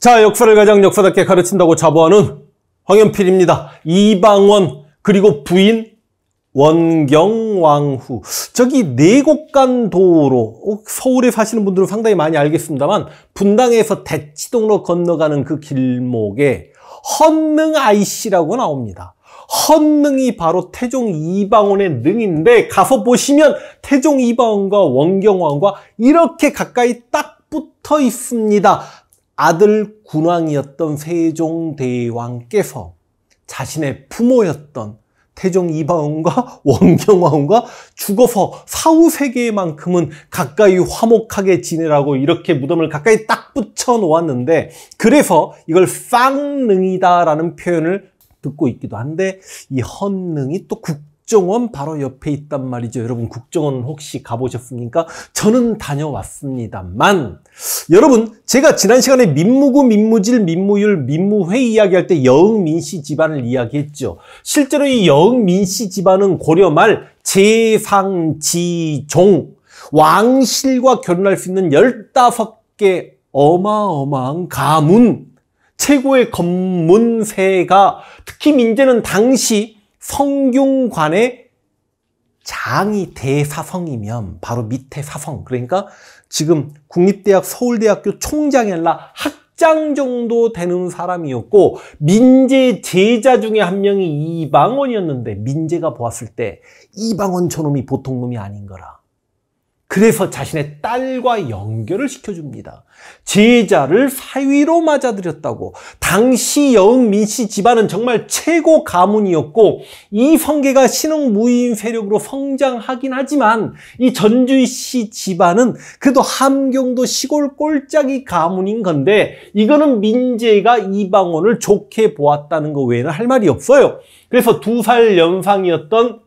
자, 역사를 가장 역사답게 가르친다고 자부하는 황현필입니다. 이방원, 그리고 부인 원경왕후. 저기 내곡간 네 도로, 어, 서울에 사시는 분들은 상당히 많이 알겠습니다만, 분당에서 대치동로 건너가는 그 길목에 헌능 아이씨라고 나옵니다. 헌능이 바로 태종 이방원의 능인데 가서 보시면 태종 이방원과 원경왕과 이렇게 가까이 딱 붙어 있습니다. 아들 군왕이었던 세종대왕께서 자신의 부모였던 태종 이방원과 원경왕과 죽어서 사후 세계만큼은 가까이 화목하게 지내라고 이렇게 무덤을 가까이 딱 붙여 놓았는데 그래서 이걸 쌍릉이다라는 표현을 듣고 있기도 한데 이 헌릉이 또 국. 국정원 바로 옆에 있단 말이죠. 여러분 국정원 혹시 가보셨습니까? 저는 다녀왔습니다만 여러분 제가 지난 시간에 민무구, 민무질, 민무율, 민무회 이야기할 때 여흥민 씨 집안을 이야기했죠. 실제로 이 여흥민 씨 집안은 고려 말 제상지종 왕실과 결혼할 수 있는 15개 어마어마한 가문 최고의 검문세가 특히 민제는 당시 성균관의 장이 대사성이면 바로 밑에 사성 그러니까 지금 국립대학 서울대학교 총장이 아니라 학장 정도 되는 사람이었고 민재 제자 중에 한 명이 이방원이었는데 민재가 보았을 때 이방원 저놈이 보통 놈이 아닌 거라 그래서 자신의 딸과 연결을 시켜줍니다. 제자를 사위로 맞아들였다고. 당시 여흥민 씨 집안은 정말 최고 가문이었고 이 성계가 신흥 무인 세력으로 성장하긴 하지만 이 전주희 씨 집안은 그래도 함경도 시골 꼴짝이 가문인 건데 이거는 민재가 이방원을 좋게 보았다는 거 외에는 할 말이 없어요. 그래서 두 살 연상이었던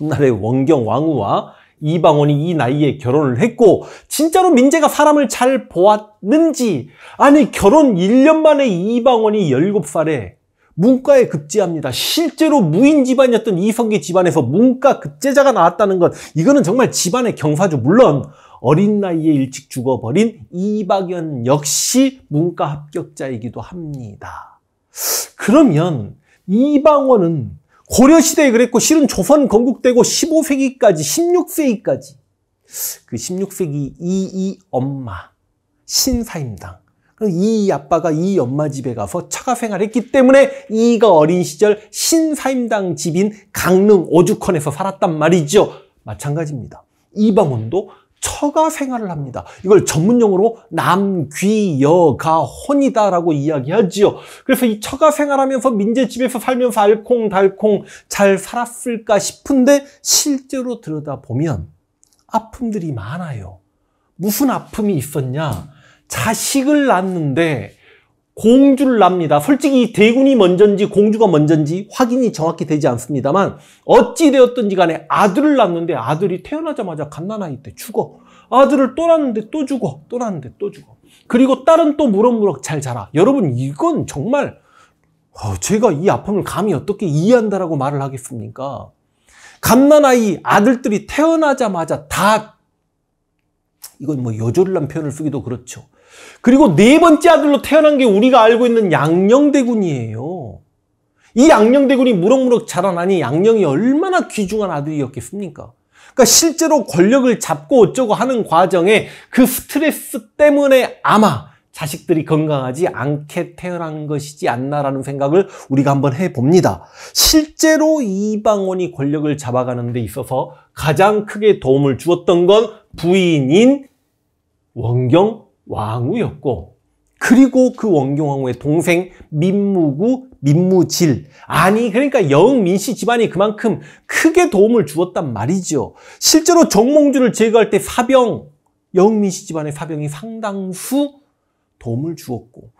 옛날의 원경 왕후와 이방원이 이 나이에 결혼을 했고 진짜로 민재가 사람을 잘 보았는지 아니 결혼 1년 만에 이방원이 17살에 문과에 급제합니다. 실제로 무인 집안이었던 이성계 집안에서 문과 급제자가 나왔다는 건 이거는 정말 집안의 경사죠. 물론 어린 나이에 일찍 죽어버린 이박연 역시 문과 합격자이기도 합니다. 그러면 이방원은 고려시대에 그랬고 실은 조선 건국되고 15세기까지 16세기까지 그 16세기 이이 엄마 신사임당 이 아빠가 이 엄마 집에 가서 차가 생활했기 때문에 이가 어린 시절 신사임당 집인 강릉 오죽헌에서 살았단 말이죠. 마찬가지입니다. 이방원도 처가 생활을 합니다. 이걸 전문용어로 남귀여가혼이다라고 이야기하지요. 그래서 이 처가 생활하면서 민재집에서 살면서 알콩달콩 잘 살았을까 싶은데 실제로 들여다보면 아픔들이 많아요. 무슨 아픔이 있었냐? 자식을 낳는데 공주를 납니다. 솔직히 대군이 먼저인지 공주가 먼저인지 확인이 정확히 되지 않습니다만 어찌되었든지 간에 아들을 낳는데 아들이 태어나자마자 갓난아이 때 죽어. 아들을 또 낳는데 또 죽어. 또 낳는데 또 죽어. 그리고 딸은 또 무럭무럭 잘 자라. 여러분 이건 정말 어, 제가 이 아픔을 감히 어떻게 이해한다라고 말을 하겠습니까? 갓난아이 아들들이 태어나자마자 다 이건 뭐 여졸란 표현을 쓰기도 그렇죠. 그리고 네 번째 아들로 태어난 게 우리가 알고 있는 양녕대군이에요. 이 양녕대군이 무럭무럭 자라나니 양녕이 얼마나 귀중한 아들이었겠습니까? 그러니까 실제로 권력을 잡고 어쩌고 하는 과정에 그 스트레스 때문에 아마 자식들이 건강하지 않게 태어난 것이지 않나라는 생각을 우리가 한번 해봅니다. 실제로 이방원이 권력을 잡아가는 데 있어서 가장 크게 도움을 주었던 건 부인인 원경 왕후였고 그리고 그 원경왕후의 동생 민무구, 민무질. 아니 그러니까 영민씨 집안이 그만큼 크게 도움을 주었단 말이죠. 실제로 정몽주를 제거할 때 사병, 영민씨 집안의 사병이 상당수 도움을 주었고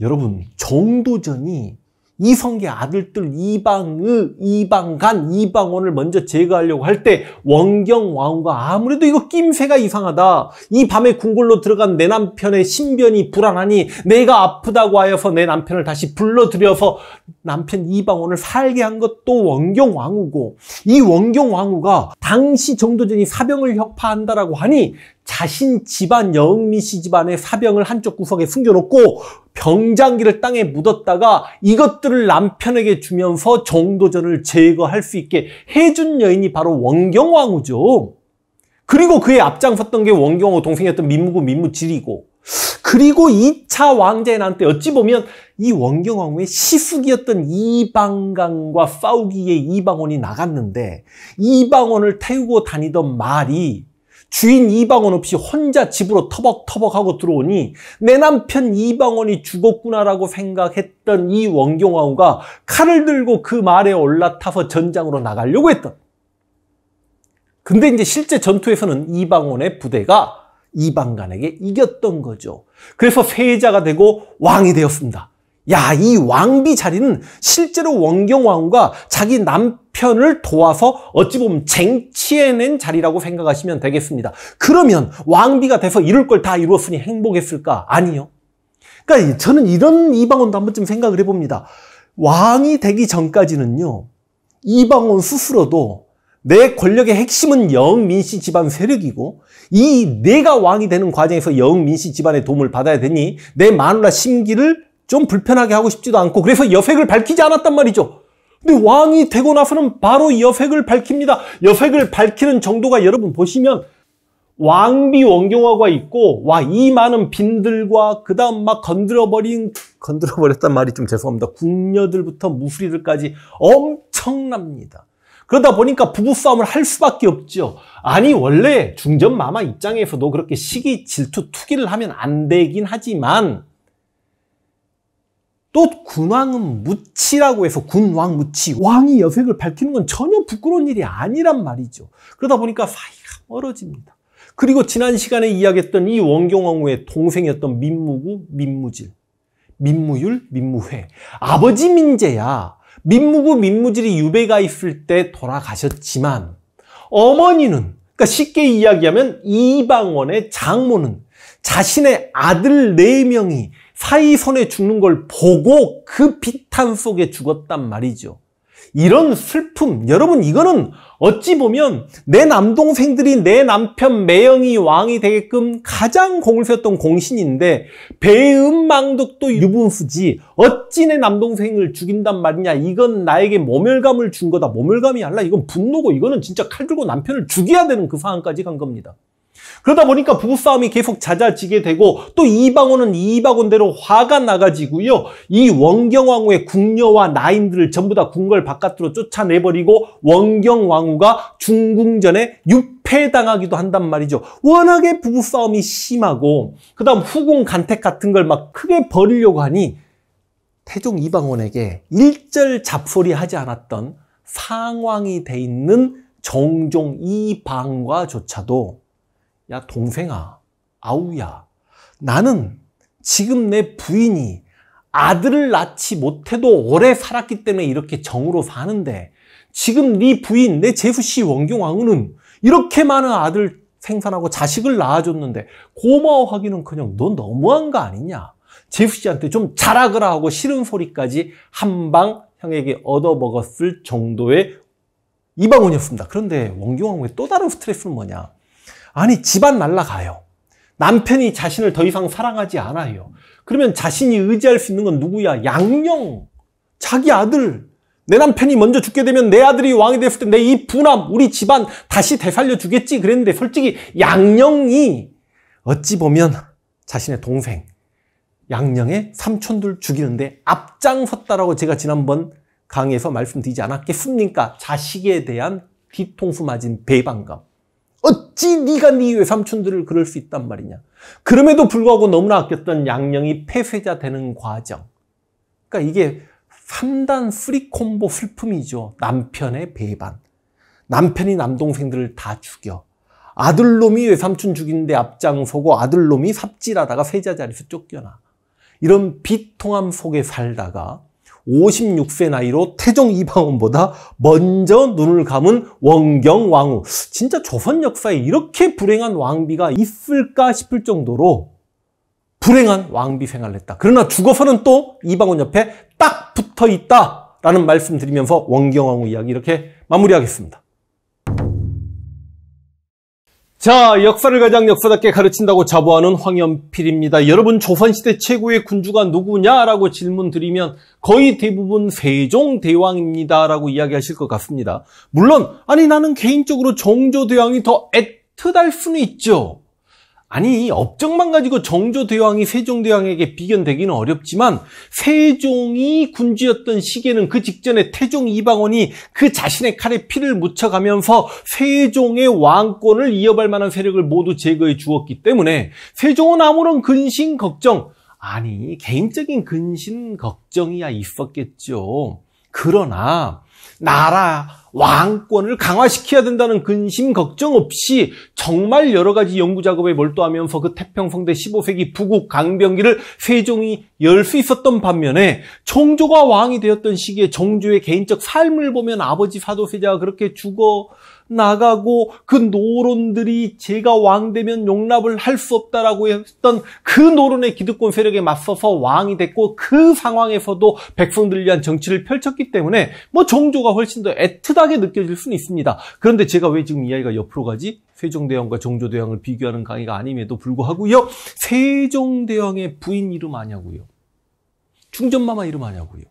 여러분 정도전이 이성계 아들들 이방의, 이방간, 이방원을 먼저 제거하려고 할 때 원경왕후가 아무래도 이거 낌새가 이상하다. 이 밤에 궁궐로 들어간 내 남편의 신변이 불안하니 내가 아프다고 하여서 내 남편을 다시 불러들여서 남편 이방원을 살게 한 것도 원경왕후고 이 원경왕후가 당시 정도전이 사병을 혁파한다라고 하니 자신 집안 여흥민 씨 집안의 사병을 한쪽 구석에 숨겨놓고 병장기를 땅에 묻었다가 이것들을 남편에게 주면서 정도전을 제거할 수 있게 해준 여인이 바로 원경왕후죠. 그리고 그의 앞장섰던 게 원경호 동생이었던 민무고 민무지리고 그리고 2차 왕자의 난때 어찌 보면 이 원경왕후의 시숙이었던 이방강과 싸우기에 이방원이 나갔는데 이방원을 태우고 다니던 말이 주인 이방원 없이 혼자 집으로 터벅터벅하고 들어오니 내 남편 이방원이 죽었구나라고 생각했던 이 원경왕후가 칼을 들고 그 말에 올라타서 전장으로 나가려고 했던 근데 이제 실제 전투에서는 이방원의 부대가 이방간에게 이겼던 거죠. 그래서 세자가 되고 왕이 되었습니다. 야, 이 왕비 자리는 실제로 원경왕후가 자기 남편을 도와서 어찌 보면 쟁취해낸 자리라고 생각하시면 되겠습니다. 그러면 왕비가 돼서 이럴 걸 다 이루었으니 행복했을까? 아니요. 그러니까 저는 이런 이방원도 한 번쯤 생각을 해봅니다. 왕이 되기 전까지는요, 이방원 스스로도 내 권력의 핵심은 영민씨 집안 세력이고 이 내가 왕이 되는 과정에서 영민씨 집안의 도움을 받아야 되니 내 마누라 심기를 좀 불편하게 하고 싶지도 않고 그래서 여색을 밝히지 않았단 말이죠. 근데 왕이 되고 나서는 바로 여색을 밝힙니다. 여색을 밝히는 정도가 여러분 보시면 왕비 원경화가 있고 와 이 많은 빈들과 그 다음 막 건드려버린 건드려버렸단 말이 좀 죄송합니다. 궁녀들부터 무수리들까지 엄청납니다. 그러다 보니까 부부싸움을 할 수밖에 없죠. 아니 원래 중전마마 입장에서도 그렇게 시기 질투 투기를 하면 안 되긴 하지만 또 군왕은 무치라고 해서 군왕 무치 왕이 여색을 밝히는 건 전혀 부끄러운 일이 아니란 말이죠 그러다 보니까 사이가 멀어집니다 그리고 지난 시간에 이야기했던 이 원경왕후의 동생이었던 민무구 민무질 민무율 민무회 아버지 민재야 민무구 민무질이 유배가 있을 때 돌아가셨지만 어머니는 그러니까 쉽게 이야기하면 이방원의 장모는 자신의 아들 네명이 사이선에 죽는 걸 보고 그 비탄 속에 죽었단 말이죠. 이런 슬픔, 여러분 이거는 어찌 보면 내 남동생들이 내 남편 매영이 왕이 되게끔 가장 공을 세웠던 공신인데 배은망덕도 유분수지 어찌 내 남동생을 죽인단 말이냐 이건 나에게 모멸감을 준 거다 모멸감이 아니라 이건 분노고 이거는 진짜 칼 들고 남편을 죽여야 되는 그 상황까지 간 겁니다. 그러다 보니까 부부싸움이 계속 잦아지게 되고 또 이방원은 이방원대로 화가 나가지고요. 이 원경왕후의 궁녀와 나인들을 전부 다 궁궐 바깥으로 쫓아내버리고 원경왕후가 중궁전에 육패당하기도 한단 말이죠. 워낙에 부부싸움이 심하고 그 다음 후궁 간택 같은 걸 막 크게 벌이려고 하니 태종 이방원에게 일절 잡소리 하지 않았던 상황이 돼 있는 정종 이방과조차도 야, 동생아, 아우야, 나는 지금 내 부인이 아들을 낳지 못해도 오래 살았기 때문에 이렇게 정으로 사는데 지금 네 부인, 내 제수씨 원경왕후는 이렇게 많은 아들 생산하고 자식을 낳아줬는데 고마워하기는 그냥 넌 너무한 거 아니냐. 제수씨한테 좀자라으라 하고 싫은 소리까지 한 방 형에게 얻어먹었을 정도의 이방원이었습니다. 그런데 원경왕후의 또 다른 스트레스는 뭐냐. 아니 집안 날라가요. 남편이 자신을 더 이상 사랑하지 않아요. 그러면 자신이 의지할 수 있는 건 누구야? 양녕 자기 아들. 내 남편이 먼저 죽게 되면 내 아들이 왕이 됐을 때 내이 부남, 우리 집안 다시 되살려 주겠지 그랬는데 솔직히 양녕이 어찌 보면 자신의 동생, 양녕의 삼촌들 죽이는데 앞장섰다라고 제가 지난번 강의에서 말씀드리지 않았겠습니까? 자식에 대한 뒤통수 맞은 배반감. 어찌 네가 네 외삼촌들을 그럴 수 있단 말이냐. 그럼에도 불구하고 너무나 아꼈던 양령이 폐쇄자 되는 과정. 그러니까 이게 3단 프리콤보 슬픔이죠. 남편의 배반. 남편이 남동생들을 다 죽여. 아들놈이 외삼촌 죽이는데 앞장서고 아들놈이 삽질하다가 세자 자리에서 쫓겨나. 이런 비통함 속에 살다가 56세 나이로 태종 이방원보다 먼저 눈을 감은 원경왕후. 진짜 조선 역사에 이렇게 불행한 왕비가 있을까 싶을 정도로 불행한 왕비 생활을 했다. 그러나 죽어서는 또 이방원 옆에 딱 붙어 있다라는 말씀 드리면서 원경왕후 이야기 이렇게 마무리하겠습니다. 자, 역사를 가장 역사답게 가르친다고 자부하는 황현필입니다. 여러분 조선시대 최고의 군주가 누구냐라고 질문 드리면 거의 대부분 세종대왕입니다라고 이야기하실 것 같습니다. 물론 아니 나는 개인적으로 정조대왕이 더 애틋할 수는 있죠. 아니 업적만 가지고 정조대왕이 세종대왕에게 비견되기는 어렵지만 세종이 군주였던 시기에는 그 직전에 태종 이방원이 그 자신의 칼에 피를 묻혀가면서 세종의 왕권을 이어갈 만한 세력을 모두 제거해 주었기 때문에 세종은 아무런 근심 걱정 아니 개인적인 근심 걱정이야 있었겠죠 그러나 나라, 왕권을 강화시켜야 된다는 근심 걱정 없이 정말 여러 가지 연구 작업에 몰두하면서 그 태평성대 15세기 부국 강병기를 세종이 열 수 있었던 반면에 종조가 왕이 되었던 시기에 정조의 개인적 삶을 보면 아버지 사도세자가 그렇게 죽어 나가고 그 노론들이 제가 왕 되면 용납을 할 수 없다라고 했던 그 노론의 기득권 세력에 맞서서 왕이 됐고 그 상황에서도 백성들 위한 정치를 펼쳤기 때문에 뭐 정조가 훨씬 더 애틋하게 느껴질 수는 있습니다. 그런데 제가 왜 지금 이아이가 옆으로 가지? 세종대왕과 정조대왕을 비교하는 강의가 아님에도 불구하고요. 세종대왕의 부인 이름 아냐고요. 충전마마 이름 아냐고요.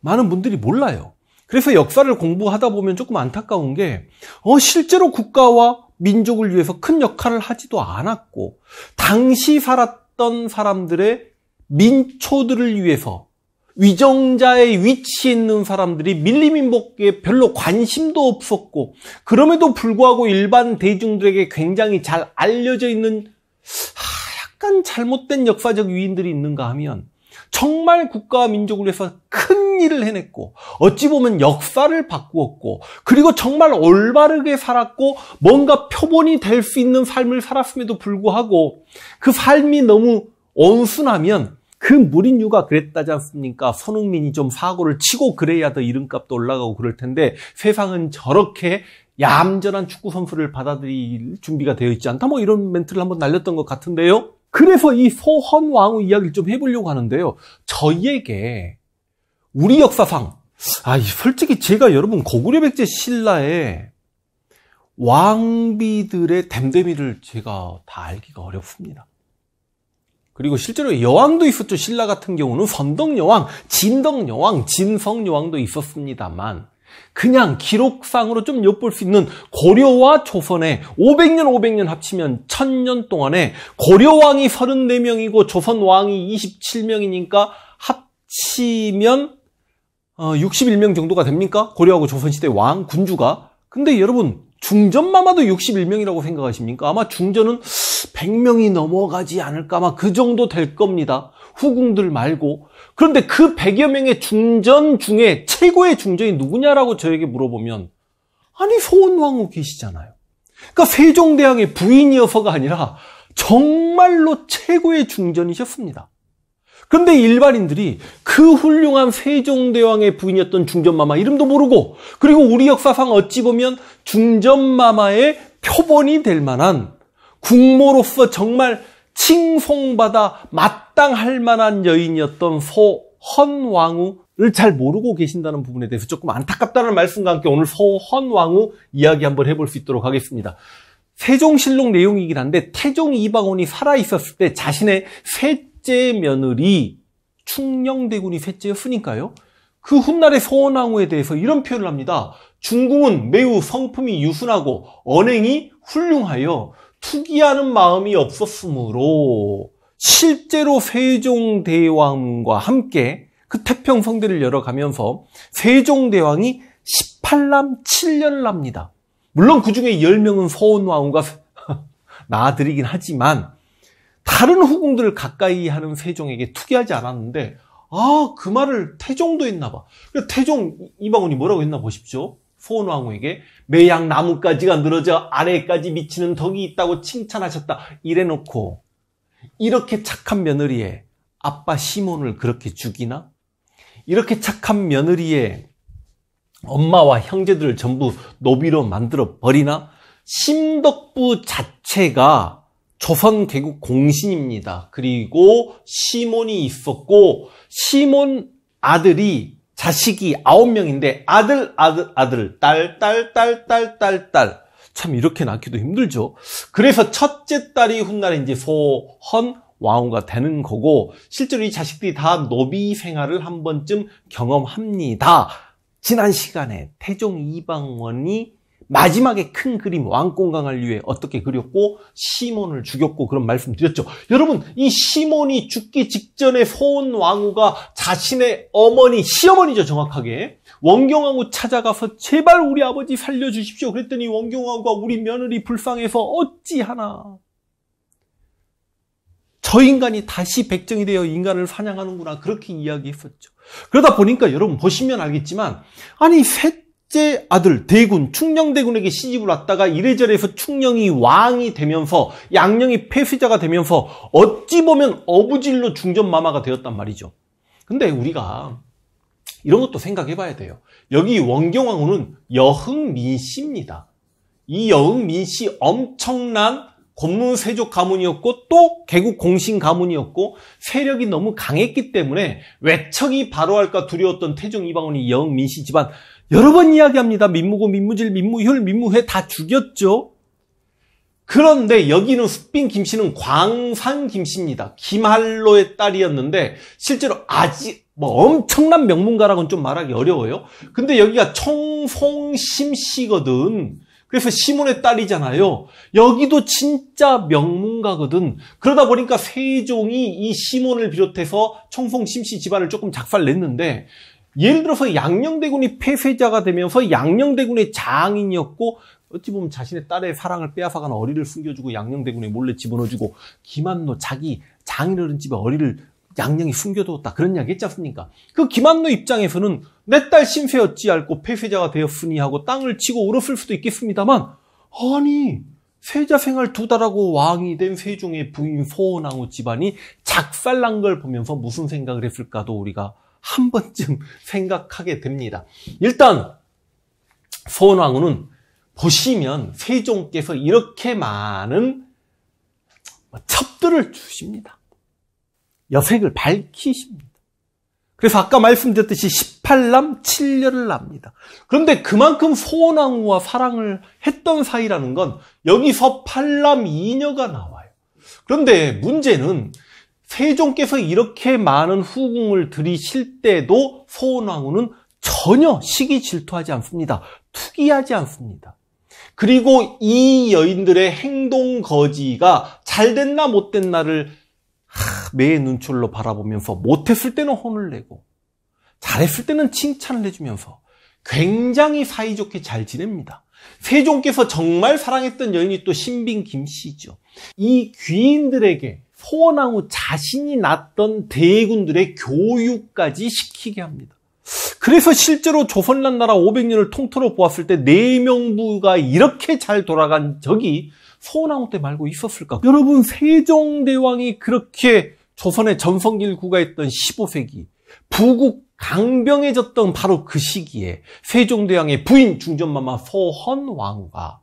많은 분들이 몰라요. 그래서 역사를 공부하다 보면 조금 안타까운 게, 어, 실제로 국가와 민족을 위해서 큰 역할을 하지도 않았고, 당시 살았던 사람들의 민초들을 위해서 위정자의 위치에 있는 사람들이 밀림인복에 별로 관심도 없었고 그럼에도 불구하고 일반 대중들에게 굉장히 잘 알려져 있는 하, 약간 잘못된 역사적 위인들이 있는가 하면 정말 국가와 민족을 위해서 큰 일을 해냈고 어찌 보면 역사를 바꾸었고 그리고 정말 올바르게 살았고 뭔가 표본이 될 수 있는 삶을 살았음에도 불구하고 그 삶이 너무 온순하면 그 무린유가 그랬다지 않습니까? 손흥민이 좀 사고를 치고 그래야 더 이름값도 올라가고 그럴 텐데 세상은 저렇게 얌전한 축구 선수를 받아들일 준비가 되어 있지 않다 뭐 이런 멘트를 한번 날렸던 것 같은데요. 그래서 이 소헌 왕후 이야기를 좀 해보려고 하는데요. 저희에게 우리 역사상 아 솔직히 제가 여러분 고구려 백제 신라의 왕비들의 댐데미를 제가 다 알기가 어렵습니다. 그리고 실제로 여왕도 있었죠. 신라 같은 경우는 선덕여왕, 진덕여왕, 진성여왕도 있었습니다만 그냥 기록상으로 좀 엿볼 수 있는 고려와 조선의 500년 500년 합치면 1000년 동안에 고려왕이 34명이고 조선왕이 27명이니까 합치면 어, 61명 정도가 됩니까? 고려하고 조선시대 왕, 군주가 근데 여러분 중전마마도 61명이라고 생각하십니까? 아마 중전은 100명이 넘어가지 않을까 아마 그 정도 될 겁니다. 후궁들 말고 그런데 그 100여 명의 중전 중에 최고의 중전이 누구냐라고 저에게 물어보면 아니 소원왕후 계시잖아요. 그러니까 세종대왕의 부인이어서가 아니라 정말로 최고의 중전이셨습니다. 그런데 일반인들이 그 훌륭한 세종대왕의 부인이었던 중전마마 이름도 모르고 그리고 우리 역사상 어찌 보면 중전마마의 표본이 될 만한 국모로서 정말 칭송받아 마땅할 만한 여인이었던 서헌왕후를 잘 모르고 계신다는 부분에 대해서 조금 안타깝다는 말씀과 함께 오늘 서헌왕후 이야기 한번 해볼 수 있도록 하겠습니다. 세종실록 내용이긴 한데 태종 이방원이 살아있었을 때 자신의 셋째 며느리 충녕대군이 셋째였으니까요. 그 훗날의 서헌왕후에 대해서 이런 표현을 합니다. 중궁은 매우 성품이 유순하고 언행이 훌륭하여 투기하는 마음이 없었으므로 실제로 세종대왕과 함께 그 태평 성대를 열어가면서 세종대왕이 18남 7년납니다. 물론 그 중에 10명은 서원왕후가 낳아드리긴 하지만 다른 후궁들을 가까이 하는 세종에게 투기하지 않았는데 아그 말을 태종도 했나 봐. 그러니까 태종 이방원이 뭐라고 했나 보십시오. 소원왕후에게 매양 나뭇가지가 늘어져 아래까지 미치는 덕이 있다고 칭찬하셨다. 이래놓고 이렇게 착한 며느리에 아빠 시몬을 그렇게 죽이나? 이렇게 착한 며느리에 엄마와 형제들을 전부 노비로 만들어 버리나? 심덕부 자체가 조선 개국 공신입니다. 그리고 시몬이 있었고 시몬 아들이 자식이 아홉 명인데 아들, 아들, 아들, 딸, 딸, 딸, 딸, 딸, 딸. 참 이렇게 낳기도 힘들죠. 그래서 첫째 딸이 훗날에 이제 소헌 왕후가 되는 거고 실제로 이 자식들이 다 노비 생활을 한 번쯤 경험합니다. 지난 시간에 태종 이방원이 마지막에 큰 그림 왕공강을 위해 어떻게 그렸고 시몬을 죽였고 그런 말씀 드렸죠. 여러분 이 시몬이 죽기 직전에 소원 왕후가 자신의 어머니 시어머니죠 정확하게 원경왕후 찾아가서 제발 우리 아버지 살려주십시오 그랬더니 원경왕후가 우리 며느리 불쌍해서 어찌하나 저 인간이 다시 백정이 되어 인간을 사냥하는구나 그렇게 이야기했었죠. 그러다 보니까 여러분 보시면 알겠지만 아니 셋 첫째 아들 대군 충녕대군에게 시집을 왔다가 이래저래 해서 충녕이 왕이 되면서 양녕이 폐쇄자가 되면서 어찌 보면 어부질로 중전마마가 되었단 말이죠. 근데 우리가 이런 것도 생각해 봐야 돼요. 여기 원경왕후는 여흥민 씨입니다. 이 여흥민 씨 엄청난 권문세족 가문이었고 또 개국 공신 가문이었고 세력이 너무 강했기 때문에 외척이 바로할까 두려웠던 태종 이방원이 여흥민 씨 집안 여러 번 이야기합니다. 민무고, 민무질, 민무효 민무회 다 죽였죠. 그런데 여기는 숙빈 김씨는 광산 김씨입니다. 김할로의 딸이었는데 실제로 아직 뭐 엄청난 명문가라고는 좀 말하기 어려워요. 근데 여기가 청송심 씨거든. 그래서 시몬의 딸이잖아요. 여기도 진짜 명문가거든. 그러다 보니까 세종이 이 시몬을 비롯해서 청송심씨 집안을 조금 작살냈는데 예를 들어서 양녕대군이 폐쇄자가 되면서 양녕대군의 장인이었고 어찌 보면 자신의 딸의 사랑을 빼앗아간 어리를 숨겨주고 양녕대군에 몰래 집어넣어주고 김한노 자기 장인어른 집에 어리를 양녕이 숨겨두었다 그런 이야기 했지 않습니까? 그 김한노 입장에서는 내 딸 신세였지 알고 폐쇄자가 되었으니 하고 땅을 치고 울었을 수도 있겠습니다만 아니 세자 생활 두 달하고 왕이 된 세종의 부인 소원왕후 집안이 작살난 걸 보면서 무슨 생각을 했을까도 우리가 한 번쯤 생각하게 됩니다. 일단 소원왕후는 보시면 세종께서 이렇게 많은 첩들을 주십니다. 여색을 밝히십니다. 그래서 아까 말씀드렸듯이 18남 7녀를 납니다. 그런데 그만큼 소원왕후와 사랑을 했던 사이라는 건 여기서 8남 2녀가 나와요. 그런데 문제는 세종께서 이렇게 많은 후궁을 들이실 때도 소원왕후는 전혀 시기 질투하지 않습니다. 투기하지 않습니다. 그리고 이 여인들의 행동 거지가 잘 됐나 못 됐나를 매의 눈초리로 바라보면서 못했을 때는 혼을 내고 잘했을 때는 칭찬을 해주면서 굉장히 사이좋게 잘 지냅니다. 세종께서 정말 사랑했던 여인이 또 신빈 김씨죠. 이 귀인들에게 소원왕후 자신이 낳던 대군들의 교육까지 시키게 합니다. 그래서 실제로 조선란 나라 500년을 통틀어 보았을 때 내명부가 네 이렇게 잘 돌아간 적이 소원왕후 때 말고 있었을까? 여러분 세종대왕이 그렇게 조선의 전성기를 구가했던 15세기 부국 강병해졌던 바로 그 시기에 세종대왕의 부인 중전마마 소헌왕후가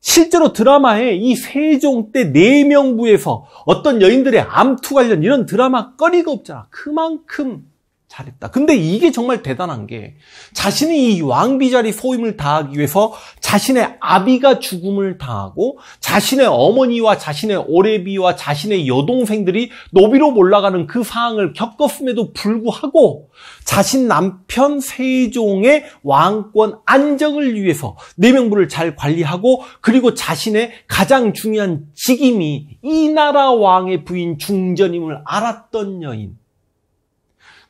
실제로 드라마에 이 세종 때 내명부에서 네 어떤 여인들의 암투 관련 이런 드라마 거리가 없잖아. 그만큼 잘했다. 근데 이게 정말 대단한 게 자신이 이 왕비 자리 소임을 다하기 위해서 자신의 아비가 죽음을 당하고 자신의 어머니와 자신의 오래비와 자신의 여동생들이 노비로 몰라가는그 상황을 겪었음에도 불구하고 자신 남편 세종의 왕권 안정을 위해서 내명부를 네 잘 관리하고 그리고 자신의 가장 중요한 직임이 이 나라 왕의 부인 중전임을 알았던 여인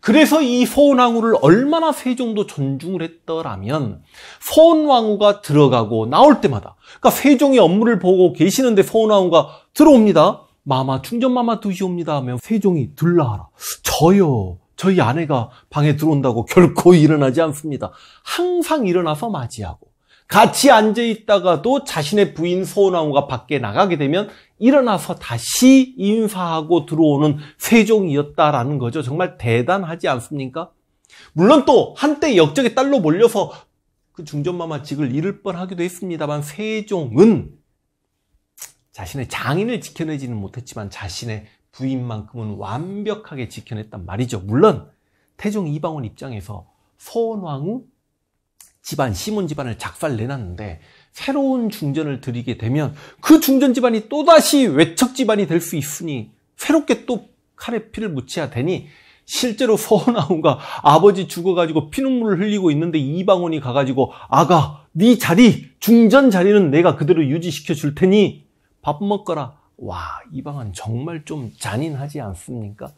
그래서 이 소원왕후를 얼마나 세종도 존중을 했더라면 소원왕후가 들어가고 나올 때마다 그러니까 세종이 업무를 보고 계시는데 소원왕후가 들어옵니다. 마마 충전마마 두시옵니다 하면 세종이 들라하라. 저요. 저희 아내가 방에 들어온다고 결코 일어나지 않습니다. 항상 일어나서 맞이하고 같이 앉아 있다가도 자신의 부인 서운함가 밖에 나가게 되면 일어나서 다시 인사하고 들어오는 세종이었다라는 거죠. 정말 대단하지 않습니까? 물론 또 한때 역적의 딸로 몰려서 그 중전마마 직을 잃을 뻔하기도 했습니다만 세종은 자신의 장인을 지켜내지는 못했지만 자신의 부인만큼은 완벽하게 지켜냈단 말이죠. 물론 태종 이방원 입장에서 소원왕후 집안, 시몬 집안을 작살 내놨는데 새로운 중전을 드리게 되면 그 중전 집안이 또다시 외척 집안이 될 수 있으니 새롭게 또 칼에 피를 묻혀야 되니 실제로 서원아웅과 아버지 죽어가지고 피눈물을 흘리고 있는데 이방원이 가가지고 아가 네 자리 중전 자리는 내가 그대로 유지시켜 줄 테니 밥 먹거라 와, 이 방은 정말 좀 잔인하지 않습니까?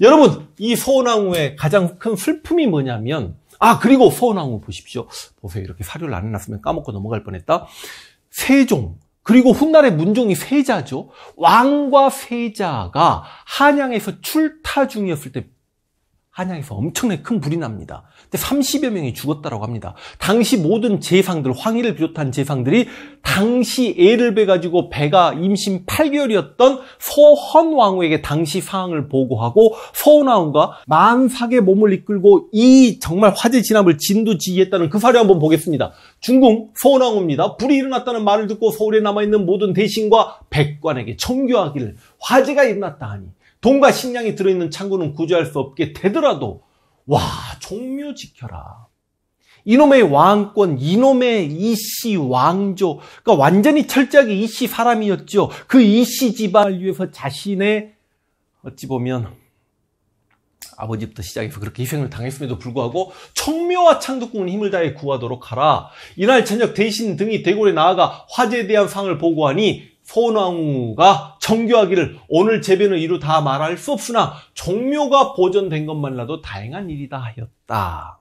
여러분, 이 소나무의 가장 큰 슬픔이 뭐냐면 아 그리고 서원왕후 보십시오. 보세요 이렇게 사료를 안 해놨으면 까먹고 넘어갈 뻔했다. 세종 그리고 훗날의 문종이 세자죠. 왕과 세자가 한양에서 출타 중이었을 때 한양에서 엄청나게 큰 불이 납니다. 30여 명이 죽었다고 합니다. 당시 모든 재상들, 황희를 비롯한 재상들이 당시 애를 베가지고 배가 임신 8개월이었던 서헌왕후에게 당시 상황을 보고하고 서헌왕후가 만삭의 몸을 이끌고 이 정말 화재 진압을 진두지휘했다는 그사례 한번 보겠습니다. 중궁 서헌왕후입니다. 불이 일어났다는 말을 듣고 서울에 남아있는 모든 대신과 백관에게 청교하기를 화재가 일어났다 하니 돈과 식량이 들어있는 창고는 구조할수 없게 되더라도 와 종묘 지켜라. 이놈의 왕권, 이놈의 이씨 왕조, 그러니까 완전히 철저하게 이씨 사람이었죠. 그 이씨 집안을 위해서 자신의 어찌 보면 아버지부터 시작해서 그렇게 희생을 당했음에도 불구하고 청묘와 창덕궁은 힘을 다해 구하도록 하라. 이날 저녁 대신 등이 대궐에 나아가 화재에 대한 상을 보고하니 소나무가 정교하기를 오늘 재배는 이루 다 말할 수 없으나 종묘가 보존된 것만이라도 다행한 일이다 하였다.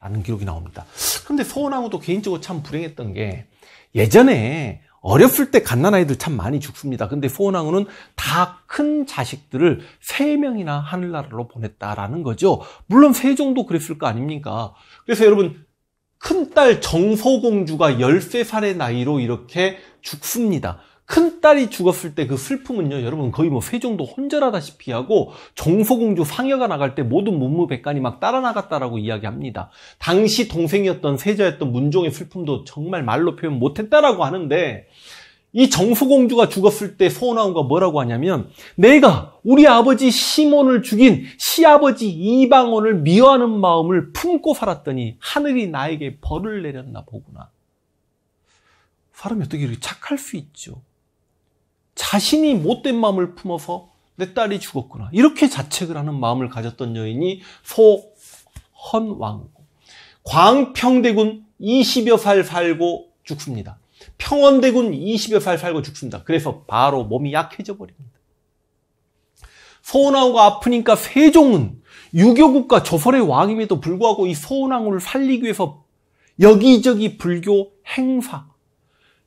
라는 기록이 나옵니다. 그런데 소나무도 개인적으로 참 불행했던 게 예전에 어렸을 때 갓난아이들 참 많이 죽습니다. 근데 소원왕후는 다 큰 자식들을 세명이나 하늘나라로 보냈다라는 거죠. 물론 세종도 그랬을 거 아닙니까? 그래서 여러분, 큰딸 정소공주가 13살의 나이로 이렇게 죽습니다. 큰딸이 죽었을 때 그 슬픔은요 여러분 거의 뭐 세종도 혼절하다시피 하고 정소공주 상여가 나갈 때 모든 문무백관이 막 따라 나갔다라고 이야기합니다. 당시 동생이었던 세자였던 문종의 슬픔도 정말 말로 표현 못했다라고 하는데 이 정소공주가 죽었을 때 소원하우가 뭐라고 하냐면 내가 우리 아버지 시몬을 죽인 시아버지 이방원을 미워하는 마음을 품고 살았더니 하늘이 나에게 벌을 내렸나 보구나. 사람이 어떻게 이렇게 착할 수 있죠? 자신이 못된 마음을 품어서 내 딸이 죽었구나. 이렇게 자책을 하는 마음을 가졌던 여인이 소헌왕. 광평대군 20여 살 살고 죽습니다. 평원대군 20여 살 살고 죽습니다. 그래서 바로 몸이 약해져 버립니다. 소원왕후가 아프니까 세종은 유교국가 조선의 왕임에도 불구하고 이 소원왕후를 살리기 위해서 여기저기 불교 행사,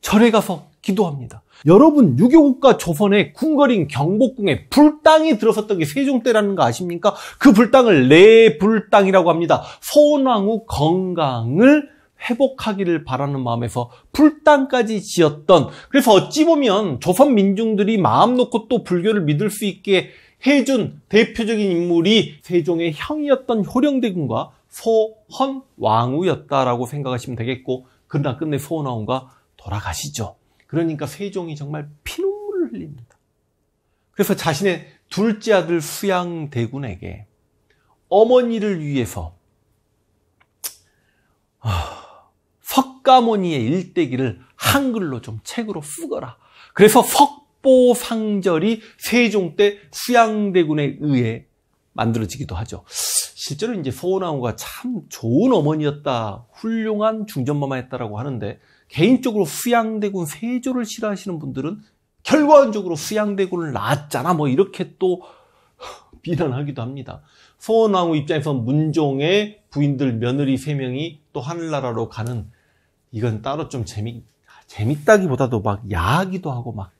절에 가서 기도합니다. 여러분 유교국가 조선의 궁궐인 경복궁에 불당이 들어섰던 게 세종때라는 거 아십니까? 그 불당을 내불당이라고 합니다. 소원왕후 건강을 회복하기를 바라는 마음에서 불당까지 지었던 그래서 어찌 보면 조선 민중들이 마음 놓고 또 불교를 믿을 수 있게 해준 대표적인 인물이 세종의 형이었던 효령대군과 소헌왕후였다라고 생각하시면 되겠고 그러나 끝내 소원왕후가 돌아가시죠. 그러니까 세종이 정말 피눈물을 흘립니다. 그래서 자신의 둘째 아들 수양대군에게 어머니를 위해서 아, 석가모니의 일대기를 한글로 좀 책으로 쓰거라. 그래서 석보상절이 세종 때 수양대군에 의해 만들어지기도 하죠. 실제로 이제 소원왕후가 참 좋은 어머니였다, 훌륭한 중전마마였다라고 하는데 개인적으로 후양대군 세조를 싫어하시는 분들은 결과적으로 후양대군을 낳았잖아 뭐 이렇게 또 비난하기도 합니다. 소원왕후 입장에서 문종의 부인들 며느리 세명이또 하늘나라로 가는 이건 따로 좀 재미, 재밌다기보다도 막 야하기도 하고 막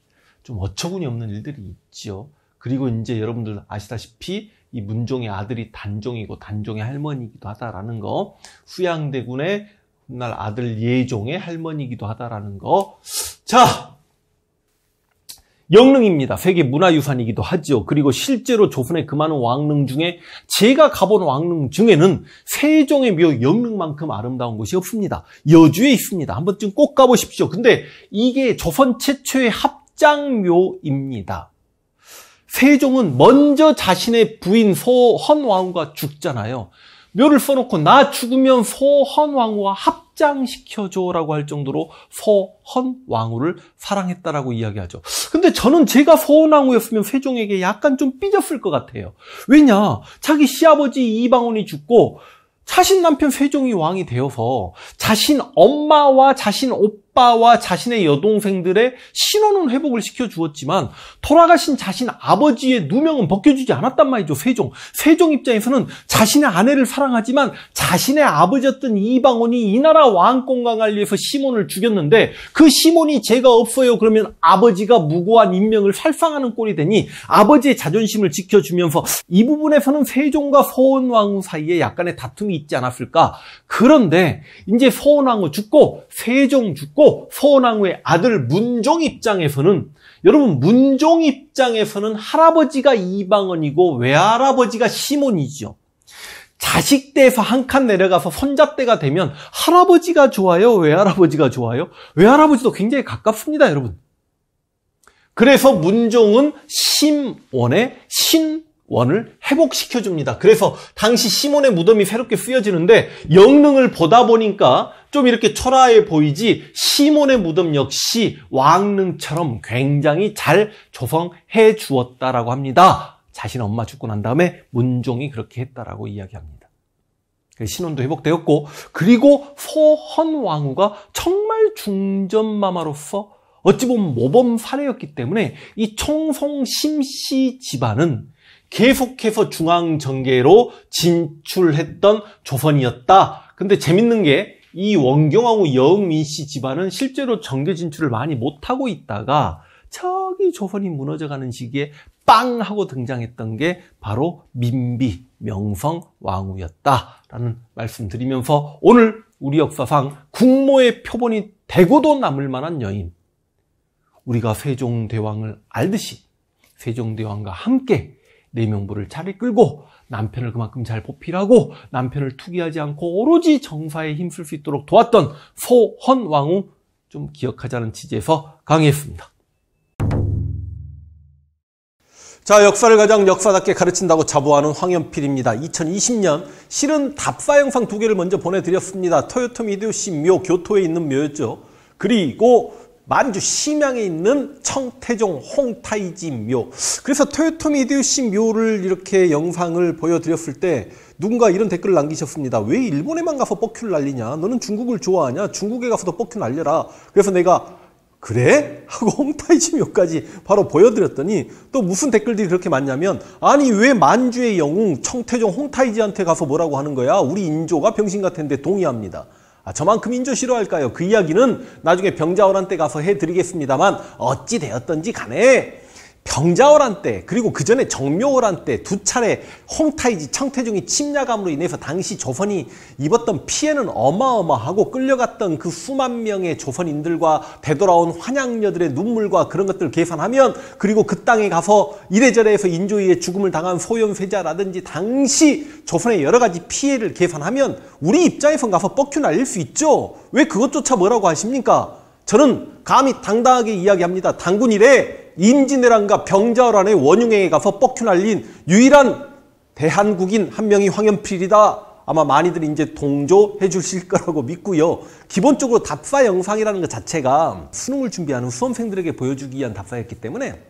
좀 어처구니 없는 일들이 있죠 그리고 이제 여러분들 아시다시피 이 문종의 아들이 단종이고 단종의 할머니이기도 하다라는 거 후양대군의 훗날 아들 예종의 할머니이기도 하다라는 거. 자, 영릉입니다. 세계 문화유산이기도 하죠. 그리고 실제로 조선에그 많은 왕릉 중에 제가 가본 왕릉 중에는 세종의 묘 영릉만큼 아름다운 곳이 없습니다. 여주에 있습니다. 한번쯤 꼭 가보십시오. 근데 이게 조선 최초의 합장묘입니다. 세종은 먼저 자신의 부인 소헌왕후가 죽잖아요. 묘를 써놓고 나 죽으면 소헌왕후와 합장시켜줘라고 할 정도로 소헌왕후를 사랑했다라고 이야기하죠. 근데 저는 제가 소헌왕후였으면 세종에게 약간 좀 삐졌을 것 같아요. 왜냐? 자기 시아버지 이방원이 죽고 자신 남편 세종이 왕이 되어서 자신 엄마와 자신 오빠 아빠와 자신의 여동생들의 신원은 회복을 시켜주었지만 돌아가신 자신 아버지의 누명은 벗겨주지 않았단 말이죠. 세종. 세종 입장에서는 자신의 아내를 사랑하지만 자신의 아버지였던 이방원이 이 나라 왕권강을 위해서 시몬을 죽였는데 그 시몬이 죄가 없어요. 그러면 아버지가 무고한 인명을 살상하는 꼴이 되니 아버지의 자존심을 지켜주면서 이 부분에서는 세종과 서원왕후 사이에 약간의 다툼이 있지 않았을까. 그런데 이제 서원왕후 죽고 세종 죽고 또 서원왕후의 아들 문종 입장에서는 여러분 문종 입장에서는 할아버지가 이방원이고 외할아버지가 시몬이죠. 자식 때에서 한 칸 내려가서 손자 때가 되면 할아버지가 좋아요, 외할아버지가 좋아요. 외할아버지도 굉장히 가깝습니다, 여러분. 그래서 문종은 심원의 신원을 회복시켜줍니다. 그래서 당시 시몬의 무덤이 새롭게 쓰여지는데 영능을 보다 보니까 좀 이렇게 초라해 보이지 시몬의 무덤 역시 왕릉처럼 굉장히 잘 조성해 주었다라고 합니다. 자신 엄마 죽고 난 다음에 문종이 그렇게 했다라고 이야기합니다. 그 신혼도 회복되었고 그리고 소헌왕후가 정말 중전마마로서 어찌 보면 모범 사례였기 때문에 이 청송 심씨 집안은 계속해서 중앙 정계로 진출했던 조선이었다. 근데 재밌는 게이 원경하고 여흥민 씨 집안은 실제로 정계 진출을 많이 못하고 있다가 저기 조선이 무너져가는 시기에 빵 하고 등장했던 게 바로 민비, 명성, 왕후였다라는 말씀드리면서 오늘 우리 역사상 국모의 표본이 되고도 남을 만한 여인 우리가 세종대왕을 알듯이 세종대왕과 함께 내명부를 네 차를 끌고 남편을 그만큼 잘 보필하고 남편을 투기하지 않고 오로지 정사에 힘쓸 수 있도록 도왔던 소헌왕후 좀 기억하자는 취지에서 강의했습니다. 자, 역사를 가장 역사답게 가르친다고 자부하는 황현필입니다. 2020년 실은 답사 영상 두 개를 먼저 보내드렸습니다. 토요토미 히데요시 묘, 교토에 있는 묘였죠. 그리고 만주 심양에 있는 청태종 홍타이지 묘 그래서 토요토미 히데요시 묘를 이렇게 영상을 보여드렸을 때 누군가 이런 댓글을 남기셨습니다 왜 일본에만 가서 뻑큐를 날리냐 너는 중국을 좋아하냐 중국에 가서도 뻑큐 날려라 그래서 내가 그래? 하고 홍타이지 묘까지 바로 보여드렸더니 또 무슨 댓글들이 그렇게 많냐면 아니 왜 만주의 영웅 청태종 홍타이지한테 가서 뭐라고 하는 거야? 우리 인조가 병신 같은데 동의합니다. 아, 저만큼 인조 싫어할까요? 그 이야기는 나중에 병자호란 때 가서 해드리겠습니다만 어찌 되었던지 간에 병자호란 때 그리고 그 전에 정묘호란 때 두 차례 홍타이지 청태종이 침략함으로 인해서 당시 조선이 입었던 피해는 어마어마하고 끌려갔던 그 수만 명의 조선인들과 되돌아온 환양녀들의 눈물과 그런 것들을 계산하면 그리고 그 땅에 가서 이래저래 해서 인조이의 죽음을 당한 소현세자라든지 당시 조선의 여러 가지 피해를 계산하면 우리 입장에선 가서 뻑큐 날릴 수 있죠. 왜 그것조차 뭐라고 하십니까? 저는 감히 당당하게 이야기합니다. 당군 이래 임진왜란과 병자호란의 원흉행에 가서 뻑큐 날린 유일한 대한국인 한 명이 황현필이다. 아마 많이들 이제 동조해 주실 거라고 믿고요. 기본적으로 답사 영상이라는 것 자체가 수능을 준비하는 수험생들에게 보여주기 위한 답사였기 때문에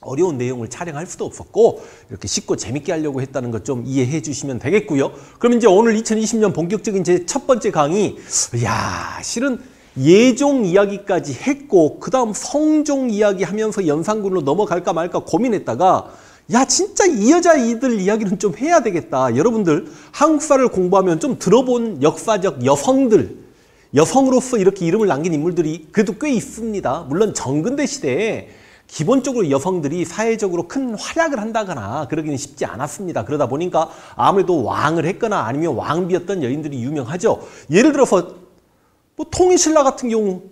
어려운 내용을 촬영할 수도 없었고 이렇게 쉽고 재밌게 하려고 했다는 것 좀 이해해 주시면 되겠고요. 그럼 이제 오늘 2020년 본격적인 제 첫 번째 강의 야 실은 예종 이야기까지 했고 그 다음 성종 이야기 하면서 연산군으로 넘어갈까 말까 고민했다가 야 진짜 이 여자 이들 이야기는 좀 해야 되겠다. 여러분들 한국사를 공부하면 좀 들어본 역사적 여성들 여성으로서 이렇게 이름을 남긴 인물들이 그래도 꽤 있습니다. 물론 정근대 시대에 기본적으로 여성들이 사회적으로 큰 활약을 한다거나 그러기는 쉽지 않았습니다. 그러다 보니까 아무래도 왕을 했거나 아니면 왕비였던 여인들이 유명하죠. 예를 들어서 뭐 통일신라 같은 경우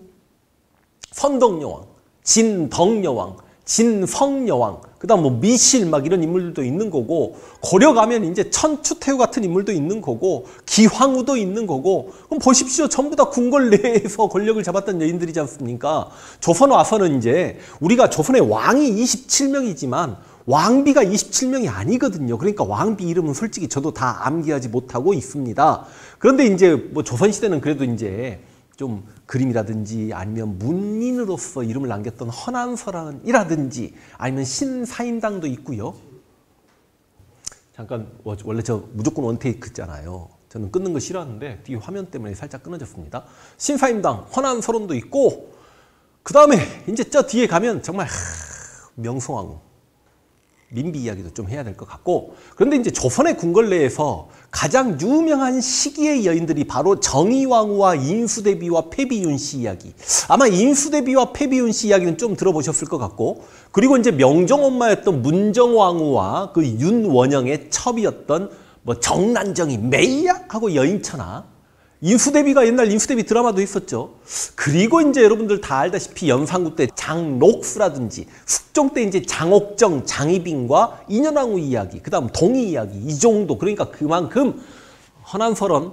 선덕여왕, 진덕여왕, 진성여왕, 그 다음 뭐 미실 막 이런 인물들도 있는 거고 고려 가면 이제 천추태우 같은 인물도 있는 거고 기황후도 있는 거고 그럼 보십시오 전부 다 궁궐 내에서 권력을 잡았던 여인들이지 않습니까 조선 와서는 이제 우리가 조선의 왕이 27명이지만 왕비가 27명이 아니거든요. 그러니까 왕비 이름은 솔직히 저도 다 암기하지 못하고 있습니다. 그런데 이제 뭐 조선시대는 그래도 이제 좀 그림이라든지 아니면 문인으로서 이름을 남겼던 허난서란이라든지 아니면 신사임당도 있고요. 잠깐 원래 저 무조건 원테이크잖아요. 저는 끊는 거 싫어하는데 뒤 화면 때문에 살짝 끊어졌습니다. 신사임당 허난서론도 있고 그 다음에 이제 저 뒤에 가면 정말 명성황후 민비 이야기도 좀 해야 될 것 같고 그런데 이제 조선의 궁궐내에서 가장 유명한 시기의 여인들이 바로 정의왕후와 인수대비와 패비윤 씨 이야기 아마 인수대비와 패비윤 씨 이야기는 좀 들어보셨을 것 같고 그리고 이제 명정엄마였던 문정왕후와 그 윤원영의 첩이었던 뭐 정난정이 메이야 하고 여인천하 인수대비가 옛날 인수대비 드라마도 있었죠. 그리고 이제 여러분들 다 알다시피 연산구 때 장록수라든지 숙종 때 이제 장옥정, 장희빈과 인연왕후 이야기, 그 다음 동희 이야기, 이 정도. 그러니까 그만큼 허난설언,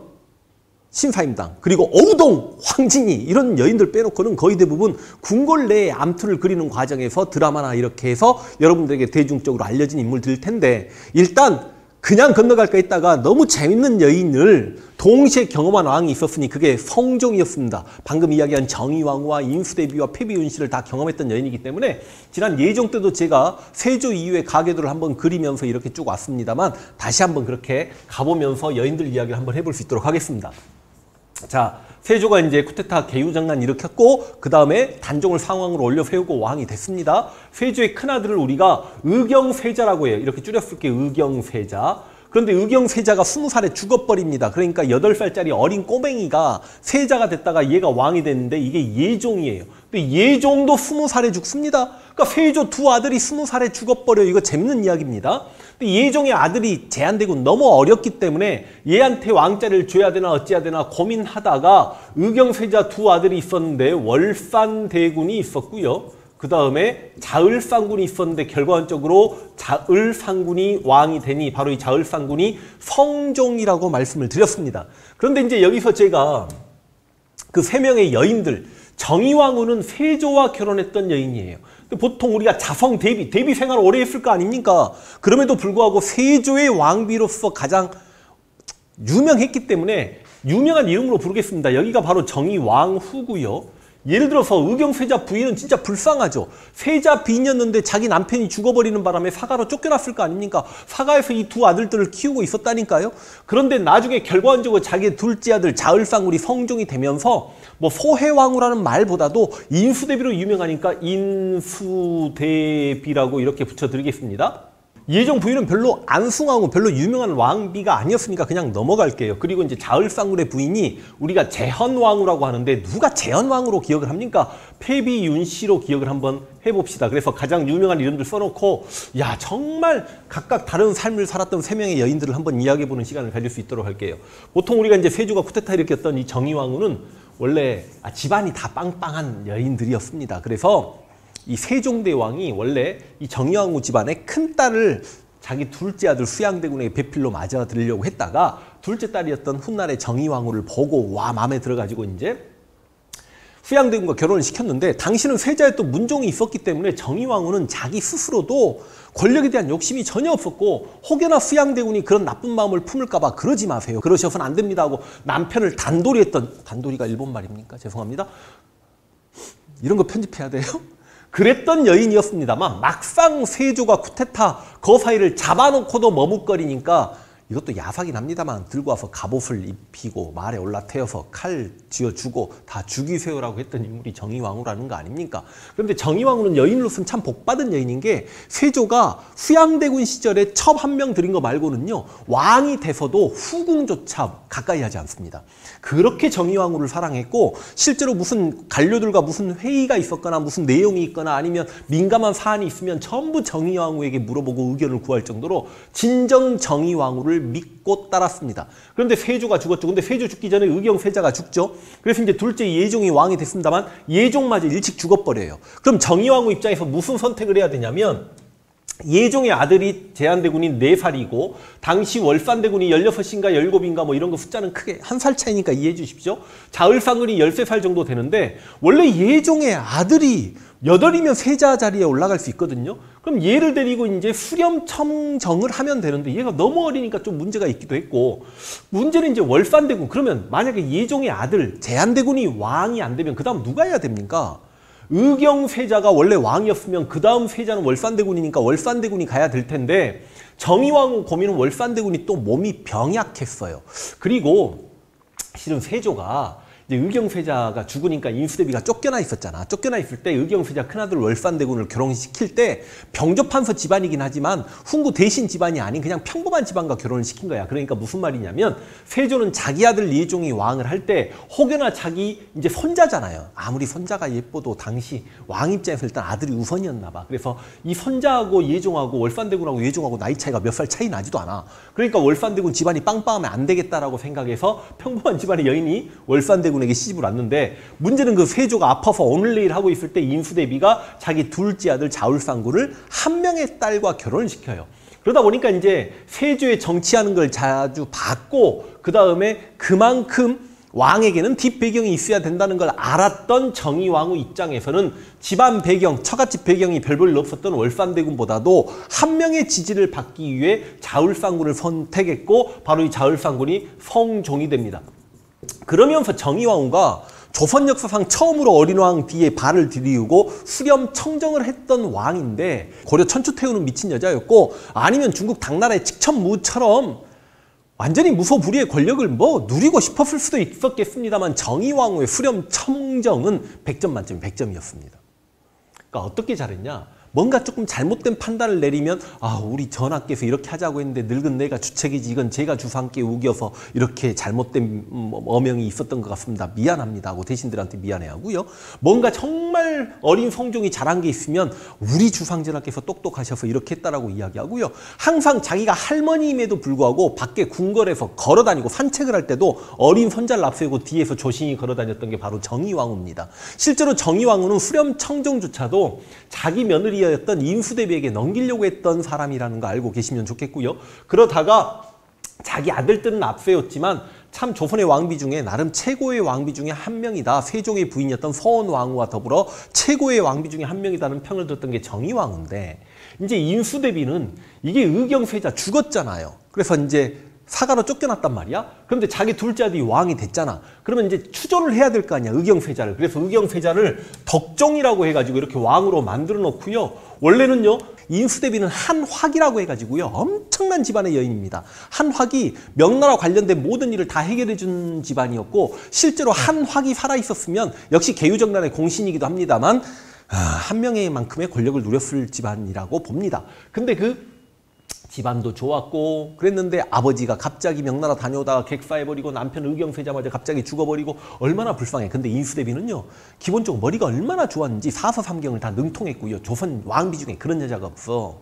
신사임당, 그리고 어우동, 황진이 이런 여인들 빼놓고는 거의 대부분 궁궐 내에 암투를 그리는 과정에서 드라마나 이렇게 해서 여러분들에게 대중적으로 알려진 인물들일 텐데 일단 그냥 건너갈 거 있다가 너무 재밌는 여인을 동시에 경험한 왕이 있었으니 그게 성종이었습니다. 방금 이야기한 정의왕후와 인수대비와 폐비윤씨를 다 경험했던 여인이기 때문에 지난 예종 때도 제가 세조 이후의 가계도를 한번 그리면서 이렇게 쭉 왔습니다만 다시 한번 그렇게 가보면서 여인들 이야기를 한번 해볼 수 있도록 하겠습니다. 자, 세조가 이제 쿠데타 개유장난 일으켰고 그 다음에 단종을 상황으로 올려 세우고 왕이 됐습니다. 세조의 큰아들을 우리가 의경세자라고 해요. 이렇게 줄였을게 의경세자. 그런데 의경세자가 스무 살에 죽어버립니다. 그러니까 여덟 살짜리 어린 꼬맹이가 세자가 됐다가 얘가 왕이 됐는데 이게 예종이에요. 근데 그 예종도 스무 살에 죽습니다. 그러니까 세조 두 아들이 스무 살에 죽어버려 이거 재밌는 이야기입니다. 근데 예종의 아들이 제한되고 너무 어렸기 때문에 얘한테 왕자를 줘야 되나 어찌해야 되나 고민하다가 의경세자 두 아들이 있었는데 월산대군이 있었고요. 그 다음에 자을상군이 있었는데 결과적으로 자을상군이 왕이 되니 바로 이 자을상군이 성종이라고 말씀을 드렸습니다. 그런데 이제 여기서 제가 그 세 명의 여인들 정의왕후는 세조와 결혼했던 여인이에요. 보통 우리가 자성 대비, 대비 생활 오래 했을 거 아닙니까? 그럼에도 불구하고 세조의 왕비로서 가장 유명했기 때문에 유명한 이름으로 부르겠습니다. 여기가 바로 정의왕후고요. 예를 들어서 의경세자 부인은 진짜 불쌍하죠. 세자 빈이었는데 자기 남편이 죽어버리는 바람에 사가로 쫓겨났을 거 아닙니까? 사가에서 이 두 아들들을 키우고 있었다니까요. 그런데 나중에 결과적으로 자기 둘째 아들 자을상울이 성종이 되면서 뭐 소해왕후라는 말보다도 인수대비로 유명하니까 인수대비라고 이렇게 붙여드리겠습니다. 예종 부인은 별로 안숭하고 별로 유명한 왕비가 아니었으니까 그냥 넘어갈게요. 그리고 이제 자을상굴의 부인이 우리가 재헌왕후라고 하는데 누가 재헌왕후로 기억을 합니까? 폐비윤씨로 기억을 한번 해봅시다. 그래서 가장 유명한 이름들 써놓고 야 정말 각각 다른 삶을 살았던 세 명의 여인들을 한번 이야기해보는 시간을 가질 수 있도록 할게요. 보통 우리가 이제 세조가 쿠데타 일으켰던 이 정의왕후는 원래 아, 집안이 다 빵빵한 여인들이었습니다. 그래서 이 세종대 왕이 원래 이정왕후 집안의 큰 딸을 자기 둘째 아들 수양대군에게 배필로 맞아들려고 했다가 둘째 딸이었던 훗날의 정의왕후를 보고 와 마음에 들어가지고 이제 수양대군과 결혼을 시켰는데 당신은 세자에 또 문종이 있었기 때문에 정의왕후는 자기 스스로도 권력에 대한 욕심이 전혀 없었고 혹여나 수양대군이 그런 나쁜 마음을 품을까 봐 그러지 마세요. 그러셔선안 됩니다 하고 남편을 단돌이했던 단돌이가 일본 말입니까? 죄송합니다. 이런 거 편집해야 돼요? 그랬던 여인이었습니다만 막상 세조가 쿠데타 거사이를 잡아놓고도 머뭇거리니까 이것도 야삭이 납니다만 들고 와서 갑옷을 입히고 말에 올라태어서칼 쥐어주고 다 죽이세요라고 했던 인물이 정의왕후라는 거 아닙니까? 그런데 정의왕후는 여인으로서는 참 복받은 여인인 게 세조가 수양대군 시절에 첩 한 명 들인 거 말고는요. 왕이 돼서도 후궁조차 가까이 하지 않습니다. 그렇게 정의왕후를 사랑했고 실제로 무슨 관료들과 무슨 회의가 있었거나 무슨 내용이 있거나 아니면 민감한 사안이 있으면 전부 정의왕후에게 물어보고 의견을 구할 정도로 진정 정의왕후를 예수를 믿고 따랐습니다. 그런데 세조가 죽었죠. 근데 세조 죽기 전에 의경 세자가 죽죠. 그래서 이제 둘째 예종이 왕이 됐습니다만 예종마저 일찍 죽어버려요. 그럼 정의왕후 입장에서 무슨 선택을 해야 되냐면 예종의 아들이 제한대군이 네살이고 당시 월산대군이 열여섯인가열곱인가뭐 이런 거 숫자는 크게 한 살 차이니까 이해해 주십시오. 자을상군이 열세 살 정도 되는데 원래 예종의 아들이 여덟이면 세자 자리에 올라갈 수 있거든요. 그럼 얘를 데리고 이제 수렴청정을 하면 되는데 얘가 너무 어리니까 좀 문제가 있기도 했고 문제는 이제 월산대군 그러면 만약에 예종의 아들 제한대군이 왕이 안 되면 그 다음 누가 해야 됩니까? 의경세자가 원래 왕이었으면 그 다음 세자는 월산대군이니까 월산대군이 가야 될 텐데 정의왕 고민은 월산대군이 또 몸이 병약했어요. 그리고 실은 세조가 이제 의경세자가 죽으니까 인수대비가 쫓겨나 있었잖아. 쫓겨나 있을 때 의경세자 큰아들 월산대군을 결혼시킬 때병접한서 집안이긴 하지만 훈구 대신 집안이 아닌 그냥 평범한 집안과 결혼을 시킨 거야. 그러니까 무슨 말이냐면 세조는 자기 아들 리종이 왕을 할 때 혹여나 자기 이제 손자잖아요. 아무리 손자가 예뻐도 당시 왕 입장에서 일단 아들이 우선이었나 봐. 그래서 이 손자하고 예종하고 월산대군하고 예종하고 나이 차이가 몇 살 차이 나지도 않아. 그러니까 월산대군 집안이 빵빵하면 안 되겠다라고 생각해서 평범한 집안의 여인이 월산대군 세조군에게 시집을 왔는데 문제는 그 세조가 아파서 오늘 내일 하고 있을 때 인수대비가 자기 둘째 아들 자울상군을 한 명의 딸과 결혼을 시켜요. 그러다 보니까 이제 세조의 정치하는 걸 자주 받고그 다음에 그만큼 왕에게는 뒷배경이 있어야 된다는 걸 알았던 정의왕후 입장에서는 집안 배경, 처갓집 배경이 별 볼일 없었던 월산대군보다도 한 명의 지지를 받기 위해 자울상군을 선택했고 바로 이 자울상군이 성종이 됩니다. 그러면서 정의왕후가 조선 역사상 처음으로 어린 왕 뒤에 발을 들이우고 수렴 청정을 했던 왕인데 고려 천추태우는 미친 여자였고 아니면 중국 당나라의 직천무처럼 완전히 무소불위의 권력을 뭐 누리고 싶었을 수도 있었겠습니다만 정의왕후의 수렴 청정은 100점 만점에 100점이었습니다. 그러니까 어떻게 잘했냐? 뭔가 조금 잘못된 판단을 내리면 아 우리 전하께서 이렇게 하자고 했는데 늙은 내가 주책이지 이건 제가 주상께 우겨서 이렇게 잘못된 음, 뭐, 어명이 있었던 것 같습니다. 미안합니다 하고 대신들한테 미안해하고요. 뭔가 정말 어린 성종이 잘한 게 있으면 우리 주상 전하께서 똑똑하셔서 이렇게 했다라고 이야기하고요. 항상 자기가 할머니임에도 불구하고 밖에 궁궐에서 걸어다니고 산책을 할 때도 어린 선자를 앞세우고 뒤에서 조신이 걸어다녔던 게 바로 정의왕후입니다. 실제로 정의왕후는 후렴 청정조차도 자기 며느리의 대비였던 인수 대비에게 넘기려고 했던 사람이라는 거 알고 계시면 좋겠고요. 그러다가 자기 아들들은 앞세웠지만참 조선의 왕비 중에 나름 최고의 왕비 중에 한 명이다. 세종의 부인이었던 서원 왕후와 더불어 최고의 왕비 중에 한 명이다는 평을 들었던 게 정의왕후인데 이제 인수대비는 이게 의경세자 죽었잖아요. 그래서 이제 사가로 쫓겨났단 말이야. 그런데 자기 둘째 아들이 왕이 됐잖아. 그러면 이제 추조를 해야 될 거 아니야. 의경세자를 그래서 의경세자를 덕정이라고 해가지고 이렇게 왕으로 만들어 놓고요. 원래는요. 인수대비는 한화기라고 해가지고요. 엄청난 집안의 여인입니다. 한화기 명나라 관련된 모든 일을 다 해결해 준 집안이었고 실제로 한화기 살아있었으면 역시 개유정란의 공신이기도 합니다만 아, 한 명의 만큼의 권력을 누렸을 집안이라고 봅니다. 근데 그 집안도 좋았고 그랬는데 아버지가 갑자기 명나라 다녀오다가 객사해버리고 남편 의경세자마자 갑자기 죽어버리고 얼마나 불쌍해. 근데 인수대비는요. 기본적으로 머리가 얼마나 좋았는지 사서삼경을 다 능통했고요. 조선 왕비 중에 그런 여자가 없어.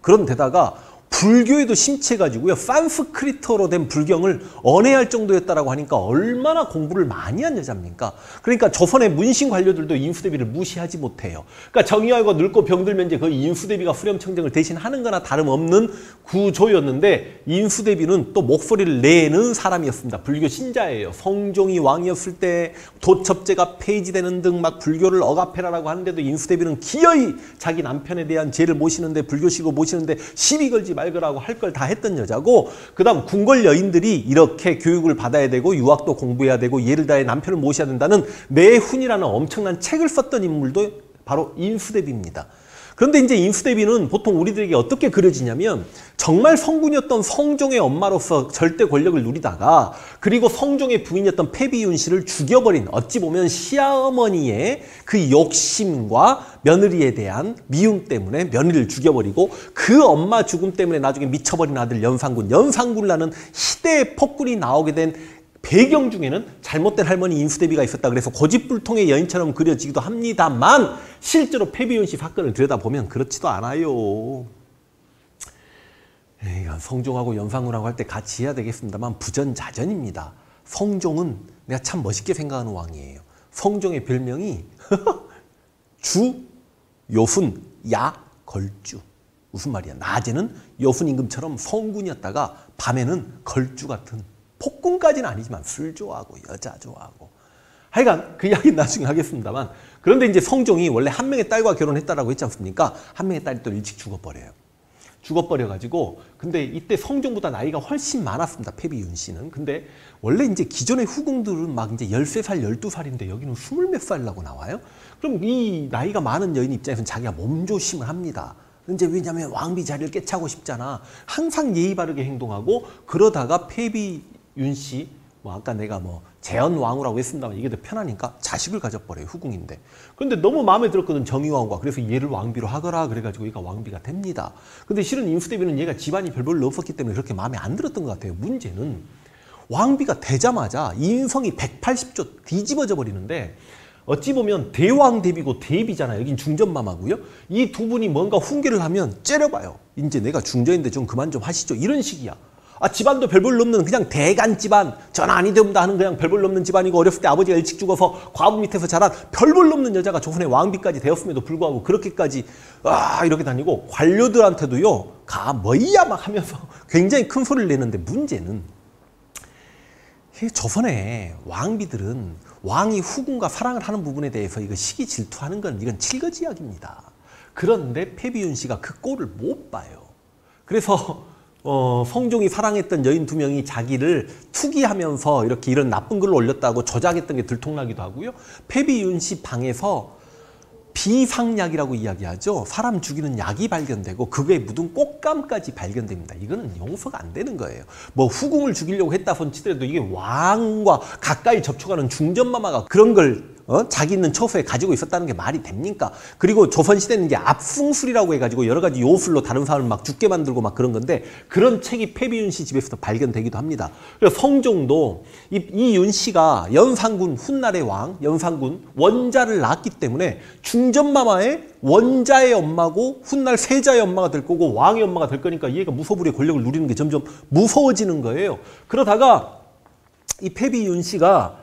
그런데다가 불교에도 심취해가지고요. 판스크리터로된 불경을 언해할 정도였다라고 하니까 얼마나 공부를 많이 한 여자입니까? 그러니까 조선의 문신 관료들도 인수대비를 무시하지 못해요. 그러니까 정의하고 늙고 병들면 이제 그 인수대비가 후렴청정을 대신하는 거나 다름없는 구조였는데 인수대비는 또 목소리를 내는 사람이었습니다. 불교 신자예요. 성종이 왕이었을 때 도첩제가 폐지되는 등 막 불교를 억압해라라고 하는데도 인수대비는 기어이 자기 남편에 대한 죄를 모시는데 불교식으로 모시는데 시비 걸지 말그라고 할 걸 다 했던 여자고 그다음 궁궐 여인들이 이렇게 교육을 받아야 되고 유학도 공부해야 되고 예를 다해 남편을 모셔야 된다는 내훈이라는 엄청난 책을 썼던 인물도 바로 인수대비입니다. 그런데 이제 인수대비는 보통 우리들에게 어떻게 그려지냐면 정말 성군이었던 성종의 엄마로서 절대 권력을 누리다가 그리고 성종의 부인이었던 패비윤 씨를 죽여버린 어찌 보면 시아어머니의 그 욕심과 며느리에 대한 미움 때문에 며느리를 죽여버리고 그 엄마 죽음 때문에 나중에 미쳐버린 아들 연산군, 연산군이라는 시대의 폭군이 나오게 된 배경 중에는 잘못된 할머니 인수대비가 있었다 그래서 고집불통의 여인처럼 그려지기도 합니다만 실제로 패비윤 씨 사건을 들여다보면 그렇지도 않아요. 이 성종하고 연상군하고 할 때 같이 해야 되겠습니다만 부전자전입니다. 성종은 내가 참 멋있게 생각하는 왕이에요. 성종의 별명이 주, 요훈, 야, 걸주. 무슨 말이야. 낮에는 여훈 임금처럼 성군이었다가 밤에는 걸주 같은 폭군까지는 아니지만 술 좋아하고 여자 좋아하고 하여간 그 이야기는 나중에 하겠습니다만 그런데 이제 성종이 원래 한 명의 딸과 결혼했다라고 했지 않습니까? 한 명의 딸이 또 일찍 죽어버려요. 죽어버려가지고 근데 이때 성종보다 나이가 훨씬 많았습니다. 패비윤 씨는. 근데 원래 이제 기존의 후궁들은 막 이제 열세 살 열두 살인데 여기는 스물 몇 살이라고 나와요. 그럼 이 나이가 많은 여인 입장에서는 자기가 몸조심을 합니다. 이제 왜냐면 왕비 자리를 깨차고 싶잖아. 항상 예의 바르게 행동하고 그러다가 패비 윤씨 뭐 아까 내가 뭐 재현왕후라고 했습니다만 이게 더 편하니까 자식을 가져버려요 후궁인데 근데 너무 마음에 들었거든 정의왕후가 그래서 얘를 왕비로 하거라 그래가지고 얘가 왕비가 됩니다 근데 실은 인수대비는 얘가 집안이 별볼일 없었기 때문에 그렇게 마음에 안 들었던 것 같아요 문제는 왕비가 되자마자 인성이 180조 뒤집어져 버리는데 어찌 보면 대왕 대비고 대비잖아요. 여긴 중전마마고요이 두 분이 뭔가 훈계를 하면 째려봐요. 이제 내가 중전인데 좀 그만 좀 하시죠. 이런 식이야. 아, 집안도 별볼 넘는 그냥 대간 집안, 전안이 됩니다 하는 그냥 별볼 넘는 집안이고 어렸을 때 아버지가 일찍 죽어서 과부 밑에서 자란 별볼 넘는 여자가 조선의 왕비까지 되었음에도 불구하고 그렇게까지 아 이렇게 다니고 관료들한테도요 가 뭐야 막 하면서 굉장히 큰 소리를 내는데 문제는 조선의 왕비들은 왕이 후궁과 사랑을 하는 부분에 대해서 이거 시기 질투하는 건 이건 칠거지약입니다. 그런데 패비윤 씨가 그 꼴을 못 봐요. 그래서 어, 성종이 사랑했던 여인 두 명이 자기를 투기하면서 이렇게 이런 나쁜 글을 올렸다고 저작했던 게 들통나기도 하고요. 패비윤 씨 방에서 비상약이라고 이야기하죠. 사람 죽이는 약이 발견되고 그외에 묻은 꽃감까지 발견됩니다. 이거는 용서가 안 되는 거예요. 뭐 후궁을 죽이려고 했다 손치더라도 이게 왕과 가까이 접촉하는 중전마마가 그런 걸 어? 자기는 있 처소에 가지고 있었다는 게 말이 됩니까? 그리고 조선시대는 이제 압승술이라고 해가지고 여러 가지 요술로 다른 사람을 막 죽게 만들고 막 그런 건데 그런 책이 패비윤 씨 집에서도 발견되기도 합니다. 그래서 성종도 이, 이윤 씨가 연산군 훗날의 왕 연산군 원자를 낳았기 때문에 중전마마의 원자의 엄마고 훗날 세자의 엄마가 될 거고 왕의 엄마가 될 거니까 얘가 무소불위의 권력을 누리는 게 점점 무서워지는 거예요. 그러다가 이 패비윤 씨가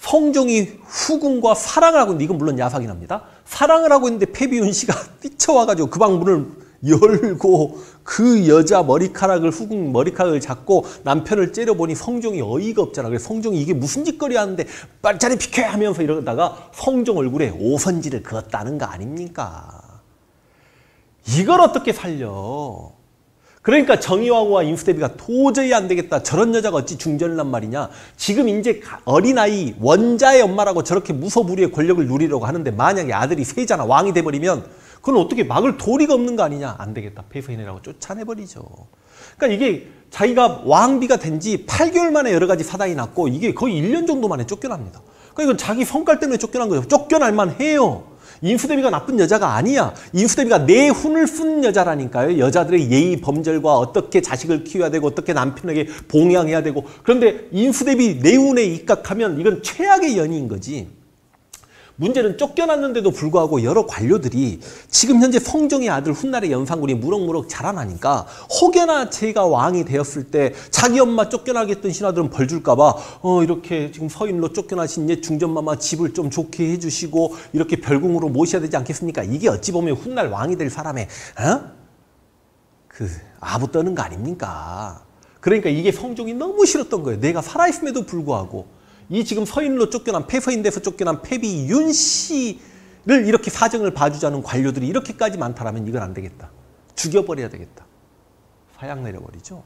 성종이 후궁과 사랑하고 을 있는데 이건 물론 야사긴 합니다. 사랑을 하고 있는데 패비윤 씨가 뛰쳐와가지고 그 방문을 열고 그 여자 머리카락을 후궁 머리카락을 잡고 남편을 째려보니 성종이 어이가 없잖아. 그래서 성종이 이게 무슨 짓거리야 하는데 빨리 자리 비켜 하면서 이러다가 성종 얼굴에 오선지를 그었다는 거 아닙니까? 이걸 어떻게 살려? 그러니까 정의왕후와 인수대비가 도저히 안 되겠다. 저런 여자가 어찌 중전란 말이냐. 지금 이제 어린아이 원자의 엄마라고 저렇게 무소불위의 권력을 누리려고 하는데 만약에 아들이 세자나 왕이 돼버리면 그건 어떻게 막을 도리가 없는 거 아니냐. 안 되겠다. 폐소인이라고 쫓아내버리죠. 그러니까 이게 자기가 왕비가 된 지 8개월 만에 여러 가지 사단이 났고 이게 거의 1년 정도 만에 쫓겨납니다. 그러니까 이건 자기 성깔 때문에 쫓겨난 거죠. 쫓겨날 만해요. 인수 대비가 나쁜 여자가 아니야. 인수 대비가 내 혼을 쓴 여자라니까요. 여자들의 예의 범절과 어떻게 자식을 키워야 되고 어떻게 남편에게 봉양해야 되고 그런데 인수 대비 내 운에 입각하면 이건 최악의 연인 거지. 문제는 쫓겨났는데도 불구하고 여러 관료들이 지금 현재 성종의 아들 훗날의 연산군이 무럭무럭 자라나니까 혹여나 제가 왕이 되었을 때 자기 엄마 쫓겨나겠던 신하들은 벌 줄까봐 어 이렇게 지금 서인로 쫓겨나신 옛 중전마마 집을 좀 좋게 해주시고 이렇게 별궁으로 모셔야 되지 않겠습니까? 이게 어찌 보면 훗날 왕이 될 사람의 어? 그 아부 떠는 거 아닙니까? 그러니까 이게 성종이 너무 싫었던 거예요. 내가 살아있음에도 불구하고 이 지금 서인으로 쫓겨난 폐서인대에서 쫓겨난 폐비 윤 씨를 이렇게 사정을 봐주자는 관료들이 이렇게까지 많다라면 이건 안 되겠다. 죽여버려야 되겠다. 사양 내려버리죠.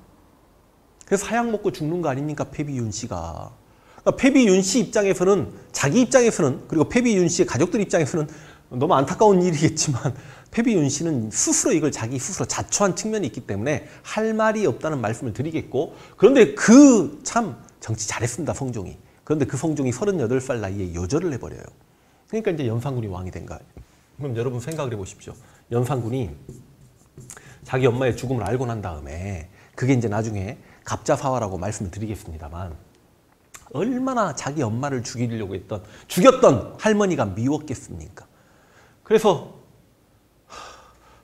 그래서 사양 먹고 죽는 거 아닙니까? 폐비 윤 씨가. 그러니까 폐비 윤씨 입장에서는 자기 입장에서는 그리고 폐비 윤 씨의 가족들 입장에서는 너무 안타까운 일이겠지만 페비윤 씨는 스스로 이걸 자기 스스로 자초한 측면이 있기 때문에 할 말이 없다는 말씀을 드리겠고 그런데 그 참 정치 잘했습니다 성종이 그런데 그 성종이 38살 나이에 여절을 해버려요. 그러니까 이제 연산군이 왕이 된 거예요. 그럼 여러분 생각을 해보십시오. 연산군이 자기 엄마의 죽음을 알고 난 다음에 그게 이제 나중에 갑자사화라고 말씀을 드리겠습니다만 얼마나 자기 엄마를 죽이려고 했던 죽였던 할머니가 미웠겠습니까? 그래서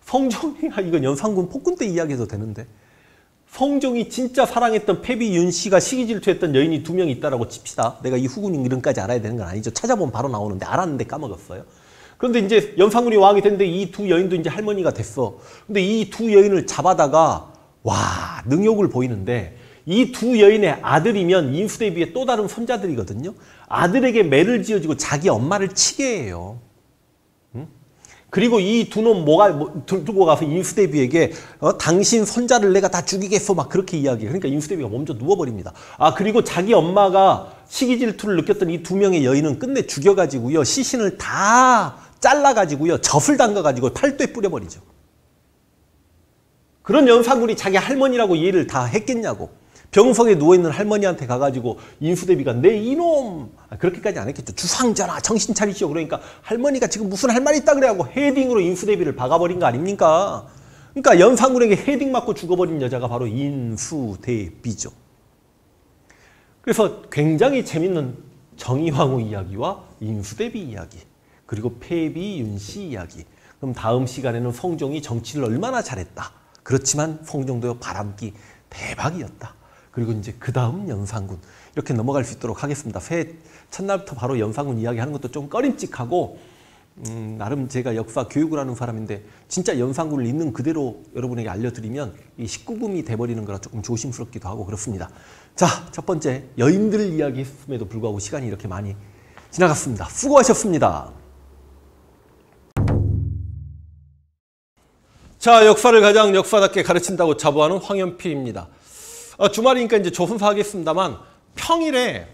성종이가 이건 연산군 폭군 때 이야기해도 되는데 성종이 진짜 사랑했던 패비윤 씨가 시기 질투했던 여인이 두 명 있다라고 칩시다. 내가 이 후군 이름까지 알아야 되는 건 아니죠. 찾아보면 바로 나오는데 알았는데 까먹었어요. 그런데 이제 연산군이 왕이 됐는데 이 두 여인도 이제 할머니가 됐어. 근데 이 두 여인을 잡아다가 와 능욕을 보이는데 이 두 여인의 아들이면 인수 대비에 또 다른 손자들이거든요. 아들에게 매를 지어주고 자기 엄마를 치게 해요. 그리고 이 두놈 뭐가 들고 뭐, 가서 인수대비에게 어, 당신 손자를 내가 다 죽이겠어 막 그렇게 이야기해. 그러니까 인수대비가 먼저 누워버립니다. 아 그리고 자기 엄마가 시기 질투를 느꼈던 이 두 명의 여인은 끝내 죽여가지고요 시신을 다 잘라가지고요 젖을 담가가지고 팔도에 뿌려버리죠. 그런 연사군이 자기 할머니라고 이해를 다 했겠냐고. 병석에 누워있는 할머니한테 가가지고 인수대비가 내 이놈 아, 그렇게까지 안 했겠죠. 주상자라 정신 차리시오. 그러니까 할머니가 지금 무슨 할말 있다 그래하고 헤딩으로 인수대비를 박아버린 거 아닙니까? 그러니까 연산군에게 헤딩 맞고 죽어버린 여자가 바로 인수대비죠. 그래서 굉장히 재밌는 정의왕후 이야기와 인수대비 이야기 그리고 폐비 윤씨 이야기 그럼 다음 시간에는 성종이 정치를 얼마나 잘했다. 그렇지만 성종도 바람기 대박이었다. 그리고 이제 그 다음 연산군 이렇게 넘어갈 수 있도록 하겠습니다. 새 첫날부터 바로 연산군 이야기하는 것도 좀 꺼림칙하고 음, 나름 제가 역사 교육을 하는 사람인데 진짜 연산군을 있는 그대로 여러분에게 알려드리면 이 19금이 돼버리는 거라 조금 조심스럽기도 하고 그렇습니다. 자, 첫 번째 여인들 이야기 했음에도 불구하고 시간이 이렇게 많이 지나갔습니다. 수고하셨습니다. 자, 역사를 가장 역사답게 가르친다고 자부하는 황현필입니다 어, 주말이니까 이제 조선사하겠습니다만 평일에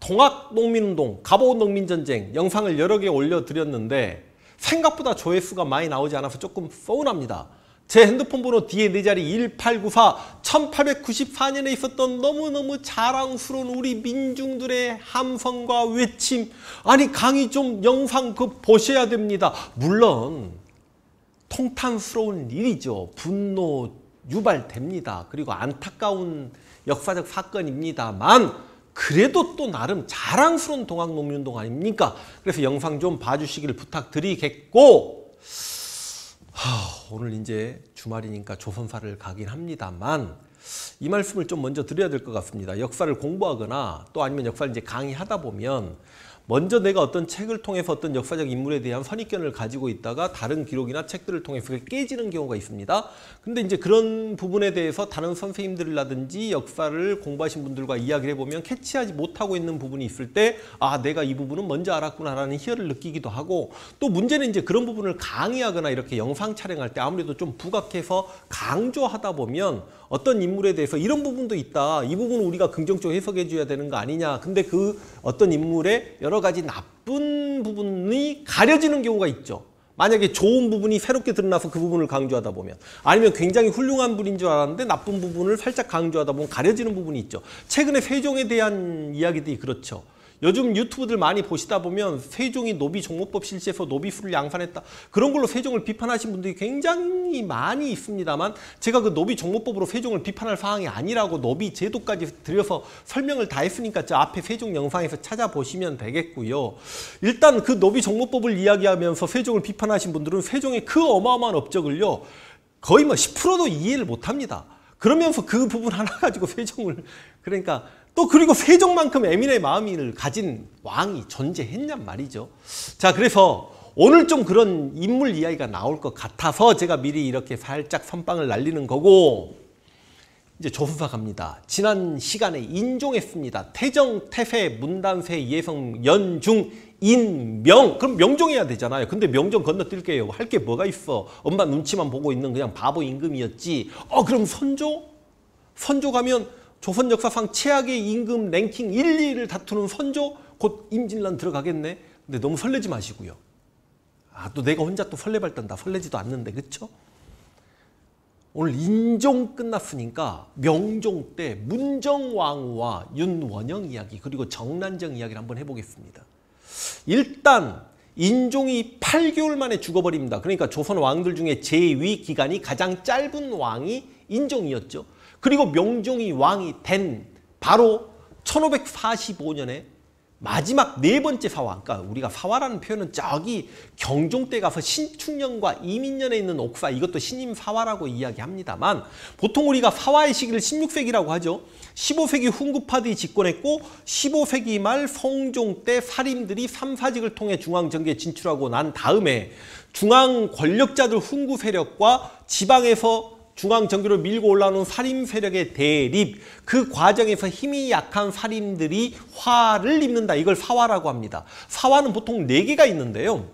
동학농민운동, 갑오농민전쟁 영상을 여러 개 올려드렸는데 생각보다 조회수가 많이 나오지 않아서 조금 서운합니다. 제 핸드폰 번호 뒤에 네 자리 1894 1894년에 있었던 너무너무 자랑스러운 우리 민중들의 함성과 외침 아니 강의 좀 영상 그 보셔야 됩니다. 물론 통탄스러운 일이죠. 분노, 유발됩니다. 그리고 안타까운 역사적 사건입니다만 그래도 또 나름 자랑스러운 동학농민운동 아닙니까? 그래서 영상 좀 봐주시길 부탁드리겠고 하, 오늘 이제 주말이니까 조선사를 가긴 합니다만 이 말씀을 좀 먼저 드려야 될 것 같습니다. 역사를 공부하거나 또 아니면 역사를 이제 강의하다 보면 먼저 내가 어떤 책을 통해서 어떤 역사적 인물에 대한 선입견을 가지고 있다가 다른 기록이나 책들을 통해서 깨지는 경우가 있습니다. 근데 이제 그런 부분에 대해서 다른 선생님들이라든지 역사를 공부하신 분들과 이야기를 해보면 캐치하지 못하고 있는 부분이 있을 때 아 내가 이 부분은 먼저 알았구나라는 희열을 느끼기도 하고 또 문제는 이제 그런 부분을 강의하거나 이렇게 영상 촬영할 때 아무래도 좀 부각해서 강조하다 보면 어떤 인물에 대해서 이런 부분도 있다. 이 부분은 우리가 긍정적으로 해석해 줘야 되는 거 아니냐. 근데 그 어떤 인물의 여러 여러 가지 나쁜 부분이 가려지는 경우가 있죠. 만약에 좋은 부분이 새롭게 드러나서 그 부분을 강조하다 보면 아니면 굉장히 훌륭한 분인 줄 알았는데 나쁜 부분을 살짝 강조하다 보면 가려지는 부분이 있죠. 최근에 세종에 대한 이야기들이 그렇죠. 요즘 유튜브들 많이 보시다 보면 세종이 노비 종목법 실시해서 노비수를 양산했다. 그런 걸로 세종을 비판하신 분들이 굉장히 많이 있습니다만 제가 그 노비 종목법으로 세종을 비판할 사항이 아니라고 노비 제도까지 들여서 설명을 다 했으니까 저 앞에 세종 영상에서 찾아보시면 되겠고요. 일단 그 노비 종목법을 이야기하면서 세종을 비판하신 분들은 세종의 그 어마어마한 업적을요. 거의 뭐 10%도 이해를 못합니다. 그러면서 그 부분 하나 가지고 세종을 그러니까 또 그리고 세종만큼 예민의 마음을 가진 왕이 존재했냔 말이죠. 자 그래서 오늘 좀 그런 인물 이야기가 나올 것 같아서 제가 미리 이렇게 살짝 선빵을 날리는 거고 이제 조수사 갑니다. 지난 시간에 인종했습니다. 태정, 태세, 문단세, 예성, 연중, 인명 그럼 명종해야 되잖아요. 근데 명종 건너뛸게요. 할 게 뭐가 있어. 엄마 눈치만 보고 있는 그냥 바보 임금이었지. 어 그럼 선조? 선조 가면 조선 역사상 최악의 임금 랭킹 1, 2를 다투는 선조 곧 임진란 들어가겠네. 근데 너무 설레지 마시고요. 아, 또 내가 혼자 또 설레발단다. 설레지도 않는데, 그쵸? 오늘 인종 끝났으니까 명종 때 문정왕후와 윤원영 이야기 그리고 정난정 이야기를 한번 해보겠습니다. 일단 인종이 8개월 만에 죽어버립니다. 그러니까 조선 왕들 중에 제위 기간이 가장 짧은 왕이 인종이었죠. 그리고 명종이 왕이 된 바로 1545년에 마지막 네 번째 사화, 그러니까 우리가 사화라는 표현은 저기 경종 때 가서 신축년과 이민년에 있는 옥사 이것도 신임 사화라고 이야기합니다만 보통 우리가 사화의 시기를 16세기라고 하죠. 15세기 훈구파들이 집권했고 15세기 말 성종 때 사림들이 삼사직을 통해 중앙정계에 진출하고 난 다음에 중앙 권력자들 훈구 세력과 지방에서 중앙 정교를 밀고 올라오는 사림 세력의 대립 그 과정에서 힘이 약한 사림들이 화를 입는다. 이걸 사화라고 합니다. 사화는 보통 네개가 있는데요.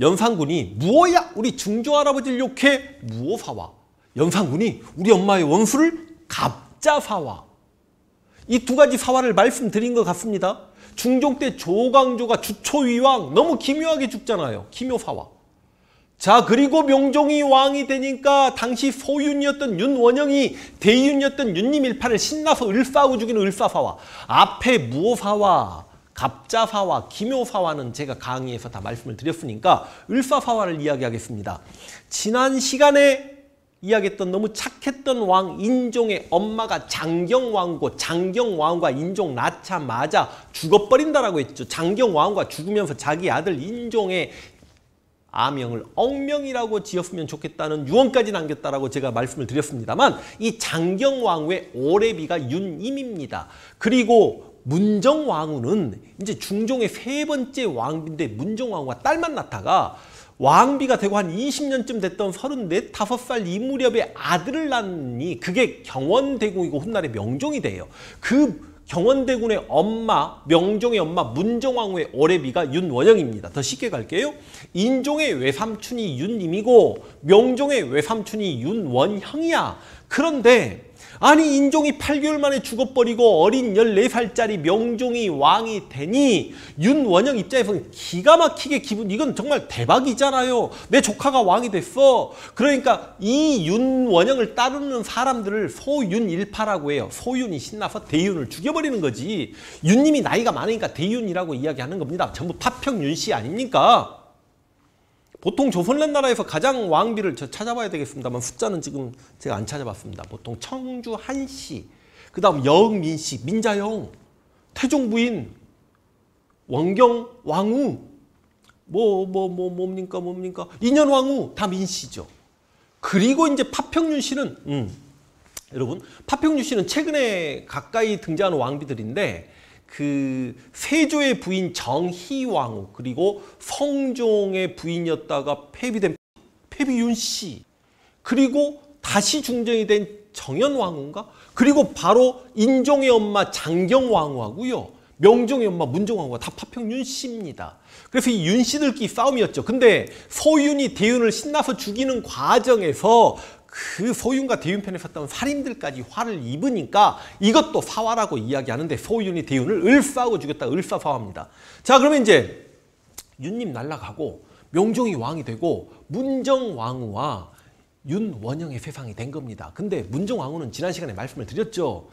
연산군이 무어야 우리 중조할아버지를 욕해 무어사화 연산군이 우리 엄마의 원수를 갑자사화이 두 가지 사화를 말씀드린 것 같습니다. 중종 때 조광조가 주초위왕 너무 기묘하게 죽잖아요. 기묘사화. 자 그리고 명종이 왕이 되니까 당시 소윤이었던 윤원영이 대윤이었던 윤님일파를 신나서 을사우 죽이는 을사사와 앞에 무오사와 갑자사와 기묘사와는 제가 강의에서 다 말씀을 드렸으니까 을사사와를 이야기하겠습니다. 지난 시간에 이야기했던 너무 착했던 왕 인종의 엄마가 장경왕고 장경왕과 인종 낳자마자 죽어버린다라고 했죠. 장경왕과 죽으면서 자기 아들 인종의 아명을 억명이라고 지었으면 좋겠다는 유언까지 남겼다라고 제가 말씀을 드렸습니다만 이 장경왕후의 오래비가 윤임입니다. 그리고 문정왕후는 이제 중종의 세 번째 왕비인데 문정왕후가 딸만 낳다가 왕비가 되고 한 20년쯤 됐던 34, 5살 이 무렵에 아들을 낳니 그게 경원대공이고 훗날의 명종이 돼요. 그 경원대군의 엄마, 명종의 엄마 문정왕후의 오래비가 윤원영입니다. 더 쉽게 갈게요. 인종의 외삼촌이 윤님이고 명종의 외삼촌이 윤원형이야. 그런데 아니 인종이 8개월 만에 죽어버리고 어린 14살짜리 명종이 왕이 되니 윤원영 입장에서는 기가 막히게 기분 이건 정말 대박이잖아요. 내 조카가 왕이 됐어. 그러니까 이 윤원영을 따르는 사람들을 소윤일파라고 해요. 소윤이 신나서 대윤을 죽여버리는 거지. 윤님이 나이가 많으니까 대윤이라고 이야기하는 겁니다. 전부 파평윤 씨 아닙니까? 보통 조선란 나라에서 가장 왕비를 저 찾아봐야 되겠습니다만 숫자는 지금 제가 안 찾아봤습니다. 보통 청주 한씨, 그 다음 여흥민씨, 민자영, 태종 부인, 원경 왕후, 뭐, 뭐, 뭐, 뭡니까, 뭡니까, 인현 왕후 다 민씨죠. 그리고 이제 파평윤 씨는, 음, 여러분, 파평윤 씨는 최근에 가까이 등장하는 왕비들인데 그 세조의 부인 정희왕후 그리고 성종의 부인이었다가 폐비된 폐비윤 씨 그리고 다시 중정이 된 정현왕후인가 그리고 바로 인종의 엄마 장경왕후하고요 명종의 엄마 문종왕후가 다 파평윤 씨입니다. 그래서 이윤 씨들끼리 싸움이었죠. 근데 소윤이 대윤을 신나서 죽이는 과정에서 그 소윤과 대윤편에 섰던 살인들까지 화를 입으니까 이것도 사화라고 이야기하는데 소윤이 대윤을 을사하고 죽였다. 을사사화입니다. 자 그러면 이제 윤님 날라가고 명종이 왕이 되고 문정왕후와 윤원영의 세상이 된 겁니다. 근데 문정왕후는 지난 시간에 말씀을 드렸죠.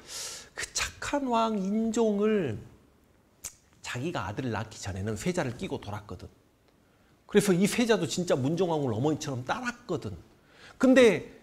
그 착한 왕 인종을 자기가 아들을 낳기 전에는 세자를 끼고 돌았거든. 그래서 이 세자도 진짜 문정왕후를 어머니처럼 따랐거든. 근데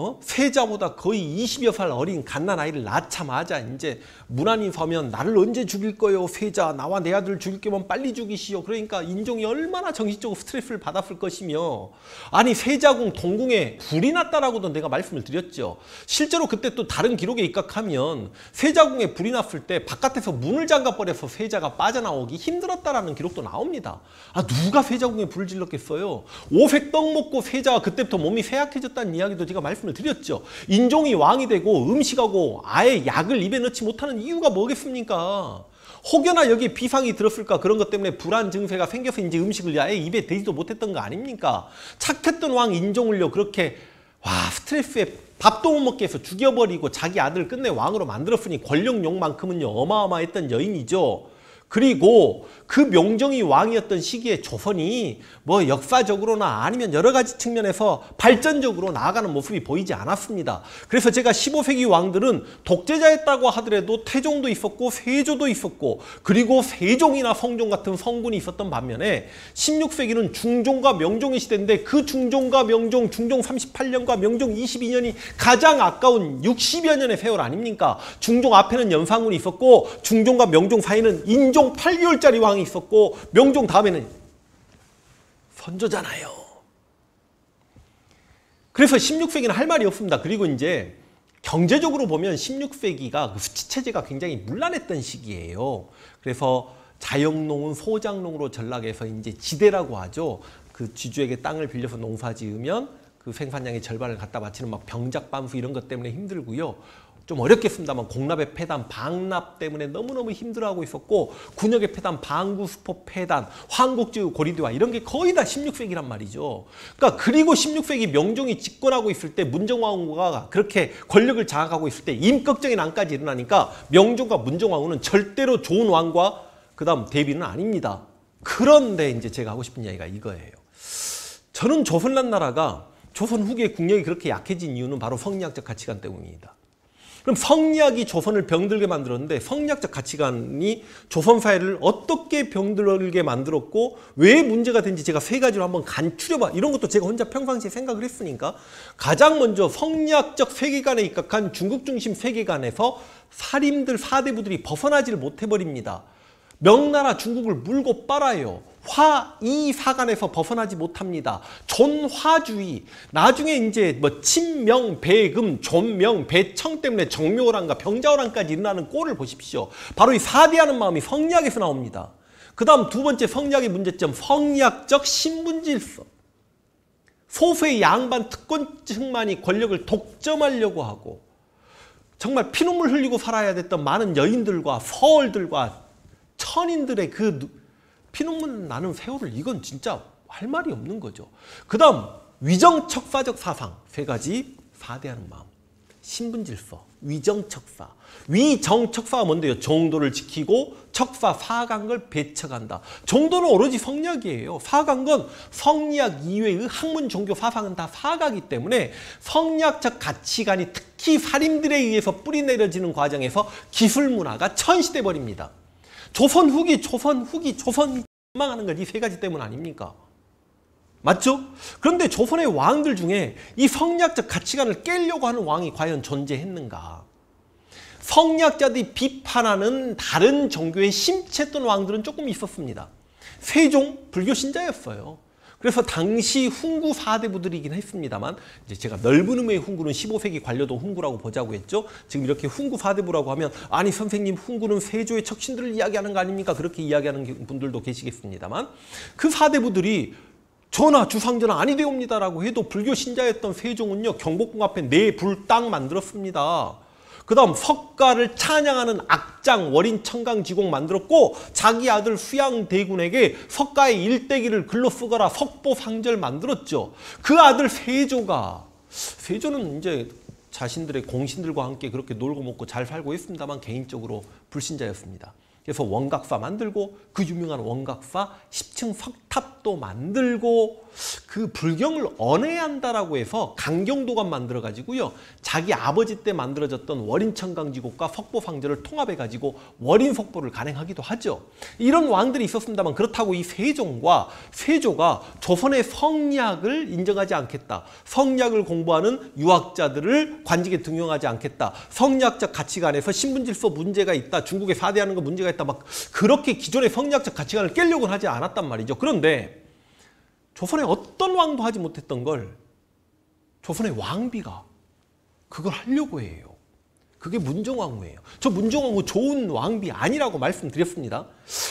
어? 세자보다 거의 20여 살 어린 갓난 아이를 낳자마자 이제 무난히 서면 나를 언제 죽일 거예요 세자 나와 내 아들 죽일 게면 빨리 죽이시오 그러니까 인종이 얼마나 정신적으로 스트레스를 받았을 것이며 아니 세자궁 동궁에 불이 났다라고도 내가 말씀을 드렸죠 실제로 그때 또 다른 기록에 입각하면 세자궁에 불이 났을 때 바깥에서 문을 잠가버려서 세자가 빠져나오기 힘들었다라는 기록도 나옵니다 아 누가 세자궁에 불을 질렀겠어요 오색 떡 먹고 세자가 그때부터 몸이 쇠약해졌다는 이야기도 제가 말씀 을 말씀을 드렸죠. 인종이 왕이 되고 음식하고 아예 약을 입에 넣지 못하는 이유가 뭐겠습니까? 혹여나 여기 비상이 들었을까 그런 것 때문에 불안 증세가 생겨서 이제 음식을 아예 입에 대지도 못했던 거 아닙니까? 착했던 왕 인종을요 그렇게 와 스트레스에 밥도 못 먹게 해서 죽여버리고 자기 아들 끝내 왕으로 만들었으니 권력욕만큼은요 어마어마했던 여인이죠. 그리고 그 명정이 왕이었던 시기에 조선이 뭐 역사적으로나 아니면 여러 가지 측면에서 발전적으로 나아가는 모습이 보이지 않았습니다. 그래서 제가 15세기 왕들은 독재자였다고 하더라도 태종도 있었고 세조도 있었고 그리고 세종이나 성종 같은 성군이 있었던 반면에 16세기는 중종과 명종의 시대인데 그 중종과 명종, 중종 38년과 명종 22년이 가장 아까운 60여 년의 세월 아닙니까? 중종 앞에는 연산군이 있었고 중종과 명종 사이는 인종 명종 8개월짜리 왕이 있었고 명종 다음에는 선조잖아요. 그래서 16세기는 할 말이 없습니다. 그리고 이제 경제적으로 보면 16세기가 그 수치체제가 굉장히 문란했던 시기예요. 그래서 자영농은 소작농으로 전락해서 이제 지대라고 하죠. 그 지주에게 땅을 빌려서 농사 지으면 그 생산량의 절반을 갖다 바치는 막 병작 반수 이런 것 때문에 힘들고요. 좀 어렵겠습니다만 공납의 폐단, 방납 때문에 너무너무 힘들어하고 있었고 군역의 폐단, 방구수포 폐단, 황국지우 고리대와 이런 게 거의 다 16세기란 말이죠. 그러니까 그리고 16세기 명종이 집권하고 있을 때 문정왕후가 그렇게 권력을 장악하고 있을 때임꺽정이 난까지 일어나니까 명종과 문정왕후는 절대로 좋은 왕과 그 다음 대비는 아닙니다. 그런데 이제 제가 하고 싶은 이야기가 이거예요. 저는 조선란 나라가 조선 후기에 국력이 그렇게 약해진 이유는 바로 성리학적 가치관 때문입니다. 그럼 성리학이 조선을 병들게 만들었는데 성리학적 가치관이 조선 사회를 어떻게 병들게 만들었고 왜 문제가 된지 제가 세 가지로 한번 간추려봐 이런 것도 제가 혼자 평상시에 생각을 했으니까 가장 먼저 성리학적 세계관에 입각한 중국 중심 세계관에서 사림들 사대부들이 벗어나지를 못해버립니다. 명나라 중국을 물고 빨아요. 화, 이 사관에서 벗어나지 못합니다. 존화주의. 나중에 이제 뭐 친명, 배금, 존명, 배청 때문에 정묘란과 호 병자호란까지 일어나는 꼴을 보십시오. 바로 이 사대하는 마음이 성리학에서 나옵니다. 그 다음 두 번째 성리학의 문제점, 성리학적 신분질서. 소수의 양반 특권층만이 권력을 독점하려고 하고 정말 피눈물 흘리고 살아야 됐던 많은 여인들과 서울들과 천인들의 그 피눈물 나는 세월을 이건 진짜 할 말이 없는 거죠. 그 다음 위정척사적 사상 세 가지 사대하는 마음 신분질서 위정척사 위정척사가 뭔데요? 정도를 지키고 척사 사강을 배척한다. 정도는 오로지 성리학이에요 사강은 성리학 이외의 학문 종교 사상은 다사이기 때문에 성리학적 가치관이 특히 사림들에 의해서 뿌리내려지는 과정에서 기술문화가 천시돼 버립니다. 조선 후기, 조선 후기, 조선이 망하는 걸이세 가지 때문 아닙니까? 맞죠? 그런데 조선의 왕들 중에 이성리적 가치관을 깰려고 하는 왕이 과연 존재했는가? 성리자들이 비판하는 다른 종교의 심체 또는 왕들은 조금 있었습니다. 세종 불교 신자였어요. 그래서 당시 훈구 4대부들이긴 했습니다만 이제 제가 넓은 의미의 훈구는 15세기 관료동 훈구라고 보자고 했죠. 지금 이렇게 훈구 4대부라고 하면 아니 선생님 훈구는 세조의 척신들을 이야기하는 거 아닙니까? 그렇게 이야기하는 분들도 계시겠습니다만 그 4대부들이 전하 주상전하 아니 되옵니다라고 해도 불교 신자였던 세종은요 경복궁 앞에 네불땅 만들었습니다. 그 다음 석가를 찬양하는 악장 월인 청강지공 만들었고 자기 아들 수양대군에게 석가의 일대기를 글로 쓰거라 석보상절 만들었죠. 그 아들 세조가 세조는 이제 자신들의 공신들과 함께 그렇게 놀고 먹고 잘 살고 있습니다만 개인적으로 불신자였습니다. 그래서 원각사 만들고 그 유명한 원각사 10층 석탑도 만들고 그 불경을 언해한다라고 야 해서 강경도감 만들어가지고요. 자기 아버지 때 만들어졌던 월인천강지곡과 석보상제를 통합해가지고 월인석보를 간행하기도 하죠. 이런 왕들이 있었습니다만 그렇다고 이 세종과 세조가 조선의 성리학을 인정하지 않겠다. 성리학을 공부하는 유학자들을 관직에 등용하지 않겠다. 성리학적 가치관에서 신분질서 문제가 있다. 중국에 사대하는 거 문제가 있다. 되겠다 막 그렇게 기존의 성리학적 가치관을 깨려고 하지 않았단 말이죠. 그런데 조선의 어떤 왕도 하지 못했던 걸 조선의 왕비가 그걸 하려고 해요. 그게 문정왕후예요저문정왕후 좋은 왕비 아니라고 말씀드렸습니다.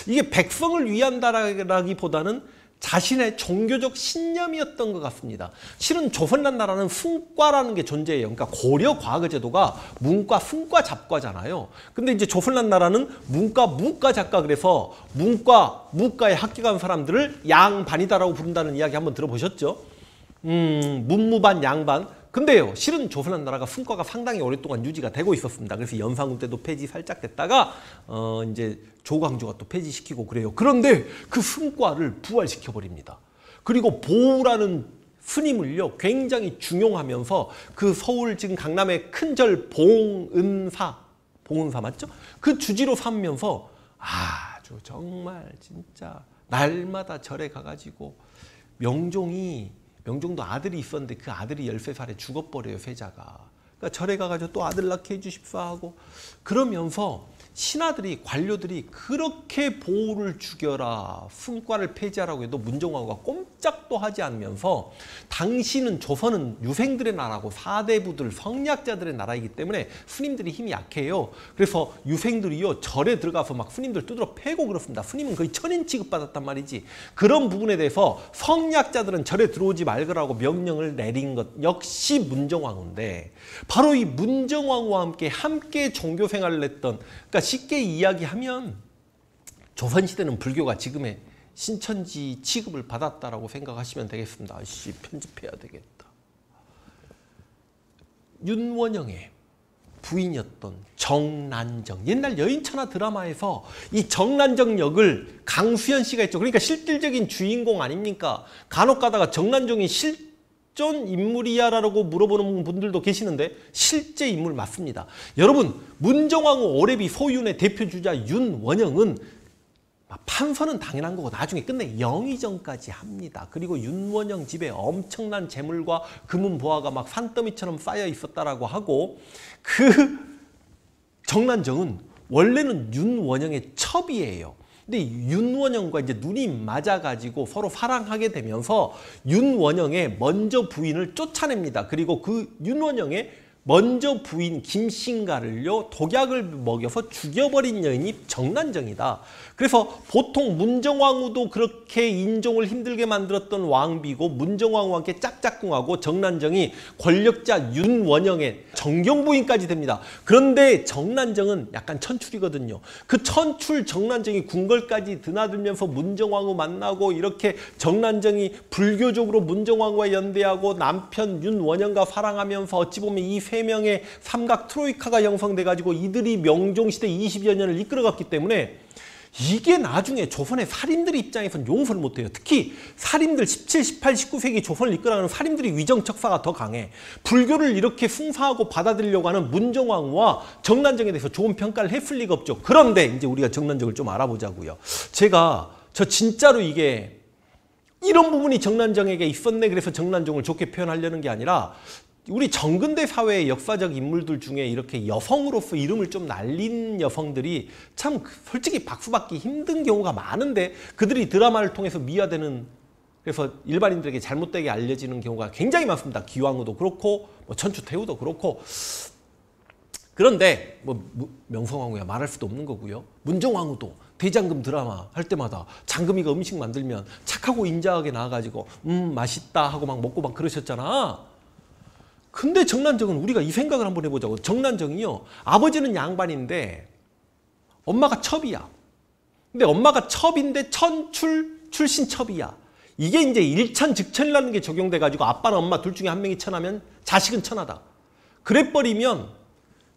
이게 백성을 위한다라기보다는 자신의 종교적 신념이었던 것 같습니다. 실은 조선란 나라는 훈과라는 게 존재해요. 그러니까 고려 과거 제도가 문과, 훈과, 잡과잖아요. 근데 이제 조선란 나라는 문과, 무과, 작과 그래서 문과, 무과에 합격한 사람들을 양반이다라고 부른다는 이야기 한번 들어보셨죠? 음, 문무반, 양반. 근데요, 실은 조선한 나라가 승과가 상당히 오랫동안 유지가 되고 있었습니다. 그래서 연산군 때도 폐지 살짝 됐다가 어 이제 조광조가 또 폐지시키고 그래요. 그런데 그 승과를 부활시켜 버립니다. 그리고 보우라는 스님을요 굉장히 중용하면서 그 서울 지금 강남의 큰 절 봉은사 봉은사 맞죠? 그 주지로 삼면서 아주 정말 진짜 날마다 절에 가가지고 명종이 명종도 아들이 있었는데 그 아들이 13살에 죽어버려요, 세자가. 그러니까 절에 가가지고 또 아들 낳게 해주십사 하고 그러면서 신하들이 관료들이 그렇게 보호를 죽여라 승과를 폐지하라고 해도 문정왕후가 꼼짝도 하지 않으면서 당신은 조선은 유생들의 나라고 사대부들 성략자들의 나라이기 때문에 스님들이 힘이 약해요. 그래서 유생들이요 절에 들어가서 막 스님들 두드러 패고 그렇습니다. 스님은 거의 천인 취급받았단 말이지. 그런 부분에 대해서 성략자들은 절에 들어오지 말거라고 명령을 내린 것 역시 문정왕후인데 바로 이 문정왕후와 함께 함께 종교 생활을 했던 그러니까 쉽게 이야기하면 조선시대는 불교가 지금의 신천지 취급을 받았다라고 생각하시면 되겠습니다. 아씨 편집해야 되겠다. 윤원영의 부인이었던 정난정 옛날 여인천하 드라마에서 이 정난정 역을 강수현 씨가 했죠. 그러니까 실질적인 주인공 아닙니까? 간혹 가다가 정난정이 실 실존 인물이야라고 물어보는 분들도 계시는데 실제 인물 맞습니다. 여러분 문정왕후 오래비 소윤의 대표주자 윤원영은 판서는 당연한 거고 나중에 끝내 영의정까지 합니다. 그리고 윤원영 집에 엄청난 재물과 금은 보화가 막 산더미처럼 쌓여 있었다라고 하고 그 정난정은 원래는 윤원영의 첩이에요. 근데 윤원영과 이제 눈이 맞아가지고 서로 사랑하게 되면서 윤원영의 먼저 부인을 쫓아냅니다. 그리고 그 윤원영의 먼저 부인 김신가를요 독약을 먹여서 죽여버린 여인이 정난정이다. 그래서 보통 문정왕후도 그렇게 인종을 힘들게 만들었던 왕비고 문정왕후와 함께 짝짝꿍하고 정난정이 권력자 윤원영의 정경부인까지 됩니다. 그런데 정난정은 약간 천출이거든요. 그 천출 정난정이 궁궐까지 드나들면서 문정왕후 만나고 이렇게 정난정이 불교적으로 문정왕후와 연대하고 남편 윤원영과 사랑하면서 어찌 보면 이 세 명의 삼각 트로이카가 형성돼가지고 이들이 명종시대 20여 년을 이끌어갔기 때문에 이게 나중에 조선의 살인들 입장에선 용서를 못해요. 특히 살인들 17, 18, 19세기 조선을 이끌어가는 살인들이 위정척사가 더 강해. 불교를 이렇게 숭사하고 받아들이려고 하는 문정왕후 정난정에 대해서 좋은 평가를 했을 리가 없죠. 그런데 이제 우리가 정난정을 좀 알아보자고요. 제가 저 진짜로 이게 이런 부분이 정난정에게 있었네 그래서 정난정을 좋게 표현하려는 게 아니라 우리 정근대 사회의 역사적 인물들 중에 이렇게 여성으로서 이름을 좀 날린 여성들이 참 그 솔직히 박수받기 힘든 경우가 많은데 그들이 드라마를 통해서 미화되는 그래서 일반인들에게 잘못되게 알려지는 경우가 굉장히 많습니다. 기왕후도 그렇고 뭐천추태우도 그렇고 그런데 뭐 명성황후야 말할 수도 없는 거고요. 문정황후도 대장금 드라마 할 때마다 장금이가 음식 만들면 착하고 인자하게 나와가지고 음 맛있다 하고 막 먹고 막 그러셨잖아. 근데 정난정은 우리가 이 생각을 한번 해보자고. 정난정이요. 아버지는 양반인데 엄마가 첩이야. 근데 엄마가 첩인데 천출 출신 첩이야. 이게 이제 일천 즉천이라는게 적용돼 가지고 아빠나 엄마 둘 중에 한 명이 천하면 자식은 천하다. 그래버리면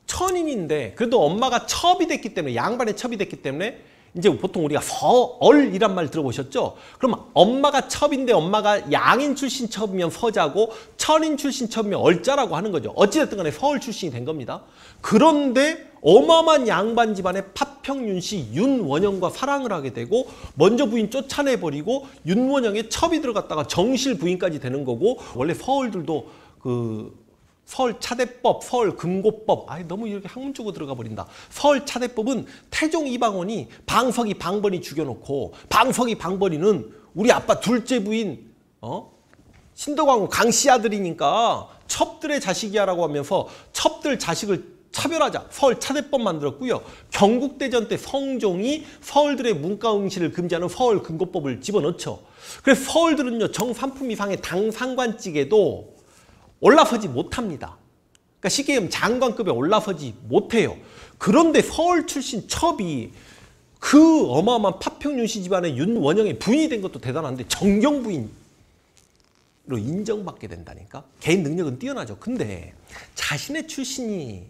천인인데 그래도 엄마가 첩이 됐기 때문에 양반의 첩이 됐기 때문에 이제 보통 우리가 서얼이란 말 들어보셨죠? 그럼 엄마가 첩인데 엄마가 양인 출신 첩이면 서자고 천인 출신 천명 얼짜라고 하는 거죠. 어찌됐든 간에 서울 출신이 된 겁니다. 그런데 어마어마한 양반 집안에 파평윤 씨 윤원영과 사랑을 하게 되고 먼저 부인 쫓아내버리고 윤원영의 첩이 들어갔다가 정실 부인까지 되는 거고 원래 서울들도 그 서울 차대법, 서울 금고법, 아니 너무 이렇게 학문 쪽으로 들어가 버린다. 서울 차대법은 태종 이방원이 방석이 방번이 죽여놓고 방석이 방번이는 우리 아빠 둘째 부인 어 신덕왕후 강씨 아들이니까 첩들의 자식이야라고 하면서 첩들 자식을 차별하자 서울 차대법 만들었고요. 경국대전 때 성종이 서울들의 문과응시를 금지하는 서울 금고법을 집어넣죠. 그래서 서울들은요 정산품 이상의 당상관직에도 올라서지 못합니다. 그러니까 쉽게 얘기하면 장관급에 올라서지 못해요. 그런데 서울 출신 첩이 그 어마어마한 파평윤씨 집안의 윤원영의 부인이 된 것도 대단한데 정경부인 로 인정받게 된다니까. 개인 능력은 뛰어나죠. 근데 자신의 출신이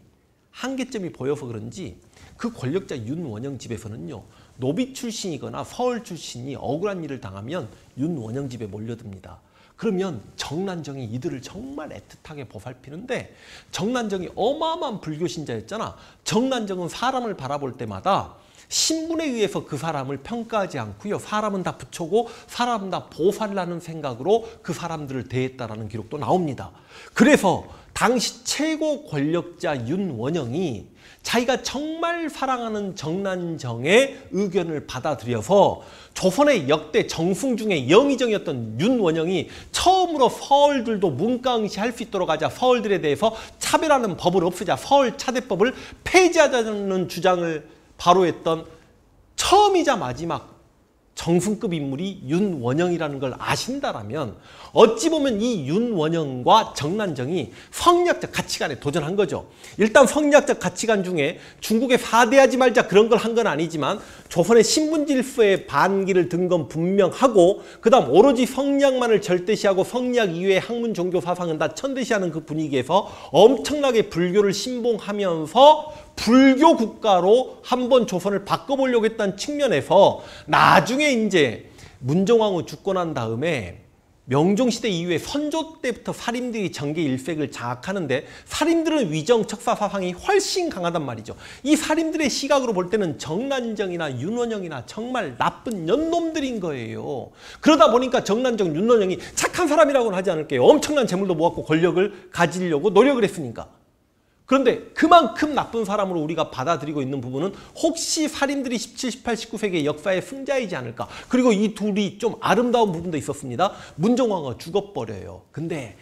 한계점이 보여서 그런지 그 권력자 윤원영 집에서는요. 노비 출신이거나 서울 출신이 억울한 일을 당하면 윤원영 집에 몰려듭니다. 그러면 정난정이 이들을 정말 애틋하게 보살피는데 정난정이 어마어마한 불교 신자였잖아. 정난정은 사람을 바라볼 때마다 신분에 의해서 그 사람을 평가하지 않고요. 사람은 다 부처고 사람은 다 보살라는 생각으로 그 사람들을 대했다라는 기록도 나옵니다. 그래서 당시 최고 권력자 윤원영이 자기가 정말 사랑하는 정난정의 의견을 받아들여서 조선의 역대 정승 중에 영의정이었던 윤원영이 처음으로 서울들도 문과응시할 수 있도록 하자 서울들에 대해서 차별하는 법을 없애자 서울차대법을 폐지하자는 주장을 바로 했던 처음이자 마지막 정승급 인물이 윤원영이라는 걸 아신다라면 어찌 보면 이 윤원영과 정난정이 성리학적 가치관에 도전한 거죠. 일단 성리학적 가치관 중에 중국에 사대하지 말자 그런 걸 한 건 아니지만 조선의 신분질서의 반기를 든 건 분명하고 그 다음 오로지 성리학만을 절대시하고 성리학 이외의 학문 종교 사상은 다 천대시하는 그 분위기에서 엄청나게 불교를 신봉하면서 불교 국가로 한번 조선을 바꿔보려고 했던 측면에서 나중에 이제 문정왕후 죽고 난 다음에 명종시대 이후에 선조 때부터 사림들이 전개 일색을 장악하는데 사림들은 위정, 척사, 사상이 훨씬 강하단 말이죠. 이 사림들의 시각으로 볼 때는 정난정이나 윤원영이나 정말 나쁜 연놈들인 거예요. 그러다 보니까 정난정, 윤원영이 착한 사람이라고는 하지 않을게요. 엄청난 재물도 모았고 권력을 가지려고 노력을 했으니까. 그런데 그만큼 나쁜 사람으로 우리가 받아들이고 있는 부분은 혹시 살인들이 17, 18, 19세기의 역사의 승자이지 않을까. 그리고 이 둘이 좀 아름다운 부분도 있었습니다. 문정왕후 죽어버려요. 근데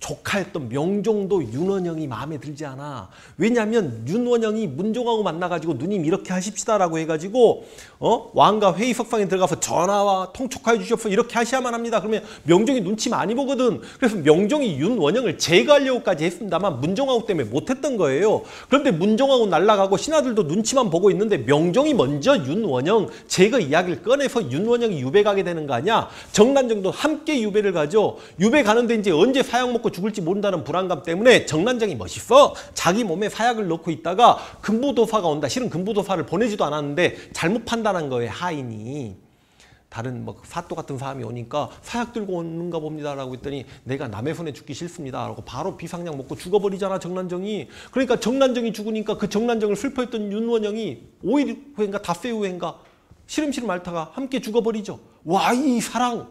조카였던 명종도 윤원영이 마음에 들지 않아. 왜냐하면 윤원영이 문종하고 만나가지고 누님 이렇게 하십시다라고 해가지고 어? 왕과 회의 석방에 들어가서 전화와 통촉하여 주시옵소서 이렇게 하셔야만 합니다. 그러면 명종이 눈치 많이 보거든. 그래서 명종이 윤원영을 제거하려고까지 했습니다만 문종하고 때문에 못했던 거예요. 그런데 문종하고 날라가고 신하들도 눈치만 보고 있는데 명종이 먼저 윤원영 제거 이야기를 꺼내서 윤원영이 유배 가게 되는 거 아니야. 정난정도 함께 유배를 가죠. 유배 가는데 이제 언제 사양 먹고 맞고 죽을지 모른다는 불안감 때문에 정난장이 멋있어. 자기 몸에 사약을 넣고 있다가 금부도사가 온다. 실은 금부도사를 보내지도 않았는데 잘못 판단한 거예요. 하인이. 다른 뭐 그 사또 같은 사람이 오니까 사약 들고 오는가 봅니다라고 했더니 내가 남의 손에 죽기 싫습니다라고 바로 비상약 먹고 죽어버리잖아 정난정이 그러니까 정난정이 죽으니까 그 정난정을 슬퍼했던 윤원영이 5일 후인가 닷새 후인가 시름시름 앓다가 함께 죽어버리죠 와 이 사랑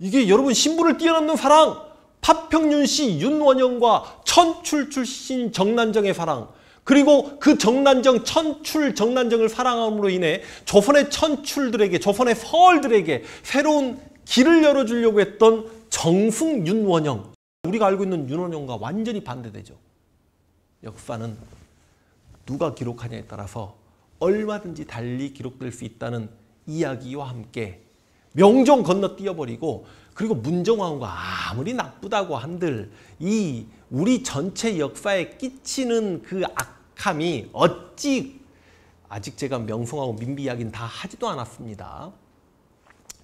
이게 여러분 신부를 뛰어넘는 사랑 파평윤 씨 윤원영과 천출 출신 정난정의 사랑 그리고 그 정난정 천출 정난정을 사랑함으로 인해 조선의 천출들에게 조선의 서얼들에게 새로운 길을 열어주려고 했던 정승 윤원영 우리가 알고 있는 윤원영과 완전히 반대되죠. 역사는 누가 기록하냐에 따라서 얼마든지 달리 기록될 수 있다는 이야기와 함께 명종 건너뛰어버리고 그리고 문정왕후가 아무리 나쁘다고 한들 이 우리 전체 역사에 끼치는 그 악함이 어찌 아직 제가 명성하고 민비 이야기는 다 하지도 않았습니다.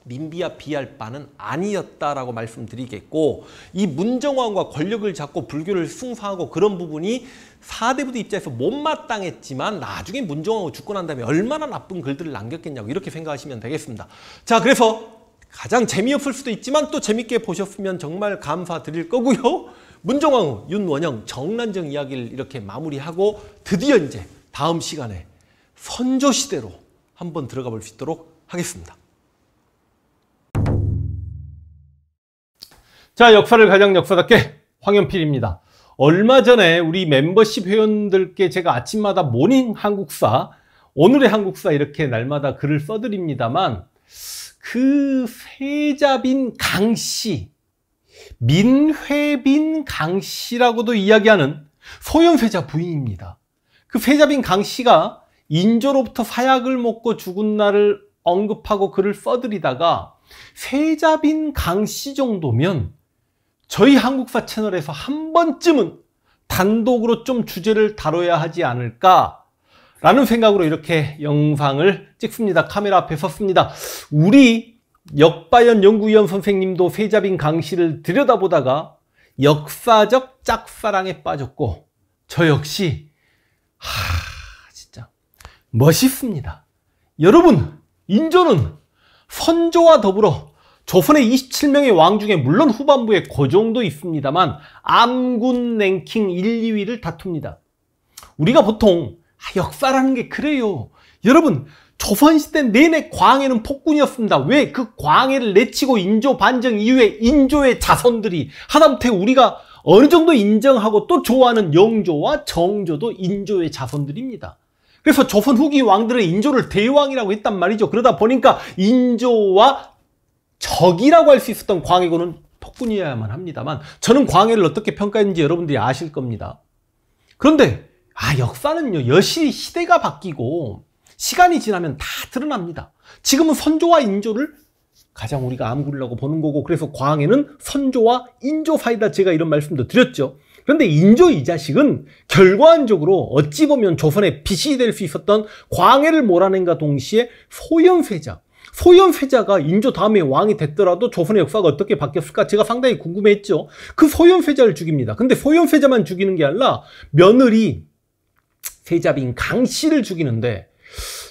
민비와 비할 바는 아니었다라고 말씀드리겠고 이 문정왕과 권력을 잡고 불교를 숭상하고 그런 부분이 사대부도 입장에서 못마땅했지만 나중에 문정왕후 죽고 난 다음에 얼마나 나쁜 글들을 남겼겠냐고 이렇게 생각하시면 되겠습니다. 자 그래서 가장 재미없을 수도 있지만 또 재밌게 보셨으면 정말 감사드릴 거고요. 문종왕후, 윤원영, 정난정 이야기를 이렇게 마무리하고 드디어 이제 다음 시간에 선조시대로 한번 들어가 볼 수 있도록 하겠습니다. 자, 역사를 가장 역사답게 황현필입니다. 얼마 전에 우리 멤버십 회원들께 제가 아침마다 모닝 한국사, 오늘의 한국사 이렇게 날마다 글을 써드립니다만 그 회자빈 강씨, 민회빈 강씨라고도 이야기하는 소현회자 부인입니다. 그 회자빈 강씨가 인조로부터 사약을 먹고 죽은 날을 언급하고 글을 써드리다가 세자빈 강씨 정도면 저희 한국사 채널에서 한 번쯤은 단독으로 좀 주제를 다뤄야 하지 않을까 라는 생각으로 이렇게 영상을 찍습니다. 카메라 앞에 섰습니다. 우리 역바연 연구위원 선생님도 세자빈 강씨를 들여다보다가 역사적 짝사랑에 빠졌고 저 역시 하 진짜 멋있습니다. 여러분 인조는 선조와 더불어 조선의 27명의 왕 중에 물론 후반부에 고종도 그 있습니다만 암군 랭킹 1, 2위를 다툽니다. 우리가 보통 아, 역사라는 게 그래요. 여러분 조선시대 내내 광해는 폭군이었습니다. 왜? 그 광해를 내치고 인조 반정 이후에 인조의 자손들이 하다못해 우리가 어느 정도 인정하고 또 좋아하는 영조와 정조도 인조의 자손들입니다. 그래서 조선 후기 왕들은 인조를 대왕이라고 했단 말이죠. 그러다 보니까 인조와 적이라고 할 수 있었던 광해군은 폭군이어야만 합니다만 저는 광해를 어떻게 평가했는지 여러분들이 아실 겁니다. 그런데 아, 역사는요, 여실히 시대가 바뀌고 시간이 지나면 다 드러납니다. 지금은 선조와 인조를 가장 우리가 암구리라고 보는 거고 그래서 광항에는 선조와 인조 사이다 제가 이런 말씀도 드렸죠. 그런데 인조 이 자식은 결과적으로 어찌 보면 조선의 빛이 될 수 있었던 광해를 몰아낸가 동시에 소현세자 소현세자가 인조 다음에 왕이 됐더라도 조선의 역사가 어떻게 바뀌었을까 제가 상당히 궁금했죠. 그 소현세자를 죽입니다. 근데 소현세자만 죽이는 게 아니라 며느리 세자빈 강 씨를 죽이는데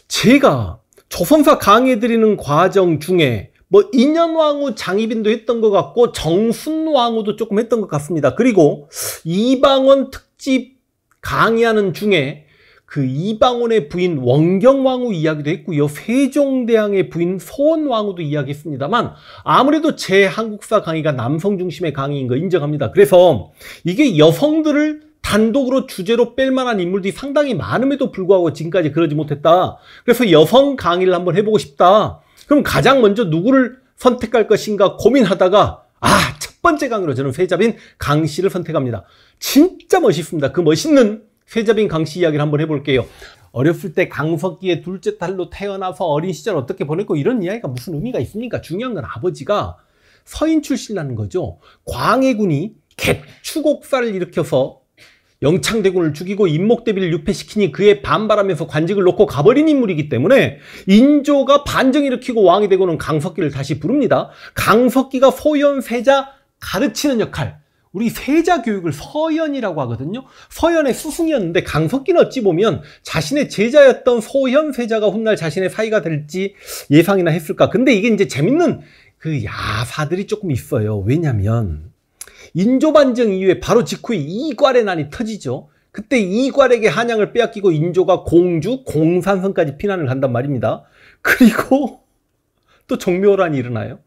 제가 조선사 강해드리는 과정 중에 뭐 인현왕후 장희빈도 했던 것 같고 정순왕후도 조금 했던 것 같습니다. 그리고 이방원 특집 강의하는 중에 그 이방원의 부인 원경왕후 이야기도 했고요. 세종대왕의 부인 소원왕후도 이야기했습니다만 아무래도 제 한국사 강의가 남성 중심의 강의인 거 인정합니다. 그래서 이게 여성들을 단독으로 주제로 뺄 만한 인물들이 상당히 많음에도 불구하고 지금까지 그러지 못했다. 그래서 여성 강의를 한번 해보고 싶다. 그럼 가장 먼저 누구를 선택할 것인가 고민하다가 아, 첫 번째 강의로 저는 세자빈 강 씨를 선택합니다. 진짜 멋있습니다. 그 멋있는 세자빈 강 씨 이야기를 한번 해볼게요. 어렸을 때 강석기의 둘째 딸로 태어나서 어린 시절 어떻게 보냈고 이런 이야기가 무슨 의미가 있습니까? 중요한 건 아버지가 서인 출신이라는 거죠. 광해군이 개추곡사를 일으켜서 영창대군을 죽이고 인목대비를 유폐시키니 그에 반발하면서 관직을 놓고 가버린 인물이기 때문에 인조가 반정일으키고 왕이 되고는 강석기를 다시 부릅니다. 강석기가 소현 세자 가르치는 역할 우리 세자 교육을 서현이라고 하거든요. 서현의 스승이었는데 강석기는 어찌 보면 자신의 제자였던 소현 세자가 훗날 자신의 사이가 될지 예상이나 했을까. 근데 이게 이제 재밌는 그 야사들이 조금 있어요. 왜냐면 인조반정 이후에 바로 직후에 이괄의 난이 터지죠. 그때 이괄에게 한양을 빼앗기고 인조가 공주, 공산성까지 피난을 간단 말입니다. 그리고 또 정묘란이 일어나요.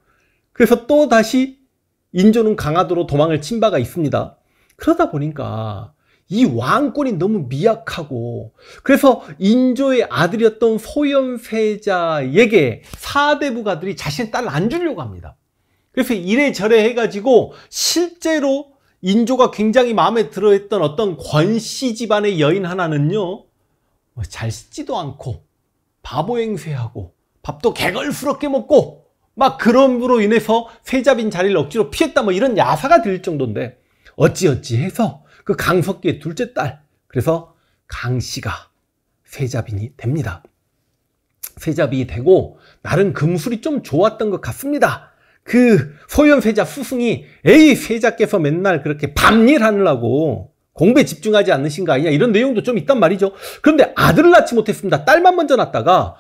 그래서 또 다시 인조는 강화도로 도망을 친 바가 있습니다. 그러다 보니까 이 왕권이 너무 미약하고 그래서 인조의 아들이었던 소현세자에게 사대부가들이 자신의 딸을 안 주려고 합니다. 그래서 이래저래 해가지고 실제로 인조가 굉장히 마음에 들어했던 어떤 권씨 집안의 여인 하나는요 뭐 잘 씻지도 않고 바보 행세하고 밥도 개걸스럽게 먹고 막 그럼으로 인해서 세자빈 자리를 억지로 피했다 뭐 이런 야사가 들 정도인데 어찌어찌 해서 그 강석기의 둘째 딸 그래서 강씨가 세자빈이 됩니다 세자빈이 되고 나름 금술이 좀 좋았던 것 같습니다 그 소현 회자 후승이 에이 회자께서 맨날 그렇게 밤일 하느라고 공부에 집중하지 않으신 거 아니냐 이런 내용도 좀 있단 말이죠. 그런데 아들을 낳지 못했습니다. 딸만 먼저 낳다가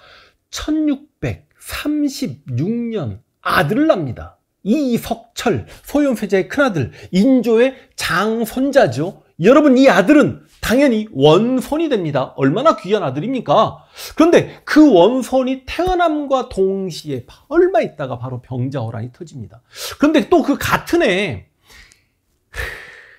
1636년 아들을 낳습니다. 이석철 소현 회자의 큰아들 인조의 장손자죠. 여러분 이 아들은 당연히 원손이 됩니다. 얼마나 귀한 아들입니까? 그런데 그 원손이 태어남과 동시에 얼마 있다가 바로 병자호란이 터집니다. 그런데 또 그 같은 해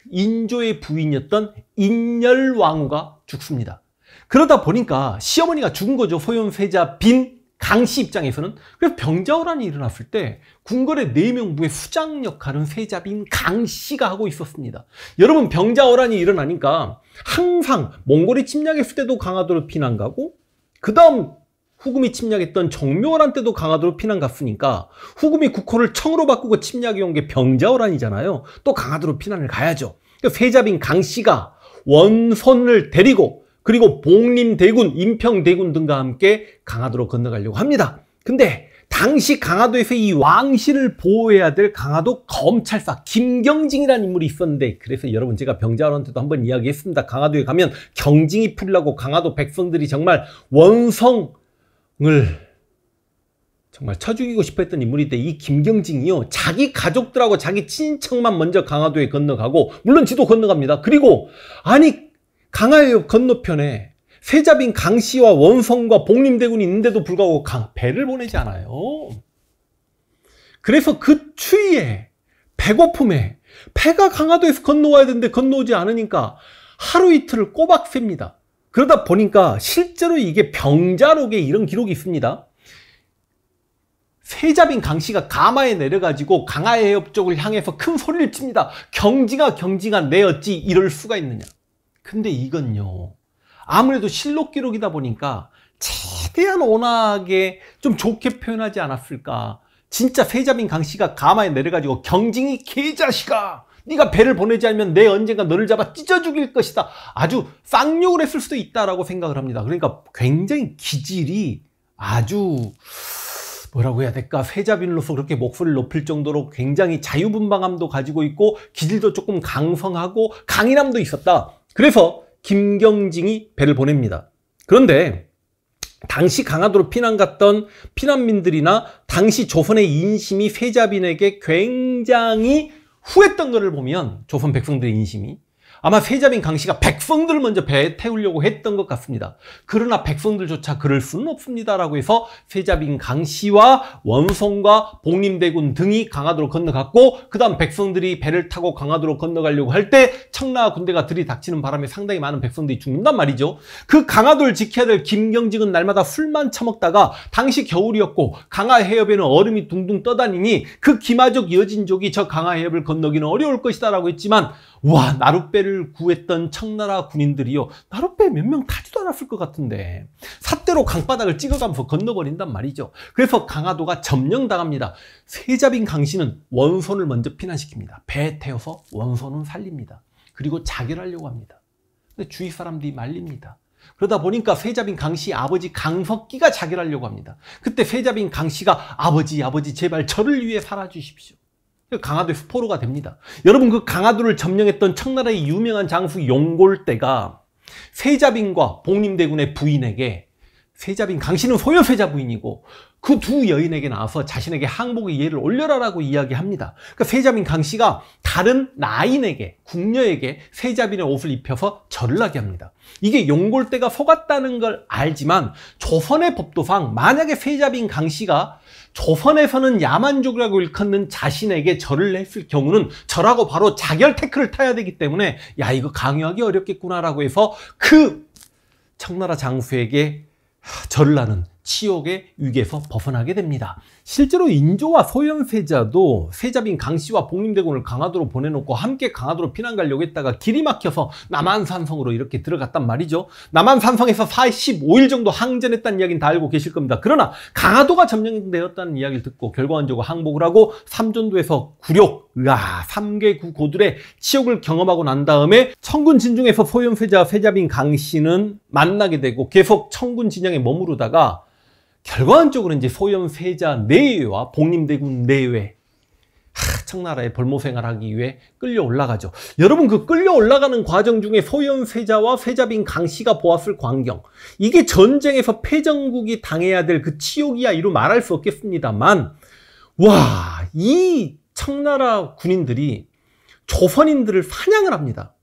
인조의 부인이었던 인열왕후가 죽습니다. 그러다 보니까 시어머니가 죽은 거죠. 소현세자 빈 강씨 입장에서는 그래서 병자호란이 일어났을 때 궁궐의 네명부의 수장 역할은 세자빈 강씨가 하고 있었습니다. 여러분 병자호란이 일어나니까 항상 몽골이 침략했을 때도 강화도로 피난 가고 그 다음 후금이 침략했던 정묘란 때도 강화도로 피난 갔으니까 후금이 국호를 청으로 바꾸고 침략해 온게 병자호란이잖아요. 또 강화도로 피난을 가야죠. 그러니까 세자빈 강씨가 원선을 데리고 그리고 봉림대군, 임평대군 등과 함께 강화도로 건너가려고 합니다. 근데 당시 강화도에서 이 왕실을 보호해야 될 강화도 검찰사 김경징이라는 인물이 있었는데 그래서 여러분 제가 병자원한테도 한번 이야기했습니다. 강화도에 가면 경징이 풀려고 강화도 백성들이 정말 원성을 정말 쳐 죽이고 싶어 했던 인물인데 이 김경징이요 자기 가족들하고 자기 친척만 먼저 강화도에 건너가고 물론 지도 건너갑니다. 그리고 아니 강화의 건너편에 세자빈 강씨와 원성과 복림대군이 있는데도 불구하고 강 배를 보내지 않아요. 그래서 그 추위에 배고픔에 배가 강화도에서 건너와야 되는데 건너오지 않으니까 하루 이틀을 꼬박 셉니다. 그러다 보니까 실제로 이게 병자록에 이런 기록이 있습니다. 세자빈 강씨가 가마에 내려가지고 강하의 해협 쪽을 향해서 큰 소리를 칩니다. 경지가 경지가 내었지 이럴 수가 있느냐. 근데 이건요. 아무래도 실록 기록이다 보니까 최대한 온화하게 좀 좋게 표현하지 않았을까. 진짜 세자빈 강씨가 가마에 내려가지고 경징이 개자식아 네가 배를 보내지 않으면 내 언젠가 너를 잡아 찢어 죽일 것이다. 아주 쌍욕을 했을 수도 있다라고 생각을 합니다. 그러니까 굉장히 기질이 아주 뭐라고 해야 될까 세자빈으로서 그렇게 목소리를 높일 정도로 굉장히 자유분방함도 가지고 있고 기질도 조금 강성하고 강인함도 있었다. 그래서 김경징이 배를 보냅니다. 그런데 당시 강화도로 피난 갔던 피난민들이나 당시 조선의 인심이 세자빈에게 굉장히 후했던 것을 보면 조선 백성들의 인심이 아마 세자빈 강씨가 백성들을 먼저 배에 태우려고 했던 것 같습니다. 그러나 백성들조차 그럴 수는 없습니다라고 해서 세자빈 강씨와 원성과 복림대군 등이 강화도로 건너갔고 그 다음 백성들이 배를 타고 강화도로 건너가려고 할 때 청라 군대가 들이닥치는 바람에 상당히 많은 백성들이 죽는단 말이죠. 그 강화도를 지켜야 될 김경직은 날마다 술만 처먹다가 당시 겨울이었고 강화 해협에는 얼음이 둥둥 떠다니니 그 기마족 여진족이 저 강화 해협을 건너기는 어려울 것이다 라고 했지만 와 나룻배를 구했던 청나라 군인들이요 나룻배 몇 명 타지도 않았을 것 같은데 삿대로 강바닥을 찍어가면서 건너버린단 말이죠 그래서 강화도가 점령당합니다 세자빈 강신은 원손을 먼저 피난시킵니다 배에 태워서 원손은 살립니다 그리고 자결하려고 합니다 근데 주위 사람들이 말립니다 그러다 보니까 세자빈 강씨 아버지 강석기가 자결하려고 합니다 그때 세자빈 강씨가 아버지 아버지 제발 저를 위해 살아주십시오 그 강화도의 수포로가 됩니다. 여러분 그 강화도를 점령했던 청나라의 유명한 장수 용골대가 세자빈과 봉림대군의 부인에게 세자빈 강씨는 소요 세자 부인이고 그 두 여인에게 나와서 자신에게 항복의 예를 올려라라고 이야기합니다. 그러니까 세자빈 강씨가 다른 나인에게 궁녀에게 세자빈의 옷을 입혀서 절을 하게 합니다. 이게 용골대가 속았다는 걸 알지만 조선의 법도상 만약에 세자빈 강씨가 조선에서는 야만족이라고 일컫는 자신에게 절을 했을 경우는 절하고 바로 자결 테크를 타야 되기 때문에 야 이거 강요하기 어렵겠구나라고 해서 그 청나라 장수에게 절을 하는 치욕의 위기에서 벗어나게 됩니다. 실제로 인조와 소현세자도 세자빈 강씨와 복림대군을 강화도로 보내놓고 함께 강화도로 피난 가려고 했다가 길이 막혀서 남한산성으로 이렇게 들어갔단 말이죠. 남한산성에서 45일 정도 항전했다는 이야기는 다 알고 계실 겁니다. 그러나 강화도가 점령되었다는 이야기를 듣고 결과원적으로 항복을 하고 삼전도에서 구력, 으아, 삼개구 고들의 치욕을 경험하고 난 다음에 청군 진중에서 소현세자 세자빈 강씨는 만나게 되고 계속 청군 진영에 머무르다가 결과적으로 이제 소염세자 내외와 복림대군 내외 청나라의 벌모생활 하기 위해 끌려 올라가죠. 여러분 그 끌려 올라가는 과정 중에 소현세자와 세자빈 강씨가 보았을 광경 이게 전쟁에서 패전국이 당해야 될 그 치욕이야 이로 말할 수 없겠습니다만 와 이 청나라 군인들이 조선인들을 사냥을 합니다.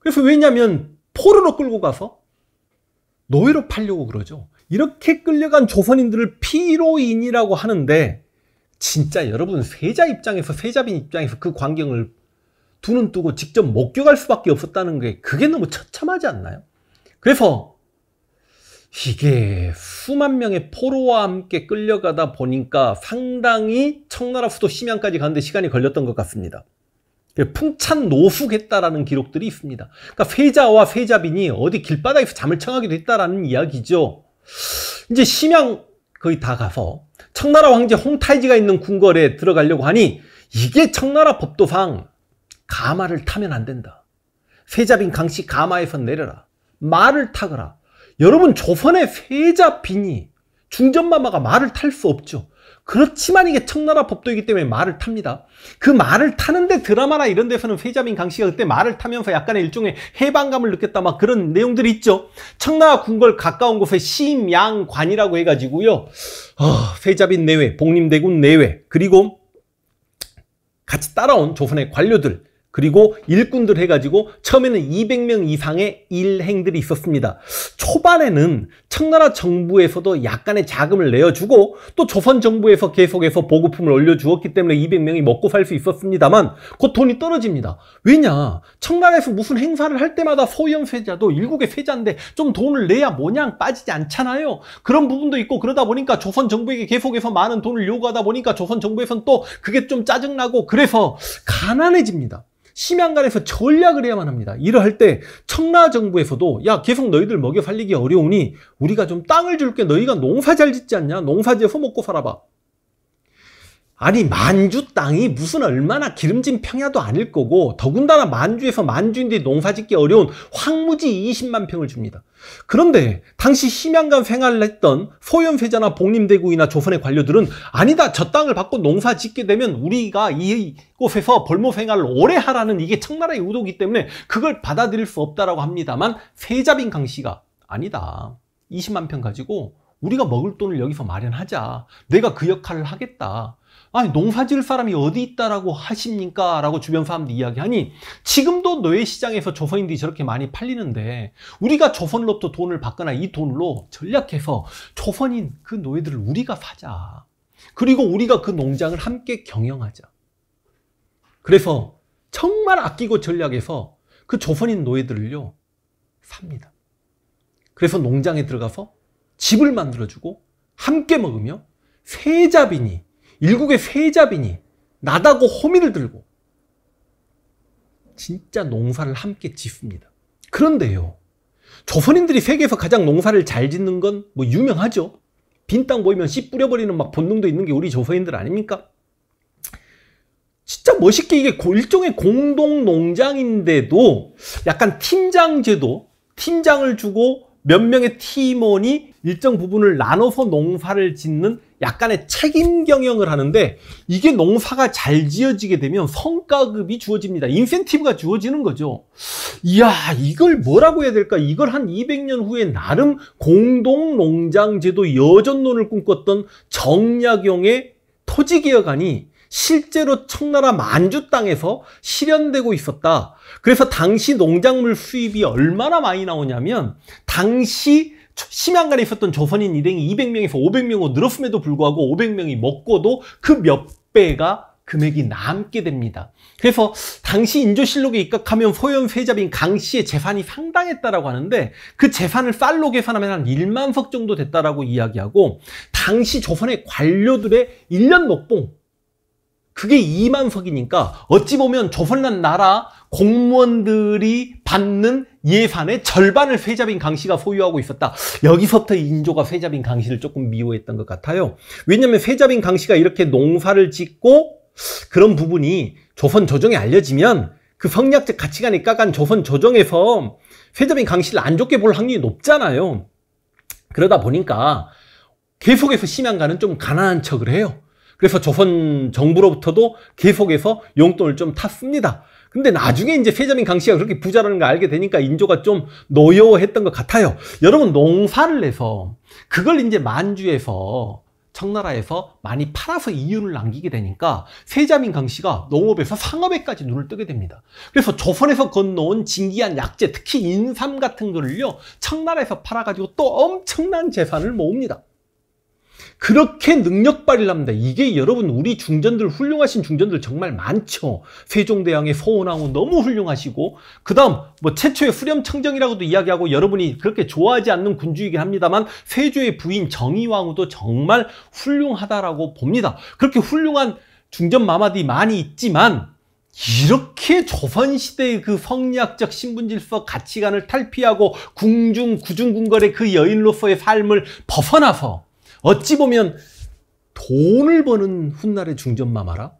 그래서 왜냐하면 포로로 끌고 가서 노예로 팔려고 그러죠. 이렇게 끌려간 조선인들을 피로인이라고 하는데 진짜 여러분 세자 입장에서 세자빈 입장에서 그 광경을 두 눈 뜨고 직접 목격할 수밖에 없었다는 게 그게 너무 처참하지 않나요? 그래서 이게 수만 명의 포로와 함께 끌려가다 보니까 상당히 청나라 수도 심양까지 가는데 시간이 걸렸던 것 같습니다. 풍찬 노숙했다라는 기록들이 있습니다. 그러니까 세자와 세자빈이 어디 길바닥에서 잠을 청하기도 했다라는 이야기죠. 이제 심양 거의 다 가서 청나라 황제 홍타이지가 있는 궁궐에 들어가려고 하니 이게 청나라 법도상 가마를 타면 안 된다. 세자빈 강씨 가마에서 내려라. 말을 타거라. 여러분 조선의 세자빈이 중전마마가 말을 탈 수 없죠. 그렇지만 이게 청나라 법도이기 때문에 말을 탑니다. 그 말을 타는데 드라마나 이런 데서는 회자민 강씨가 그때 말을 타면서 약간의 일종의 해방감을 느꼈다 막 그런 내용들이 있죠. 청나라 궁궐 가까운 곳에 심양관이라고 해가지고요. 어, 아, 회자빈 내외, 복림대군 내외 그리고 같이 따라온 조선의 관료들 그리고 일꾼들 해가지고 처음에는 200명 이상의 일행들이 있었습니다. 초반에는 청나라 정부에서도 약간의 자금을 내어주고 또 조선 정부에서 계속해서 보급품을 올려주었기 때문에 200명이 먹고 살 수 있었습니다만 곧 돈이 떨어집니다. 왜냐? 청나라에서 무슨 행사를 할 때마다 소형 세자도 일국의 세자인데 좀 돈을 내야 모양 빠지지 않잖아요. 그런 부분도 있고 그러다 보니까 조선 정부에게 계속해서 많은 돈을 요구하다 보니까 조선 정부에서는또 그게 좀 짜증나고 그래서 가난해집니다. 심양간에서 전략을 해야만 합니다. 이러할 때 청라 정부에서도 야 계속 너희들 먹여 살리기 어려우니 우리가 좀 땅을 줄게 너희가 농사 잘 짓지 않냐 농사 지어서 먹고 살아봐 아니 만주 땅이 무슨 얼마나 기름진 평야도 아닐 거고 더군다나 만주에서 만주인들이 농사짓기 어려운 황무지 20만 평을 줍니다. 그런데 당시 심양간 생활을 했던 소현세자나 복림대구이나 조선의 관료들은 아니다 저 땅을 받고 농사짓게 되면 우리가 이곳에서 벌모 생활을 오래 하라는 이게 청나라의 의도기 이 때문에 그걸 받아들일 수 없다라고 합니다만 세자빈 강씨가 아니다 20만 평 가지고 우리가 먹을 돈을 여기서 마련하자 내가 그 역할을 하겠다 아니 농사 지을 사람이 어디 있다라고 하십니까? 라고 주변 사람들이 이야기하니 지금도 노예시장에서 조선인들이 저렇게 많이 팔리는데 우리가 조선로부터 돈을 받거나 이 돈으로 전략해서 조선인 그 노예들을 우리가 사자. 그리고 우리가 그 농장을 함께 경영하자. 그래서 정말 아끼고 전략해서 그 조선인 노예들을요 삽니다. 그래서 농장에 들어가서 집을 만들어주고 함께 먹으며 세자빈이 일국의 세자빈이 나다고 호미를 들고 진짜 농사를 함께 짓습니다. 그런데요. 조선인들이 세계에서 가장 농사를 잘 짓는 건 뭐 유명하죠. 빈 땅 보이면 씨 뿌려버리는 막 본능도 있는 게 우리 조선인들 아닙니까? 진짜 멋있게 이게 일종의 공동 농장인데도 약간 팀장 제도, 팀장을 주고 몇 명의 팀원이 일정 부분을 나눠서 농사를 짓는 약간의 책임 경영을 하는데 이게 농사가 잘 지어지게 되면 성과급이 주어집니다. 인센티브가 주어지는 거죠. 이야 이걸 뭐라고 해야 될까? 이걸 한 200년 후에 나름 공동농장제도 여전론을 꿈꿨던 정약용의 토지개혁안이 실제로 청나라 만주 땅에서 실현되고 있었다. 그래서 당시 농작물 수입이 얼마나 많이 나오냐면 당시 심양간에 있었던 조선인 일행이 200명에서 500명으로 늘었음에도 불구하고 500명이 먹고도 그 몇 배가 금액이 남게 됩니다. 그래서 당시 인조실록에 입각하면 소현 세자빈 강씨의 재산이 상당했다라고 하는데 그 재산을 쌀로 계산하면 한 1만석 정도 됐다라고 이야기하고 당시 조선의 관료들의 1년 먹봉 그게 2만 석이니까 어찌 보면 조선란 나라 공무원들이 받는 예산의 절반을 쇠자빈 강씨가 소유하고 있었다. 여기서부터 인조가 쇠자빈 강씨를 조금 미워했던 것 같아요. 왜냐하면 쇠자빈 강씨가 이렇게 농사를 짓고 그런 부분이 조선 조정에 알려지면 그 성략적 가치관이 까간 조선 조정에서 쇠자빈 강씨를 안 좋게 볼 확률이 높잖아요. 그러다 보니까 계속해서 심안가는좀 가난한 척을 해요. 그래서 조선 정부로부터도 계속해서 용돈을 좀 탔습니다. 근데 나중에 이제 세자민 강씨가 그렇게 부자라는 걸 알게 되니까 인조가 좀 노여워했던 것 같아요. 여러분 농사를 해서 그걸 이제 만주에서 청나라에서 많이 팔아서 이윤을 남기게 되니까 세자민 강씨가 농업에서 상업에까지 눈을 뜨게 됩니다. 그래서 조선에서 건너온 진귀한 약재, 특히 인삼 같은 거를요 청나라에서 팔아가지고 또 엄청난 재산을 모읍니다. 그렇게 능력 발휘합니다. 이게 여러분 우리 중전들 훌륭하신 중전들 정말 많죠. 세종대왕의 서원왕후 너무 훌륭하시고 그다음 뭐 최초의 후렴청정이라고도 이야기하고 여러분이 그렇게 좋아하지 않는 군주이긴 합니다만 세조의 부인 정희왕후도 정말 훌륭하다라고 봅니다. 그렇게 훌륭한 중전 마마디 많이 있지만 이렇게 조선시대의 그 성리학적 신분질서 가치관을 탈피하고 궁중 구중궁궐의 그 여인로서의 삶을 벗어나서 어찌 보면 돈을 버는 훗날의 중전마마라?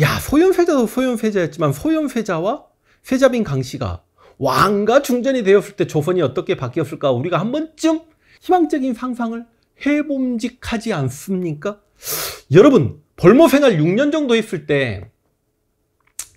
야, 소현패자도 소현패자였지만 소현패자와 패자빈 강씨가 왕과 중전이 되었을 때 조선이 어떻게 바뀌었을까 우리가 한 번쯤 희망적인 상상을 해봄직하지 않습니까? 여러분 벌모생활 6년 정도 했을 때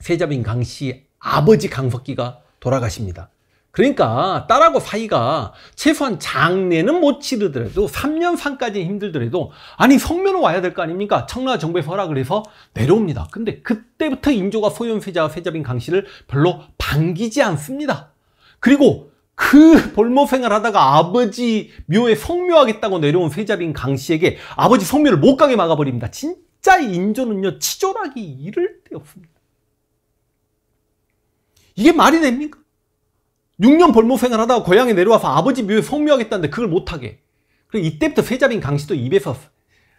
세자빈 강씨 아버지 강석기가 돌아가십니다. 그러니까 딸하고 사이가 최소한 장례는 못 치르더라도 3년 산까지 힘들더라도 아니 성묘는 와야 될 거 아닙니까? 청라 정부에서 허라 그래서 내려옵니다. 근데 그때부터 인조가 소현세자와 세자빈 강씨를 별로 반기지 않습니다. 그리고 그 볼모생활 하다가 아버지 묘에 성묘하겠다고 내려온 세자빈 강씨에게 아버지 성묘를 못 가게 막아버립니다. 진짜 인조는요 치졸하기 이를 때였습니다. 이게 말이 됩니까? 6년 벌목생을 하다가 고향에 내려와서 아버지 묘에 성묘하겠다는데 그걸 못하게. 그 이때부터 세자빈 강씨도 입에서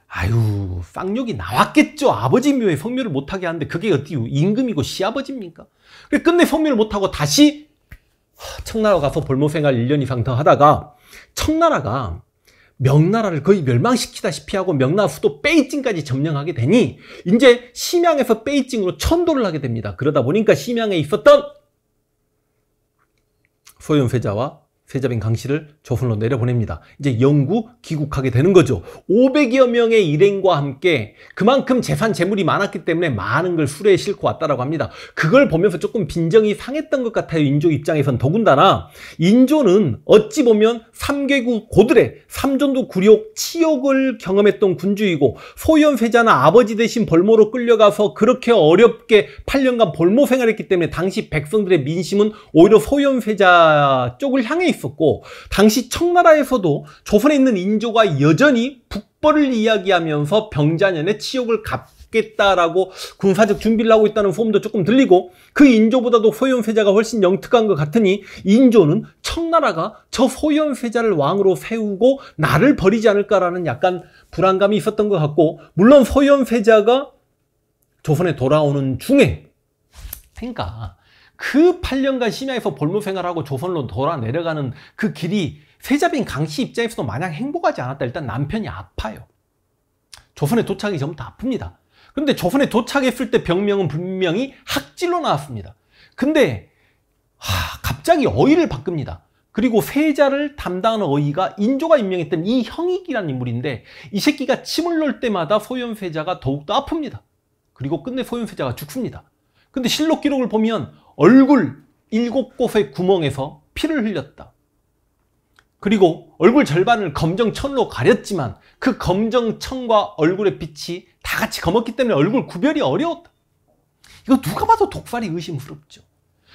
아유 쌍욕이 나왔겠죠. 아버지 묘에 성묘를 못하게 하는데 그게 어떻게 임금이고 시아버지입니까? 그래 끝내 성묘를 못하고 다시 청나라 가서 벌목생활 1년 이상 더 하다가 청나라가 명나라를 거의 멸망시키다시피 하고 명나라 수도 베이징까지 점령하게 되니 이제 심양에서 베이징으로 천도를 하게 됩니다. 그러다 보니까 심양에 있었던 소연회자와 세자빈 강씨를 조선으로 내려보냅니다. 이제 영구 귀국하게 되는 거죠. 500여 명의 일행과 함께 그만큼 재산 재물이 많았기 때문에 많은 걸 수레에 싣고 왔다라고 합니다. 그걸 보면서 조금 빈정이 상했던 것 같아요. 인조 입장에선 더군다나 인조는 어찌 보면 3개국 고들의 삼전도 굴욕, 치욕을 경험했던 군주이고 소현세자나 아버지 대신 벌모로 끌려가서 그렇게 어렵게 8년간 벌모 생활했기 때문에 당시 백성들의 민심은 오히려 소현세자 쪽을 향해 있어요. 있었고 당시 청나라에서도 조선에 있는 인조가 여전히 북벌을 이야기하면서 병자년의 치욕을 갚겠다라고 군사적 준비를 하고 있다는 소음도 조금 들리고 그 인조보다도 소현세자가 훨씬 영특한 것 같으니 인조는 청나라가 저 소현세자를 왕으로 세우고 나를 버리지 않을까라는 약간 불안감이 있었던 것 같고 물론 소현세자가 조선에 돌아오는 중에 그러니까 그 8년간 심야에서 볼모 생활하고 조선로 돌아 내려가는 그 길이 세자빈 강씨 입장에서도 마냥 행복하지 않았다. 일단 남편이 아파요. 조선에 도착이 전부 다 아픕니다. 그런데 조선에 도착했을 때 병명은 분명히 학질로 나왔습니다. 근데 하, 갑자기 어의를 바꿉니다. 그리고 세자를 담당하는 어의가 인조가 임명했던 이형익이라는 인물인데 이 새끼가 침을 놓을 때마다 소현세자가 더욱더 아픕니다. 그리고 끝내 소현세자가 죽습니다. 근데 실록 기록을 보면 얼굴 일곱 곳의 구멍에서 피를 흘렸다. 그리고 얼굴 절반을 검정천으로 가렸지만 그 검정천과 얼굴의 빛이 다 같이 검었기 때문에 얼굴 구별이 어려웠다. 이거 누가 봐도 독살이 의심스럽죠.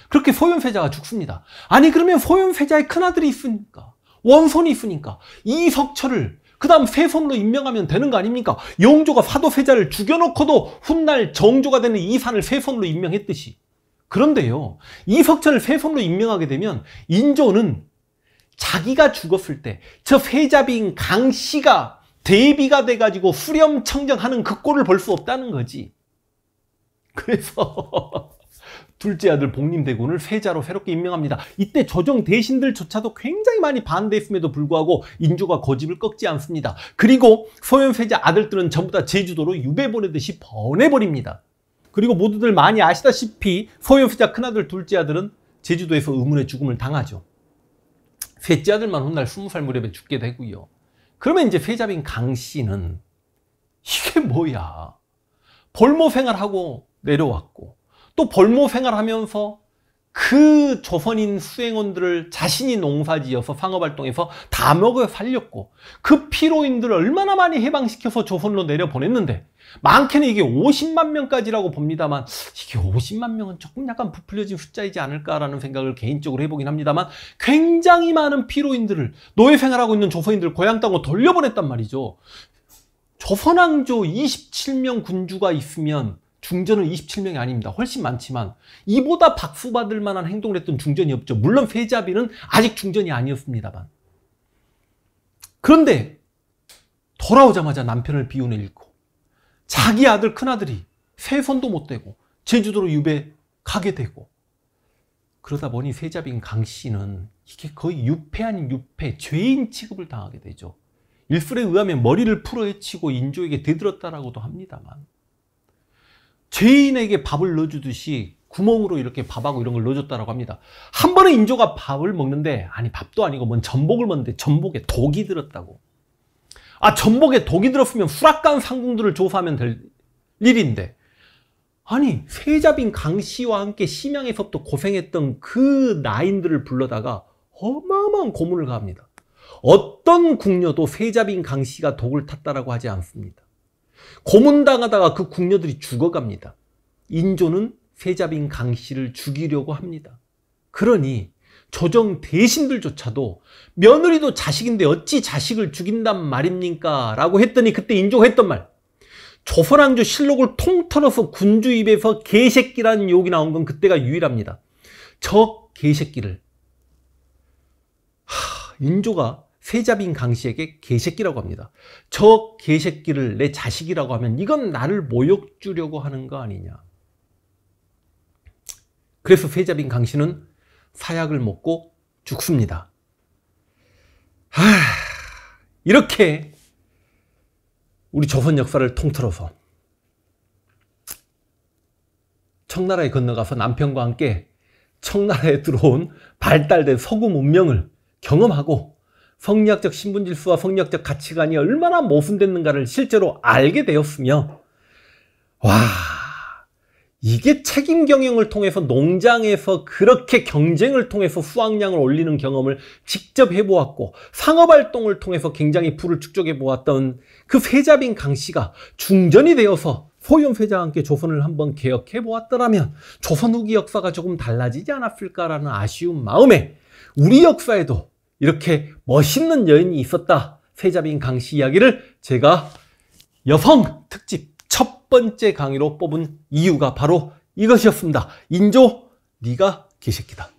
그렇게 소윤세자가 죽습니다. 아니 그러면 소윤세자의 큰아들이 있으니까 원손이 있으니까 이석철을 그 다음 세손으로 임명하면 되는 거 아닙니까? 용조가 사도세자를 죽여놓고도 훗날 정조가 되는 이산을 세손으로 임명했듯이 그런데요. 이석천을 세손으로 임명하게 되면 인조는 자기가 죽었을 때 저 세자비인 강씨가 대비가 돼가지고 후렴청정하는그 꼴을 볼 수 없다는 거지. 그래서 둘째 아들 복림대군을 세자로 새롭게 임명합니다. 이때 조정 대신들조차도 굉장히 많이 반대했음에도 불구하고 인조가 거집을 꺾지 않습니다. 그리고 소현세자 아들들은 전부 다 제주도로 유배 보내듯이 보내버립니다. 그리고 모두들 많이 아시다시피 소유부자 큰아들 둘째 아들은 제주도에서 의문의 죽음을 당하죠. 셋째 아들만 훗날 스무 살 무렵에 죽게 되고요. 그러면 이제 세자빈 강 씨는 이게 뭐야. 볼모 생활하고 내려왔고 또볼모 생활하면서 그 조선인 수행원들을 자신이 농사지어서 상업활동에서 다 먹여 살렸고 그 피로인들을 얼마나 많이 해방시켜서 조선으로 내려보냈는데 많게는 이게 50만 명까지라고 봅니다만 이게 50만 명은 조금 약간 부풀려진 숫자이지 않을까라는 생각을 개인적으로 해보긴 합니다만 굉장히 많은 피로인들을 노예생활하고 있는 조선인들을 고향 땅으로 돌려보냈단 말이죠 조선왕조 27명 군주가 있으면 중전은 27명이 아닙니다. 훨씬 많지만 이보다 박수받을 만한 행동을 했던 중전이 없죠. 물론 페자비는 아직 중전이 아니었습니다만. 그런데 돌아오자마자 남편을 비운에 잃고 자기 아들 큰아들이 세손도 못 되고 제주도로 유배 가게 되고 그러다 보니 세자빈 강씨는 이게 거의 유패 아닌 유패 죄인 취급을 당하게 되죠. 일술에 의하면 머리를 풀어헤치고 인조에게 대들었다라고도 합니다만 죄인에게 밥을 넣어주듯이 구멍으로 이렇게 밥하고 이런 걸 넣어줬다라고 합니다. 한 번에 인조가 밥을 먹는데 아니 밥도 아니고 뭔 전복을 먹는데 전복에 독이 들었다고. 아 전복에 독이 들었으면 후락간 상궁들을 조사하면 될 일인데 아니 세자빈 강씨와 함께 심양에서부터 고생했던 그 나인들을 불러다가 어마어마한 고문을 가합니다. 어떤 궁녀도 세자빈 강씨가 독을 탔다라고 하지 않습니다. 고문당하다가 그 궁녀들이 죽어갑니다. 인조는 세자빈 강씨를 죽이려고 합니다. 그러니 조정 대신들조차도 며느리도 자식인데 어찌 자식을 죽인단 말입니까? 라고 했더니 그때 인조가 했던 말 조선왕조 실록을 통틀어서 군주 입에서 개새끼라는 욕이 나온 건 그때가 유일합니다. 저 개새끼를 하, 인조가 세자빈 강씨에게 개새끼라고 합니다. 저 개새끼를 내 자식이라고 하면 이건 나를 모욕 주려고 하는 거 아니냐. 그래서 세자빈 강씨는 사약을 먹고 죽습니다. 하... 이렇게 우리 조선 역사를 통틀어서 청나라에 건너가서 남편과 함께 청나라에 들어온 발달된 서구 문명을 경험하고 성리학적 신분질서와 성리학적 가치관이 얼마나 모순됐는가를 실제로 알게 되었으며 와 이게 책임 경영을 통해서 농장에서 그렇게 경쟁을 통해서 수확량을 올리는 경험을 직접 해보았고 상업활동을 통해서 굉장히 부를 축적해보았던 그 세자빈 강씨가 중전이 되어서 소윤 회장와 함께 조선을 한번 개혁해보았더라면 조선 후기 역사가 조금 달라지지 않았을까라는 아쉬운 마음에 우리 역사에도 이렇게 멋있는 여인이 있었다. 세자빈 강씨 이야기를 제가 여성 특집 첫 번째 강의로 뽑은 이유가 바로 이것이었습니다. 인조, 네가 개새끼다.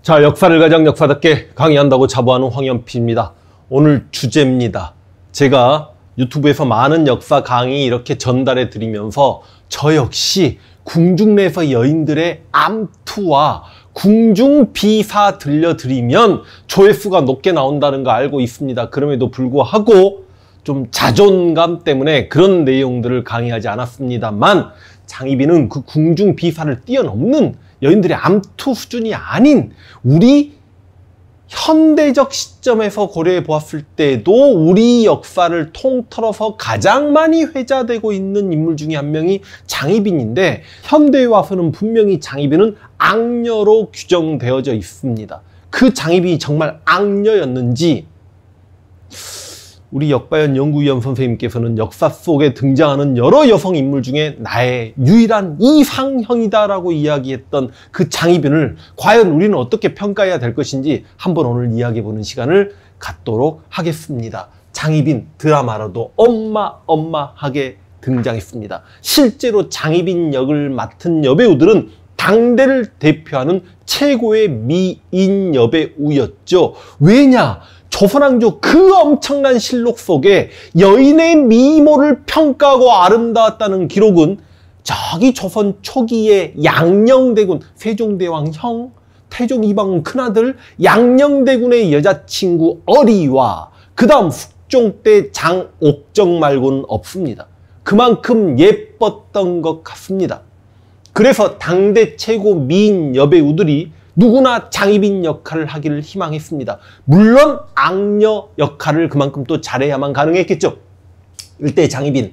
자, 역사를 가장 역사답게 강의한다고 자부하는 황현피입니다. 오늘 주제입니다. 제가 유튜브에서 많은 역사 강의 이렇게 전달해 드리면서 저 역시 궁중 내에서 여인들의 암투와 궁중 비사 들려드리면 조회수가 높게 나온다는 거 알고 있습니다. 그럼에도 불구하고 좀 자존감 때문에 그런 내용들을 강의하지 않았습니다만 장희빈은 그 궁중 비사를 뛰어넘는 여인들의 암투 수준이 아닌 우리 현대적 시점에서 고려해 보았을 때도 우리 역사를 통틀어서 가장 많이 회자되고 있는 인물 중에 한 명이 장희빈인데 현대에 와서는 분명히 장희빈은 악녀로 규정되어져 있습니다. 그 장희빈이 정말 악녀였는지 우리 역바연 연구위원 선생님께서는 역사 속에 등장하는 여러 여성 인물 중에 나의 유일한 이상형이다라고 이야기했던 그 장희빈을 과연 우리는 어떻게 평가해야 될 것인지 한번 오늘 이야기해보는 시간을 갖도록 하겠습니다. 장희빈 드라마라도 엄마 엄마하게 등장했습니다. 실제로 장희빈 역을 맡은 여배우들은 당대를 대표하는 최고의 미인 여배우였죠. 왜냐? 조선왕조 그 엄청난 실록 속에 여인의 미모를 평가하고 아름다웠다는 기록은 저기 조선 초기의 양녕대군 세종대왕 형 태종 이방 큰아들 양녕대군의 여자친구 어리와 그 다음 숙종 때 장옥정 말고는 없습니다. 그만큼 예뻤던 것 같습니다. 그래서 당대 최고 미인 여배우들이 누구나 장희빈 역할을 하기를 희망했습니다. 물론 악녀 역할을 그만큼 또 잘해야만 가능했겠죠. 일대 장희빈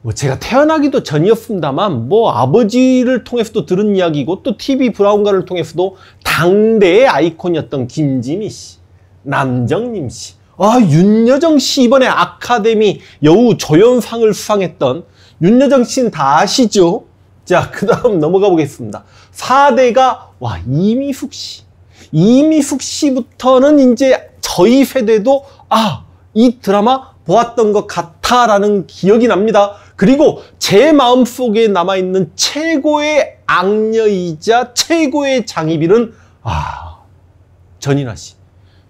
뭐 제가 태어나기도 전이었습니다만 뭐 아버지를 통해서도 들은 이야기고 또 TV 브라운관를 통해서도 당대의 아이콘이었던 김지미 씨, 남정림 씨, 아 윤여정 씨 이번에 아카데미 여우 조연상을 수상했던 윤여정 씨는 다 아시죠? 자, 그 다음 넘어가 보겠습니다. 4대가 와, 이미숙 씨. 이미숙 씨부터는 이제 저희 세대도 아, 이 드라마 보았던 것 같아라는 기억이 납니다. 그리고 제 마음속에 남아있는 최고의 악녀이자 최고의 장희빈은 아, 전인아 씨.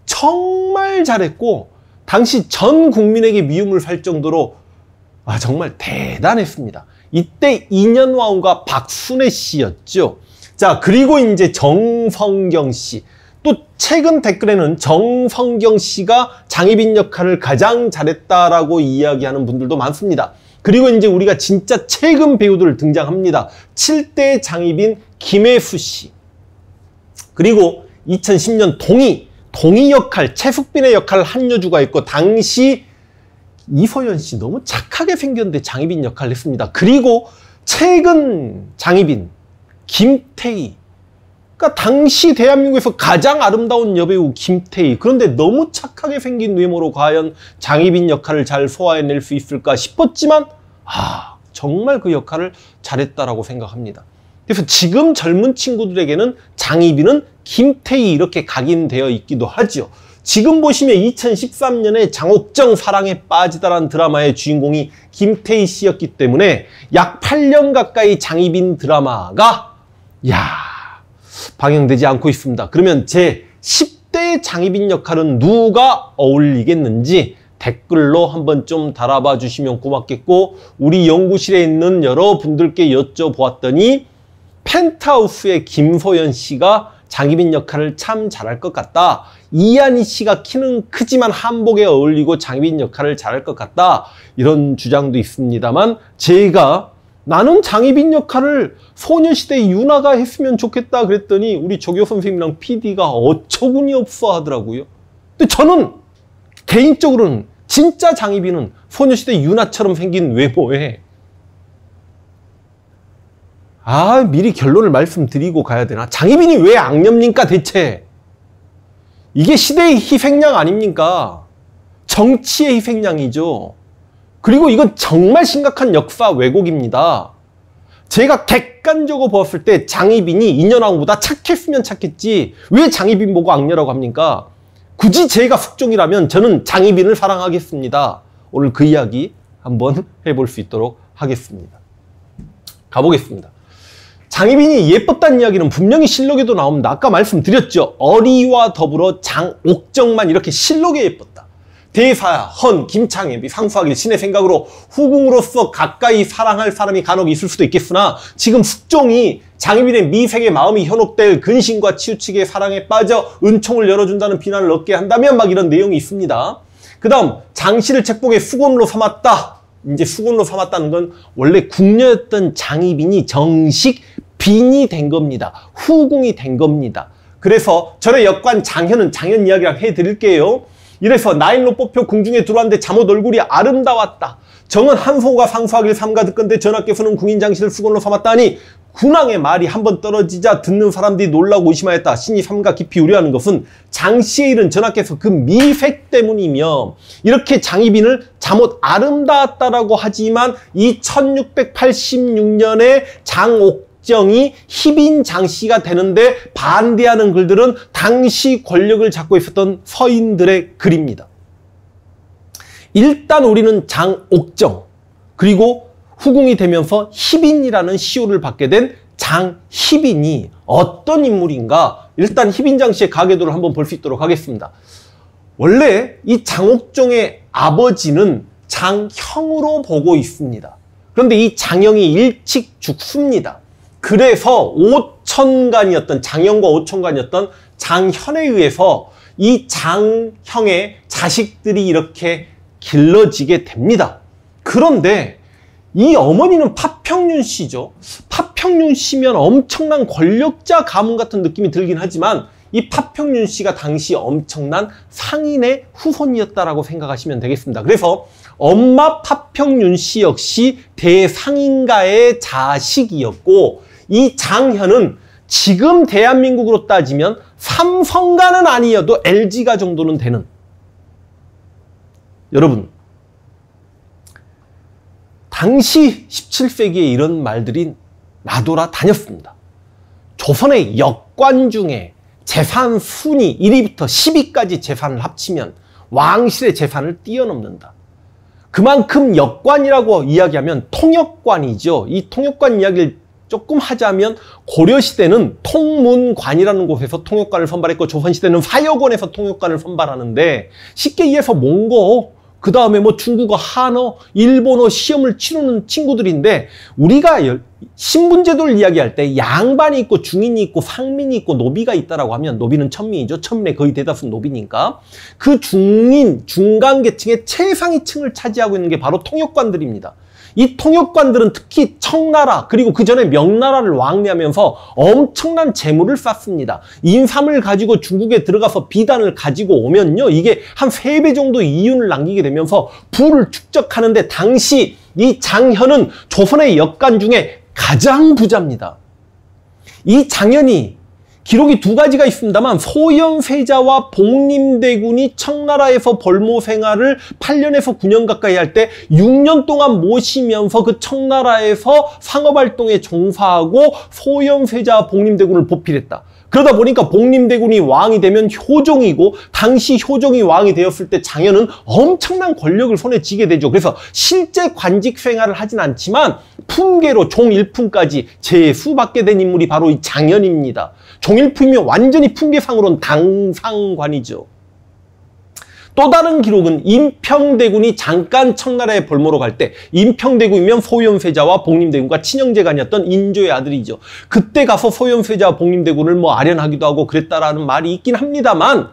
정말 잘했고 당시 전 국민에게 미움을 살 정도로 아, 정말 대단했습니다. 이때 인년와운과 박순애 씨였죠. 자, 그리고 이제 정성경 씨. 또 최근 댓글에는 정성경 씨가 장희빈 역할을 가장 잘했다라고 이야기하는 분들도 많습니다. 그리고 이제 우리가 진짜 최근 배우들 등장합니다. 7대 장희빈 김혜수 씨. 그리고 2010년 동희, 동희 역할, 최숙빈의 역할 한여주가 있고 당시 이서연 씨 너무 착하게 생겼는데 장희빈 역할을 했습니다. 그리고 최근 장희빈 김태희. 그러니까 당시 대한민국에서 가장 아름다운 여배우 김태희. 그런데 너무 착하게 생긴 외모로 과연 장희빈 역할을 잘 소화해낼 수 있을까 싶었지만 아 정말 그 역할을 잘했다라고 생각합니다. 그래서 지금 젊은 친구들에게는 장희빈은 김태희 이렇게 각인되어 있기도 하죠 지금 보시면 2013년에 장옥정 사랑에 빠지다란 드라마의 주인공이 김태희 씨였기 때문에 약 8년 가까이 장희빈 드라마가 야 방영되지 않고 있습니다. 그러면 제 10대 장희빈 역할은 누가 어울리겠는지 댓글로 한번 좀 달아봐 주시면 고맙겠고 우리 연구실에 있는 여러분들께 여쭤보았더니 펜트하우스의 김소연 씨가 장희빈 역할을 참 잘할 것 같다. 이한희 씨가 키는 크지만 한복에 어울리고 장희빈 역할을 잘할 것 같다. 이런 주장도 있습니다만 제가 나는 장희빈 역할을 소녀시대 유나가 했으면 좋겠다 그랬더니 우리 조교 선생님이랑 PD가 어처구니 없어 하더라고요. 근데 저는 개인적으로는 진짜 장희빈은 소녀시대 유나처럼 생긴 외모에 아 미리 결론을 말씀드리고 가야 되나 장희빈이 왜 악녀입니까 대체 이게 시대의 희생양 아닙니까 정치의 희생양이죠 그리고 이건 정말 심각한 역사 왜곡입니다. 제가 객관적으로 봤을 때 장희빈이 이년왕보다 착했으면 착했지 왜 장희빈 보고 악녀라고 합니까? 굳이 제가 숙종이라면 저는 장희빈을 사랑하겠습니다. 오늘 그 이야기 한번 해볼 수 있도록 하겠습니다. 가보겠습니다. 장희빈이 예뻤다는 이야기는 분명히 실록에도 나옵니다. 아까 말씀드렸죠. 어리와 더불어 장옥정만 이렇게 실록에 예뻤다. 대사, 헌, 김창희, 상수하길 신의 생각으로 후궁으로서 가까이 사랑할 사람이 간혹 있을 수도 있겠으나 지금 숙종이 장희빈의 미생의 마음이 현혹될 근심과 치우치게 사랑에 빠져 은총을 열어준다는 비난을 얻게 한다면 막 이런 내용이 있습니다. 그 다음 장씨를 책봉의 수건으로 삼았다. 이제 수건으로 삼았다는 건 원래 궁녀였던 장희빈이 정식 빈이 된 겁니다. 후궁이 된 겁니다. 그래서 저의 역관 장현은 장현 이야기랑 해드릴게요. 이래서 나일로 뽑혀 궁중에 들어왔는데 잠옷 얼굴이 아름다웠다. 정은 한소가 상수하길 삼가듣건데 전하께서는 궁인장실 을 수건으로 삼았다니 군왕의 말이 한 번 떨어지자 듣는 사람들이 놀라고 의심하였다. 신이 삼가 깊이 우려하는 것은 장씨의 일은 전하께서 그 미색 때문이며 이렇게 장희빈을 잠옷 아름다웠다라고 하지만 이 1686년에 장옥 박정이 희빈 장씨가 되는데 반대하는 글들은 당시 권력을 잡고 있었던 서인들의 글입니다. 일단 우리는 장옥정 그리고 후궁이 되면서 희빈이라는 시호를 받게 된 장희빈이 어떤 인물인가 일단 희빈 장씨의 가계도를 한번 볼 수 있도록 하겠습니다. 원래 이 장옥종의 아버지는 장형으로 보고 있습니다. 그런데 이 장형이 일찍 죽습니다. 그래서 오천간이었던 장현과 오천간이었던 장현에 의해서 이 장형의 자식들이 이렇게 길러지게 됩니다. 그런데 이 어머니는 파평윤 씨죠. 파평윤 씨면 엄청난 권력자 가문 같은 느낌이 들긴 하지만 이 파평윤 씨가 당시 엄청난 상인의 후손이었다라고 생각하시면 되겠습니다. 그래서 엄마 파평윤 씨 역시 대상인가의 자식이었고 이 장현은 지금 대한민국으로 따지면 삼성가는 아니어도 LG가 정도는 되는 여러분 당시 17세기에 이런 말들이 나돌아 다녔습니다. 조선의 역관 중에 재산 순위 1위부터 10위까지 재산을 합치면 왕실의 재산을 뛰어넘는다. 그만큼 역관이라고 이야기하면 통역관이죠. 이 통역관 이야기를 조금 하자면 고려시대는 통문관이라는 곳에서 통역관을 선발했고 조선시대는 사역원에서 통역관을 선발하는데 쉽게 이해해서 몽고 그 다음에 뭐 중국어, 한어, 일본어 시험을 치르는 친구들인데 우리가 신분제도를 이야기할 때 양반이 있고 중인이 있고 상민이 있고 노비가 있다라고 하면 노비는 천민이죠. 천민의 거의 대다수 노비니까 그 중인, 중간계층의 최상위층을 차지하고 있는 게 바로 통역관들입니다. 이 통역관들은 특히 청나라 그리고 그 전에 명나라를 왕래하면서 엄청난 재물을 쌓습니다. 인삼을 가지고 중국에 들어가서 비단을 가지고 오면요. 이게 한 세 배 정도 이윤을 남기게 되면서 부를 축적하는데 당시 이 장현은 조선의 역관 중에 가장 부자입니다. 이 장현이 기록이 두 가지가 있습니다만 소현세자와 복림대군이 청나라에서 벌모 생활을 8년에서 9년 가까이 할 때 6년 동안 모시면서 그 청나라에서 상업활동에 종사하고 소현세자 와 복림대군을 보필했다. 그러다 보니까 복림대군이 왕이 되면 효종이고 당시 효종이 왕이 되었을 때 장현은 엄청난 권력을 손에 쥐게 되죠. 그래서 실제 관직 생활을 하진 않지만 품계로 종 일품까지 제수받게된 인물이 바로 이 장현입니다. 종일품이 완전히 품계상으로는 당상관이죠. 또 다른 기록은 임평대군이 잠깐 청나라에 벌모로 갈 때 임평대군이면 소현세자와 복림대군과 친형제간이었던 인조의 아들이죠. 그때 가서 소현세자와 복림대군을 뭐 아련하기도 하고 그랬다라는 말이 있긴 합니다만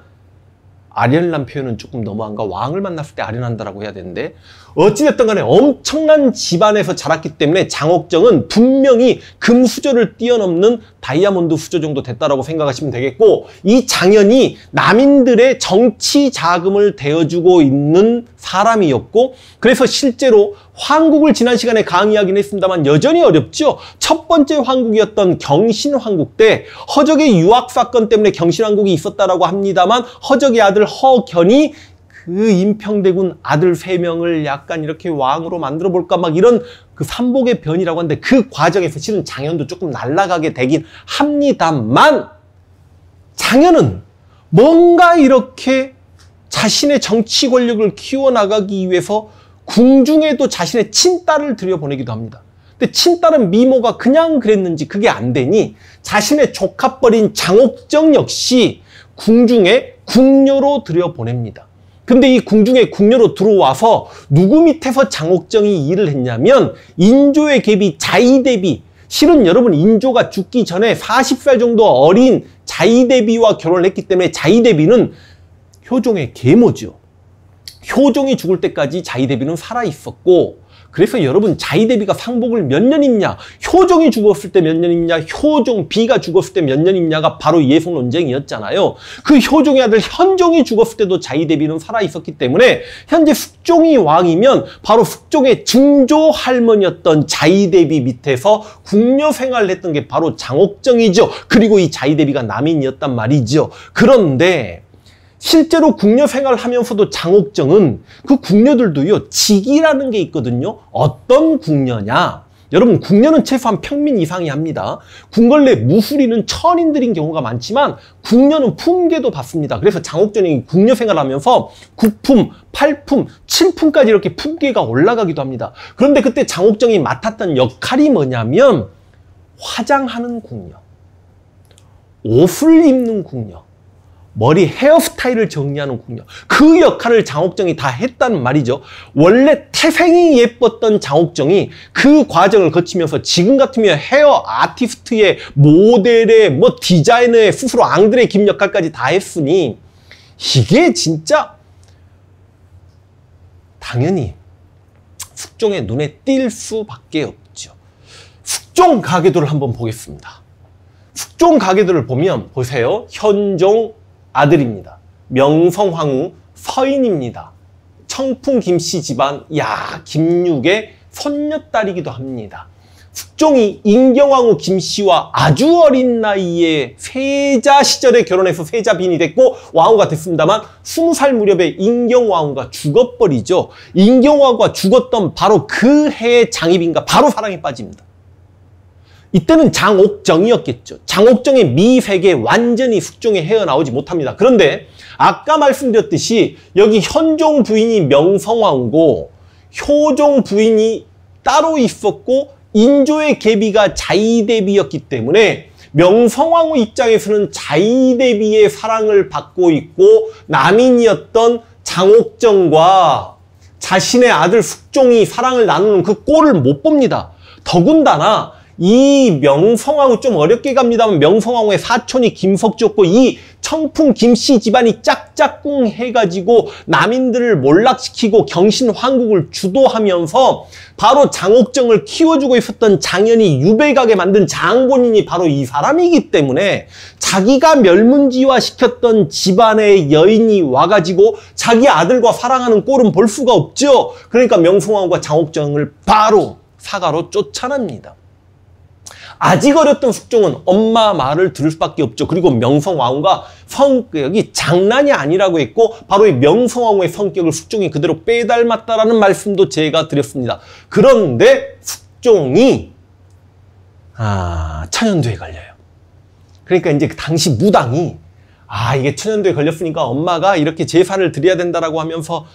아련란 표현은 조금 너무한가 왕을 만났을 때 아련한다라고 해야 되는데 어찌됐든 간에 엄청난 집안에서 자랐기 때문에 장옥정은 분명히 금 수저를 뛰어넘는 다이아몬드 수저 정도 됐다라고 생각하시면 되겠고 이 장현이 남인들의 정치 자금을 대어주고 있는 사람이었고 그래서 실제로 황국을 지난 시간에 강의하긴 했습니다만 여전히 어렵죠. 첫 번째 황국이었던 경신황국 때 허적의 유학 사건 때문에 경신황국이 있었다라고 합니다만 허적의 아들 허견이 그 임평대군 아들 세명을 약간 이렇게 왕으로 만들어 볼까 막 이런 그 삼복의 변이라고 하는데 그 과정에서 실은 장현도 조금 날라가게 되긴 합니다만 장현은 뭔가 이렇게 자신의 정치 권력을 키워나가기 위해서 궁중에도 자신의 친딸을 들여보내기도 합니다. 근데 친딸은 미모가 그냥 그랬는지 그게 안 되니 자신의 조카 버린 장옥정 역시 궁중에 궁녀로 들여보냅니다. 근데 이 궁중에 궁녀로 들어와서 누구 밑에서 장옥정이 일을 했냐면 인조의 갭비 자이대비 실은 여러분 인조가 죽기 전에 40살 정도 어린 자이대비와 결혼을 했기 때문에 자이대비는 효종의 계모죠 효종이 죽을 때까지 자이대비는 살아있었고 그래서 여러분 자이 대비가 상복을 몇 년 입냐 효종이 죽었을 때 몇 년 입냐 효종 비가 죽었을 때 몇 년 입냐가 바로 예송 논쟁이었잖아요. 그 효종의 아들 현종이 죽었을 때도 자이 대비는 살아 있었기 때문에 현재 숙종이 왕이면 바로 숙종의 증조 할머니였던 자이 대비 밑에서 궁녀 생활을 했던 게 바로 장옥정이죠. 그리고 이 자이 대비가 남인이었단 말이죠. 그런데 실제로 궁녀 생활을 하면서도 장옥정은 그 궁녀들도요 직이라는 게 있거든요 어떤 궁녀냐 여러분 궁녀는 최소한 평민 이상이 합니다 궁궐내 무술인은 천인들인 경우가 많지만 궁녀는 품계도 받습니다 그래서 장옥정이 궁녀 생활하면서 구품, 팔품, 칠품까지 이렇게 품계가 올라가기도 합니다 그런데 그때 장옥정이 맡았던 역할이 뭐냐면 화장하는 궁녀 옷을 입는 궁녀 머리 헤어스타일을 정리하는 공략 그 역할을 장옥정이 다 했단 말이죠 원래 태생이 예뻤던 장옥정이 그 과정을 거치면서 지금 같으면 헤어 아티스트의 모델의 뭐 디자이너의 스스로 앙드레 김 역할까지 다 했으니 이게 진짜 당연히 숙종의 눈에 띌 수밖에 없죠 숙종 가계도를 한번 보겠습니다 숙종 가계도를 보면 보세요 현종 아들입니다. 명성황후 서인입니다. 청풍 김씨 집안 야 김육의 손녀딸이기도 합니다. 숙종이 인경왕후 김씨와 아주 어린 나이에 세자 시절에 결혼해서 세자빈이 됐고 왕후가 됐습니다만 20살 무렵에 인경왕후가 죽어버리죠. 인경왕후가 죽었던 바로 그 해의 장희빈과 바로 사랑에 빠집니다. 이때는 장옥정이었겠죠. 장옥정의 미획에 완전히 숙종에 헤어나오지 못합니다. 그런데 아까 말씀드렸듯이 여기 현종 부인이 명성왕후고 효종 부인이 따로 있었고 인조의 계비가 자이대비였기 때문에 명성왕후 입장에서는 자이대비의 사랑을 받고 있고 남인이었던 장옥정과 자신의 아들 숙종이 사랑을 나누는 그 꼴을 못 봅니다. 더군다나 이 명성황후 좀 어렵게 갑니다만 명성황후의 사촌이 김석주였고 이 청풍 김씨 집안이 짝짝꿍 해가지고 남인들을 몰락시키고 경신 황국을 주도하면서 바로 장옥정을 키워주고 있었던 장현이 유배가게 만든 장본인이 바로 이 사람이기 때문에 자기가 멸문지화 시켰던 집안의 여인이 와가지고 자기 아들과 사랑하는 꼴은 볼 수가 없죠. 그러니까 명성황후가 장옥정을 바로 사가로 쫓아납니다. 아직 어렸던 숙종은 엄마 말을 들을 수밖에 없죠. 그리고 명성왕후가 성격이 장난이 아니라고 했고 바로 이 명성왕후의 성격을 숙종이 그대로 빼닮았다라는 말씀도 제가 드렸습니다. 그런데 숙종이 아 천연두에 걸려요. 그러니까 이제 그 당시 무당이 아 이게 천연두에 걸렸으니까 엄마가 이렇게 제사를 드려야 된다라고 하면서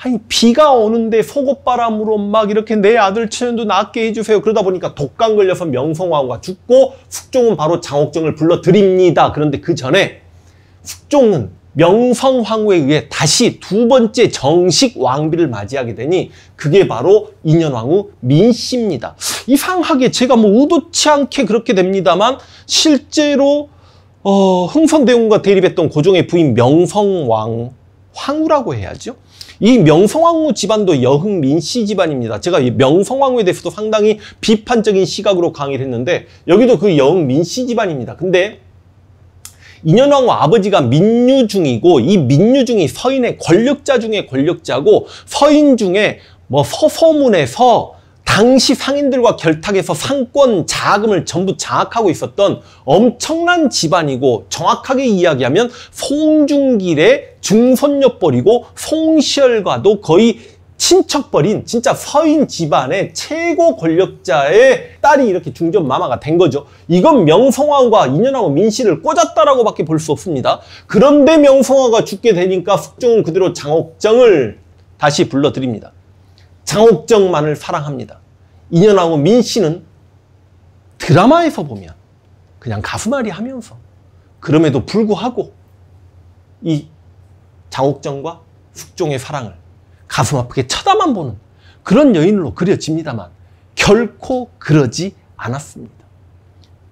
아니 비가 오는데 속옷바람으로 막 이렇게 내 아들 체온도 낫게 해주세요. 그러다 보니까 독감 걸려서 명성황후가 죽고 숙종은 바로 장옥정을 불러드립니다. 그런데 그 전에 숙종은 명성황후에 의해 다시 두 번째 정식 왕비를 맞이하게 되니 그게 바로 인현왕후 민씨입니다. 이상하게 제가 뭐 의도치 않게 그렇게 됩니다만 실제로 어, 흥선대원과 대립했던 고종의 부인 명성왕 황후라고 해야죠. 이 명성황후 집안도 여흥민 씨 집안입니다. 제가 이 명성황후에 대해서도 상당히 비판적인 시각으로 강의를 했는데 여기도 그 여흥민 씨 집안입니다. 근데 인현왕후 아버지가 민유중이고 이 민유중이 서인의 권력자 중에 권력자고 서인 중에 뭐 서서문에서 당시 상인들과 결탁해서 상권 자금을 전부 장악하고 있었던 엄청난 집안이고 정확하게 이야기하면 송중길의 중선녀뻘이고 송시열과도 거의 친척벌인 진짜 서인 집안의 최고 권력자의 딸이 이렇게 중전 마마가 된 거죠. 이건 명성황과 인연하고 민씨를 꽂았다라고 밖에 볼 수 없습니다. 그런데 명성황가 죽게 되니까 숙종은 그대로 장옥정을 다시 불러드립니다. 장옥정만을 사랑합니다. 인연하고 민 씨는 드라마에서 보면 그냥 가수말이 하면서 그럼에도 불구하고 이 장옥정과 숙종의 사랑을 가슴 아프게 쳐다만 보는 그런 여인으로 그려집니다만 결코 그러지 않았습니다.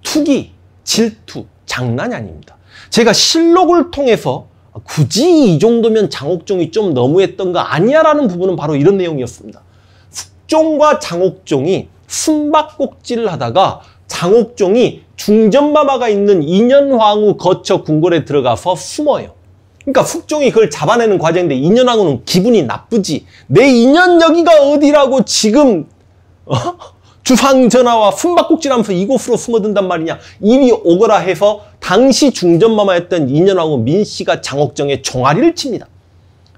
투기, 질투, 장난이 아닙니다. 제가 실록을 통해서 굳이 이 정도면 장옥정이좀 너무했던 거 아니야 라는 부분은 바로 이런 내용이었습니다. 옥종과 장옥종이 숨바꼭질을 하다가 장옥종이 중전마마가 있는 인현왕후 거쳐 궁궐에 들어가서 숨어요. 그러니까 숙종이 그걸 잡아내는 과정인데 인현왕후는 기분이 나쁘지. 내 인연 여기가 어디라고 지금 어? 주상전하와 숨바꼭질하면서 이곳으로 숨어든단 말이냐. 이미 오거라 해서 당시 중전마마였던 인현왕후 민씨가 장옥정의 종아리를 칩니다.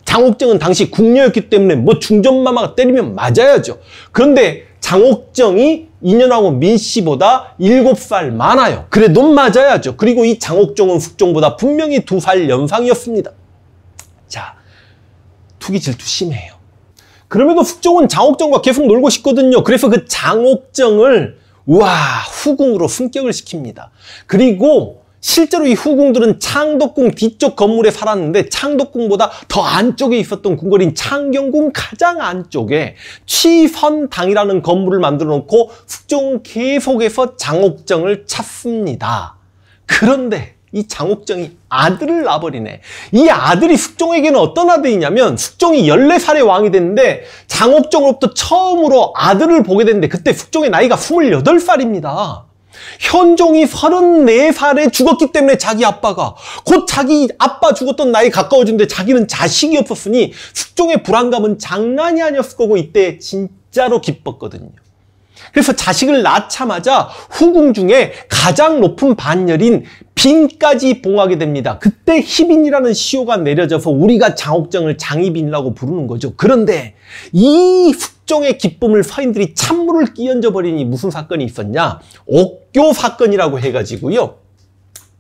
장옥정은 당시 궁녀였기 때문에 뭐 중전마마가 때리면 맞아야죠. 그런데 장옥정이 인년하고 민씨보다 7살 많아요. 그래도 맞아야죠. 그리고 이 장옥정은 숙종보다 분명히 두 살 연상이었습니다. 자, 투기 질투 심해요. 그럼에도 숙종은 장옥정과 계속 놀고 싶거든요. 그래서 그 장옥정을 우와 후궁으로 승격을 시킵니다. 그리고 실제로 이 후궁들은 창덕궁 뒤쪽 건물에 살았는데 창덕궁보다 더 안쪽에 있었던 궁궐인 창경궁 가장 안쪽에 취선당이라는 건물을 만들어 놓고 숙종 계속해서 장옥정을 찾습니다. 그런데 이 장옥정이 아들을 낳아버리네. 이 아들이 숙종에게는 어떤 아들이냐면 숙종이 14살에 왕이 됐는데 장옥정으로부터 처음으로 아들을 보게 됐는데 그때 숙종의 나이가 28살입니다. 현종이 34살에 죽었기 때문에 자기 아빠가 곧 자기 아빠 죽었던 나이 가까워지는데 자기는 자식이 없었으니 숙종의 불안감은 장난이 아니었을 거고 이때 진짜로 기뻤거든요. 그래서 자식을 낳자마자 후궁 중에 가장 높은 반열인 빈까지 봉하게 됩니다. 그때 희빈이라는 시호가 내려져서 우리가 장옥정을 장희빈이라고 부르는 거죠. 그런데 이 숙종의 기쁨을 서인들이 찬물을 끼얹어 버리니 무슨 사건이 있었냐? 요 사건이라고 해가지고요.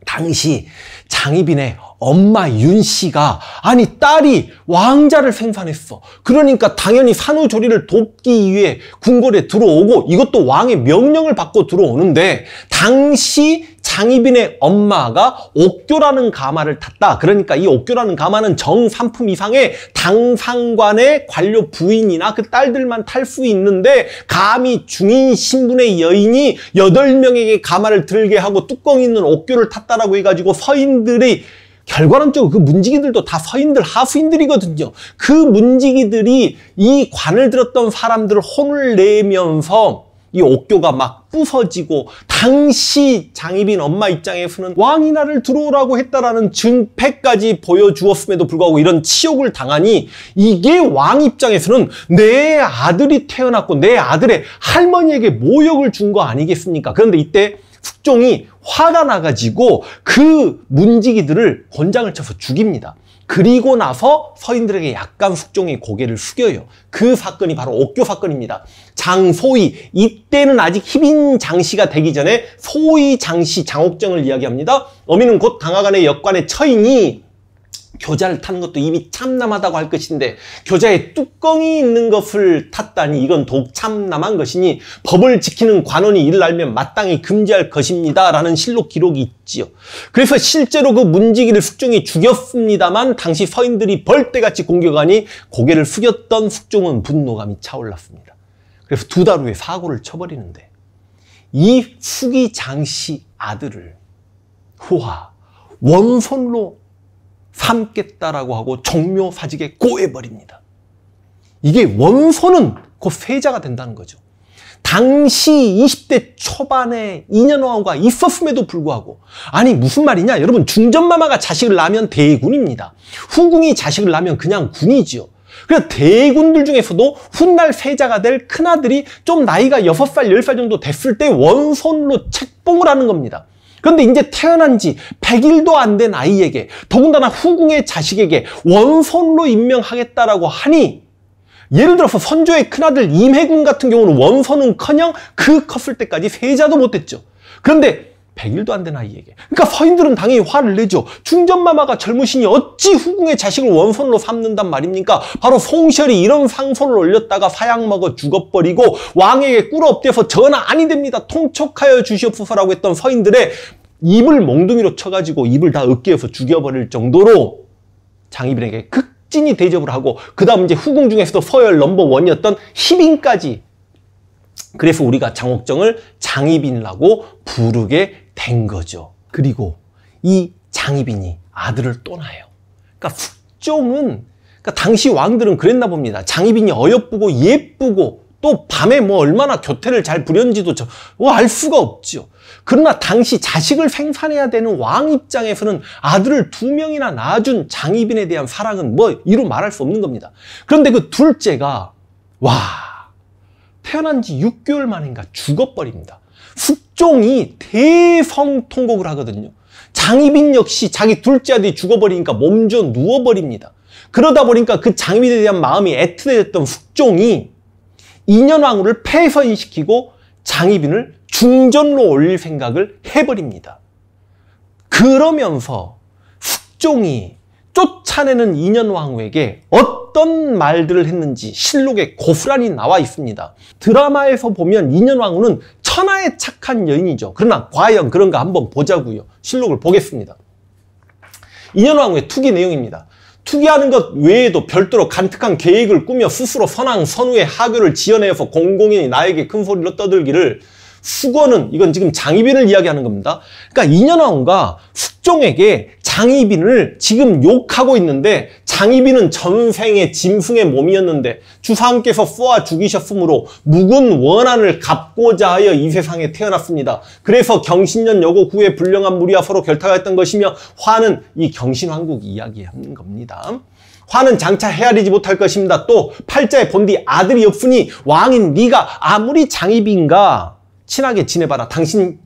당시 장희빈의 엄마 윤 씨가 아니 딸이 왕자를 생산했어. 그러니까 당연히 산후조리를 돕기 위해 궁궐에 들어오고 이것도 왕의 명령을 받고 들어오는데 당시 장희빈의 엄마가 옥교라는 가마를 탔다. 그러니까 이 옥교라는 가마는 정삼품 이상의 당상관의 관료 부인이나 그 딸들만 탈 수 있는데 감히 중인 신분의 여인이 여덟 명에게 가마를 들게 하고 뚜껑 있는 옥교를 탔다라고 해가지고 서인들이 결과론적으로 그 문지기들도 다 서인들, 하수인들이거든요. 그 문지기들이 이 관을 들었던 사람들을 혼을 내면서 이 옥교가 막 부서지고 당시 장희빈 엄마 입장에서는 왕이 나를 들어오라고 했다라는 증패까지 보여주었음에도 불구하고 이런 치욕을 당하니 이게 왕 입장에서는 내 아들이 태어났고 내 아들의 할머니에게 모욕을 준 거 아니겠습니까? 그런데 이때 숙종이 화가 나가지고 그 문지기들을 권장을 쳐서 죽입니다. 그리고 나서 서인들에게 약간 숙종의 고개를 숙여요. 그 사건이 바로 옥교 사건입니다. 장소희 이때는 아직 희빈 장씨가 되기 전에 소희 장씨 장옥정을 이야기합니다. 어미는 곧강화간의 역관의 처인이 교자를 타는 것도 이미 참남하다고 할 것인데 교자의 뚜껑이 있는 것을 탔다니 이건 독 참남한 것이니 법을 지키는 관원이 이를 알면 마땅히 금지할 것입니다. 라는 실록 기록이 있지요. 그래서 실제로 그 문지기를 숙종이 죽였습니다만 당시 서인들이 벌떼같이 공격하니 고개를 숙였던 숙종은 분노감이 차올랐습니다. 그래서 두 달 후에 사고를 쳐버리는데 이 후기 장씨 아들을 호화 원손로 삼겠다라고 하고 종묘사직에 고해버립니다. 이게 원소는 곧 세자가 된다는 거죠. 당시 20대 초반에 이년화가 있었음에도 불구하고 아니 무슨 말이냐 여러분 중전마마가 자식을 낳으면 대군입니다 후궁이 자식을 낳으면 그냥 군이지요 그래서 대군들 중에서도 훗날 세자가 될 큰아들이 좀 나이가 여섯 살 열 살 정도 됐을 때 원손으로 책봉을 하는 겁니다 그런데 이제 태어난 지 100일도 안 된 아이에게 더군다나 후궁의 자식에게 원손로 으 임명하겠다라고 하니 예를 들어서 선조의 큰아들 임해군 같은 경우는 원손은커녕그 컸을 때까지 세자도 못했죠. 그런데 100일도 안 된 아이에게. 그러니까 서인들은 당연히 화를 내죠. 충전마마가 젊으 신이 어찌 후궁의 자식을 원손으로 삼는단 말입니까? 바로 송셜이 이런 상소를 올렸다가 사양 먹어 죽어버리고 왕에게 꿇어 엎드려서 전하 아니 됩니다. 통촉하여 주시옵소서라고 했던 서인들의 입을 몽둥이로 쳐가지고 입을 다 으깨어서 죽여버릴 정도로 장희빈에게 극진히 대접을 하고 그 다음 이제 후궁 중에서도 서열 넘버원이었던 희빈까지 그래서 우리가 장옥정을 장희빈이라고 부르게 된 거죠. 그리고 이 장희빈이 아들을 떠나요. 그러니까 숙종은 그러니까 당시 왕들은 그랬나 봅니다. 장희빈이 어여쁘고 예쁘고 또 밤에 뭐 얼마나 교태를 잘 부렸는지도 저알 뭐 수가 없죠. 그러나 당시 자식을 생산해야 되는 왕 입장에서는 아들을 두 명이나 낳아준 장희빈에 대한 사랑은 뭐 이루 말할 수 없는 겁니다. 그런데 그 둘째가 와 태어난 지 6개월 만인가 죽어버립니다. 숙 법종이 대성통곡을 하거든요. 장희빈 역시 자기 둘째 아들이 죽어버리니까 몸져 누워버립니다. 그러다 보니까 그 장희빈에 대한 마음이 애틋해졌던 숙종이 인현왕후를 폐선시키고 장희빈을 중전로 올릴 생각을 해버립니다. 그러면서 숙종이 쫓아내는 인현왕후에게 어떤 어떤 말들을 했는지 실록에 고스란히 나와 있습니다. 드라마에서 보면 인연왕후는 천하의 착한 여인이죠. 그러나 과연 그런가 한번 보자고요. 실록을 보겠습니다. 인연왕후의 투기 내용입니다. 투기하는 것 외에도 별도로 간특한 계획을 꾸며 스스로 선왕, 선후의 하교를 지어내서 공공연히 나에게 큰 소리로 떠들기를 후거은 이건 지금 장희빈을 이야기하는 겁니다. 그러니까 이년왕과 숙종에게 장희빈을 지금 욕하고 있는데 장희빈은 전생에 짐승의 몸이었는데 주상께서 쏘아 죽이셨으므로 묵은 원한을 갚고자 하여 이 세상에 태어났습니다. 그래서 경신년 여고 후에 불량한 무리와 서로 결탁했던 것이며 화는 이 경신왕국 이야기하는 겁니다. 화는 장차 헤아리지 못할 것입니다. 또 팔자의 본디 아들이 없으니 왕인 네가 아무리 장희빈가 친하게 지내봐라. 당신은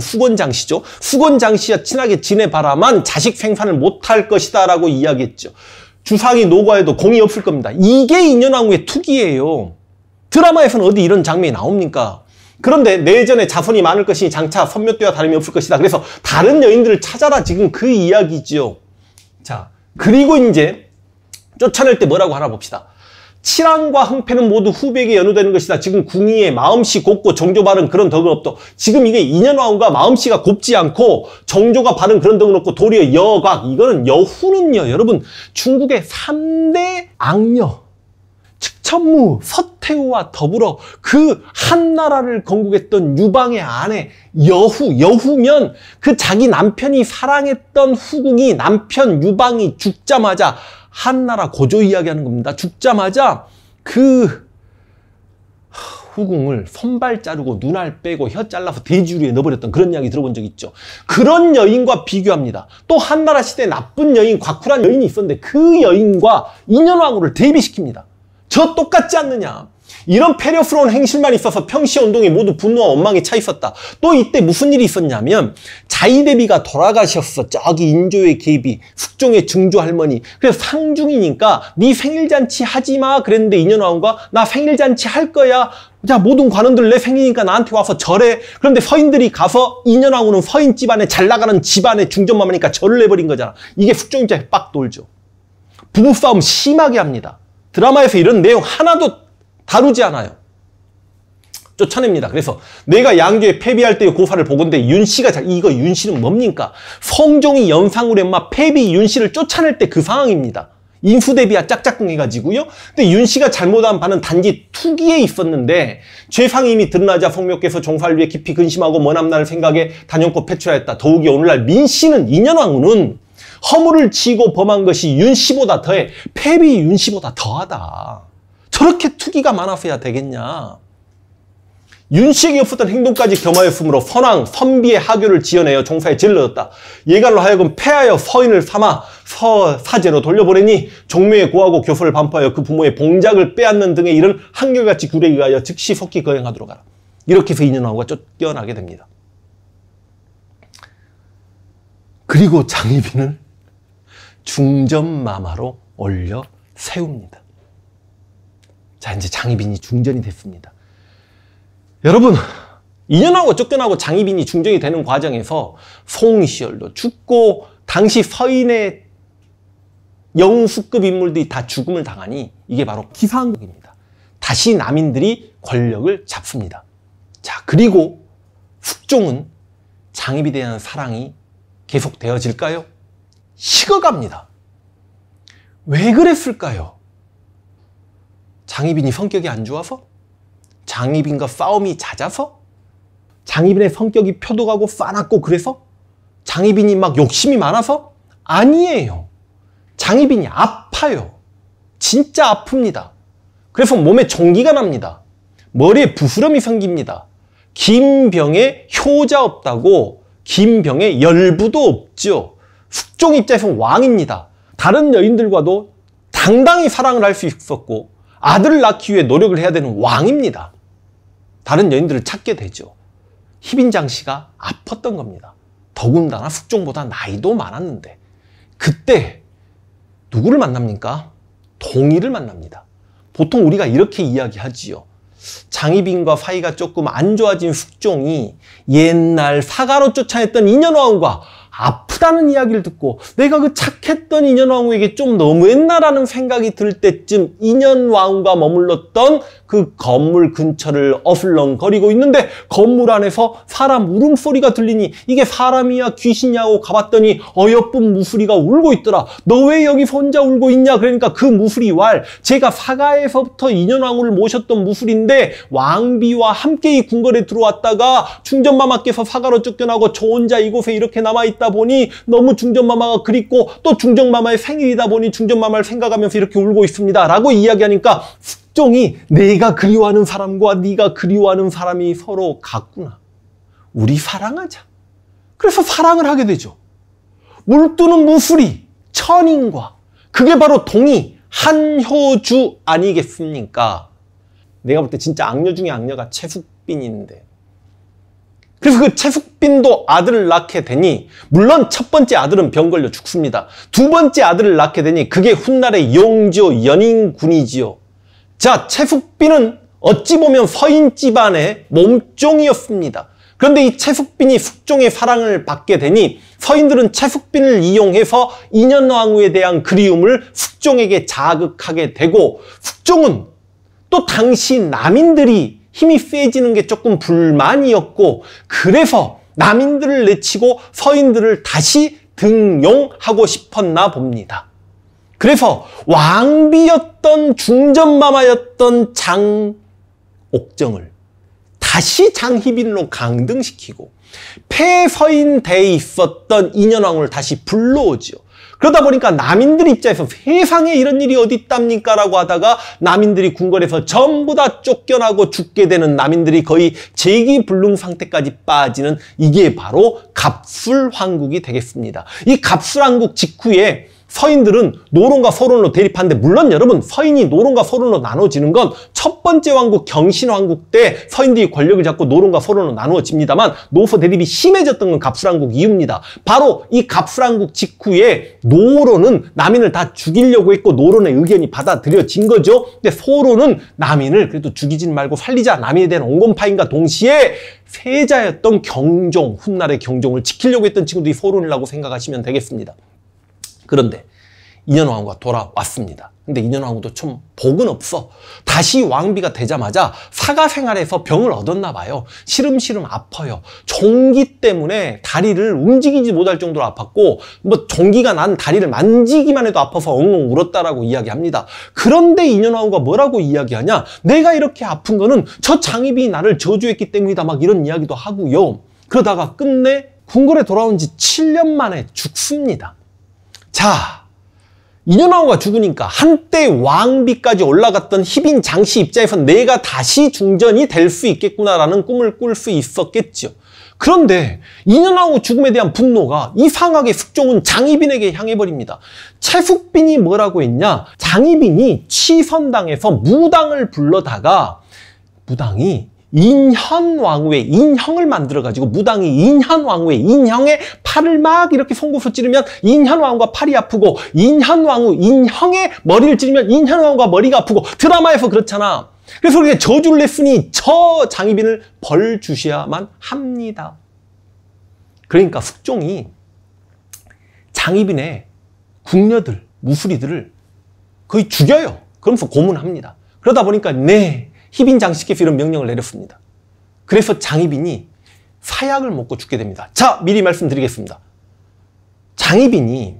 후건장씨죠. 후건장씨와 친하게 지내봐라만 자식 생산을 못할 것이다 라고 이야기했죠. 주상이 노과에도 공이 없을 겁니다. 이게 인연왕후의 투기예요. 드라마에서는 어디 이런 장면이 나옵니까? 그런데 내전에 자손이 많을 것이니 장차 선묘때와 다름이 없을 것이다. 그래서 다른 여인들을 찾아라 지금 그 이야기지요. 자 그리고 이제 쫓아낼 때 뭐라고 하나 봅시다. 칠함과 흥패는 모두 후백에 연루되는 것이다. 지금 궁이의 마음씨 곱고 정조 바른 그런 덕은 없도. 지금 이게 인연왕과 마음씨가 곱지 않고 정조가 바른 그런 덕은 없고 도리어 여각. 이거는 여후는요. 여러분 중국의 3대 악녀. 측천무, 서태후와 더불어 그 한나라를 건국했던 유방의 아내 여후, 여후면 그 자기 남편이 사랑했던 후궁이 남편 유방이 죽자마자 한나라 고조 이야기하는 겁니다. 죽자마자 그 후궁을 손발 자르고 눈알 빼고 혀 잘라서 돼지우리에 넣어버렸던 그런 이야기 들어본 적 있죠. 그런 여인과 비교합니다. 또 한나라 시대에 나쁜 여인, 과쿠란 여인이 있었는데 그 여인과 인연왕후를 대비시킵니다. 저 똑같지 않느냐. 이런 패려스러운 행실만 있어서 평시 운동이 모두 분노와 원망에 차 있었다. 또 이때 무슨 일이 있었냐면 자이대비가 돌아가셨어. 저기 인조의 개비, 숙종의 증조 할머니. 그래서 상중이니까 네 생일잔치 하지 마 그랬는데 인연왕후나 생일잔치 할 거야. 자 모든 관원들 내 생일이니까 나한테 와서 절해 그런데 서인들이 가서 인연왕후는 서인 집안에 잘 나가는 집안에 중전마마니까 절을 내버린 거잖아 이게 숙종 입장에 빡 돌죠 부부싸움 심하게 합니다 드라마에서 이런 내용 하나도 다루지 않아요. 쫓아냅니다. 그래서 내가 양조에 패비할 때의 고사를 보건데 윤씨가 잘 이거 윤씨는 뭡니까? 성종이 연상으로 인마 패비 윤씨를 쫓아낼 때 그 상황입니다. 인수대비와 짝짝꿍 해가지고요. 근데 윤씨가 잘못한 바는 단지 투기에 있었는데 죄상이 이미 드러나자 성묘께서 종사를 위해 깊이 근심하고 머남나를 생각에 단연코 패출하였다 더욱이 오늘날 민씨는 인연왕후는 허물을 치고 범한 것이 윤씨보다 더해 패비 윤씨보다 더하다. 저렇게 투기가 많았어야 되겠냐. 윤씨에 없었던 행동까지 겸하였으므로 선왕, 선비의 하교를 지어내어 종사에 질러졌다. 예갈로 하여금 패하여 서인을 삼아 서사제로 돌려보내니 종묘에 고하고 교서를 반포하여 그 부모의 봉작을 빼앗는 등의 일을 한결같이 굴에 의하여 즉시 속히 거행하도록 하라. 이렇게 해서 인연왕후가 쫓겨나게 됩니다. 그리고 장희빈을 중전마마로 올려 세웁니다. 자, 이제 장희빈이 중전이 됐습니다. 여러분, 인연하고 쫓겨나고 장희빈이 중전이 되는 과정에서 송시열도 죽고 당시 서인의 영수급 인물들이 다 죽음을 당하니 이게 바로 기상국입니다. 다시 남인들이 권력을 잡습니다. 자 그리고 숙종은 장입에 대한 사랑이 계속되어질까요? 식어갑니다. 왜 그랬을까요? 장희빈이 성격이 안 좋아서? 장희빈과 싸움이 잦아서? 장희빈의 성격이 표도가고싸났고 그래서? 장희빈이 막 욕심이 많아서? 아니에요. 장희빈이 아파요. 진짜 아픕니다. 그래서 몸에 종기가 납니다. 머리에 부스럼이 생깁니다. 김 병에 효자 없다고 김 병에 열부도 없죠. 숙종 입장에서 왕입니다. 다른 여인들과도 당당히 사랑을 할 수 있었고 아들을 낳기 위해 노력을 해야 되는 왕입니다. 다른 연인들을 찾게 되죠. 희빈장 씨가 아팠던 겁니다. 더군다나 숙종보다 나이도 많았는데 그때 누구를 만납니까? 동의를 만납니다. 보통 우리가 이렇게 이야기하지요. 장희빈과 사이가 조금 안 좋아진 숙종이 옛날 사가로 쫓아냈던 인현왕과 아프다는 이야기를 듣고 내가 그 착했던 인연왕후에게 좀 너무했나라는 생각이 들 때쯤 인연왕후가 머물렀던 그 건물 근처를 어슬렁거리고 있는데 건물 안에서 사람 울음소리가 들리니 이게 사람이야 귀신이냐고 가봤더니 어여쁜 무술이가 울고 있더라. 너 왜여기 혼자 울고 있냐? 그러니까 그 무술이 왈 제가 사가에서부터 인연왕후를 모셨던 무술인데 왕비와 함께 이 궁궐에 들어왔다가 충전마마께서 사가로 쫓겨나고 저 혼자 이곳에 이렇게 남아있다. 없다 보니 너무 중전마마가 그립고 또 중전마마의 생일이다 보니 중전마마를 생각하면서 이렇게 울고 있습니다. 라고 이야기하니까 숙종이 내가 그리워하는 사람과 네가 그리워하는 사람이 서로 같구나. 우리 사랑하자. 그래서 사랑을 하게 되죠. 물두는 무술이 천인과 그게 바로 동이 한효주 아니겠습니까? 내가 볼 때 진짜 악녀 중에 악녀가 최숙빈인데 그래서 그 채숙빈도 아들을 낳게 되니 물론 첫 번째 아들은 병 걸려 죽습니다. 두 번째 아들을 낳게 되니 그게 훗날의 영조 연인군이지요. 자 채숙빈은 어찌 보면 서인 집안의 몸종이었습니다. 그런데 이 채숙빈이 숙종의 사랑을 받게 되니 서인들은 채숙빈을 이용해서 인현왕후에 대한 그리움을 숙종에게 자극하게 되고 숙종은 또 당시 남인들이 힘이 세지는 게 조금 불만이었고 그래서 남인들을 내치고 서인들을 다시 등용하고 싶었나 봅니다. 그래서 왕비였던 중전마마였던 장옥정을 다시 장희빈로 강등시키고 폐서인 대에 있었던 인현왕후 다시 불러오지 그러다 보니까 남인들 입장에서 세상에 이런 일이 어디 있답니까? 라고 하다가 남인들이 궁궐에서 전부 다 쫓겨나고 죽게 되는 남인들이 거의 재기불능 상태까지 빠지는 이게 바로 갑술 황국이 되겠습니다. 이 갑술 황국 직후에 서인들은 노론과 서론으로 대립하는데 물론 여러분 서인이 노론과 서론으로 나눠지는 건 첫 번째 왕국 경신왕국 때 서인들이 권력을 잡고 노론과 서론으로 나누어집니다만 노소 대립이 심해졌던 건 갑술왕국 이후입니다. 바로 이 갑술왕국 직후에 노론은 남인을 다 죽이려고 했고 노론의 의견이 받아들여진 거죠. 근데 서론은 남인을 그래도 죽이진 말고 살리자 남인에 대한 온건파인과 동시에 세자였던 경종 훗날의 경종을 지키려고 했던 친구들이 서론이라고 생각하시면 되겠습니다. 그런데 인현 왕후가 돌아왔습니다. 근데 인현 왕후도 좀 복은 없어. 다시 왕비가 되자마자 사가 생활에서 병을 얻었나 봐요. 시름시름 아파요. 종기 때문에 다리를 움직이지 못할 정도로 아팠고 뭐 종기가 난 다리를 만지기만 해도 아파서 엉엉 울었다라고 이야기합니다. 그런데 인현 왕후가 뭐라고 이야기하냐? 내가 이렇게 아픈 거는 저 장희빈이 나를 저주했기 때문이다. 막 이런 이야기도 하고요. 그러다가 끝내 궁궐에 돌아온 지 7년 만에 죽습니다. 자, 이년왕후가 죽으니까 한때 왕비까지 올라갔던 희빈 장씨 입장에선 내가 다시 중전이 될 수 있겠구나라는 꿈을 꿀 수있었겠죠 그런데 이년왕후 죽음에 대한 분노가 이상하게 숙종은 장희빈에게 향해버립니다. 최숙빈이 뭐라고 했냐? 장희빈이 취선당에서 무당을 불러다가 무당이 인현 왕후의 인형을 만들어 가지고 무당이 인현 왕후의 인형의 팔을 막 이렇게 송곳을 찌르면 인현 왕후가 팔이 아프고 인현 왕후 인형의 머리를 찌르면 인현 왕후가 머리가 아프고 드라마에서 그렇잖아. 그래서 우리가 저주를 냈으니 저 장희빈을 벌 주셔야만 합니다. 그러니까 숙종이 장희빈의 궁녀들, 무수리들을 거의 죽여요. 그러면서 고문합니다. 그러다 보니까 네, 희빈 장식기 이런 명령을 내렸습니다. 그래서 장희빈이 사약을 먹고 죽게 됩니다. 자, 미리 말씀드리겠습니다. 장희빈이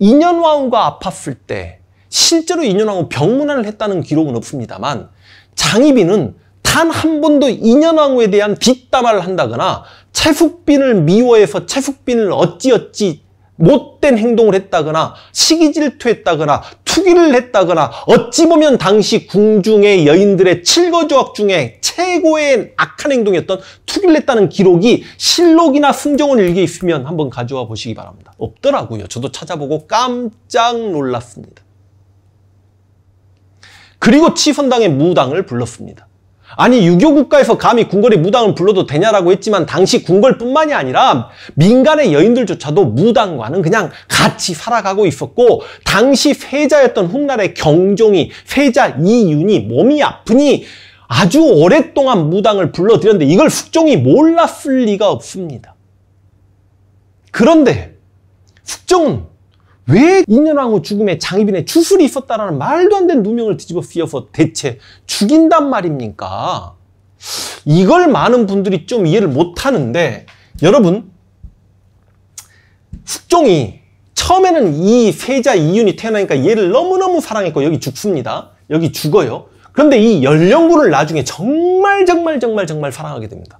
인현왕후가 아팠을 때 실제로 인현왕후 병문안을 했다는 기록은 없습니다만 장희빈은 단 한 번도 인현왕후에 대한 뒷담화를 한다거나 채숙빈을 미워해서 채숙빈을 어찌어찌 못된 행동을 했다거나 시기 질투했다거나 투기를 했다거나 어찌 보면 당시 궁중의 여인들의 칠거조악 중에 최고의 악한 행동이었던 투기를 했다는 기록이 실록이나 승정원 일기에 있으면 한번 가져와 보시기 바랍니다. 없더라고요. 저도 찾아보고 깜짝 놀랐습니다. 그리고 치선당의 무당을 불렀습니다. 아니 유교 국가에서 감히 궁궐에 무당을 불러도 되냐라고 했지만 당시 궁궐뿐만이 아니라 민간의 여인들조차도 무당과는 그냥 같이 살아가고 있었고 당시 세자였던 훗날의 경종이 세자 이윤이 몸이 아프니 아주 오랫동안 무당을 불러들였는데 이걸 숙종이 몰랐을 리가 없습니다. 그런데 숙종은 왜 인연왕후 죽음에 장희빈의 추술이 있었다라는 말도 안 되는 누명을 뒤집어 씌워서 대체 죽인단 말입니까? 이걸 많은 분들이 좀 이해를 못하는데 여러분 숙종이 처음에는 이 세자 이윤이 태어나니까 얘를 너무너무 사랑했고 여기 죽습니다. 여기 죽어요. 그런데 이 연령군을 나중에 정말 정말 정말 정말 사랑하게 됩니다.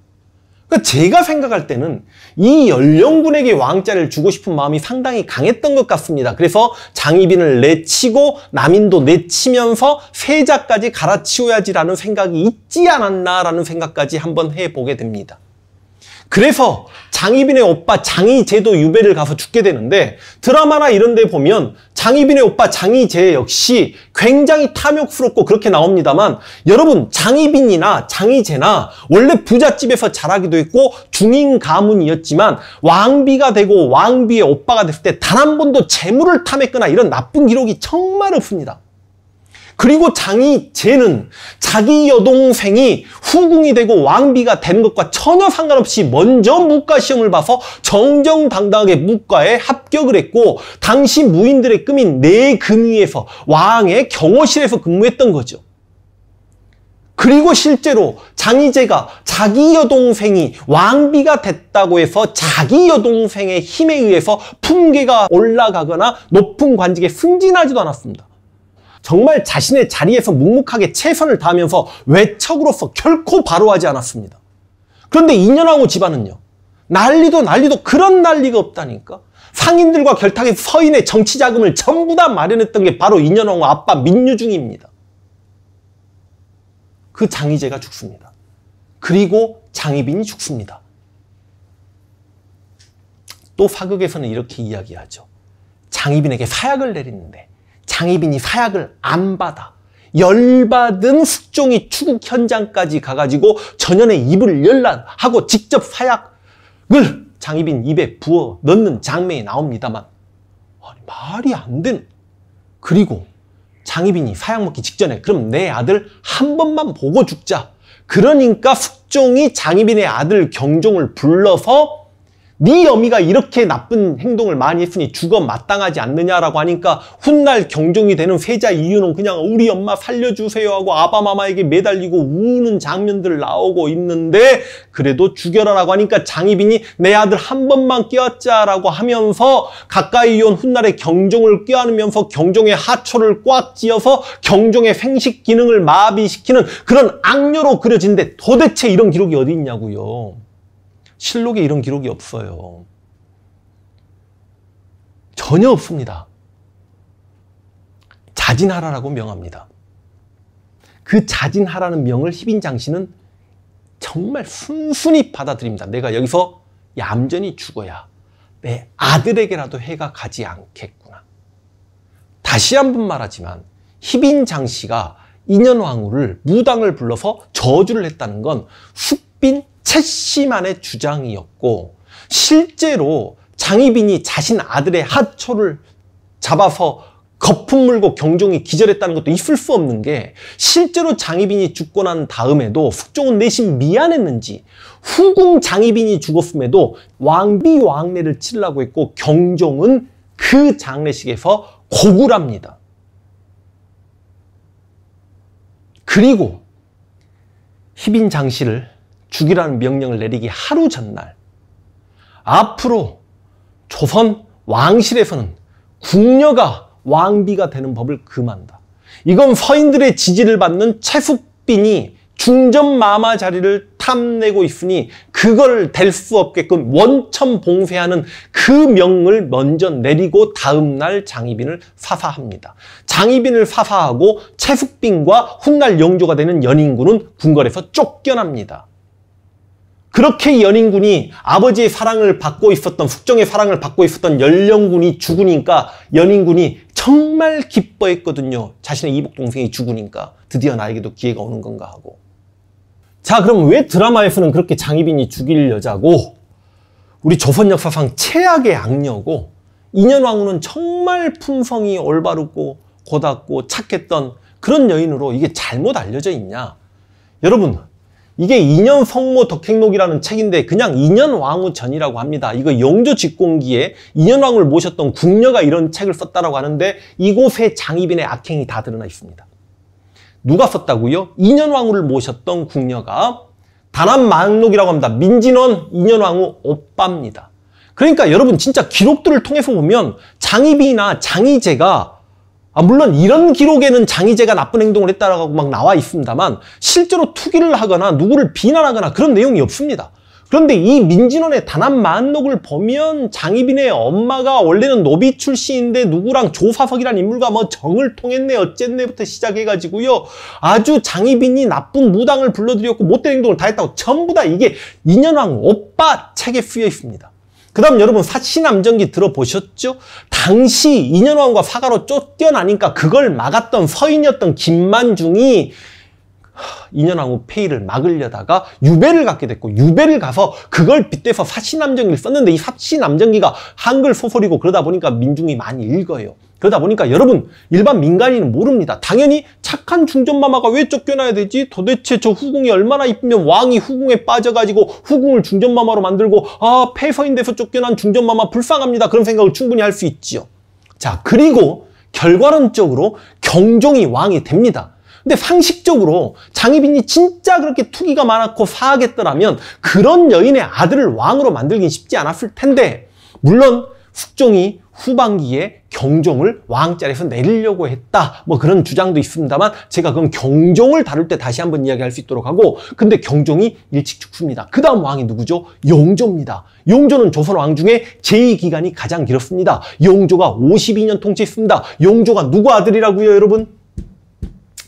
그러니까 제가 생각할 때는 이 연령군에게 왕자를 주고 싶은 마음이 상당히 강했던 것 같습니다. 그래서 장희빈을 내치고 남인도 내치면서 세자까지 갈아치워야지라는 생각이 있지 않았나라는 생각까지 한번 해보게 됩니다. 그래서 장희빈의 오빠 장희재도 유배를 가서 죽게 되는데 드라마나 이런 데 보면 장희빈의 오빠 장희재 역시 굉장히 탐욕스럽고 그렇게 나옵니다만 여러분 장희빈이나 장희재나 원래 부잣집에서 자라기도 했고 중인 가문이었지만 왕비가 되고 왕비의 오빠가 됐을 때 단 한 번도 재물을 탐했거나 이런 나쁜 기록이 정말 없습니다. 그리고 장이 제는 자기 여동생이 후궁이 되고 왕비가 되는 것과 전혀 상관없이 먼저 무과 시험을 봐서 정정당당하게 무과에 합격을 했고 당시 무인들의 금인 내금위에서 네 왕의 경호실에서 근무했던 거죠. 그리고 실제로 장희재가 자기 여동생이 왕비가 됐다고 해서 자기 여동생의 힘에 의해서 품계가 올라가거나 높은 관직에 승진하지도 않았습니다. 정말 자신의 자리에서 묵묵하게 최선을 다하면서 외척으로서 결코 바로하지 않았습니다. 그런데 2년왕후 집안은요. 난리도 난리도 그런 난리가 없다니까. 상인들과 결탁해 서인의 정치 자금을 전부 다 마련했던 게 바로 2년왕후 아빠 민유중입니다. 그 장희재가 죽습니다. 그리고 장희빈이 죽습니다. 또 사극에서는 이렇게 이야기하죠. 장희빈에게 사약을 내리는데 장희빈이 사약을 안 받아. 열받은 숙종이 추국 현장까지 가가지고 전연의 입을 열란하고 직접 사약을 장희빈 입에 부어 넣는 장면이 나옵니다만 아니, 말이 안되 그리고 장희빈이 사약 먹기 직전에 그럼 내 아들 한 번만 보고 죽자 그러니까 숙종이 장희빈의 아들 경종을 불러서 네 어미가 이렇게 나쁜 행동을 많이 했으니 죽어 마땅하지 않느냐라고 하니까 훗날 경종이 되는 세자 이유는 그냥 우리 엄마 살려주세요 하고 아바마마에게 매달리고 우는 장면들 나오고 있는데 그래도 죽여라라고 하니까 장희빈이 내 아들 한 번만 깨웠자라고 하면서 가까이 온 훗날의 경종을 껴안으면서 경종의 하초를 꽉 찧어서 경종의 생식 기능을 마비시키는 그런 악녀로 그려진데 도대체 이런 기록이 어디 있냐고요. 실록에 이런 기록이 없어요. 전혀 없습니다. 자진하라라고 명합니다. 그 자진하라는 명을 희빈장 씨는 정말 순순히 받아들입니다. 내가 여기서 얌전히 죽어야 내 아들에게라도 해가 가지 않겠구나. 다시 한 번 말하지만 희빈장 씨가 인현왕후를 무당을 불러서 저주를 했다는 건 숙빈 채씨만의 주장이었고 실제로 장희빈이 자신 아들의 하초를 잡아서 거품 물고 경종이 기절했다는 것도 있을 수 없는 게 실제로 장희빈이 죽고 난 다음에도 숙종은 내심 미안했는지 후궁 장희빈이 죽었음에도 왕비 왕래를 치려고 했고 경종은 그 장례식에서 고구합니다 그리고 희빈 장씨를 죽이라는 명령을 내리기 하루 전날 앞으로 조선 왕실에서는 궁녀가 왕비가 되는 법을 금한다. 이건 서인들의 지지를 받는 채숙빈이 중전 마마 자리를 탐내고 있으니 그걸 될 수 없게끔 원천 봉쇄하는 그 명을 먼저 내리고 다음날 장희빈을 사사합니다. 장희빈을 사사하고 채숙빈과 훗날 영조가 되는 연인군은 궁궐에서 쫓겨납니다. 그렇게 연인군이 아버지의 사랑을 받고 있었던 숙정의 사랑을 받고 있었던 연령군이 죽으니까 연인군이 정말 기뻐했거든요. 자신의 이복 동생이 죽으니까 드디어 나에게도 기회가 오는 건가 하고. 자 그럼 왜 드라마에서는 그렇게 장희빈이 죽일 여자고 우리 조선 역사상 최악의 악녀고 인현왕후는 정말 품성이 올바르고 고답고 착했던 그런 여인으로 이게 잘못 알려져 있냐 여러분 이게 2년 성모 덕행록이라는 책인데 그냥 2년 왕후 전이라고 합니다. 이거 영조 집공기에 2년 왕후를 모셨던 궁녀가 이런 책을 썼다라고 하는데 이곳에 장희빈의 악행이 다 드러나 있습니다. 누가 썼다고요? 2년 왕후를 모셨던 궁녀가 단한 망록이라고 합니다. 민진원 2년 왕후 오빠입니다. 그러니까 여러분 진짜 기록들을 통해서 보면 장희빈이나 장희재가 아, 물론 이런 기록에는 장희재가 나쁜 행동을 했다라고 막 나와 있습니다만 실제로 투기를 하거나 누구를 비난하거나 그런 내용이 없습니다. 그런데 이 민진원의 단한 만록을 보면 장희빈의 엄마가 원래는 노비 출신인데 누구랑 조사석이란 인물과 뭐 정을 통했네 어쨌네부터 시작해가지고요 아주 장희빈이 나쁜 무당을 불러들였고 못된 행동을 다 했다고 전부 다 이게 인연왕 오빠 책에 쓰여 있습니다. 그 다음 여러분 사치남정기 들어보셨죠? 당시 인현왕과 사가로 쫓겨나니까 그걸 막았던 서인이었던 김만중이 인현왕후 폐위를 막으려다가 유배를 갖게 됐고 유배를 가서 그걸 빗대서 사치남정기를 썼는데 이 사치남정기가 한글 소설이고 그러다 보니까 민중이 많이 읽어요. 그러다 보니까 여러분 일반 민간인은 모릅니다. 당연히 착한 중전마마가 왜 쫓겨나야 되지? 도대체 저 후궁이 얼마나 이쁘면 왕이 후궁에 빠져가지고 후궁을 중전마마로 만들고 아 폐서인 데서 쫓겨난 중전마마 불쌍합니다. 그런 생각을 충분히 할 수 있지요. 자 그리고 결과론적으로 경종이 왕이 됩니다. 근데 상식적으로 장희빈이 진짜 그렇게 투기가 많았고 사악했더라면 그런 여인의 아들을 왕으로 만들긴 쉽지 않았을 텐데 물론 숙종이 후반기에 경종을 왕자리에서 내리려고 했다. 뭐 그런 주장도 있습니다만 제가 그럼 경종을 다룰 때 다시 한번 이야기할 수 있도록 하고 근데 경종이 일찍 죽습니다. 그 다음 왕이 누구죠? 용조입니다. 용조는 조선 왕 중에 제2기간이 가장 길었습니다. 용조가 52년 통치했습니다. 용조가 누구 아들이라고요 여러분?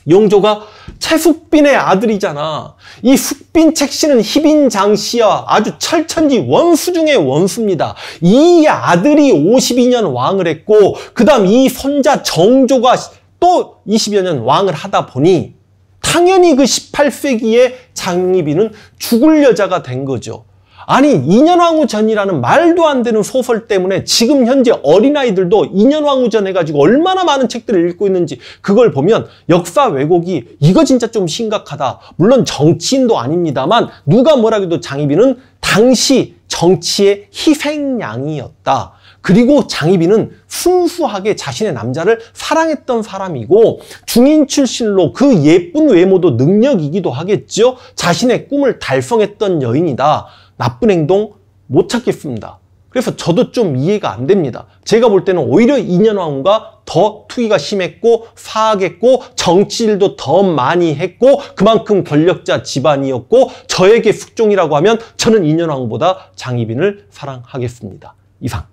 영조가 최숙빈의 아들이잖아. 이 숙빈 책씨는 희빈장씨와 아주 철천지 원수 중의 원수입니다. 이 아들이 52년 왕을 했고 그 다음 이 손자 정조가 또 20여 년 왕을 하다 보니 당연히 그 18세기에 장희빈은 죽을 여자가 된 거죠. 아니 인현왕후전이라는 말도 안 되는 소설 때문에 지금 현재 어린아이들도 인현왕후전 해가지고 얼마나 많은 책들을 읽고 있는지 그걸 보면 역사 왜곡이 이거 진짜 좀 심각하다. 물론 정치인도 아닙니다만 누가 뭐라 해도 장희빈은 당시 정치의 희생양이었다. 그리고 장희빈은 순수하게 자신의 남자를 사랑했던 사람이고 중인 출신로 그 예쁜 외모도 능력이기도 하겠죠. 자신의 꿈을 달성했던 여인이다. 나쁜 행동 못 찾겠습니다. 그래서 저도 좀 이해가 안 됩니다. 제가 볼 때는 오히려 이년왕후가 더 투기가 심했고 사악했고 정치일도 더 많이 했고 그만큼 권력자 집안이었고 저에게 숙종이라고 하면 저는 이년왕후보다 장희빈을 사랑하겠습니다. 이상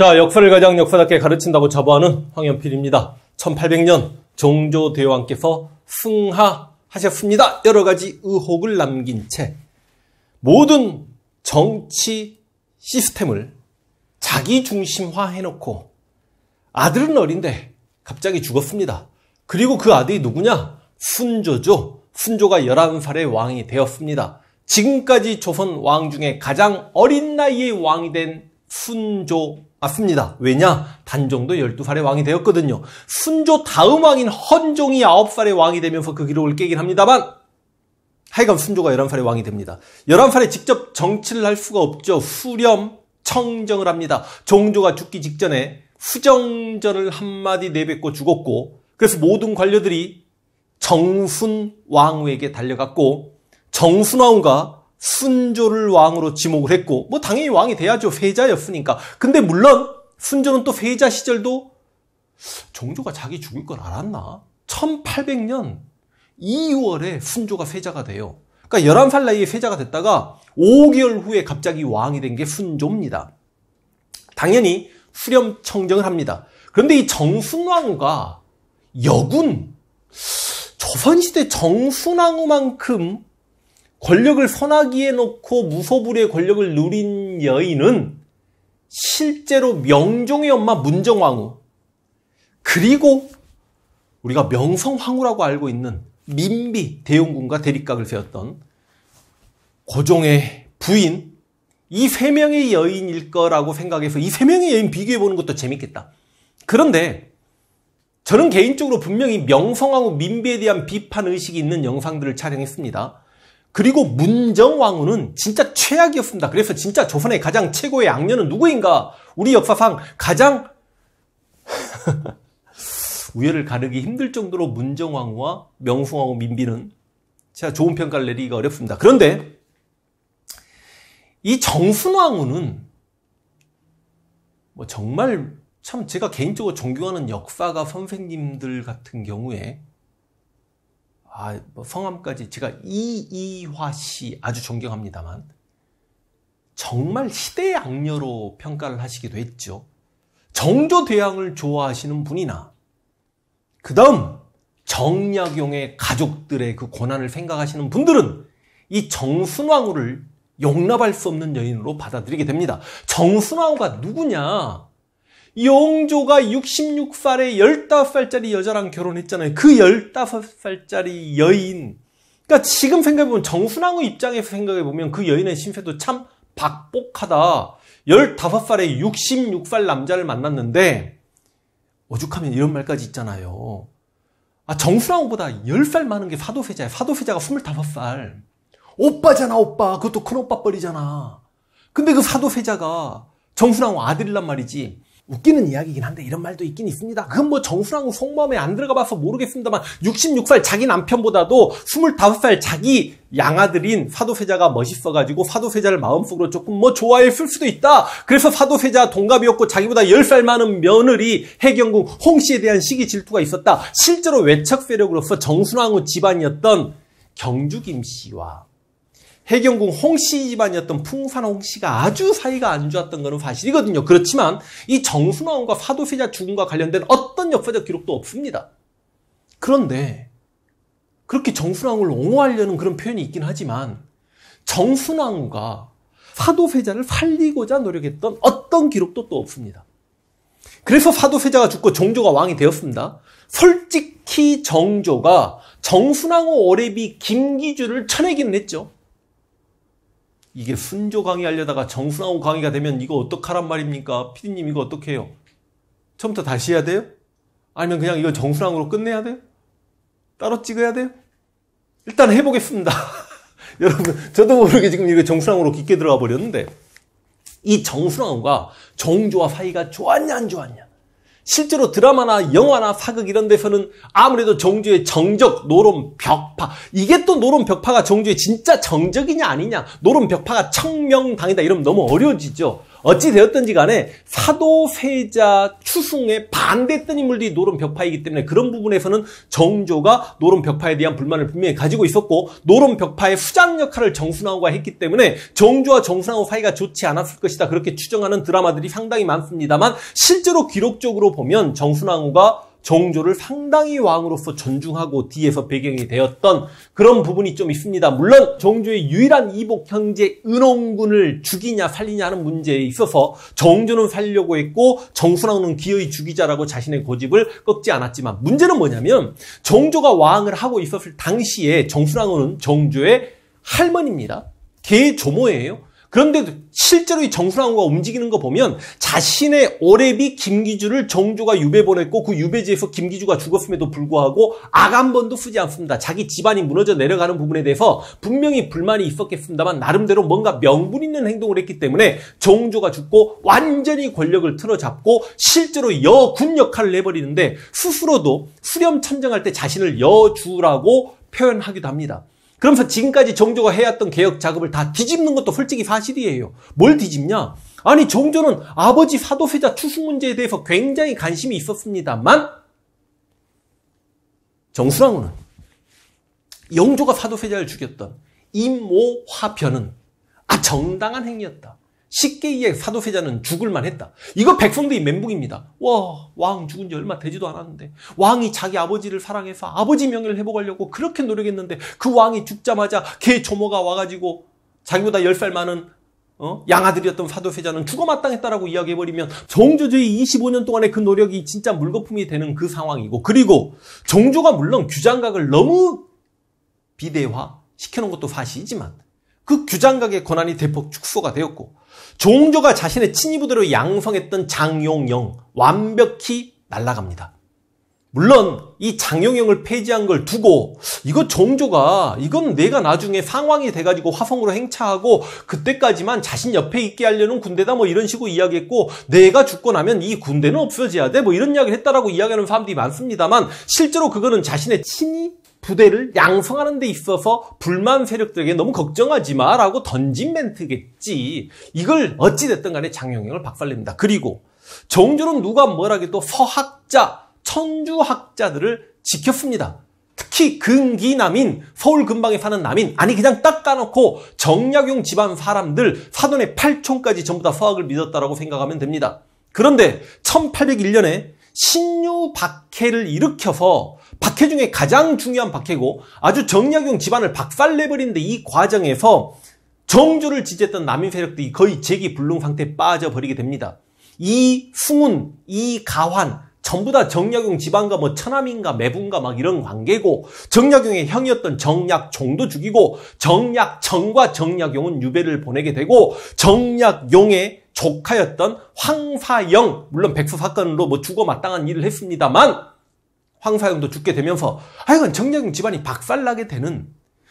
자, 역사를 가장 역사답게 가르친다고 자부하는 황현필입니다. 1800년 정조 대왕께서 승하하셨습니다. 여러 가지 의혹을 남긴 채 모든 정치 시스템을 자기 중심화 해놓고 아들은 어린데 갑자기 죽었습니다. 그리고 그 아들이 누구냐? 순조죠. 순조가 11살의 왕이 되었습니다. 지금까지 조선 왕 중에 가장 어린 나이의 왕이 된 순조 맞습니다. 왜냐? 단종도 12살의 왕이 되었거든요. 순조 다음 왕인 헌종이 9살의 왕이 되면서 그 기록을 깨긴 합니다만 하여간 순조가 11살의 왕이 됩니다. 11살에 직접 정치를 할 수가 없죠. 후렴, 청정을 합니다. 종조가 죽기 직전에 후정전을 한마디 내뱉고 죽었고 그래서 모든 관료들이 정순왕후에게 달려갔고 정순왕후가 순조를 왕으로 지목을 했고 뭐 당연히 왕이 돼야죠. 회자였으니까. 근데 물론 순조는 또 회자 시절도 정조가 자기 죽을 걸 알았나? 1800년 2월에 순조가 회자가 돼요. 그러니까 11살 나이에 회자가 됐다가 5개월 후에 갑자기 왕이 된 게 순조입니다. 당연히 수렴 청정을 합니다. 그런데 이정순왕과 여군 조선시대 정순왕후만큼 권력을 선하기에 놓고 무소불위의 권력을 누린 여인은 실제로 명종의 엄마 문정왕후 그리고 우리가 명성황후라고 알고 있는 민비 대용군과 대립각을 세웠던 고종의 부인 이 세 명의 여인일 거라고 생각해서 이 세 명의 여인 비교해 보는 것도 재밌겠다. 그런데 저는 개인적으로 분명히 명성황후 민비에 대한 비판 의식이 있는 영상들을 촬영했습니다. 그리고 문정왕후는 진짜 최악이었습니다. 그래서 진짜 조선의 가장 최고의 악녀는 누구인가? 우리 역사상 가장 우열을 가르기 힘들 정도로 문정왕후와 명승왕후 민비는 제가 좋은 평가를 내리기가 어렵습니다. 그런데 이 정순왕후는 뭐 정말 참 제가 개인적으로 존경하는 역사가 선생님들 같은 경우에 아, 뭐 성함까지 제가 이이화 씨 아주 존경합니다만 정말 시대의 악녀로 평가를 하시기도 했죠. 정조 대왕을 좋아하시는 분이나 그 다음 정약용의 가족들의 그 고난을 생각하시는 분들은 이 정순왕후를 용납할 수 없는 여인으로 받아들이게 됩니다. 정순왕후가 누구냐? 영조가 66살에 15살짜리 여자랑 결혼했잖아요. 그 15살짜리 여인. 그러니까 지금 생각해보면 정순왕의 입장에서 생각해보면 그 여인의 신세도 참 박복하다. 15살에 66살 남자를 만났는데 오죽하면 이런 말까지 있잖아요. 아, 정수랑보다 10살 많은 게사도세자예요 사도세자가 25살. 오빠잖아, 오빠. 그것도 큰 오빠 뻘이잖아. 근데 그 사도세자가 정수랑 아들이란 말이지. 웃기는 이야기긴 한데 이런 말도 있긴 있습니다. 그건 뭐 정수랑 속마음에 안 들어가봐서 모르겠습니다만 66살 자기 남편보다도 25살 자기 양아들인 사도세자가 멋있어가지고 사도세자를 마음속으로 조금 뭐 좋아했을 수도 있다. 그래서 사도세자 동갑이었고 자기보다 10살 많은 며느리 해경궁 홍씨에 대한 시기 질투가 있었다. 실제로 외척 세력으로서 정순왕후 집안이었던 경주 김씨와 해경궁 홍씨 집안이었던 풍산 홍씨가 아주 사이가 안 좋았던 것은 사실이거든요. 그렇지만 이 정순왕과 사도세자 죽음과 관련된 어떤 역사적 기록도 없습니다. 그런데 그렇게 정순왕을 옹호하려는 그런 표현이 있긴 하지만 정순왕후가 사도세자를 살리고자 노력했던 어떤 기록도 또 없습니다. 그래서 사도세자가 죽고 정조가 왕이 되었습니다. 솔직히 정조가 정순왕후 오래비 김기주를 쳐내기는 했죠. 이게 순조 강의하려다가 정순하고 강의가 되면 이거 어떡하란 말입니까? 피디님 이거 어떻게 해요? 처음부터 다시 해야 돼요? 아니면 그냥 이거 정순항으로 끝내야 돼요? 따로 찍어야 돼요? 일단 해보겠습니다. 여러분 저도 모르게 지금 이거 정순항으로 깊게 들어가 버렸는데 이 정순항과 정조와 사이가 좋았냐 안 좋았냐 실제로 드라마나 영화나 사극 이런 데서는 아무래도 정주의 정적, 노름 벽파 이게 또노름 벽파가 정주의 진짜 정적이냐 아니냐 노름 벽파가 청명당이다 이러면 너무 어려워지죠. 어찌 되었든지 간에 사도세자 추승에 반대했던 인물들이 노론 벽파이기 때문에 그런 부분에서는 정조가 노론 벽파에 대한 불만을 분명히 가지고 있었고 노론 벽파의 수장 역할을 정순왕후가 했기 때문에 정조와 정순왕후 사이가 좋지 않았을 것이다 그렇게 추정하는 드라마들이 상당히 많습니다만 실제로 기록적으로 보면 정순왕후가 정조를 상당히 왕으로서 존중하고 뒤에서 배경이 되었던 그런 부분이 좀 있습니다. 물론 정조의 유일한 이복 형제 은홍군을 죽이냐 살리냐 하는 문제에 있어서 정조는 살려고 했고 정순왕은 기어이 죽이자라고 자신의 고집을 꺾지 않았지만 문제는 뭐냐면 정조가 왕을 하고 있었을 당시에 정순왕은 정조의 할머니입니다. 개 조모예요. 그런데 실제로 이 정수랑호가 움직이는 거 보면 자신의 오래비 김기주를 정조가 유배 보냈고 그 유배지에서 김기주가 죽었음에도 불구하고 악한 번도 쓰지 않습니다. 자기 집안이 무너져 내려가는 부분에 대해서 분명히 불만이 있었겠습니다만 나름대로 뭔가 명분 있는 행동을 했기 때문에 정조가 죽고 완전히 권력을 틀어잡고 실제로 여군 역할을 해버리는데 스스로도 수렴천정할 때 자신을 여주라고 표현하기도 합니다. 그러면서 지금까지 정조가 해왔던 개혁 작업을 다 뒤집는 것도 솔직히 사실이에요. 뭘 뒤집냐? 아니 정조는 아버지 사도세자 추수 문제에 대해서 굉장히 관심이 있었습니다만 정수랑은 영조가 사도세자를 죽였던 임모화변은 아 정당한 행위였다. 10개의 사도세자는 죽을만 했다. 이거 백성들이 멘붕입니다. 와, 왕 죽은 지 얼마 되지도 않았는데. 왕이 자기 아버지를 사랑해서 아버지 명예를 회복하려고 그렇게 노력했는데 그 왕이 죽자마자 개 조모가 와가지고 자기보다 10살 많은 어? 양아들이었던 사도세자는 죽어마땅했다라고 이야기해버리면 정조주의 25년 동안의 그 노력이 진짜 물거품이 되는 그 상황이고 그리고 정조가 물론 규장각을 너무 비대화 시켜놓은 것도 사실이지만 그 규장각의 권한이 대폭 축소가 되었고 종조가 자신의 친위부대로 양성했던 장용영 완벽히 날라갑니다. 물론 이 장용영을 폐지한 걸 두고 이거 종조가 이건 내가 나중에 상황이 돼가지고 화성으로 행차하고 그때까지만 자신 옆에 있게 하려는 군대다 뭐 이런 식으로 이야기했고 내가 죽고 나면 이 군대는 없어져야 돼 뭐 이런 이야기를 했다라고 이야기하는 사람들이 많습니다만 실제로 그거는 자신의 친위 부대를 양성하는 데 있어서 불만 세력들에게 너무 걱정하지 마라고 던진 멘트겠지. 이걸 어찌됐든 간에 장영영을 박살냅니다. 그리고 정조는 누가 뭐라기도 서학자, 천주학자들을 지켰습니다. 특히 근기남인 서울 근방에 사는 남인 아니 그냥 딱 까놓고 정약용 집안 사람들 사돈의 팔촌까지 전부 다 서학을 믿었다라고 생각하면 됩니다. 그런데 1801년에 신유 박해를 일으켜서 박해 중에 가장 중요한 박해고 아주 정약용 집안을 박살내버린데이 과정에서 정조를 지지했던 남인 세력들이 거의 재기불능 상태에 빠져버리게 됩니다. 이 숭운, 이 가환 전부 다 정약용 집안과 뭐 천암인가 매분가막 이런 관계고 정약용의 형이었던 정약종도 죽이고 정약정과 정약용은 유배를 보내게 되고 정약용의 조카였던 황사영 물론 백수 사건으로 뭐 죽어 마땅한 일을 했습니다만 황사용도 죽게 되면서 하여간 정약용 집안이 박살나게 되는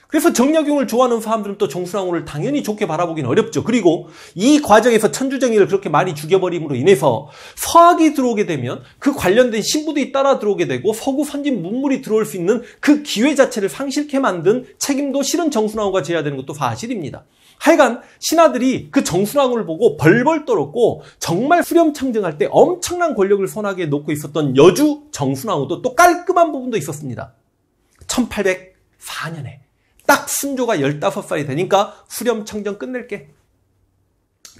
그래서 정약용을 좋아하는 사람들은 또 정순왕후를 당연히 좋게 바라보기는 어렵죠. 그리고 이 과정에서 천주정의를 그렇게 많이 죽여버림으로 인해서 서학이 들어오게 되면 그 관련된 신부들이 따라 들어오게 되고 서구 선진 문물이 들어올 수 있는 그 기회 자체를 상실케 만든 책임도 실은 정순왕후가 져야 되는 것도 사실입니다. 하여간 신하들이 그정순왕후를 보고 벌벌 떨었고 정말 수렴창정할때 엄청난 권력을 선하게 놓고 있었던 여주 정순왕후도 또 깔끔한 부분도 있었습니다. 1804년에 딱 순조가 15살이 되니까 수렴창정 끝낼게.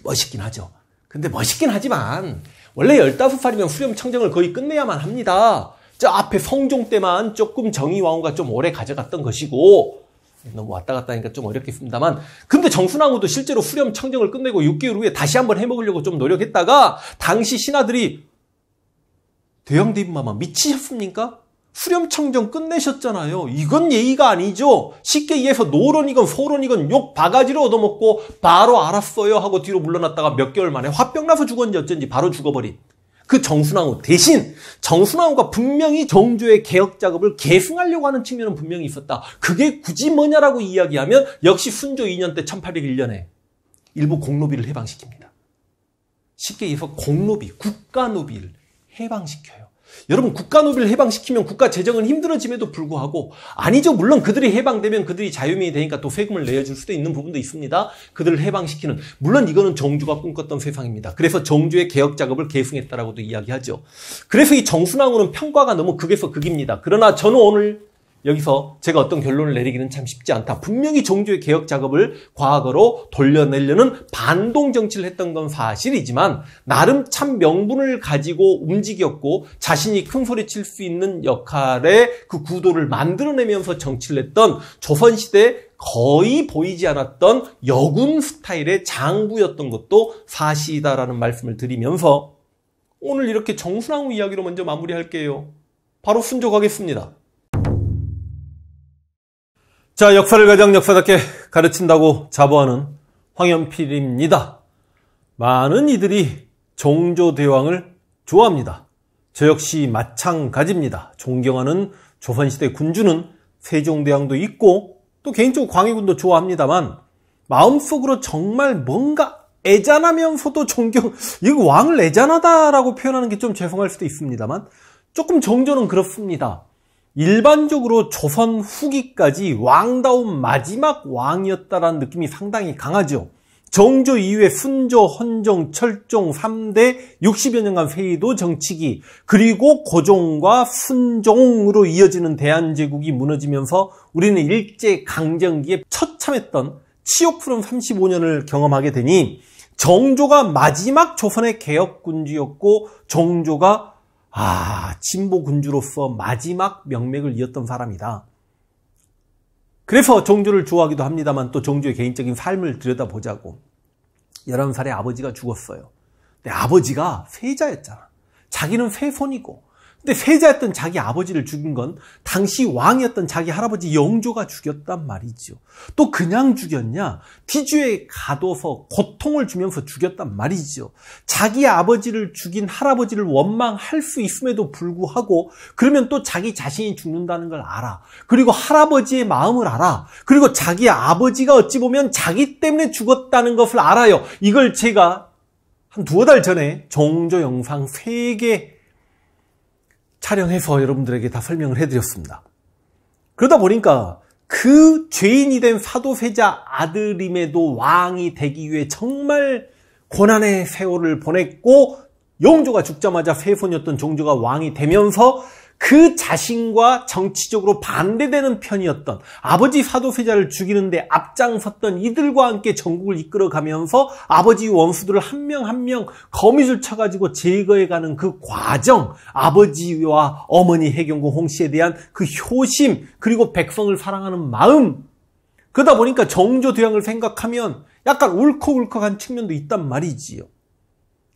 멋있긴 하죠. 근데 멋있긴 하지만 원래 15살이면 수렴창정을 거의 끝내야만 합니다. 저 앞에 성종 때만 조금 정의왕후가 좀 오래 가져갔던 것이고 너무 뭐 왔다 갔다 하니까 좀 어렵겠습니다만 근데 정순왕후도 실제로 후렴 청정을 끝내고 6개월 후에 다시 한번 해먹으려고 좀 노력했다가 당시 신하들이 대왕대인마마 미치셨습니까? 후렴 청정 끝내셨잖아요. 이건 예의가 아니죠. 쉽게 이해해서 노론이건 소론이건 욕 바가지로 얻어먹고 바로 알았어요 하고 뒤로 물러났다가 몇 개월 만에 화병 나서 죽었는지 어쩐지 바로 죽어버린 그 정순왕후 대신 정순왕후가 분명히 정조의 개혁 작업을 계승하려고 하는 측면은 분명히 있었다. 그게 굳이 뭐냐라고 이야기하면 역시 순조 2년 때 1801년에 일부 공로비를 해방시킵니다. 쉽게 얘기해서 공로비 국가노비를 해방시켜요. 여러분 국가 노비를 해방시키면 국가 재정은 힘들어짐에도 불구하고 아니죠. 물론 그들이 해방되면 그들이 자유민이 되니까 또 세금을 내어줄 수도 있는 부분도 있습니다. 그들을 해방시키는 물론 이거는 정주가 꿈꿨던 세상입니다. 그래서 정주의 개혁 작업을 계승했다라고도 이야기하죠. 그래서 이 정순왕후는 평가가 너무 극에서 극입니다. 그러나 저는 오늘 여기서 제가 어떤 결론을 내리기는 참 쉽지 않다. 분명히 종주의 개혁 작업을 과거로 돌려내려는 반동 정치를 했던 건 사실이지만 나름 참 명분을 가지고 움직였고 자신이 큰 소리 칠 수 있는 역할의 그 구도를 만들어내면서 정치를 했던 조선시대 거의 보이지 않았던 여군 스타일의 장부였던 것도 사실이다라는 말씀을 드리면서 오늘 이렇게 정순왕후 이야기로 먼저 마무리할게요. 바로 순조가겠습니다. 자, 역사를 가장 역사답게 가르친다고 자부하는 황현필입니다. 많은 이들이 정조대왕을 좋아합니다. 저 역시 마찬가지입니다. 존경하는 조선시대 군주는 세종대왕도 있고 또 개인적으로 광해군도 좋아합니다만 마음속으로 정말 뭔가 애잔하면서도 존경, 이 왕을 애잔하다라고 표현하는 게 좀 죄송할 수도 있습니다만 조금 정조는 그렇습니다. 일반적으로 조선 후기까지 왕다운 마지막 왕이었다라는 느낌이 상당히 강하죠. 정조 이후에 순조, 헌종, 철종 3대 60여 년간 회의도 정치기 그리고 고종과 순종으로 이어지는 대한제국이 무너지면서 우리는 일제강점기에 처참했던 치욕푸른 35년을 경험하게 되니 정조가 마지막 조선의 개혁군주였고 정조가 아, 진보 군주로서 마지막 명맥을 이었던 사람이다. 그래서 종주를 좋아하기도 합니다만 또종주의 개인적인 삶을 들여다보자고 11살에 아버지가 죽었어요. 근데 아버지가 세자였잖아. 자기는 세손이고 근데 세자였던 자기 아버지를 죽인 건 당시 왕이었던 자기 할아버지 영조가 죽였단 말이지요. 또 그냥 죽였냐? 뒤주에 가둬서 고통을 주면서 죽였단 말이지요. 자기 아버지를 죽인 할아버지를 원망할 수 있음에도 불구하고 그러면 또 자기 자신이 죽는다는 걸 알아. 그리고 할아버지의 마음을 알아. 그리고 자기 아버지가 어찌 보면 자기 때문에 죽었다는 것을 알아요. 이걸 제가 한 두어 달 전에 정조 영상 3개 촬영해서 여러분들에게 다 설명을 해드렸습니다. 그러다 보니까 그 죄인이 된 사도세자 아들임에도 왕이 되기 위해 정말 고난의 세월을 보냈고 영조가 죽자마자 세손이었던 종조가 왕이 되면서 그 자신과 정치적으로 반대되는 편이었던 아버지 사도세자를 죽이는데 앞장섰던 이들과 함께 전국을 이끌어가면서 아버지 원수들을 한 명 한 명 거미줄 쳐가지고 제거해가는 그 과정, 아버지와 어머니 해경고 홍씨에 대한 그 효심, 그리고 백성을 사랑하는 마음. 그러다 보니까 정조 대왕을 생각하면 약간 울컥울컥한 측면도 있단 말이지요.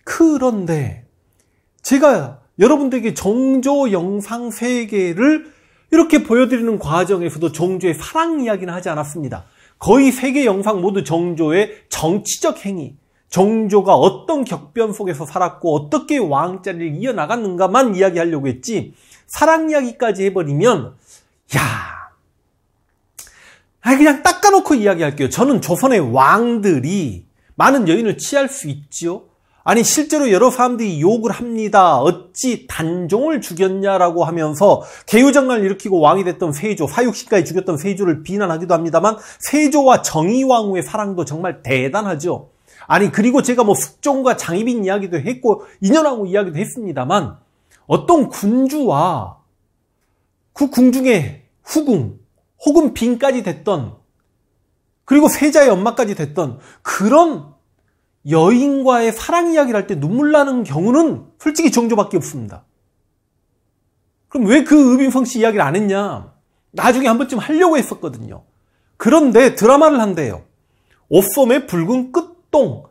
그런데 제가 여러분들에게 정조 영상 세개를 이렇게 보여드리는 과정에서도 정조의 사랑 이야기는 하지 않았습니다. 거의 세 개 영상 모두 정조의 정치적 행위, 정조가 어떤 격변 속에서 살았고 어떻게 왕자리를 이어나갔는가만 이야기하려고 했지 사랑 이야기까지 해버리면 야 그냥 닦아놓고 이야기할게요. 저는 조선의 왕들이 많은 여인을 취할 수 있지요. 아니 실제로 여러 사람들이 욕을 합니다. 어찌 단종을 죽였냐라고 하면서 개유정을 일으키고 왕이 됐던 세조, 사육시까지 죽였던 세조를 비난하기도 합니다만 세조와 정의왕후의 사랑도 정말 대단하죠. 아니 그리고 제가 뭐 숙종과 장희빈 이야기도 했고 인연하고 이야기도 했습니다만 어떤 군주와 그 궁중의 후궁 혹은 빈까지 됐던 그리고 세자의 엄마까지 됐던 그런 여인과의 사랑 이야기를 할 때 눈물 나는 경우는 솔직히 정조밖에 없습니다. 그럼 왜그 의빈성 씨 이야기를 안 했냐? 나중에 한 번쯤 하려고 했었거든요. 그런데 드라마를 한대요. 옷섬의 붉은 끝동.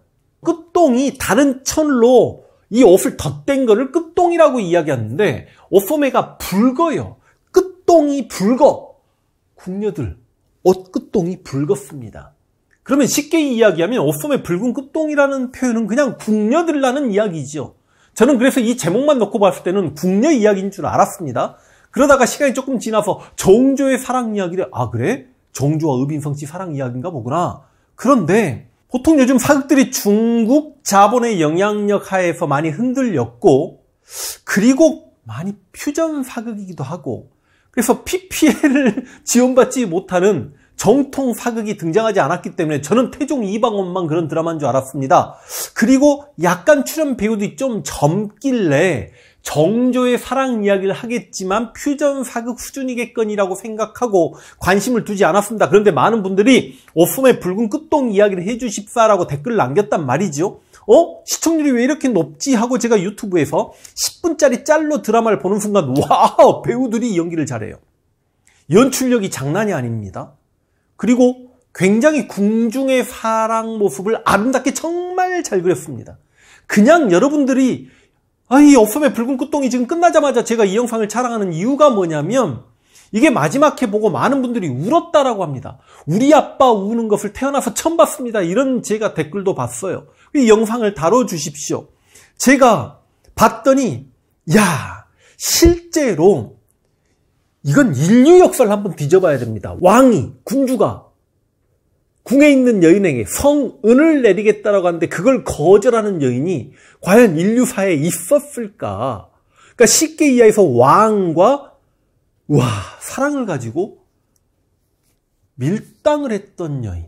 끝동이 다른 천로 이 옷을 덧댄 거를 끝동이라고 이야기하는데 옷소매가 붉어요. 끝동이 붉어. 궁녀들, 옷 끝동이 붉었습니다. 그러면 쉽게 이야기하면 옥섬의 붉은 끝동이라는 표현은 그냥 궁녀들라는 이야기지요. 저는 그래서 이 제목만 놓고 봤을 때는 궁녀 이야기인 줄 알았습니다. 그러다가 시간이 조금 지나서 정조의 사랑 이야기를 아 그래? 정조와 의빈성 씨 사랑 이야기인가 보구나. 그런데 보통 요즘 사극들이 중국 자본의 영향력 하에서 많이 흔들렸고 그리고 많이 퓨전 사극이기도 하고 그래서 PPL을 지원받지 못하는 정통 사극이 등장하지 않았기 때문에 저는 태종 이방원만 그런 드라마인 줄 알았습니다. 그리고 약간 출연 배우들이 좀 젊길래 정조의 사랑 이야기를 하겠지만 퓨전 사극 수준이겠거니라고 생각하고 관심을 두지 않았습니다. 그런데 많은 분들이 오품의 붉은 끝동 이야기를 해주십사라고 댓글을 남겼단 말이죠. 어? 시청률이 왜 이렇게 높지? 하고 제가 유튜브에서 10분짜리 짤로 드라마를 보는 순간 와 배우들이 연기를 잘해요. 연출력이 장난이 아닙니다. 그리고 굉장히 궁중의 사랑 모습을 아름답게 정말 잘 그렸습니다. 그냥 여러분들이 아이 없음의 붉은 꽃동이 지금 끝나자마자 제가 이 영상을 자랑하는 이유가 뭐냐면 이게 마지막 해 보고 많은 분들이 울었다라고 합니다. 우리 아빠 우는 것을 태어나서 처음 봤습니다. 이런 제가 댓글도 봤어요. 이 영상을 다뤄주십시오. 제가 봤더니 야 실제로 이건 인류 역사를 한번 뒤져봐야 됩니다. 왕이, 군주가 궁에 있는 여인에게 성은을 내리겠다라고 하는데 그걸 거절하는 여인이 과연 인류 사에 있었을까? 그러니까 쉽게 이해해서 왕과 와 사랑을 가지고 밀당을 했던 여인.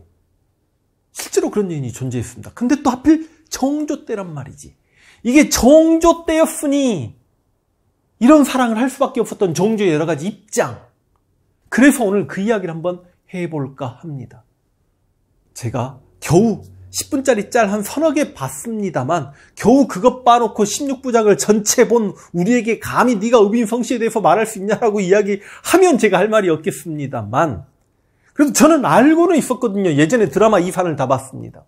실제로 그런 여인이 존재했습니다. 근데 또 하필 정조 때란 말이지. 이게 정조 때였으니 이런 사랑을 할 수밖에 없었던 정조의 여러 가지 입장. 그래서 오늘 그 이야기를 한번 해볼까 합니다. 제가 겨우 10분짜리 짤 한 서너 개 봤습니다만 겨우 그것 빠놓고 16부작을 전체 본 우리에게 감히 네가 의빈성씨에 대해서 말할 수 있냐라고 이야기하면 제가 할 말이 없겠습니다만 그래도 저는 알고는 있었거든요. 예전에 드라마 이산을 다 봤습니다.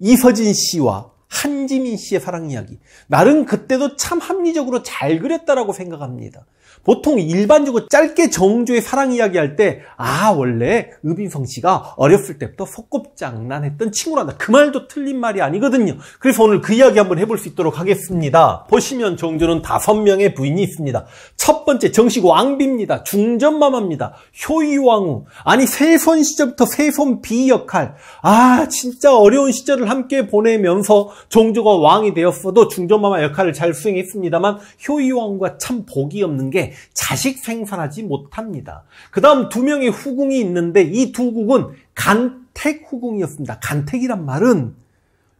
이서진 씨와 한지민 씨의 사랑 이야기. 나는 그때도 참 합리적으로 잘 그렸다라고 생각합니다. 보통 일반적으로 짧게 정조의 사랑 이야기할 때 아 원래 의빈성 씨가 어렸을 때부터 소꿉장난했던 친구란다 그 말도 틀린 말이 아니거든요 그래서 오늘 그 이야기 한번 해볼 수 있도록 하겠습니다 보시면 정조는 다섯 명의 부인이 있습니다 첫 번째 정식 왕비입니다 중전마마입니다 효이왕후 아니 세손 시절부터 세손 비 역할 아 진짜 어려운 시절을 함께 보내면서 정조가 왕이 되었어도 중전마마 역할을 잘 수행했습니다만 효이왕후가 참 복이 없는 게 자식 생산하지 못합니다. 그 다음 두 명의 후궁이 있는데 이 두 국은 간택 후궁이었습니다. 간택이란 말은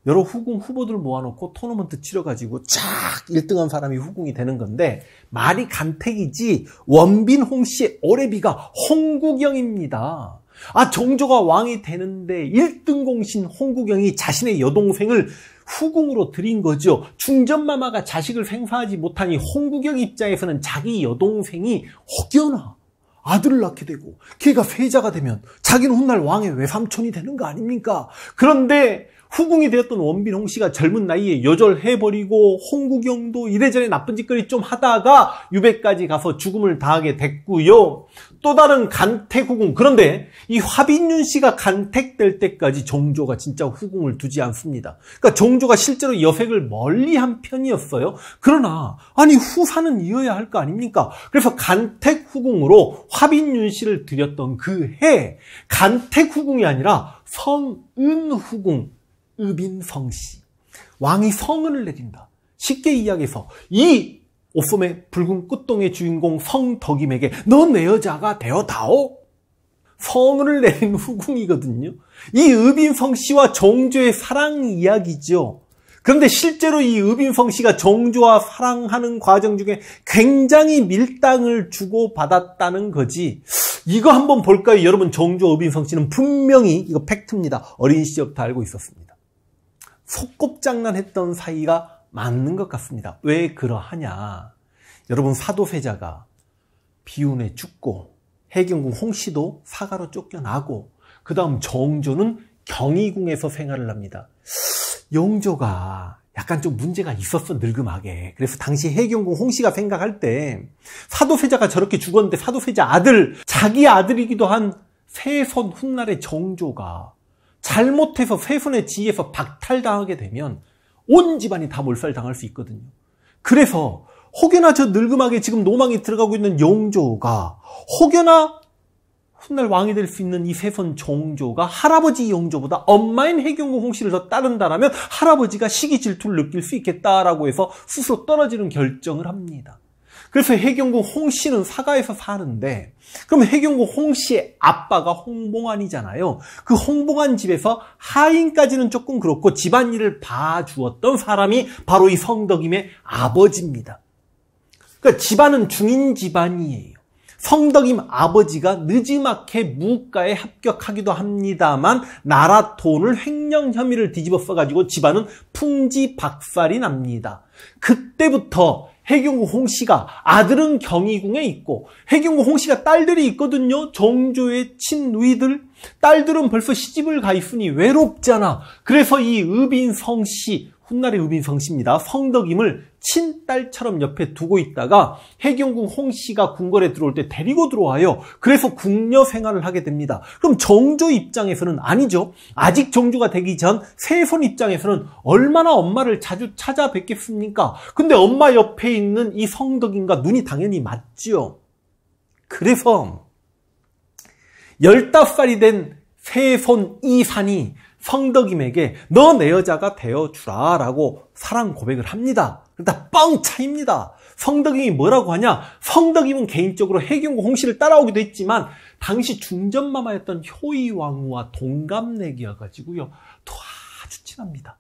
여러 후궁 후보들 모아놓고 토너먼트 치러가지고 쫙 1등한 사람이 후궁이 되는 건데 말이 간택이지 원빈홍 씨의 오래비가 홍국영입니다아 정조가 왕이 되는데 1등 공신 홍국영이 자신의 여동생을 후궁으로 들인 거죠. 충전마마가 자식을 생사하지 못하니 홍구경 입장에서는 자기 여동생이 혹여나 아들을 낳게 되고 걔가 세자가 되면 자기는 훗날 왕의 외삼촌이 되는 거 아닙니까? 그런데 후궁이 되었던 원빈홍 씨가 젊은 나이에 여절해버리고 홍구경도 이래저래 나쁜 짓거리 좀 하다가 유배까지 가서 죽음을 당하게 됐고요. 또 다른 간택 후궁 그런데 이 화빈윤 씨가 간택될 때까지 정조가 진짜 후궁을 두지 않습니다. 그러니까 정조가 실제로 여색을 멀리한 편이었어요. 그러나 아니 후사는 이어야 할 거 아닙니까? 그래서 간택 후궁으로 화빈윤 씨를 들였던 그 해 간택 후궁이 아니라 성은 후궁 읍인성시 왕이 성은을 내린다. 쉽게 이야기해서 이 오솜의 붉은 꽃동의 주인공 성덕임에게 너 내 여자가 되어다오. 성을 내린 후궁이거든요. 이읍인성 씨와 정조의 사랑 이야기죠. 그런데 실제로 이읍인성 씨가 정조와 사랑하는 과정 중에 굉장히 밀당을 주고받았다는 거지. 이거 한번 볼까요? 여러분 정조 읍인성 씨는 분명히 이거 팩트입니다. 어린 시절부터 알고 있었습니다. 속꿉장난했던 사이가 맞는 것 같습니다. 왜 그러하냐? 여러분 사도세자가 비운에 죽고 해경궁 홍씨도 사가로 쫓겨나고 그 다음 정조는 경희궁에서 생활을 합니다. 영조가 약간 좀 문제가 있었어 늙음하게 그래서 당시 해경궁 홍씨가 생각할 때 사도세자가 저렇게 죽었는데 사도세자 아들 자기 아들이기도 한세손 훗날의 정조가 잘못해서 세손의 지위에서 박탈당하게 되면 온 집안이 다 몰살당할 수 있거든요. 그래서 혹여나 저 늙음하게 지금 노망이 들어가고 있는 영조가 혹여나 훗날 왕이 될 수 있는 이 세손 종조가 할아버지 영조보다 엄마인 해경궁 홍씨를 더 따른다라면 할아버지가 시기 질투를 느낄 수 있겠다라고 해서 스스로 떨어지는 결정을 합니다. 그래서 해경군 홍씨는 사가에서 사는데 그럼 해경군 홍씨의 아빠가 홍봉안이잖아요. 그 홍봉안 집에서 하인까지는 조금 그렇고 집안일을 봐주었던 사람이 바로 이 성덕임의 아버지입니다. 그러니까 집안은 중인 집안이에요. 성덕임 아버지가 늦지막해 무과에 합격하기도 합니다만 나라 돈을 횡령 혐의를 뒤집어 써가지고 집안은 풍지 박살이 납니다. 그때부터 해경구 홍씨가 아들은 경희궁에 있고 해경구 홍씨가 딸들이 있거든요. 정조의 친위들 딸들은 벌써 시집을 가 있으니 외롭잖아. 그래서 이 의빈성씨 훗날의 의빈 성씨입니다. 성덕임을 친딸처럼 옆에 두고 있다가 해경궁 홍씨가 궁궐에 들어올 때 데리고 들어와요. 그래서 궁녀 생활을 하게 됩니다. 그럼 정조 입장에서는 아니죠. 아직 정조가 되기 전 세손 입장에서는 얼마나 엄마를 자주 찾아뵙겠습니까? 근데 엄마 옆에 있는 이 성덕임과 눈이 당연히 맞죠 그래서 15살이 된 세손 이산이 성덕임에게 너 내 여자가 되어주라 라고 사랑 고백을 합니다. 그러다 그러니까 뻥 차입니다. 성덕임이 뭐라고 하냐? 성덕임은 개인적으로 해균과 홍씨를 따라오기도 했지만 당시 중전마마였던 효이왕후와 동갑내기여가지고요. 또 아주 친합니다.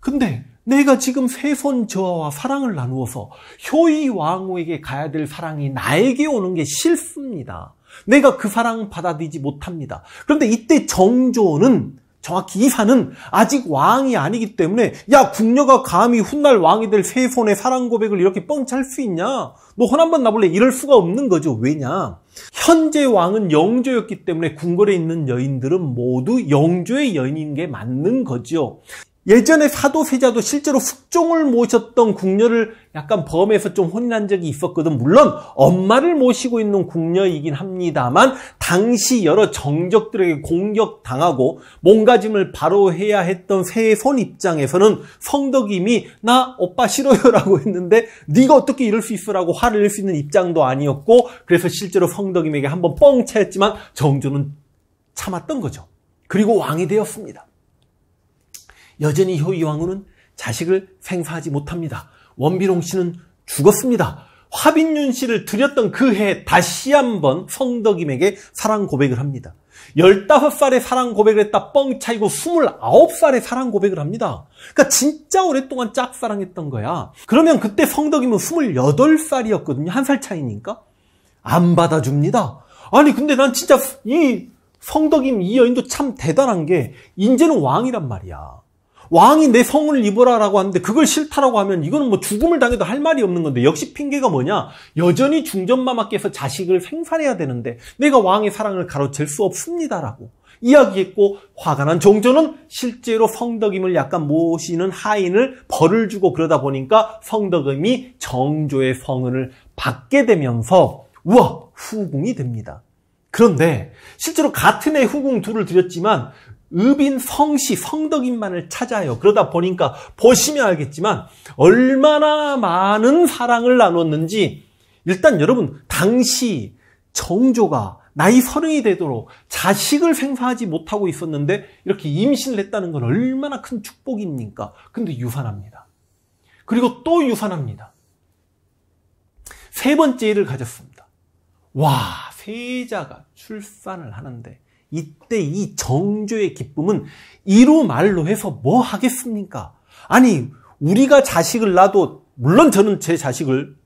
근데 내가 지금 세손 저하와 사랑을 나누어서 효이 왕후에게 가야 될 사랑이 나에게 오는 게 싫습니다. 내가 그 사랑 받아들이지 못합니다. 그런데 이때 정조는 정확히 이사는 아직 왕이 아니기 때문에 야 궁녀가 감히 훗날 왕이 될 세손의 사랑 고백을 이렇게 뻥 찰 수 있냐? 너 허남반 나볼래? 이럴 수가 없는 거죠. 왜냐? 현재 왕은 영조였기 때문에 궁궐에 있는 여인들은 모두 영조의 여인인 게 맞는 거죠. 예전에 사도세자도 실제로 숙종을 모셨던 궁녀를 약간 범해서 좀 혼난 적이 있었거든. 물론 엄마를 모시고 있는 궁녀이긴 합니다만 당시 여러 정적들에게 공격당하고 몸가짐을 바로 해야 했던 세손 입장에서는 성덕임이 나 오빠 싫어요라고 했는데 네가 어떻게 이럴 수 있어라고 화를 낼 수 있는 입장도 아니었고 그래서 실제로 성덕임에게 한번 뻥 차였지만 정조는 참았던 거죠. 그리고 왕이 되었습니다. 여전히 효이왕후는 자식을 생사하지 못합니다. 원비롱 씨는 죽었습니다. 화빈윤 씨를 들였던 그 해 다시 한번 성덕임에게 사랑 고백을 합니다. 15살에 사랑 고백을 했다 뻥 차이고 29살에 사랑 고백을 합니다. 그러니까 진짜 오랫동안 짝사랑했던 거야. 그러면 그때 성덕임은 28살이었거든요. 한 살 차이니까. 안 받아줍니다. 아니 근데 난 진짜 이 성덕임 이 여인도 참 대단한 게 인제는 왕이란 말이야. 왕이 내 성을 입어라라고 하는데 그걸 싫다라고 하면 이거는 뭐 죽음을 당해도 할 말이 없는 건데 역시 핑계가 뭐냐? 여전히 중전마마께서 자식을 생산해야 되는데 내가 왕의 사랑을 가로챌 수 없습니다라고 이야기했고 화가 난 정조는 실제로 성덕임을 약간 모시는 하인을 벌을 주고 그러다 보니까 성덕임이 정조의 성을 받게 되면서 우와 후궁이 됩니다. 그런데 실제로 같은 해 후궁 둘을 들였지만 읍인 성씨 성덕인만을 찾아요. 그러다 보니까 보시면 알겠지만 얼마나 많은 사랑을 나눴는지 일단 여러분 당시 정조가 나이 서른이 되도록 자식을 생사하지 못하고 있었는데 이렇게 임신을 했다는 건 얼마나 큰 축복입니까? 근데 유산합니다. 그리고 또 유산합니다. 세 번째 일을 가졌습니다. 와 세자가 출산을 하는데 이때 이 정조의 기쁨은 이로 말로 해서 뭐 하겠습니까? 아니 우리가 자식을 낳아도 물론 저는 제 자식을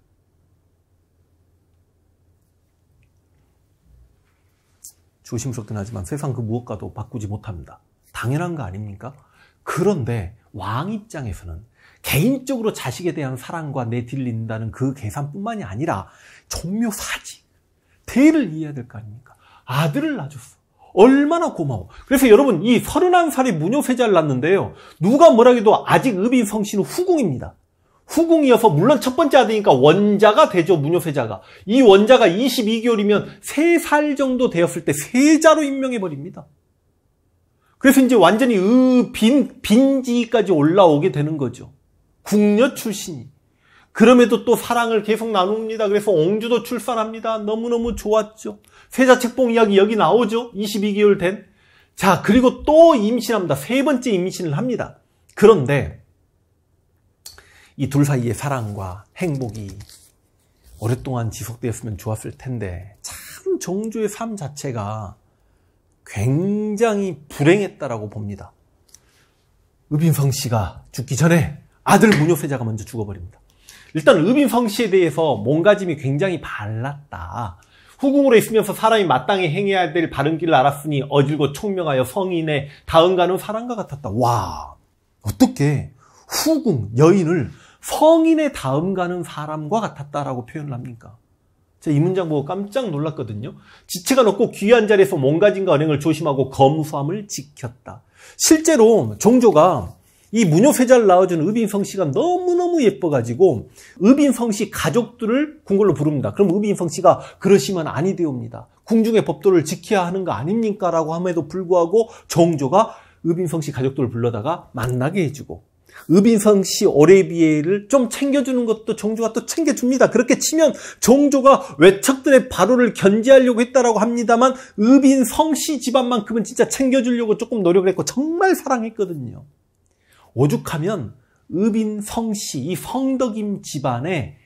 조심스럽긴 하지만 세상 그 무엇과도 바꾸지 못합니다. 당연한 거 아닙니까? 그런데 왕 입장에서는 개인적으로 자식에 대한 사랑과 내딜린다는 그 계산뿐만이 아니라 종묘 사직, 대를 이해해야 될 거 아닙니까? 아들을 낳아줬어. 얼마나 고마워. 그래서 여러분 이3 1 살에 무녀세자를 낳는데요. 누가 뭐라 해도 아직 읍인 성씨는 후궁입니다. 후궁이어서 물론 첫 번째 아들이니까 원자가 되죠. 무녀세자가. 이 원자가 22개월이면 3살 정도 되었을 때 세자로 임명해버립니다. 그래서 이제 완전히 읍빈, 빈지까지 올라오게 되는 거죠. 궁녀 출신이. 그럼에도 또 사랑을 계속 나눕니다. 그래서 옹주도 출산합니다. 너무너무 좋았죠. 세자책봉 이야기 여기 나오죠. 22개월 된. 자, 그리고 또 임신합니다. 세 번째 임신을 합니다. 그런데 이 둘 사이의 사랑과 행복이 오랫동안 지속되었으면 좋았을 텐데 참 정주의 삶 자체가 굉장히 불행했다라고 봅니다. 의빈성 씨가 죽기 전에 아들 문효세자가 먼저 죽어버립니다. 일단 음인성 씨에 대해서 몸가짐이 굉장히 발랐다. 후궁으로 있으면서 사람이 마땅히 행해야 될 바른 길을 알았으니 어질고 총명하여 성인의 다음가는 사람과 같았다. 와, 어떻게 후궁, 여인을 성인의 다음가는 사람과 같았다라고 표현을 합니까? 제가 이 문장 보고 깜짝 놀랐거든요. 지체가 높고 귀한 자리에서 몸가짐과 언행을 조심하고 검수함을 지켰다. 실제로 종조가 이무녀회자를 낳아준 읍인성씨가 너무너무 예뻐가지고 읍인성씨 가족들을 궁궐로 부릅니다. 그럼 읍인성씨가 그러시면 아니 되옵니다. 궁중의 법도를 지켜야 하는 거 아닙니까? 라고 함에도 불구하고 정조가 읍인성씨 가족들을 불러다가 만나게 해주고 읍인성씨 오레비에를 좀 챙겨주는 것도 정조가 또 챙겨줍니다. 그렇게 치면 정조가 외척들의 발호를 견제하려고 했다라고 합니다만 읍인성씨 집안만큼은 진짜 챙겨주려고 조금 노력을 했고 정말 사랑했거든요. 오죽하면 읍인 성씨 이 성덕임 집안에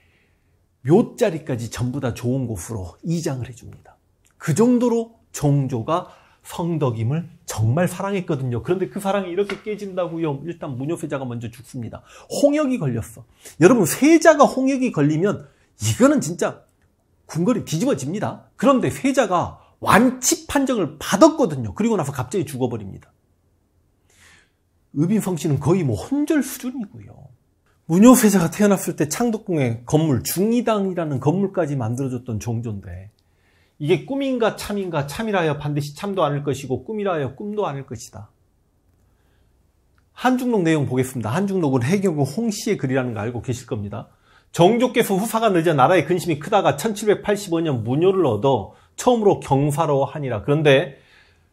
묘자리까지 전부 다 좋은 곳으로 이장을 해줍니다. 그 정도로 종조가 성덕임을 정말 사랑했거든요. 그런데 그 사랑이 이렇게 깨진다고요. 일단 문효세자가 먼저 죽습니다. 홍역이 걸렸어. 여러분 세자가 홍역이 걸리면 이거는 진짜 궁궐이 뒤집어집니다. 그런데 세자가 완치 판정을 받았거든요. 그리고 나서 갑자기 죽어버립니다. 읍인성씨는 거의 뭐 혼절 수준이고요. 문효회자가 태어났을 때 창덕궁에 건물 중의당이라는 건물까지 만들어줬던 종조인데 이게 꿈인가 참인가 참이라여 반드시 참도 아닐 것이고 꿈이라여 꿈도 아닐 것이다. 한중록 내용 보겠습니다. 한중록은 해경군 홍씨의 글이라는 거 알고 계실 겁니다. 정조께서 후사가 늦어 나라의 근심이 크다가 1785년 문효를 얻어 처음으로 경사로 하니라. 그런데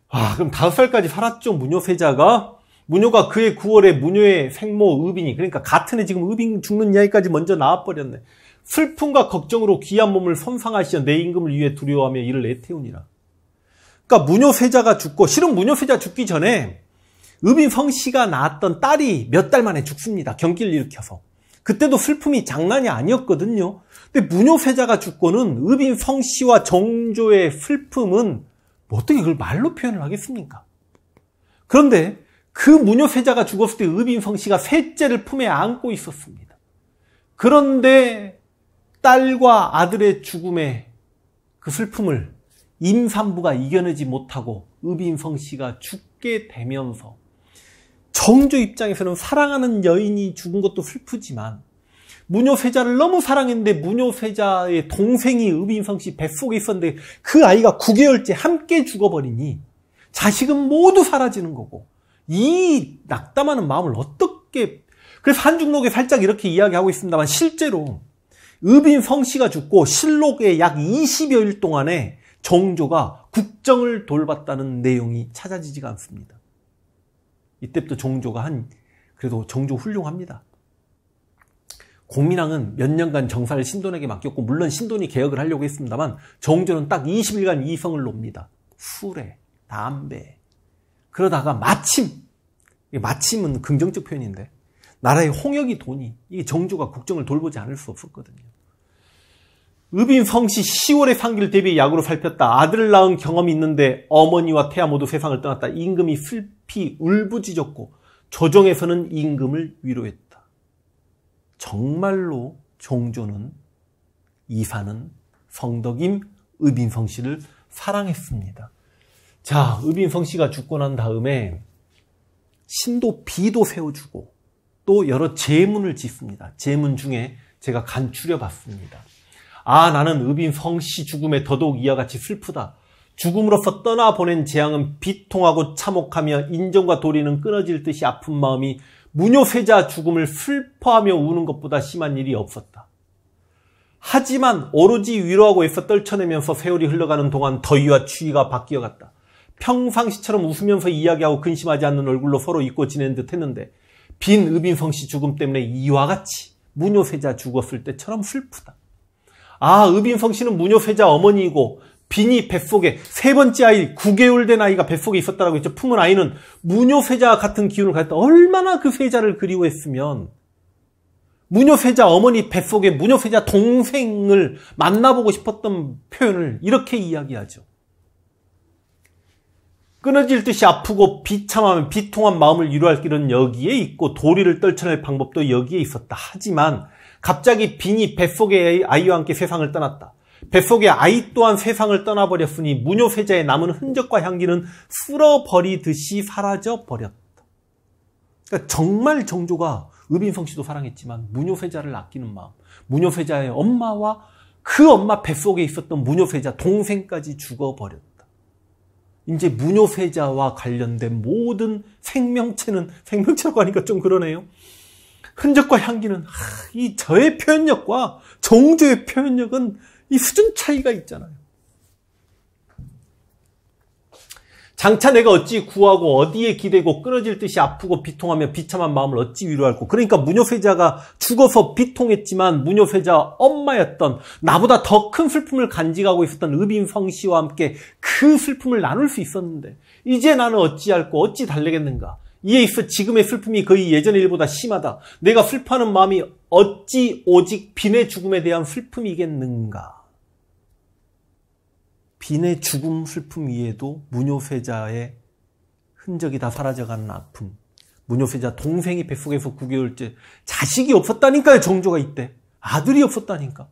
아 그럼 다섯 살까지 살았죠 문효세자가 무녀가 그해 9월에 무녀의 생모 읍빈이 그러니까 같은 해 지금 읍인 죽는 이야기까지 먼저 나와버렸네. 슬픔과 걱정으로 귀한 몸을 손상하시어 내 임금을 위해 두려워하며 이를 내태우니라. 그러니까 무녀세자가 죽고 실은 무녀세자 죽기 전에 읍인 성씨가 낳았던 딸이 몇 달 만에 죽습니다. 경기를 일으켜서. 그때도 슬픔이 장난이 아니었거든요. 근데 무녀세자가 죽고는 읍인 성씨와 정조의 슬픔은 뭐 어떻게 그걸 말로 표현을 하겠습니까? 그런데 그 무녀세자가 죽었을 때 의빈성 씨가 셋째를 품에 안고 있었습니다. 그런데 딸과 아들의 죽음에 그 슬픔을 임산부가 이겨내지 못하고 의빈성 씨가 죽게 되면서 정조 입장에서는 사랑하는 여인이 죽은 것도 슬프지만 무녀세자를 너무 사랑했는데 무녀세자의 동생이 의빈성 씨 뱃속에 있었는데 그 아이가 9개월째 함께 죽어버리니 자식은 모두 사라지는 거고 이 낙담하는 마음을 어떻게 그래서 한중록에 살짝 이렇게 이야기하고 있습니다만 실제로 읍인 성씨가 죽고 실록의 약 20여일 동안에 정조가 국정을 돌봤다는 내용이 찾아지지가 않습니다. 이때부터 정조가 한 그래도 정조 훌륭합니다. 공민왕은 몇 년간 정사를 신돈에게 맡겼고 물론 신돈이 개혁을 하려고 했습니다만 정조는 딱 20일간 이성을 놉니다. 술에 담배 그러다가 마침, 마침은 긍정적 표현인데, 나라의 홍역이 돈이, 이 정조가 국정을 돌보지 않을 수 없었거든요. 읍인 성씨 10월의 상길 대비 약으로 살폈다. 아들을 낳은 경험이 있는데 어머니와 태아 모두 세상을 떠났다. 임금이 슬피 울부짖었고 조정에서는 임금을 위로했다. 정말로 종조는 이사는 성덕임 읍인 성씨를 사랑했습니다. 자, 의빈성 씨가 죽고 난 다음에 신도 비도 세워주고 또 여러 제문을 짓습니다. 제문 중에 제가 간추려 봤습니다. 아, 나는 의빈성 씨 죽음에 더더욱 이와 같이 슬프다. 죽음으로서 떠나보낸 재앙은 비통하고 참혹하며 인정과 도리는 끊어질 듯이 아픈 마음이 무녀세자 죽음을 슬퍼하며 우는 것보다 심한 일이 없었다. 하지만 오로지 위로하고 애써 떨쳐내면서 세월이 흘러가는 동안 더위와 추위가 바뀌어갔다. 평상시처럼 웃으면서 이야기하고 근심하지 않는 얼굴로 서로 잊고 지낸 듯 했는데 빈 의빈성 씨 죽음 때문에 이와 같이 무녀세자 죽었을 때처럼 슬프다. 아, 의빈성 씨는 무녀세자 어머니이고 빈이 뱃속에 세 번째 아이 9개월 된 아이가 뱃속에 있었다라고 했죠. 품은 아이는 무녀세자 같은 기운을 가졌다. 얼마나 그 세자를 그리워했으면 무녀세자 어머니 뱃속에 무녀세자 동생을 만나보고 싶었던 표현을 이렇게 이야기하죠. 끊어질 듯이 아프고 비참하면 비통한 마음을 위로할 길은 여기에 있고 도리를 떨쳐낼 방법도 여기에 있었다. 하지만 갑자기 빈이 뱃속의 아이와 함께 세상을 떠났다. 뱃속의 아이 또한 세상을 떠나버렸으니 무녀세자의 남은 흔적과 향기는 쓸어버리듯이 사라져 버렸다. 그러니까 정말 정조가 의빈성 씨도 사랑했지만 무녀세자를 아끼는 마음, 무녀세자의 엄마와 그 엄마 뱃속에 있었던 무녀세자 동생까지 죽어버렸다. 이제 무뇨세자와 관련된 모든 생명체는 생명체라고 하니까 좀 그러네요. 흔적과 향기는 하, 이 저의 표현력과 정조의 표현력은 이 수준 차이가 있잖아요. 장차 내가 어찌 구하고 어디에 기대고 끊어질 듯이 아프고 비통하며 비참한 마음을 어찌 위로할고 그러니까 무녀회자가 죽어서 비통했지만 무녀회자 엄마였던 나보다 더 큰 슬픔을 간직하고 있었던 의인성 씨와 함께 그 슬픔을 나눌 수 있었는데 이제 나는 어찌할고 어찌 달래겠는가 이에 있어 지금의 슬픔이 거의 예전의 일보다 심하다 내가 슬퍼하는 마음이 어찌 오직 빈의 죽음에 대한 슬픔이겠는가 빈의 죽음 슬픔 위에도 무녀세자의 흔적이 다 사라져가는 아픔. 무녀세자 동생이 뱃속에서 9개월째 자식이 없었다니까요. 정조가 이때. 아들이 없었다니까.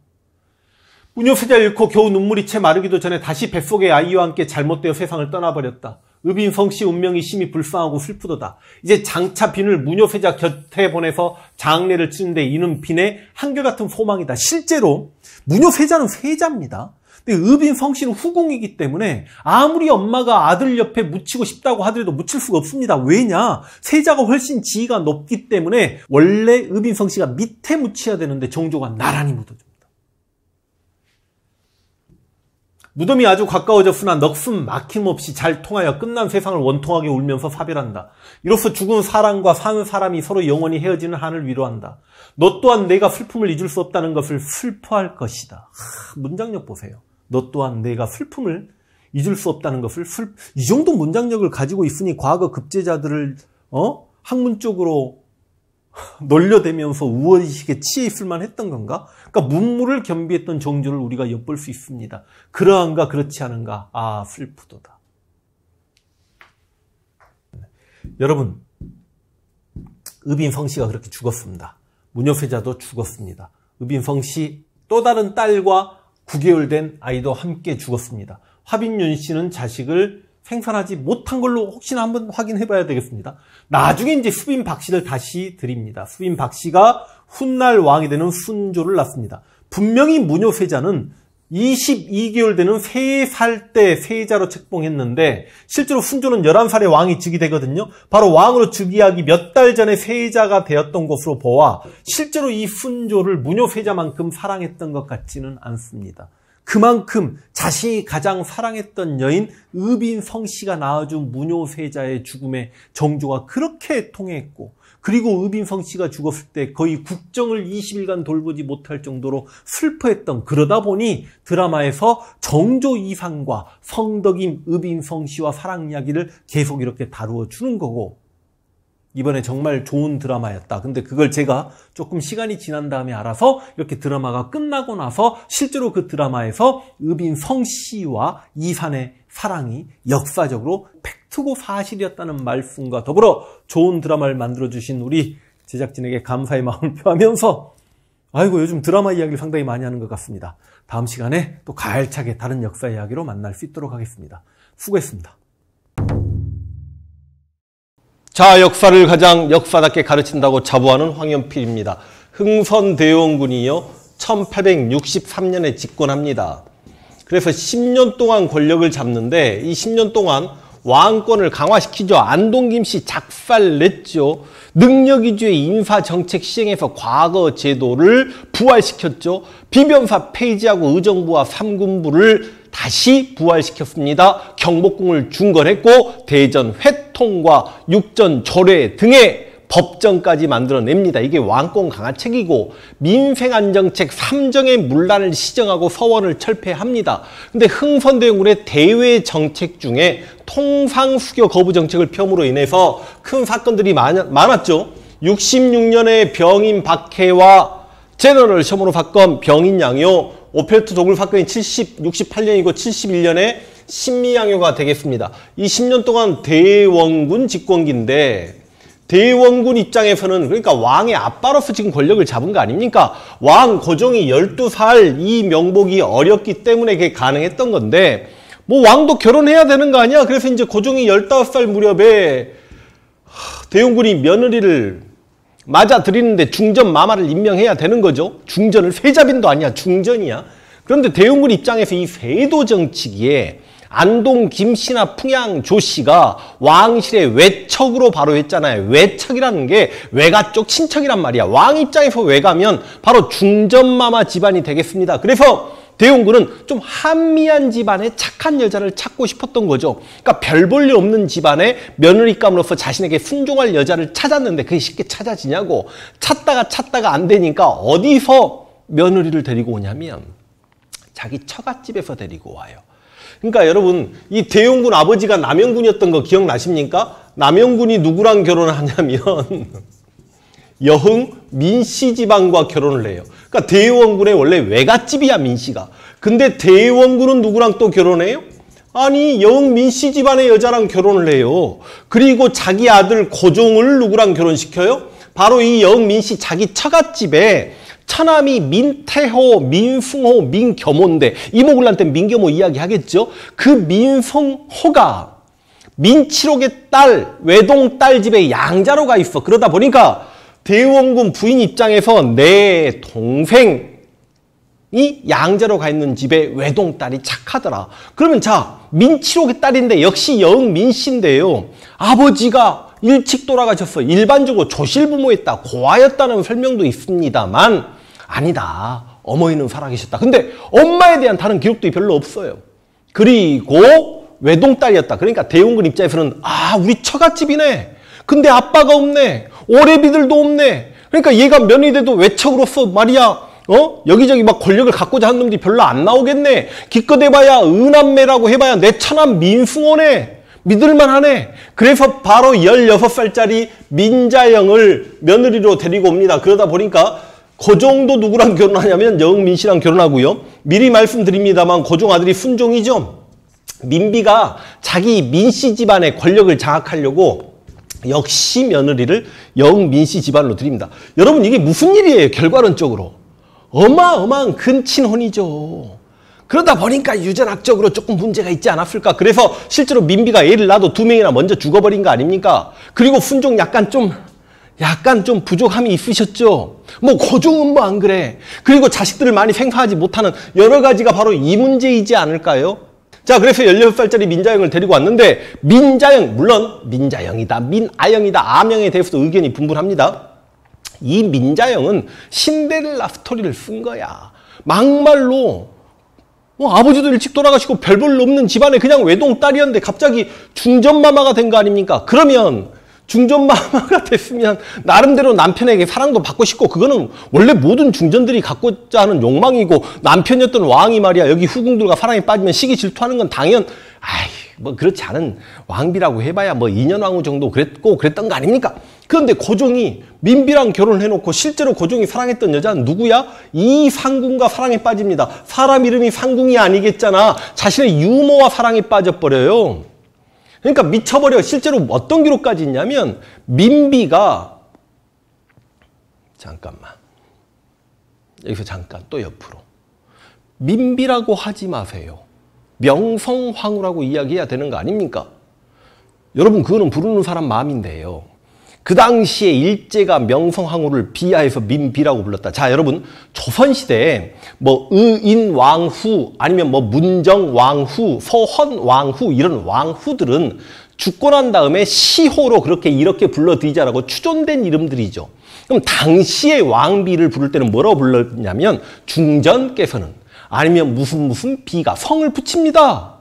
무녀세자 잃고 겨우 눈물이 채 마르기도 전에 다시 뱃속의 아이와 함께 잘못되어 세상을 떠나버렸다. 읍인성씨 운명이 심히 불쌍하고 슬프도다. 이제 장차 빈을 무녀세자 곁에 보내서 장례를 치는데 이는 빈의 한결같은 소망이다. 실제로 무녀세자는 세자입니다. 근데 읍인 성씨는 후궁이기 때문에 아무리 엄마가 아들 옆에 묻히고 싶다고 하더라도 묻힐 수가 없습니다. 왜냐? 세자가 훨씬 지위가 높기 때문에 원래 읍인 성씨가 밑에 묻혀야 되는데 정조가 나란히 묻어줍니다. 무덤이 아주 가까워졌으나 넋은 막힘없이 잘 통하여 끝난 세상을 원통하게 울면서 사별한다. 이로써 죽은 사람과 사는 사람이 서로 영원히 헤어지는 한을 위로한다. 너 또한 내가 슬픔을 잊을 수 없다는 것을 슬퍼할 것이다. 하, 문장력 보세요. 너 또한 내가 슬픔을 잊을 수 없다는 것을 슬, 이 정도 문장력을 가지고 있으니 과거 급제자들을 어? 학문 쪽으로 놀려대면서 우월의식에 치해 있을만 했던 건가? 그러니까 문물을 겸비했던 정조를 우리가 엿볼 수 있습니다. 그러한가 그렇지 않은가? 아 슬프도다. 여러분 읍인성 씨가 그렇게 죽었습니다. 문효세자도 죽었습니다. 읍인성 씨또 다른 딸과 9개월 된 아이도 함께 죽었습니다. 화빈윤 씨는 자식을 생산하지 못한 걸로 혹시나 한번 확인해 봐야 되겠습니다. 나중에 이제 수빈 박 씨를 다시 드립니다. 수빈 박 씨가 훗날 왕이 되는 순조를 낳습니다. 분명히 무녀세자는 22개월 되는 3살 때 세자로 책봉했는데 실제로 훈조는 11살에 왕이 즉위 되거든요. 바로 왕으로 즉위하기 몇 달 전에 세자가 되었던 것으로 보아 실제로 이훈조를 무녀 세자만큼 사랑했던 것 같지는 않습니다. 그만큼 자신이 가장 사랑했던 여인 의빈 성씨가 낳아준 무녀 세자의 죽음에 정조가 그렇게 통했고 그리고 의빈성 씨가 죽었을 때 거의 국정을 20일간 돌보지 못할 정도로 슬퍼했던 그러다 보니 드라마에서 정조 이상과 성덕인 의빈성 씨와 사랑 이야기를 계속 이렇게 다루어 주는 거고 이번에 정말 좋은 드라마였다. 근데 그걸 제가 조금 시간이 지난 다음에 알아서 이렇게 드라마가 끝나고 나서 실제로 그 드라마에서 의빈성 씨와 이산의 사랑이 역사적으로 수고 사실이었다는 말씀과 더불어 좋은 드라마를 만들어주신 우리 제작진에게 감사의 마음을 표하면서 아이고 요즘 드라마 이야기를 상당히 많이 하는 것 같습니다. 다음 시간에 또 가열차게 다른 역사 이야기로 만날 수 있도록 하겠습니다. 수고했습니다. 자, 역사를 가장 역사답게 가르친다고 자부하는 황현필입니다. 흥선대원군이요 1863년에 집권합니다. 그래서 10년 동안 권력을 잡는데 이 10년 동안 왕권을 강화시키죠. 안동김 씨 작살냈죠. 능력위주의 인사정책 시행에서 과거 제도를 부활시켰죠. 비변사 폐지하고 의정부와 삼군부를 다시 부활시켰습니다. 경복궁을 중건했고 대전 회통과 육전 조례 등의 법정까지 만들어냅니다. 이게 왕권 강화책이고 민생안정책 3정의 문란을 시정하고 서원을 철폐합니다. 근데 흥선대군의 대외 정책 중에 통상수교 거부 정책을 폄으로 인해서 큰 사건들이 많았죠. 66년에 병인 박해와 제너럴 셔으로 사건, 병인 양요, 오페트 르 도굴 사건이 70, 68년이고 71년에 신미양요가 되겠습니다. 이 10년 동안 대원군 집권기인데 대원군 입장에서는 그러니까 왕의 아빠로서 지금 권력을 잡은 거 아닙니까? 왕 고종이 12살 이 명복이 어렸기 때문에 그게 가능했던 건데 뭐 왕도 결혼해야 되는 거 아니야? 그래서 이제 고종이 15살 무렵에 대원군이 며느리를 맞아들이는데 중전 마마를 임명해야 되는 거죠. 중전을 세자빈도 아니야. 중전이야. 그런데 대웅군 입장에서 이 세도 정치기에 안동 김씨나 풍양 조씨가 왕실의 외척으로 바로 했잖아요. 외척이라는 게 외가 쪽 친척이란 말이야. 왕 입장에서 외가면 바로 중전마마 집안이 되겠습니다. 그래서 대용군은 좀 한미한 집안의 착한 여자를 찾고 싶었던 거죠. 그러니까 별 볼일 없는 집안의 며느리감으로서 자신에게 순종할 여자를 찾았는데 그게 쉽게 찾아지냐고 찾다가 찾다가 안 되니까 어디서 며느리를 데리고 오냐면 자기 처갓집에서 데리고 와요. 그러니까 여러분 이 대용군 아버지가 남영군이었던 거 기억나십니까? 남영군이 누구랑 결혼하냐면 을 여흥 민씨 지방과 결혼을 해요. 그러니까 대원군의 원래 외갓집이야 민씨가. 근데 대원군은 누구랑 또 결혼해요? 아니 여흥 민씨 집안의 여자랑 결혼을 해요. 그리고 자기 아들 고종을 누구랑 결혼시켜요? 바로 이 여흥 민씨 자기 처갓집에 차남이 민태호, 민풍호, 민겸호인데 이모군란 때 민겸호 이야기 하겠죠. 그 민풍호가 민치록의 딸, 외동 딸 집에 양자로 가 있어. 그러다 보니까 대원군 부인 입장에서 내 동생 이 양자로 가 있는 집에 외동딸이 착하더라. 그러면 자, 민치록의 딸인데 역시 여흥민 씨인데요. 아버지가 일찍 돌아가셨어. 일반적으로 조실부모였다, 고아였다는 설명도 있습니다만 아니다. 어머니는 살아계셨다. 근데 엄마에 대한 다른 기록도 별로 없어요. 그리고 외동딸이었다. 그러니까 대웅군 입장에서는 아 우리 처갓집이네. 근데 아빠가 없네. 오래비들도 없네. 그러니까 얘가 며느리 돼도 외척으로서 말이야 어? 여기저기 막 권력을 갖고자 하는 놈들이 별로 안 나오겠네. 기껏 해봐야 은암매라고 해봐야 내 천안 민승원에 믿을만 하네. 그래서 바로 16살짜리 민자영을 며느리로 데리고 옵니다. 그러다 보니까 고종도 그 누구랑 결혼하냐면 영민 씨랑 결혼하고요. 미리 말씀드립니다만 고종 그 아들이 훈종이죠 민비가 자기 민씨 집안의 권력을 장악하려고 역시 며느리를 영민씨 집안으로 드립니다. 여러분 이게 무슨 일이에요? 결과론적으로. 어마어마한 근친혼이죠. 그러다 보니까 유전학적으로 조금 문제가 있지 않았을까. 그래서 실제로 민비가 애를 낳아도 두 명이나 먼저 죽어버린 거 아닙니까? 그리고 훈종 약간 좀 약간 좀 부족함이 있으셨죠? 뭐거종은뭐 안 그래. 그리고 자식들을 많이 생사하지 못하는 여러 가지가 바로 이 문제이지 않을까요? 자 그래서 16살짜리 민자영을 데리고 왔는데 민자영 물론 민자영이다 민아영이다 암영에 대해서도 의견이 분분합니다. 이 민자영은 신데렐라 스토리를 쓴 거야. 막말로 뭐 아버지도 일찍 돌아가시고 별볼 없는 집안에 그냥 외동딸이었는데 갑자기 중전마마가 된 거 아닙니까? 그러면 중전마마가 됐으면 나름대로 남편에게 사랑도 받고 싶고 그거는 원래 모든 중전들이 갖고자 하는 욕망이고 남편이었던 왕이 말이야 여기 후궁들과 사랑에 빠지면 시기 질투하는 건 당연 아이 뭐 그렇지 않은 왕비라고 해봐야 뭐 2년 왕후 정도 그랬고 그랬던 거 아닙니까? 그런데 고종이 민비랑 결혼을 해놓고 실제로 고종이 사랑했던 여자는 누구야? 이 상궁과 사랑에 빠집니다. 사람 이름이 상궁이 아니겠잖아. 자신의 유머와 사랑에 빠져버려요. 그러니까 미쳐버려. 실제로 어떤 기록까지 있냐면 민비가 잠깐만. 여기서 잠깐 또 옆으로. 민비라고 하지 마세요. 명성황후라고 이야기해야 되는 거 아닙니까? 여러분 그거는 부르는 사람 마음인데요. 그 당시에 일제가 명성황후를 비하해서 민비라고 불렀다. 자, 여러분 조선시대에 뭐 의인왕후 아니면 뭐 문정왕후, 서헌왕후 이런 왕후들은 죽고 난 다음에 시호로 그렇게 이렇게 불러드리자라고 추존된 이름들이죠. 그럼 당시에 왕비를 부를 때는 뭐라고 불렀냐면 중전께서는 아니면 무슨 무슨 비가 성을 붙입니다.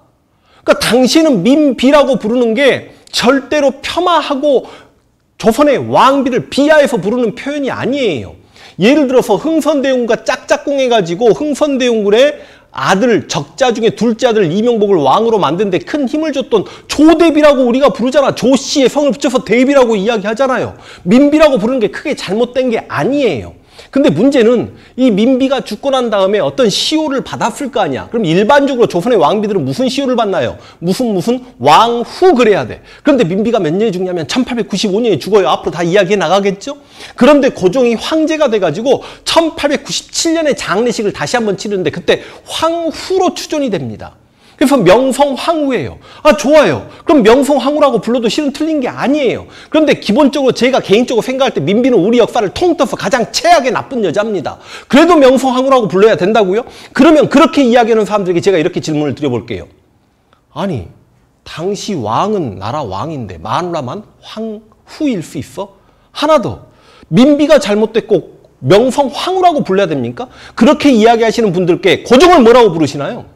그러니까 당시에는 민비라고 부르는 게 절대로 폄하하고 조선의 왕비를 비하해서 부르는 표현이 아니에요. 예를 들어서 흥선대원과 짝짝꿍해가지고 흥선대원군의 아들 적자 중에 둘째 아들 이명복을 왕으로 만든데 큰 힘을 줬던 조대비라고 우리가 부르잖아. 조씨의 성을 붙여서 대비라고 이야기하잖아요. 민비라고 부르는 게 크게 잘못된 게 아니에요. 근데 문제는 이 민비가 죽고 난 다음에 어떤 시호를 받았을 거 아니야. 그럼 일반적으로 조선의 왕비들은 무슨 시호를 받나요? 무슨 무슨 왕후 그래야 돼. 그런데 민비가 몇 년에 죽냐면 1895년에 죽어요. 앞으로 다 이야기해 나가겠죠? 그런데 고종이 황제가 돼가지고 1897년에 장례식을 다시 한번 치르는데 그때 황후로 추존이 됩니다. 그래서 명성황후예요. 아 좋아요. 그럼 명성황후라고 불러도 실은 틀린 게 아니에요. 그런데 기본적으로 제가 개인적으로 생각할 때 민비는 우리 역사를 통틀어서 가장 최악의 나쁜 여자입니다. 그래도 명성황후라고 불러야 된다고요? 그러면 그렇게 이야기하는 사람들에게 제가 이렇게 질문을 드려볼게요. 아니 당시 왕은 나라 왕인데 마누라만 황후일 수 있어? 하나 더. 민비가 잘못됐고 명성황후라고 불러야 됩니까? 그렇게 이야기하시는 분들께 고종을 뭐라고 부르시나요?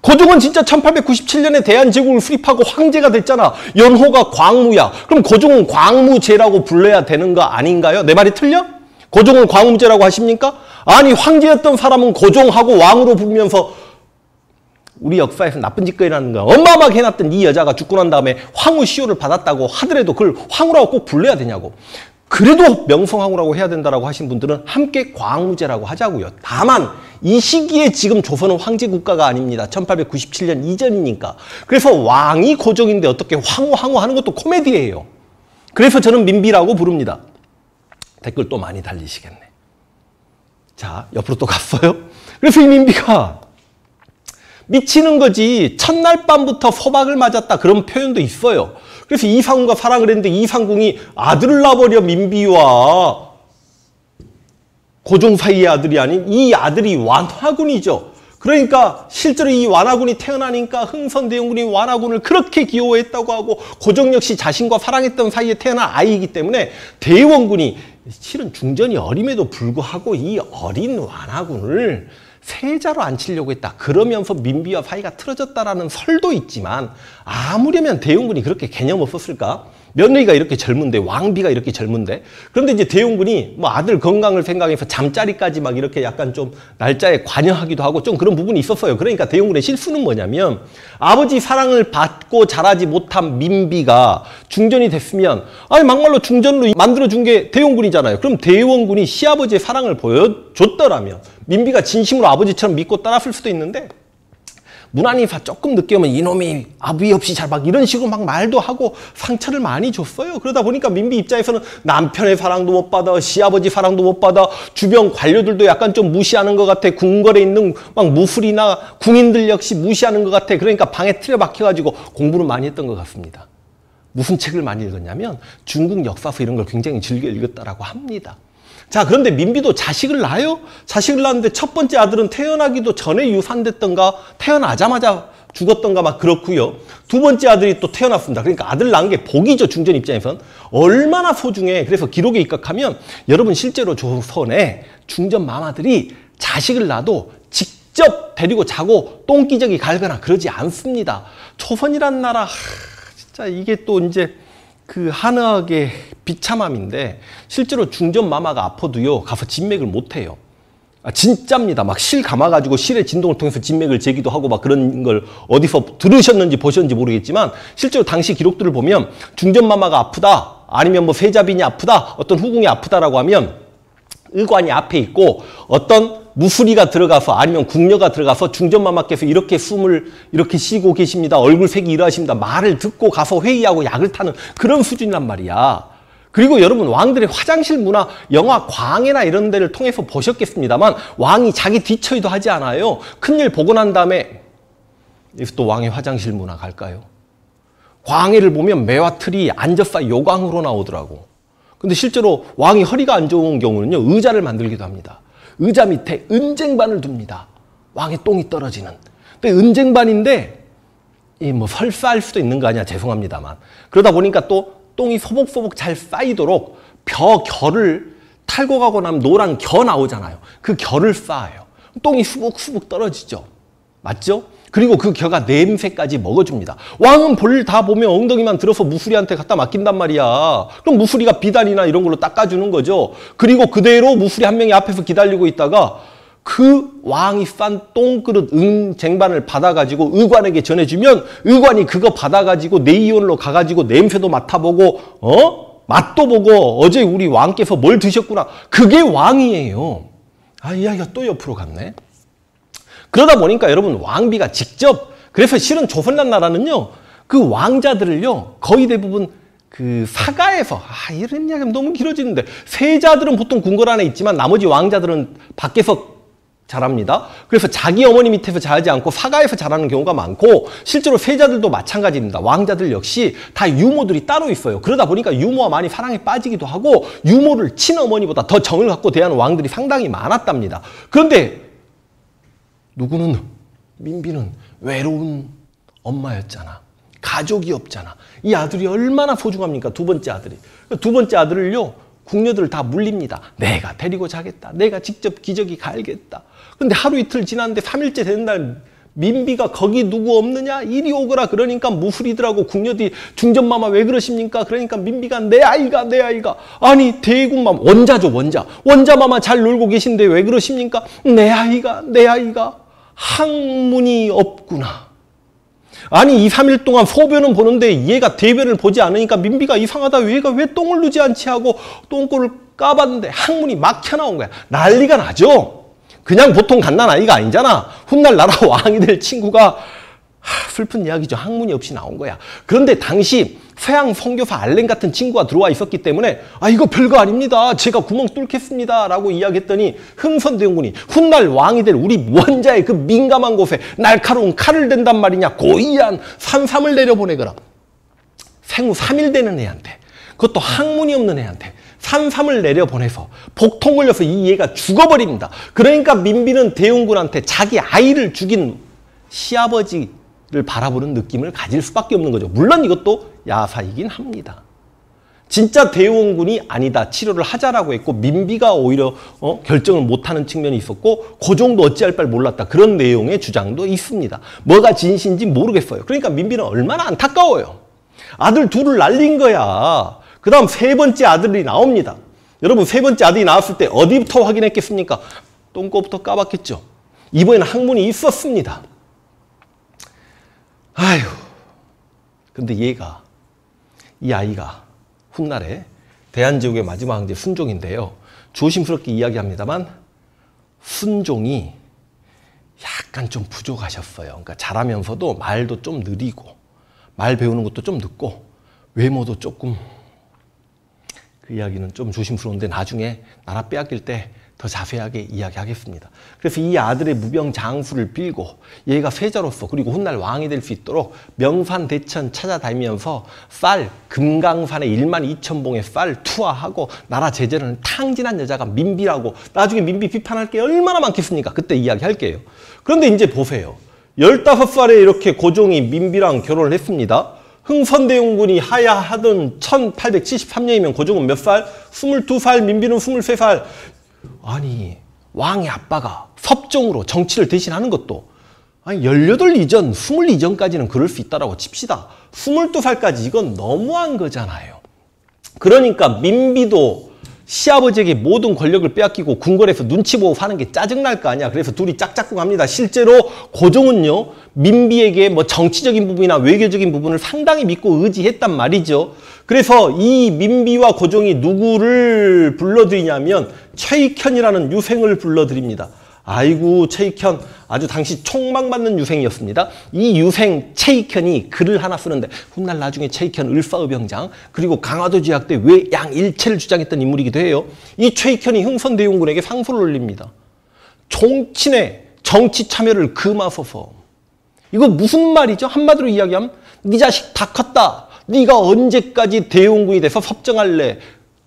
고종은 진짜 1897년에 대한제국을 수립하고 황제가 됐잖아. 연호가 광무야. 그럼 고종은 광무제라고 불러야 되는 거 아닌가요? 내 말이 틀려? 고종은 광무제라고 하십니까? 아니 황제였던 사람은 고종하고 왕으로 부르면서 우리 역사에서 나쁜 짓거리라는 거 엄마막해놨던 이 여자가 죽고 난 다음에 황후 시호를 받았다고 하더라도 그걸 황후라고 꼭 불러야 되냐고 그래도 명성황후라고 해야 된다라고 하신 분들은 함께 광우제라고 하자고요. 다만 이 시기에 지금 조선은 황제 국가가 아닙니다. 1897년 이전이니까. 그래서 왕이 고정인데 어떻게 황후 황후 하는 것도 코미디예요. 그래서 저는 민비라고 부릅니다. 댓글 또 많이 달리시겠네. 자, 옆으로 또 갔어요. 그래서 이 민비가 미치는 거지 첫날 밤부터 소박을 맞았다 그런 표현도 있어요. 그래서 이상궁과 사랑을 했는데 이상궁이 아들을 낳아버려 민비와 고종 사이의 아들이 아닌 이 아들이 완화군이죠. 그러니까 실제로 이 완화군이 태어나니까 흥선대용군이 완화군을 그렇게 기호했다고 하고 고종 역시 자신과 사랑했던 사이에 태어난 아이이기 때문에 대원군이 실은 중전이 어림에도 불구하고 이 어린 완화군을 세자로 앉히려고 했다. 그러면서 민비와 파이가 틀어졌다라는 설도 있지만 아무려면 대웅군이 그렇게 개념 없었을까? 며느리가 이렇게 젊은데 왕비가 이렇게 젊은데 그런데 이제 대웅군이 뭐 아들 건강을 생각해서 잠자리까지 막 이렇게 약간 좀 날짜에 관여하기도 하고 좀 그런 부분이 있었어요. 그러니까 대웅군의 실수는 뭐냐면 아버지 사랑을 받고 자라지 못한 민비가 중전이 됐으면 아니 막말로 중전로 으 만들어준 게 대웅군이잖아요. 그럼 대웅군이 시아버지의 사랑을 보여줬더라면 민비가 진심으로 아버지처럼 믿고 따랐을 수도 있는데 무난히사 조금 늦게 오면 이놈이 아비 없이 잘 막 이런 식으로 막 말도 하고 상처를 많이 줬어요. 그러다 보니까 민비 입장에서는 남편의 사랑도 못 받아, 시아버지 사랑도 못 받아, 주변 관료들도 약간 좀 무시하는 것 같아. 궁궐에 있는 막 무술이나 궁인들 역시 무시하는 것 같아. 그러니까 방에 틀에 박혀가지고 공부를 많이 했던 것 같습니다. 무슨 책을 많이 읽었냐면 중국 역사서 이런 걸 굉장히 즐겨 읽었다라고 합니다. 자 그런데 민비도 자식을 낳아요? 자식을 낳았는데 첫 번째 아들은 태어나기도 전에 유산됐던가 태어나자마자 죽었던가 막 그렇고요. 두 번째 아들이 또 태어났습니다. 그러니까 아들 낳은 게 복이죠. 중전 입장에선. 얼마나 소중해. 그래서 기록에 입각하면 여러분 실제로 조선에 중전 마마들이 자식을 낳아도 직접 데리고 자고 똥기저귀 갈거나 그러지 않습니다. 조선이란 나라 하, 진짜 이게 또 이제 그 한의학의 비참함인데 실제로 중전 마마가 아퍼도요 가서 진맥을 못해요. 아, 진짜입니다. 막 실 감아가지고 실의 진동을 통해서 진맥을 재기도 하고 막 그런 걸 어디서 들으셨는지 보셨는지 모르겠지만 실제로 당시 기록들을 보면 중전마마가 아프다 아니면 뭐 세자빈이 아프다 어떤 후궁이 아프다라고 하면 의관이 앞에 있고 어떤 무수리가 들어가서 아니면 궁녀가 들어가서 중전마마께서 이렇게 숨을 이렇게 쉬고 계십니다. 얼굴색이 이러하십니다. 말을 듣고 가서 회의하고 약을 타는 그런 수준이란 말이야. 그리고 여러분 왕들의 화장실 문화 영화 광해나 이런 데를 통해서 보셨겠습니다만 왕이 자기 뒤처이도 하지 않아요. 큰일 보고 난 다음에 또 왕의 화장실 문화 갈까요? 광해를 보면 매화 틀이 안젖사 요강으로 나오더라고. 근데 실제로 왕이 허리가 안 좋은 경우는요 의자를 만들기도 합니다. 의자 밑에 은쟁반을 둡니다. 왕의 똥이 떨어지는. 근데 은쟁반인데 이 뭐 설사할 수도 있는 거 아니야 죄송합니다만. 그러다 보니까 또 똥이 소복소복 잘 쌓이도록 벼 결을 탈고가고 나면 노란 겨 나오잖아요. 그 결을 쌓아요. 똥이 후북후북 떨어지죠. 맞죠? 그리고 그 겨가 냄새까지 먹어줍니다. 왕은 볼 다 보면 엉덩이만 들어서 무수리한테 갖다 맡긴단 말이야. 그럼 무수리가 비단이나 이런 걸로 닦아주는 거죠. 그리고 그대로 무수리 한 명이 앞에서 기다리고 있다가 그 왕이 싼 똥그릇 응 쟁반을 받아가지고 의관에게 전해주면 의관이 그거 받아가지고 내이온으로 가가지고 냄새도 맡아보고 어 맛도 보고 어제 우리 왕께서 뭘 드셨구나 그게 왕이에요. 아 이야기가 또 옆으로 갔네. 그러다 보니까 여러분 왕비가 직접 그래서 실은 조선란 나라는요. 그 왕자들을요. 거의 대부분 그 사가에서 아 이런 이야기 너무 길어지는데 세자들은 보통 궁궐 안에 있지만 나머지 왕자들은 밖에서 자랍니다. 그래서 자기 어머니 밑에서 자지 않고 사가에서 자라는 경우가 많고 실제로 세자들도 마찬가지입니다. 왕자들 역시 다 유모들이 따로 있어요. 그러다 보니까 유모와 많이 사랑에 빠지기도 하고 유모를 친어머니보다 더 정을 갖고 대하는 왕들이 상당히 많았답니다. 그런데 누구는 민비는 외로운 엄마였잖아. 가족이 없잖아. 이 아들이 얼마나 소중합니까? 두 번째 아들이. 그 두 번째 아들을요. 궁녀들다 물립니다. 내가 데리고 자겠다. 내가 직접 기저귀 갈겠다. 근데 하루 이틀 지났는데 삼일째 된날 민비가 거기 누구 없느냐? 이리 오거라. 그러니까 무술이더라고. 궁녀들이 중전마마 왜 그러십니까? 그러니까 민비가 내 아이가 내 아이가. 아니 대군마마 원자죠 원자. 원자마마 잘 놀고 계신데 왜 그러십니까? 내 아이가 내 아이가. 학문이 없구나. 아니 2, 3일 동안 소변은 보는데 얘가 대변을 보지 않으니까 민비가 이상하다. 얘가 왜 똥을 누지 않지 하고 똥꼬를 까봤는데 학문이 막혀 나온 거야. 난리가 나죠. 그냥 보통 갓난 아이가 아니잖아. 훗날 나라 왕이 될 친구가 하, 슬픈 이야기죠. 학문이 없이 나온 거야. 그런데 당시 서양 선교사 알렌 같은 친구가 들어와 있었기 때문에 아 이거 별거 아닙니다. 제가 구멍 뚫겠습니다. 라고 이야기했더니 흥선대원군이 훗날 왕이 될 우리 원자의 그 민감한 곳에 날카로운 칼을 댄단 말이냐 고의한 산삼을 내려보내거라. 생후 3일 되는 애한테 그것도 학문이 없는 애한테 산삼을 내려보내서 복통 걸려서 이 얘가 죽어버립니다. 그러니까 민비는 대웅군한테 자기 아이를 죽인 시아버지 를 바라보는 느낌을 가질 수밖에 없는 거죠. 물론 이것도 야사이긴 합니다. 진짜 대의원군이 아니다. 치료를 하자라고 했고 민비가 오히려 어? 결정을 못하는 측면이 있었고 그 정도 어찌할 바를 몰랐다. 그런 내용의 주장도 있습니다. 뭐가 진실인지 모르겠어요. 그러니까 민비는 얼마나 안타까워요. 아들 둘을 날린 거야. 그 다음 세 번째 아들이 나옵니다. 여러분 세 번째 아들이 나왔을 때 어디부터 확인했겠습니까? 똥꼬부터 까봤겠죠. 이번에는 학문이 있었습니다. 아휴. 근데 얘가, 이 아이가 훗날에 대한제국의 마지막 황제 순종인데요. 조심스럽게 이야기합니다만 순종이 약간 좀 부족하셨어요. 그러니까 잘하면서도 말도 좀 느리고 말 배우는 것도 좀 늦고 외모도 조금 그 이야기는 좀 조심스러운데 나중에 나라 빼앗길 때더 자세하게 이야기하겠습니다. 그래서 이 아들의 무병 장수를 빌고 얘가 세자로서 그리고 훗날 왕이 될 수 있도록 명산 대천 찾아다니면서 쌀금강산에 1만 2천 봉의 쌀 투하하고 나라 제재는 탕진한 여자가 민비라고 나중에 민비 비판할 게 얼마나 많겠습니까? 그때 이야기할게요. 그런데 이제 보세요. 15살에 이렇게 고종이 민비랑 결혼을 했습니다. 흥선대웅군이 하야하던 1873년이면 고종은 몇 살? 22살, 민비는 23살. 아니 왕의 아빠가 섭종으로 정치를 대신하는 것도 아니 18 이전, 20 이전까지는 그럴 수 있다라고 칩시다. 22살까지 이건 너무한 거잖아요. 그러니까 민비도 시아버지에게 모든 권력을 빼앗기고 궁궐에서 눈치 보고 사는 게 짜증날 거 아니야. 그래서 둘이 짝짝꿍 합니다. 실제로 고종은요. 민비에게 뭐 정치적인 부분이나 외교적인 부분을 상당히 믿고 의지했단 말이죠. 그래서 이 민비와 고종이 누구를 불러들이냐면 최익현이라는 유생을 불러드립니다 아이고 체익현 아주 당시 총망받는 유생이었습니다. 이 유생 체익현이 글을 하나 쓰는데 훗날 나중에 체익현 을사의병장 그리고 강화도 지역대 외양 일체를 주장했던 인물이기도 해요. 이 체익현이 흥선대용군에게 상소를 올립니다. 종친의 정치 참여를 금하소서. 이거 무슨 말이죠? 한마디로 이야기하면 네 자식 다 컸다. 네가 언제까지 대용군이 돼서 섭정할래?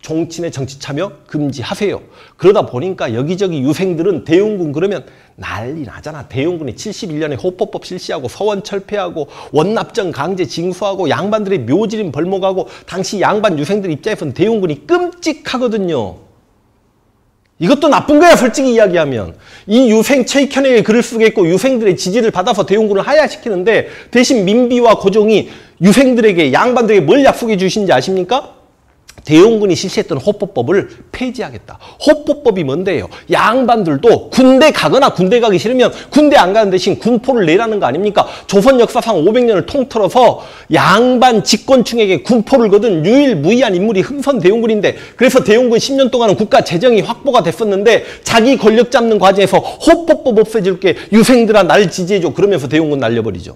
종친의 정치 참여 금지하세요. 그러다 보니까 여기저기 유생들은 대용군 그러면 난리 나잖아. 대용군이 71년에 호법법 실시하고 서원 철폐하고 원납정 강제 징수하고 양반들의 묘지림 벌목하고 당시 양반 유생들 입장에서는 대용군이 끔찍하거든요. 이것도 나쁜 거야 솔직히 이야기하면. 이 유생 최익현에게 글을 쓰겠고 유생들의 지지를 받아서 대용군을 하야시키는데 대신 민비와 고종이 유생들에게 양반들에게 뭘 약속해 주신지 아십니까? 대용군이 실시했던 호법법을 폐지하겠다. 호법법이 뭔데요? 양반들도 군대 가거나 군대 가기 싫으면 군대 안 가는 대신 군포를 내라는 거 아닙니까? 조선 역사상 500년을 통틀어서 양반 집권층에게 군포를 거둔 유일무이한 인물이 흥선 대용군인데 그래서 대용군 10년 동안은 국가 재정이 확보가 됐었는데 자기 권력 잡는 과정에서 호법법 없애줄게 유생들아 날 지지해줘 그러면서 대용군 날려버리죠.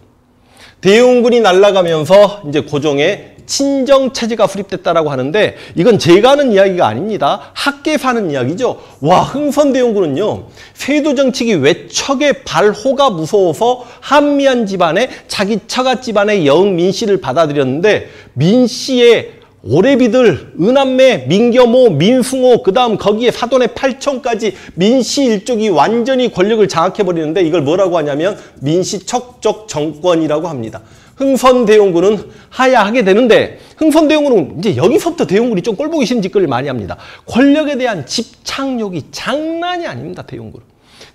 대용군이 날아가면서 이제 고종의 친정 체제가 수립됐다라고 하는데 이건 제가 하는 이야기가 아닙니다. 학계에서 하는 이야기죠. 와 흥선대용군은요. 세도 정치기 외척의 발호가 무서워서 한미한 집안에 자기 처가 집안의 여흥 민씨를 받아들였는데 민씨의 오래비들, 은암매, 민겸호, 민승호, 그 다음 거기에 사돈의 팔청까지 민씨 일족이 완전히 권력을 장악해버리는데 이걸 뭐라고 하냐면 민씨 척적 정권이라고 합니다. 흥선대용군은 하야하게 되는데 흥선대용군은 이제 여기서부터 대용군이 좀 꼴보기 싫은 짓거리를 많이 합니다. 권력에 대한 집착력이 장난이 아닙니다. 대용군은.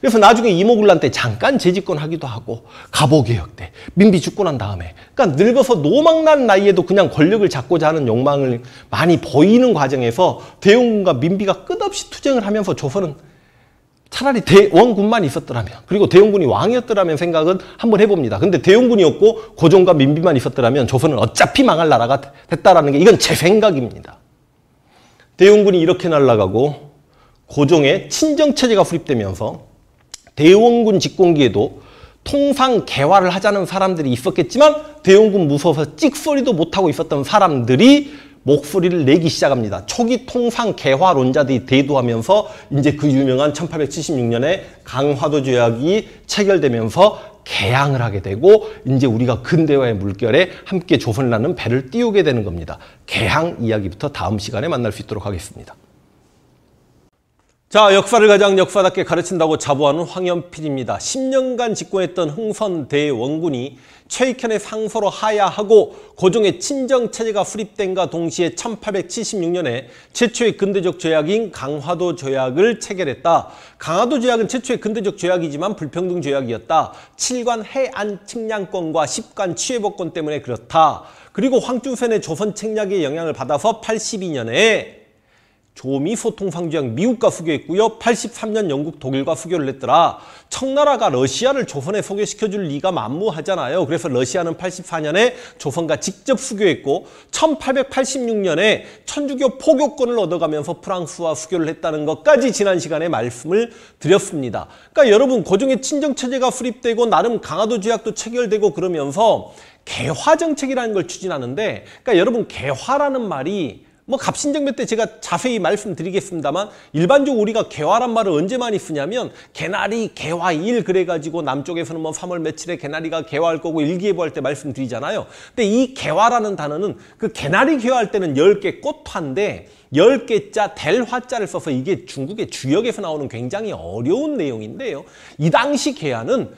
그래서 나중에 이모군란때 잠깐 재집권하기도 하고 갑오개혁 때 민비 죽고 난 다음에 그러니까 늙어서 노망난 나이에도 그냥 권력을 잡고자 하는 욕망을 많이 보이는 과정에서 대용군과 민비가 끝없이 투쟁을 하면서 조선은 차라리 대원군만 있었더라면 그리고 대원군이 왕이었더라면 생각은 한번 해봅니다. 근데 대원군이 었고 고종과 민비만 있었더라면 조선은 어차피 망할 나라가 됐다라는 게 이건 제 생각입니다. 대원군이 이렇게 날아가고 고종의 친정체제가 수립되면서 대원군 직공기에도 통상 개화를 하자는 사람들이 있었겠지만 대원군 무서워서 찍소리도 못하고 있었던 사람들이 목소리를 내기 시작합니다. 초기 통상 개화론자들이 대두하면서 이제 그 유명한 1876년에 강화도 조약이 체결되면서 개항을 하게 되고 이제 우리가 근대화의 물결에 함께 조선이라는 배를 띄우게 되는 겁니다. 개항 이야기부터 다음 시간에 만날 수 있도록 하겠습니다. 자, 역사를 가장 역사답게 가르친다고 자부하는 황현필입니다. 10년간 집권했던 흥선대 원군이 최익현의 상서로 하야하고 고종의 친정체제가 수립된과 동시에 1876년에 최초의 근대적 조약인 강화도 조약을 체결했다. 강화도 조약은 최초의 근대적 조약이지만 불평등 조약이었다. 7관 해안 측량권과 10관 취해법권 때문에 그렇다. 그리고 황중선의 조선 책략의 영향을 받아서 82년에 조미 소통 상주양 미국과 수교했고요. 83년 영국 독일과 수교를 했더라. 청나라가 러시아를 조선에 소개시켜줄 리가 만무하잖아요. 그래서 러시아는 84년에 조선과 직접 수교했고 1886년에 천주교 포교권을 얻어가면서 프랑스와 수교를 했다는 것까지 지난 시간에 말씀을 드렸습니다. 그러니까 여러분 고종의 그 친정체제가 수립되고 나름 강화도 조약도 체결되고 그러면서 개화 정책이라는 걸 추진하는데 그러니까 여러분 개화라는 말이 뭐 갑신정변 때 제가 자세히 말씀드리겠습니다만 일반적으로 우리가 개화란 말을 언제 많이 쓰냐면 개나리, 개화일 그래가지고 남쪽에서는 뭐 3월 며칠에 개나리가 개화할 거고 일기예보할 때 말씀드리잖아요. 근데 이 개화라는 단어는 그 개나리 개화할 때는 10개 꽃화인데 10개 자, 델 화자를 써서 이게 중국의 주역에서 나오는 굉장히 어려운 내용인데요. 이 당시 개화는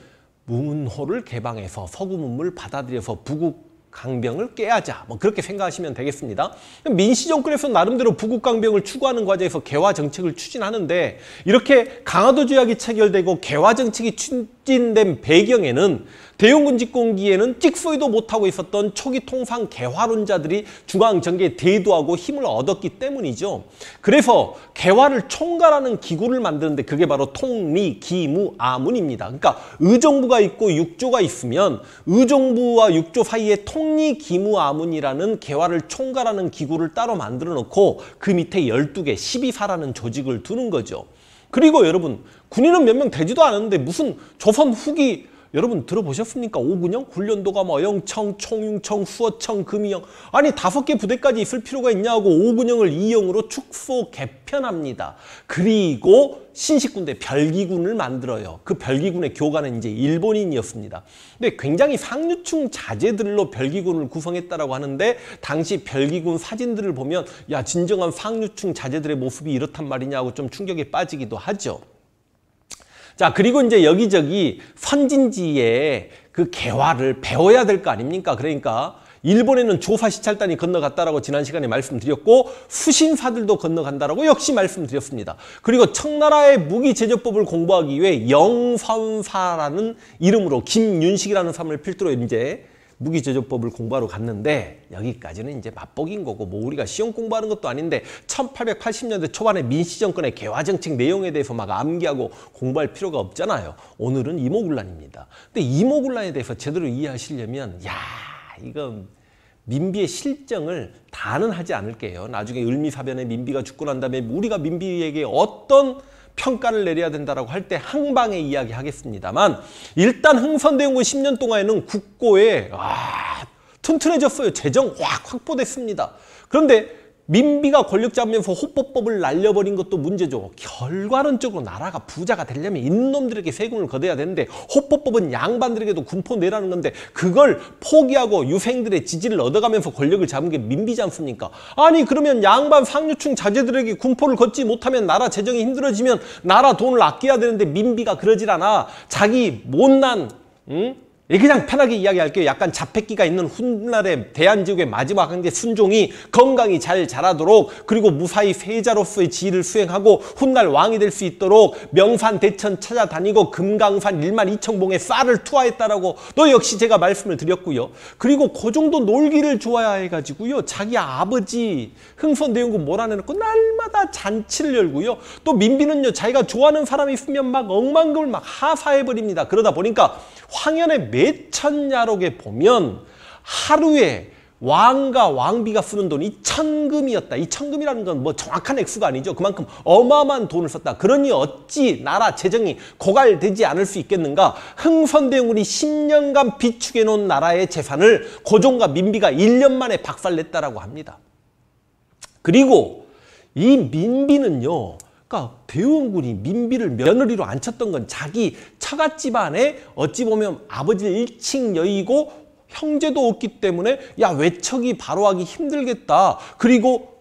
문호를 개방해서 서구 문물 받아들여서 부국 강병을 깨야자 뭐 그렇게 생각하시면 되겠습니다. 민씨 정권에서 나름대로 부국 강병을 추구하는 과정에서 개화 정책을 추진하는데 이렇게 강화도 조약이 체결되고 개화 정책이 촉진된 배경에는 대용군직공기에는 찍소리도 못하고 있었던 초기 통상 개화론자들이 중앙정계에 대두하고 힘을 얻었기 때문이죠. 그래서 개화를 총괄하는 기구를 만드는데 그게 바로 통리, 기무, 아문입니다. 그러니까 의정부가 있고 육조가 있으면 의정부와 육조 사이에 통리, 기무, 아문이라는 개화를 총괄하는 기구를 따로 만들어 놓고 그 밑에 열두 개 십이사라는 조직을 두는 거죠. 그리고 여러분 군인은 몇 명 되지도 않았는데 무슨 조선 후기 여러분 들어보셨습니까? 오군영, 군련도가뭐 영청, 총융청, 수어청, 금이영 아니 다섯 개 부대까지 있을 필요가 있냐고 오군영을 이영으로 축소 개편합니다. 그리고 신식군대 별기군을 만들어요. 그 별기군의 교관은 이제 일본인이었습니다. 근데 굉장히 상류층 자제들로 별기군을 구성했다라고 하는데 당시 별기군 사진들을 보면 야 진정한 상류층 자제들의 모습이 이렇단 말이냐고 좀 충격에 빠지기도 하죠. 자, 그리고 이제 여기저기 선진지의 그 개화를 배워야 될 거 아닙니까? 그러니까 일본에는 조사 시찰단이 건너갔다라고 지난 시간에 말씀드렸고 수신사들도 건너간다라고 역시 말씀드렸습니다. 그리고 청나라의 무기 제조법을 공부하기 위해 영선사라는 이름으로 김윤식이라는 사람을 필두로 이제 무기제조법을 공부하러 갔는데 여기까지는 이제 맛보기인 거고 뭐 우리가 시험 공부하는 것도 아닌데 1880년대 초반에 민시정권의 개화정책 내용에 대해서 막 암기하고 공부할 필요가 없잖아요. 오늘은 이모군란입니다. 근데 이모군란에 대해서 제대로 이해하시려면 야 이건 민비의 실정을 다는 하지 않을게요. 나중에 을미사변에 민비가 죽고 난 다음에 우리가 민비에게 어떤 평가를 내려야 된다라고 할 때 항방에 이야기하겠습니다만 일단 흥선대원군 10년 동안에는 국고에 아, 튼튼해졌어요. 재정 확 확보됐습니다. 그런데 민비가 권력 잡으면서 호법법을 날려버린 것도 문제죠. 결과론적으로 나라가 부자가 되려면 인놈들에게 세금을 거둬야 되는데 호법법은 양반들에게도 군포 내라는 건데 그걸 포기하고 유생들의 지지를 얻어가면서 권력을 잡은 게 민비지 않습니까? 아니 그러면 양반 상류층 자제들에게 군포를 걷지 못하면 나라 재정이 힘들어지면 나라 돈을 아껴야 되는데 민비가 그러질 않아. 자기 못난 응? 그냥 편하게 이야기할게요. 약간 자폐기가 있는 훗날의 대한지국의 마지막 황제 순종이 건강히 잘 자라도록 그리고 무사히 세자로서의 지위를 수행하고 훗날 왕이 될 수 있도록 명산 대천 찾아다니고 금강산 1만 2천봉에 쌀을 투하했다라고 또 역시 제가 말씀을 드렸고요. 그리고 그 정도 놀기를 좋아해가지고요. 자기 아버지 흥선대원군 몰아내놓고 날마다 잔치를 열고요. 또 민비는요. 자기가 좋아하는 사람이 있으면 막 엉망금을 막 하사해버립니다. 그러다 보니까 황현의 매천 야록에 보면 하루에 왕과 왕비가 쓰는 돈이 천금이었다. 이 천금이라는 건 뭐 정확한 액수가 아니죠. 그만큼 어마어마한 돈을 썼다. 그러니 어찌 나라 재정이 고갈되지 않을 수 있겠는가. 흥선대군이 10년간 비축해놓은 나라의 재산을 고종과 민비가 1년 만에 박살냈다라고 합니다. 그리고 이 민비는요. 아까 대원군이 민비를 며느리로 앉혔던 건 자기 처갓 집안에 어찌 보면 아버지 일칭 여의고 형제도 없기 때문에 야 외척이 바로 하기 힘들겠다. 그리고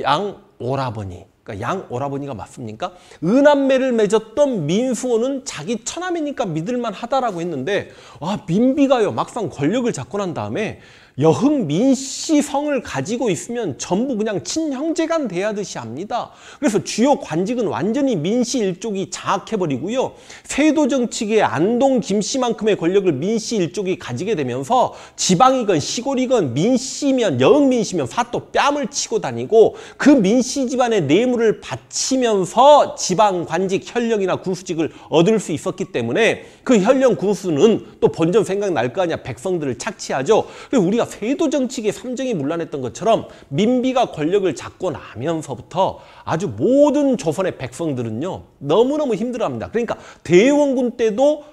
양 오라버니 그러니까 양 오라버니가 맞습니까? 은남매를 맺었던 민수호는 자기 처남이니까 믿을만 하다라고 했는데 아 민비가요 막상 권력을 잡고 난 다음에 여흥민 씨 성을 가지고 있으면 전부 그냥 친형제간 대하듯이 합니다. 그래서 주요 관직은 완전히 민씨 일족이 장악해버리고요. 세도정 치계 안동 김씨만큼의 권력을 민씨 일족이 가지게 되면서 지방이건 시골이건 민씨면 여흥민 씨면 사또 뺨을 치고 다니고 그 민씨 집안의 뇌물을 바치면서 지방 관직 현령이나 군수직을 얻을 수 있었기 때문에 그 현령 군수는 또 번전 생각날 거 아니야 백성들을 착취하죠. 그리고 우리가 우리가 세도 정치계 삼정이 물란했던 것처럼 민비가 권력을 잡고 나면서부터 아주 모든 조선의 백성들은요. 너무너무 힘들어합니다. 그러니까 대원군 때도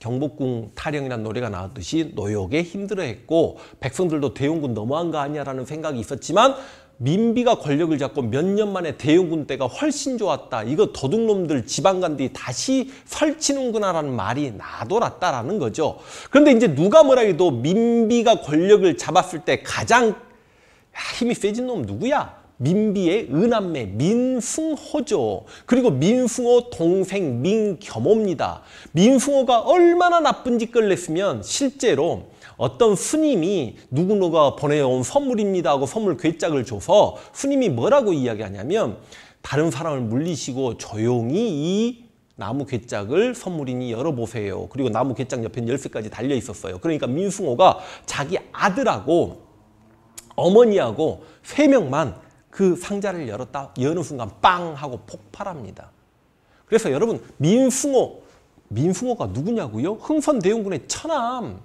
경복궁 타령이라는 노래가 나왔듯이 노역에 힘들어했고 백성들도 대원군 너무한 거 아니야라는 생각이 있었지만 민비가 권력을 잡고 몇 년 만에 대용 군때가 훨씬 좋았다. 이거 도둑놈들 지방간뒤이 다시 설치는구나라는 말이 나돌았다라는 거죠. 그런데 이제 누가 뭐라 해도 민비가 권력을 잡았을 때 가장 힘이 세진 놈 누구야? 민비의 은남매 민승호죠. 그리고 민승호 동생 민겸호입니다. 민승호가 얼마나 나쁜 짓을 냈으면 실제로 어떤 스님이 누구누가 보내온 선물입니다 하고 선물 괴짝을 줘서 스님이 뭐라고 이야기하냐면 다른 사람을 물리시고 조용히 이 나무 괴짝을 선물이니 열어보세요. 그리고 나무 괴짝 옆에 열쇠까지 달려 있었어요. 그러니까 민숭호가 자기 아들하고 어머니하고 세 명만 그 상자를 열었다 여는 순간 빵 하고 폭발합니다. 그래서 여러분 민숭호민숭호가 누구냐고요? 흥선대원군의 처남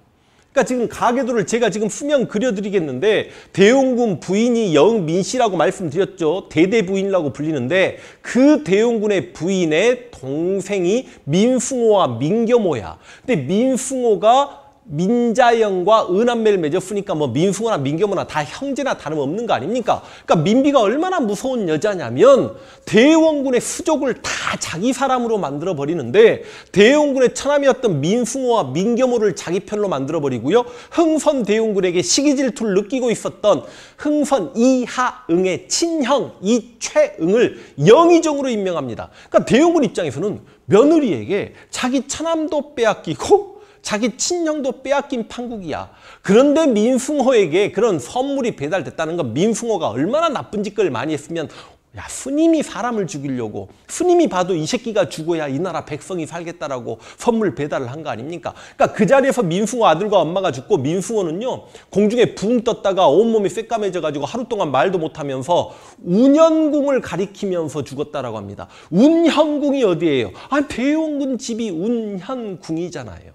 그러니까 지금 가계도를 제가 지금 수명 그려드리겠는데 대용군 부인이 영민 씨라고 말씀드렸죠. 대대 부인이라고 불리는데 그 대용군의 부인의 동생이 민승호와 민겸호야. 근데 민승호가 민자형과 은한매를 맺어으니까뭐 민수나 민교이나다 형제나 다름없는 거 아닙니까? 그러니까 민비가 얼마나 무서운 여자냐면 대원군의 수족을 다 자기 사람으로 만들어버리는데 대원군의 처남이었던 민승호와 민교호를 자기 편으로 만들어버리고요. 흥선 대원군에게 시기 질투를 느끼고 있었던 흥선 이하응의 친형 이최응을 영의정으로 임명합니다. 그러니까 대원군 입장에서는 며느리에게 자기 처남도 빼앗기고 자기 친형도 빼앗긴 판국이야. 그런데 민승호에게 그런 선물이 배달됐다는 건 민승호가 얼마나 나쁜 짓을 많이 했으면 야 스님이 사람을 죽이려고 스님이 봐도 이 새끼가 죽어야 이 나라 백성이 살겠다라고 선물 배달을 한 거 아닙니까? 그러니까 그 자리에서 민승호 아들과 엄마가 죽고 민승호는요 공중에 붕 떴다가 온몸이 새까매져가지고 하루 동안 말도 못하면서 운현궁을 가리키면서 죽었다라고 합니다. 운현궁이 어디예요? 아 대용군 집이 운현궁이잖아요.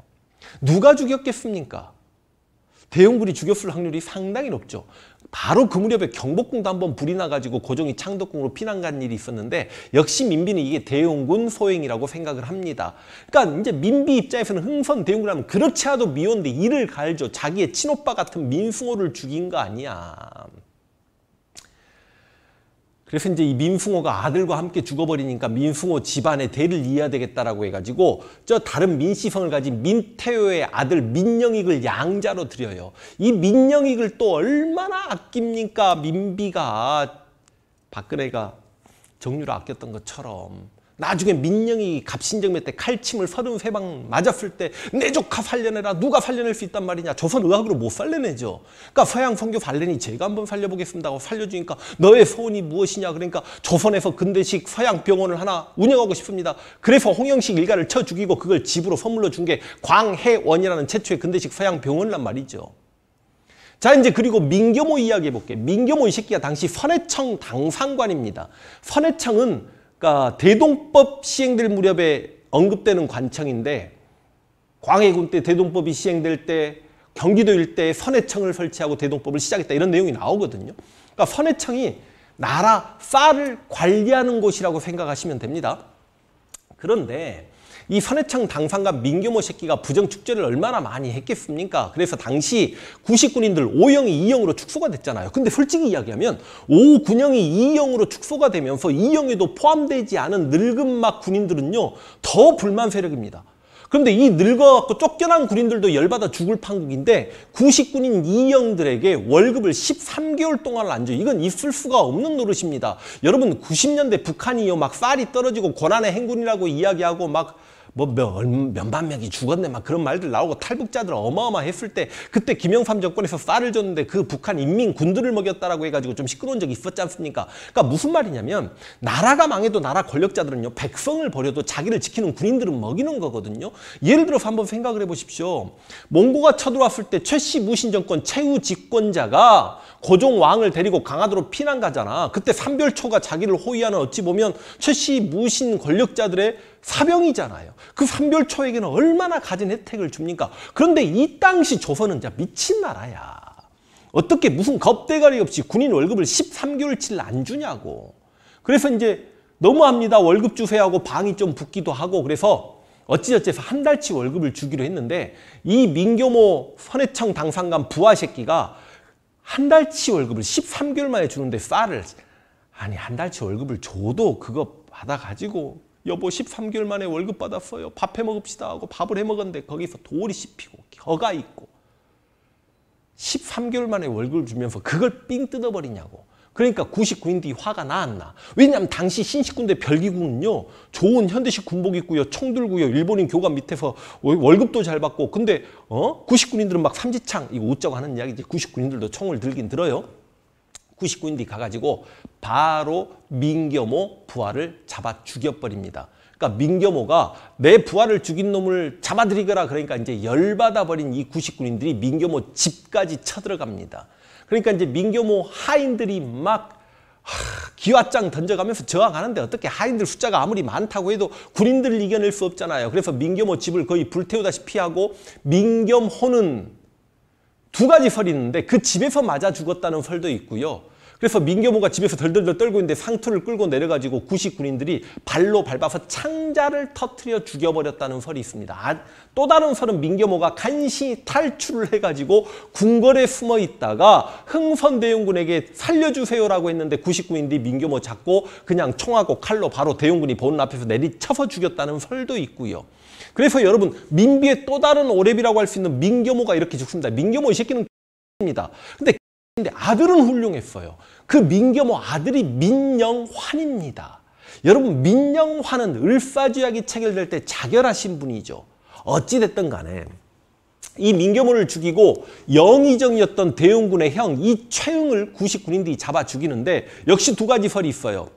누가 죽였겠습니까? 대용군이 죽였을 확률이 상당히 높죠. 바로 그 무렵에 경복궁도 한번 불이 나가지고 고종이 창덕궁으로 피난 간 일이 있었는데 역시 민비는 이게 대용군 소행이라고 생각을 합니다. 그러니까 이제 민비 입장에서는 흥선 대용군 하면 그렇지 않아도 미온데 이를 갈죠. 자기의 친오빠 같은 민승호를 죽인 거 아니야. 그래서 이제 이민풍호가 아들과 함께 죽어버리니까 민풍호 집안의 대를 이어야 되겠다라고 해가지고 저 다른 민씨성을 가진 민태효의 아들 민영익을 양자로 들여요. 이 민영익을 또 얼마나 아낍니까 민비가 박근혜가 정유를 아꼈던 것처럼 나중에 민영이 갑신정매 때 칼침을 서 33방 맞았을 때 내 조카 살려내라 누가 살려낼 수 있단 말이냐 조선 의학으로 못 살려내죠. 그러니까 서양 선교 발레니 제가 한번 살려보겠습니다 하고 살려주니까 너의 소원이 무엇이냐 그러니까 조선에서 근대식 서양 병원을 하나 운영하고 싶습니다. 그래서 홍영식 일가를 쳐 죽이고 그걸 집으로 선물로 준 게 광해원이라는 최초의 근대식 서양 병원이란 말이죠. 자 이제 그리고 민겸호 이야기 해볼게. 민겸호 이 새끼가 당시 선해청 당상관입니다. 선해청은 그러니까 대동법 시행될 무렵에 언급되는 관청인데 광해군 때 대동법이 시행될 때 경기도 일대에 선해청을 설치하고 대동법을 시작했다 이런 내용이 나오거든요. 그러니까 선해청이 나라 쌀을 관리하는 곳이라고 생각하시면 됩니다. 그런데 이 선해창 당상관 민규모 새끼가 부정축제를 얼마나 많이 했겠습니까? 그래서 당시 90군인들 5형이 2형으로 축소가 됐잖아요. 근데 솔직히 이야기하면 5, 9형이 2형으로 축소가 되면서 2형에도 포함되지 않은 늙은막 군인들은요. 더 불만 세력입니다. 그런데 이 늙어갖고 쫓겨난 군인들도 열받아 죽을 판국인데 구식군인 이형들에게 월급을 13개월 동안 안 줘. 이건 있을 수가 없는 노릇입니다. 여러분 90년대 북한이요 막 쌀이 떨어지고 권한의 행군이라고 이야기하고 막뭐 몇몇 만 명이 죽었네 막 그런 말들 나오고 탈북자들 어마어마했을 때 그때 김영삼 정권에서 쌀을 줬는데 그 북한 인민 군들을 먹였다라고 해가지고 좀 시끄러운 적이 있었지 않습니까? 그러니까 무슨 말이냐면 나라가 망해도 나라 권력자들은요 백성을 버려도 자기를 지키는 군인들은 먹이는 거거든요. 예를 들어서 한번 생각을 해보십시오. 몽고가 쳐들어왔을 때 최씨 무신 정권 최후 집권자가 고종 왕을 데리고 강화도로 피난 가잖아. 그때 삼별초가 자기를 호위하는 어찌 보면 최씨 무신 권력자들의 사병이잖아요. 그 삼별초에게는 얼마나 가진 혜택을 줍니까? 그런데 이 당시 조선은 진짜 미친 나라야. 어떻게 무슨 겁대가리 없이 군인 월급을 13개월치를 안 주냐고. 그래서 이제 너무합니다. 월급 주세요 하고 방이 좀 붙기도 하고 그래서 어찌저찌해서 한 달치 월급을 주기로 했는데 이 민교모 선해청 당상관 부하 새끼가 한 달치 월급을 13개월 만에 주는데 쌀을 아니 한 달치 월급을 줘도 그거 받아가지고 여보 13개월 만에 월급 받았어요. 밥 해 먹읍시다 하고 밥을 해 먹었는데 거기서 돌이 씹히고 겨가 있고 13개월 만에 월급을 주면서 그걸 삥 뜯어버리냐고. 그러니까 99인들이 화가 나았나. 왜냐하면 당시 신식군대 별기군은요. 좋은 현대식 군복 입고요. 총 들고요. 일본인 교관 밑에서 월급도 잘 받고. 근데 어? 99인들은 막 삼지창 이거 웃자고 하는 이야기지. 99인들도 총을 들긴 들어요. 99인디 가가지고 바로 민겸호 부하를 잡아 죽여버립니다. 그러니까 민겸호가 내 부하를 죽인 놈을 잡아들이거라 그러니까 이제 열받아버린 이 99인들이 민겸호 집까지 쳐들어갑니다. 그러니까 이제 민겸호 하인들이 막 기왓장 던져가면서 저항하는데 어떻게 하인들 숫자가 아무리 많다고 해도 군인들을 이겨낼 수 없잖아요. 그래서 민겸호 집을 거의 불태우다시피 하고 민겸호는 두 가지 설이 있는데 그 집에서 맞아 죽었다는 설도 있고요. 그래서 민교모가 집에서 덜덜덜 떨고 있는데 상투를 끌고 내려가지고 구식 군인들이 발로 밟아서 창자를 터트려 죽여버렸다는 설이 있습니다. 아, 또 다른 설은 민교모가 간신히 탈출을 해가지고 궁궐에 숨어 있다가 흥선대용군에게 살려주세요라고 했는데 구식 군인들이 민교모 잡고 그냥 총하고 칼로 바로 대용군이 보는 앞에서 내리쳐서 죽였다는 설도 있고요. 그래서 여러분 민비의 또 다른 오랩이라고 할 수 있는 민교모가 이렇게 죽습니다. 민교모 이 새끼는 입니다. 근데 근데 아들은 훌륭했어요. 그 민겸호 뭐 아들이 민영환입니다. 여러분 민영환은 을사주약이 체결될 때 자결하신 분이죠. 어찌됐든 간에 이 민겸호를 죽이고 영의정이었던 대웅군의 형 이 최응을 99인들이 잡아 죽이는데 역시 두 가지 설이 있어요.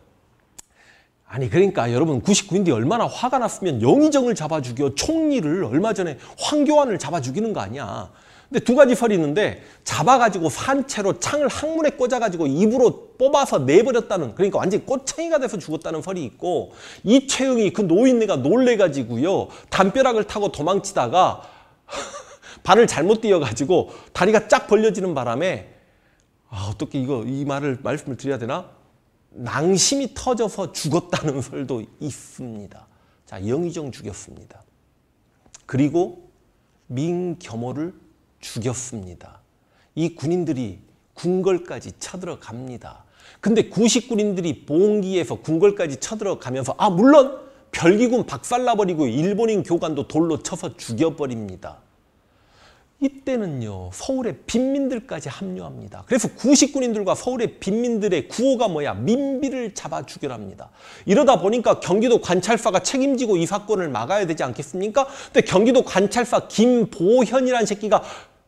아니 그러니까 여러분 99인들이 얼마나 화가 났으면 영의정을 잡아 죽여 총리를 얼마 전에 황교안을 잡아 죽이는 거 아니야. 근데 두 가지 설이 있는데 잡아가지고 산 채로 창을 항문에 꽂아가지고 입으로 뽑아서 내버렸다는 그러니까 완전히 꽃챙이가 돼서 죽었다는 설이 있고 이최영이 그 노인네가 놀래가지고요 담벼락을 타고 도망치다가 발을 잘못 띄어가지고 다리가 쫙 벌려지는 바람에 아 어떻게 이거 이 말을 말씀을 드려야 되나 낭심이 터져서 죽었다는 설도 있습니다. 자 영의정 죽였습니다. 그리고 민겸호를 죽였습니다. 이 군인들이 궁궐까지 쳐들어갑니다. 근데 구식 군인들이 봉기에서 궁궐까지 쳐들어가면서 아 물론 별기군 박살나버리고 일본인 교관도 돌로 쳐서 죽여버립니다. 이때는요 서울의 빈민들까지 합류합니다. 그래서 구식군인들과 서울의 빈민들의 구호가 뭐야 민비를 잡아 죽여랍니다. 이러다 보니까 경기도 관찰사가 책임지고 이 사건을 막아야 되지 않겠습니까? 근데 경기도 관찰사 김보현이라는 새끼가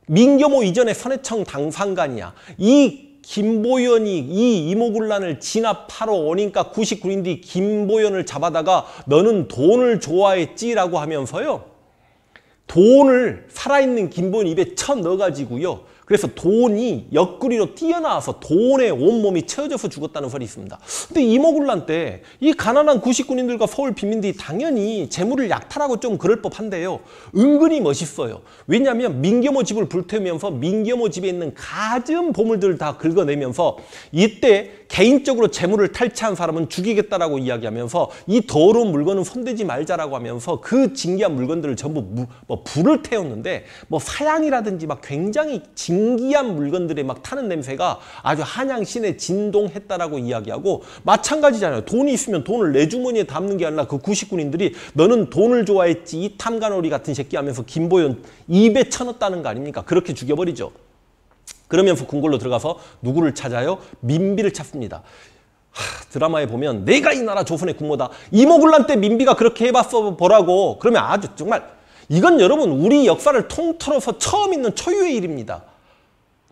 민겸호 이전에 선해청 당상관이야. 이김보연이이 이모군란을 진압하러 오니까 99인 뒤김보연을 잡아다가 너는 돈을 좋아했지라고 하면서요. 돈을 살아있는 김보연 입에 쳐 넣어가지고요. 그래서 돈이 옆구리로 뛰어나와서 돈에 온몸이 채워져서 죽었다는 설이 있습니다. 근데 이모굴란 때 이 가난한 구식군인들과 서울 빈민들이 당연히 재물을 약탈하고 좀 그럴 법한데요. 은근히 멋있어요. 왜냐하면 민겸호 집을 불태우면서 민겸호 집에 있는 가진 보물들을 다 긁어내면서 이때 개인적으로 재물을 탈취한 사람은 죽이겠다라고 이야기하면서 이 더러운 물건은 손대지 말자라고 하면서 그 징계한 물건들을 전부 무, 뭐 불을 태웠는데 뭐 사양이라든지 막 굉장히 징 진기한 물건들이 막 타는 냄새가 아주 한양 시내 진동했다라고 이야기하고 마찬가지잖아요. 돈이 있으면 돈을 내 주머니에 담는 게 아니라 그 구식군인들이 너는 돈을 좋아했지 이 탐관오리 같은 새끼 하면서 김보연 입에 쳐넣었다는 거 아닙니까? 그렇게 죽여버리죠. 그러면서 궁궐로 들어가서 누구를 찾아요? 민비를 찾습니다. 하, 드라마에 보면 내가 이 나라 조선의 군모다. 이모군란 때 민비가 그렇게 해봤어 보라고. 그러면 아주 정말 이건 여러분 우리 역사를 통틀어서 처음 있는 초유의 일입니다.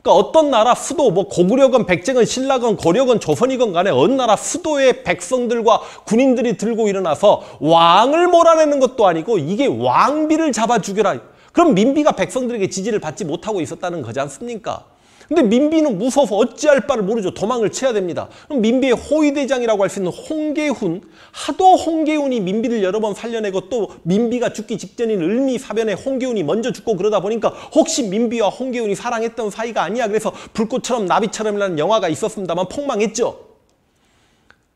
그러니까 어떤 나라 수도 뭐 고구려건 백제건 신라건 고려건 조선이건 간에 어느 나라 수도의 백성들과 군인들이 들고 일어나서 왕을 몰아내는 것도 아니고 이게 왕비를 잡아 죽여라. 그럼 민비가 백성들에게 지지를 받지 못하고 있었다는 거지 않습니까? 근데 민비는 무서워서 어찌할 바를 모르죠. 도망을 쳐야 됩니다. 그럼 민비의 호위대장이라고 할 수 있는 홍계훈, 하도 홍계훈이 민비를 여러 번 살려내고 또 민비가 죽기 직전인 을미사변에 홍계훈이 먼저 죽고 그러다 보니까 혹시 민비와 홍계훈이 사랑했던 사이가 아니야. 그래서 불꽃처럼 나비처럼이라는 영화가 있었습니다만 폭망했죠.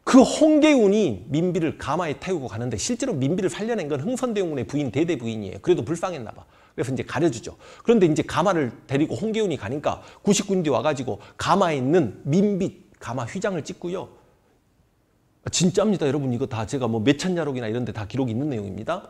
그홍계훈이 민비를 가마에 태우고 가는데 실제로 민비를 살려낸 건흥선대원군의 부인 대대부인이에요. 그래도 불쌍했나 봐. 그래서 이제 가려주죠. 그런데 이제 가마를 데리고 홍기훈이 가니까 구식군디 와가지고 가마에 있는 민빛 가마 휘장을 찍고요. 아, 진짜입니다. 여러분 이거 다 제가 뭐 매천 야록이나 이런 데 다 기록이 있는 내용입니다.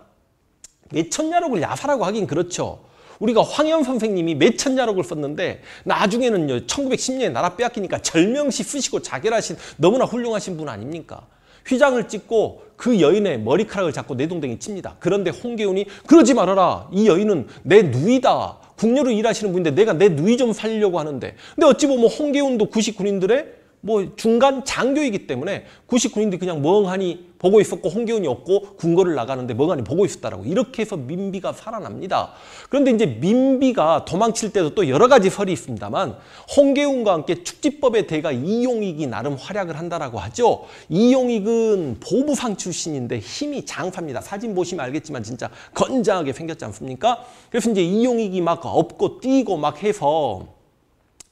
매천 야록을 야사라고 하긴 그렇죠. 우리가 황현 선생님이 매천야록을 썼는데 나중에는요 1910년에 나라 빼앗기니까 절명시 쓰시고 자결하신 너무나 훌륭하신 분 아닙니까? 휘장을 찍고 그 여인의 머리카락을 잡고 내동댕이 칩니다. 그런데 홍계운이 그러지 말아라. 이 여인은 내 누이다. 국녀로 일하시는 분인데 내가 내 누이 좀 살려고 하는데 근데 어찌 보면 홍계운도 99인들의 뭐 중간 장교이기 때문에 99인들이 그냥 멍하니 보고 있었고 홍기훈이 없고 군거를 나가는데 뭐가니 보고 있었다라고 이렇게 해서 민비가 살아납니다. 그런데 이제 민비가 도망칠 때도 또 여러 가지 설이 있습니다만 홍계훈과 함께 축지법의 대가 이용익이 나름 활약을 한다라고 하죠. 이용익은 보부상 출신인데 힘이 장사입니다. 사진 보시면 알겠지만 진짜 건장하게 생겼지 않습니까? 그래서 이제 이용익이 막 업고 뛰고 막 해서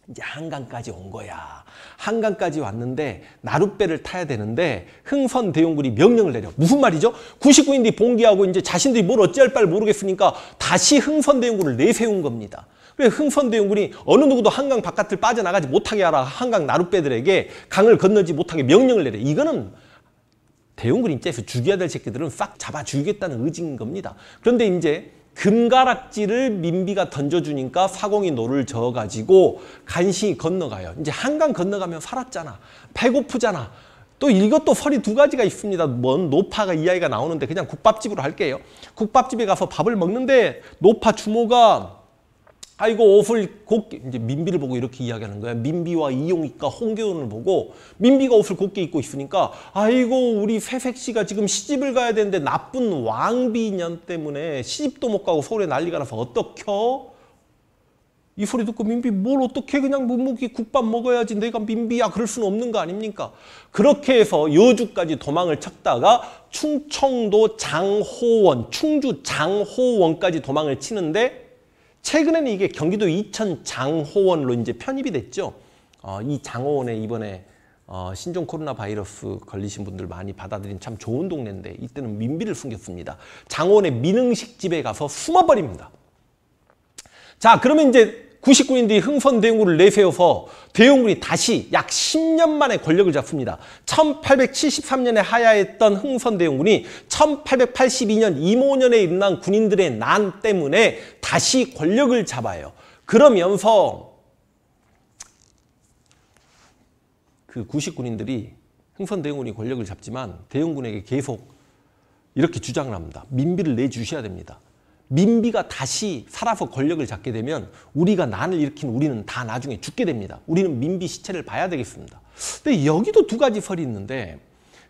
이제 한강까지 온 거야. 한강까지 왔는데 나룻배를 타야 되는데 흥선 대용군이 명령을 내려. 무슨 말이죠? 99인들이 봉기하고 이제 자신들이 뭘 어찌할 바를 모르겠으니까 다시 흥선 대용군을 내세운 겁니다. 그래 흥선 대용군이 어느 누구도 한강 바깥을 빠져나가지 못하게 하라. 한강 나룻배들에게 강을 건너지 못하게 명령을 내려. 이거는 대용군 입장에서 죽여야 될 새끼들은 싹 잡아 죽이겠다는 의지인 겁니다. 그런데 이제 금가락지를 민비가 던져주니까 사공이 노를 저어가지고 간신히 건너가요. 이제 한강 건너가면 살았잖아. 배고프잖아. 또 이것도 설이 두 가지가 있습니다. 뭔 노파가 이아이가 나오는데 그냥 국밥집으로 할게요. 국밥집에 가서 밥을 먹는데 노파 주모가 아이고 오슬 곱게 이제 민비를 보고 이렇게 이야기하는 거야. 민비와 이용이과 홍교훈을 보고 민비가 옷을 곱게 입고 있으니까 아이고 우리 회색 씨가 지금 시집을 가야 되는데 나쁜 왕비년 때문에 시집도 못 가고 서울에 난리가 나서 어떡혀? 이 소리 듣고 민비 뭘 어떻게 그냥 묵묵히 국밥 먹어야지 내가 민비야 그럴 수는 없는 거 아닙니까? 그렇게 해서 여주까지 도망을 쳤다가 충청도 장호원, 충주 장호원까지 도망을 치는데 최근에는 이게 경기도 이천 장호원로 이제 편입이 됐죠. 어, 이 장호원에 이번에 어, 신종 코로나 바이러스 걸리신 분들 많이 받아들인 참 좋은 동네인데 이때는 민비를 숨겼습니다. 장원의 민흥식 집에 가서 숨어버립니다. 자 그러면 이제 구식군인들이 흥선 대용군을 내세워서 대용군이 다시 약 10년 만에 권력을 잡습니다. 1873년에 하야했던 흥선 대용군이 1882년 이모년에 일어난 군인들의 난 때문에 다시 권력을 잡아요. 그러면서 그 구식군인들이 흥선 대용군이 권력을 잡지만 대용군에게 계속 이렇게 주장을 합니다. 민비를 내주셔야 됩니다. 민비가 다시 살아서 권력을 잡게 되면 우리가 난을 일으킨 우리는 다 나중에 죽게 됩니다. 우리는 민비 시체를 봐야 되겠습니다. 근데 여기도 두 가지 설이 있는데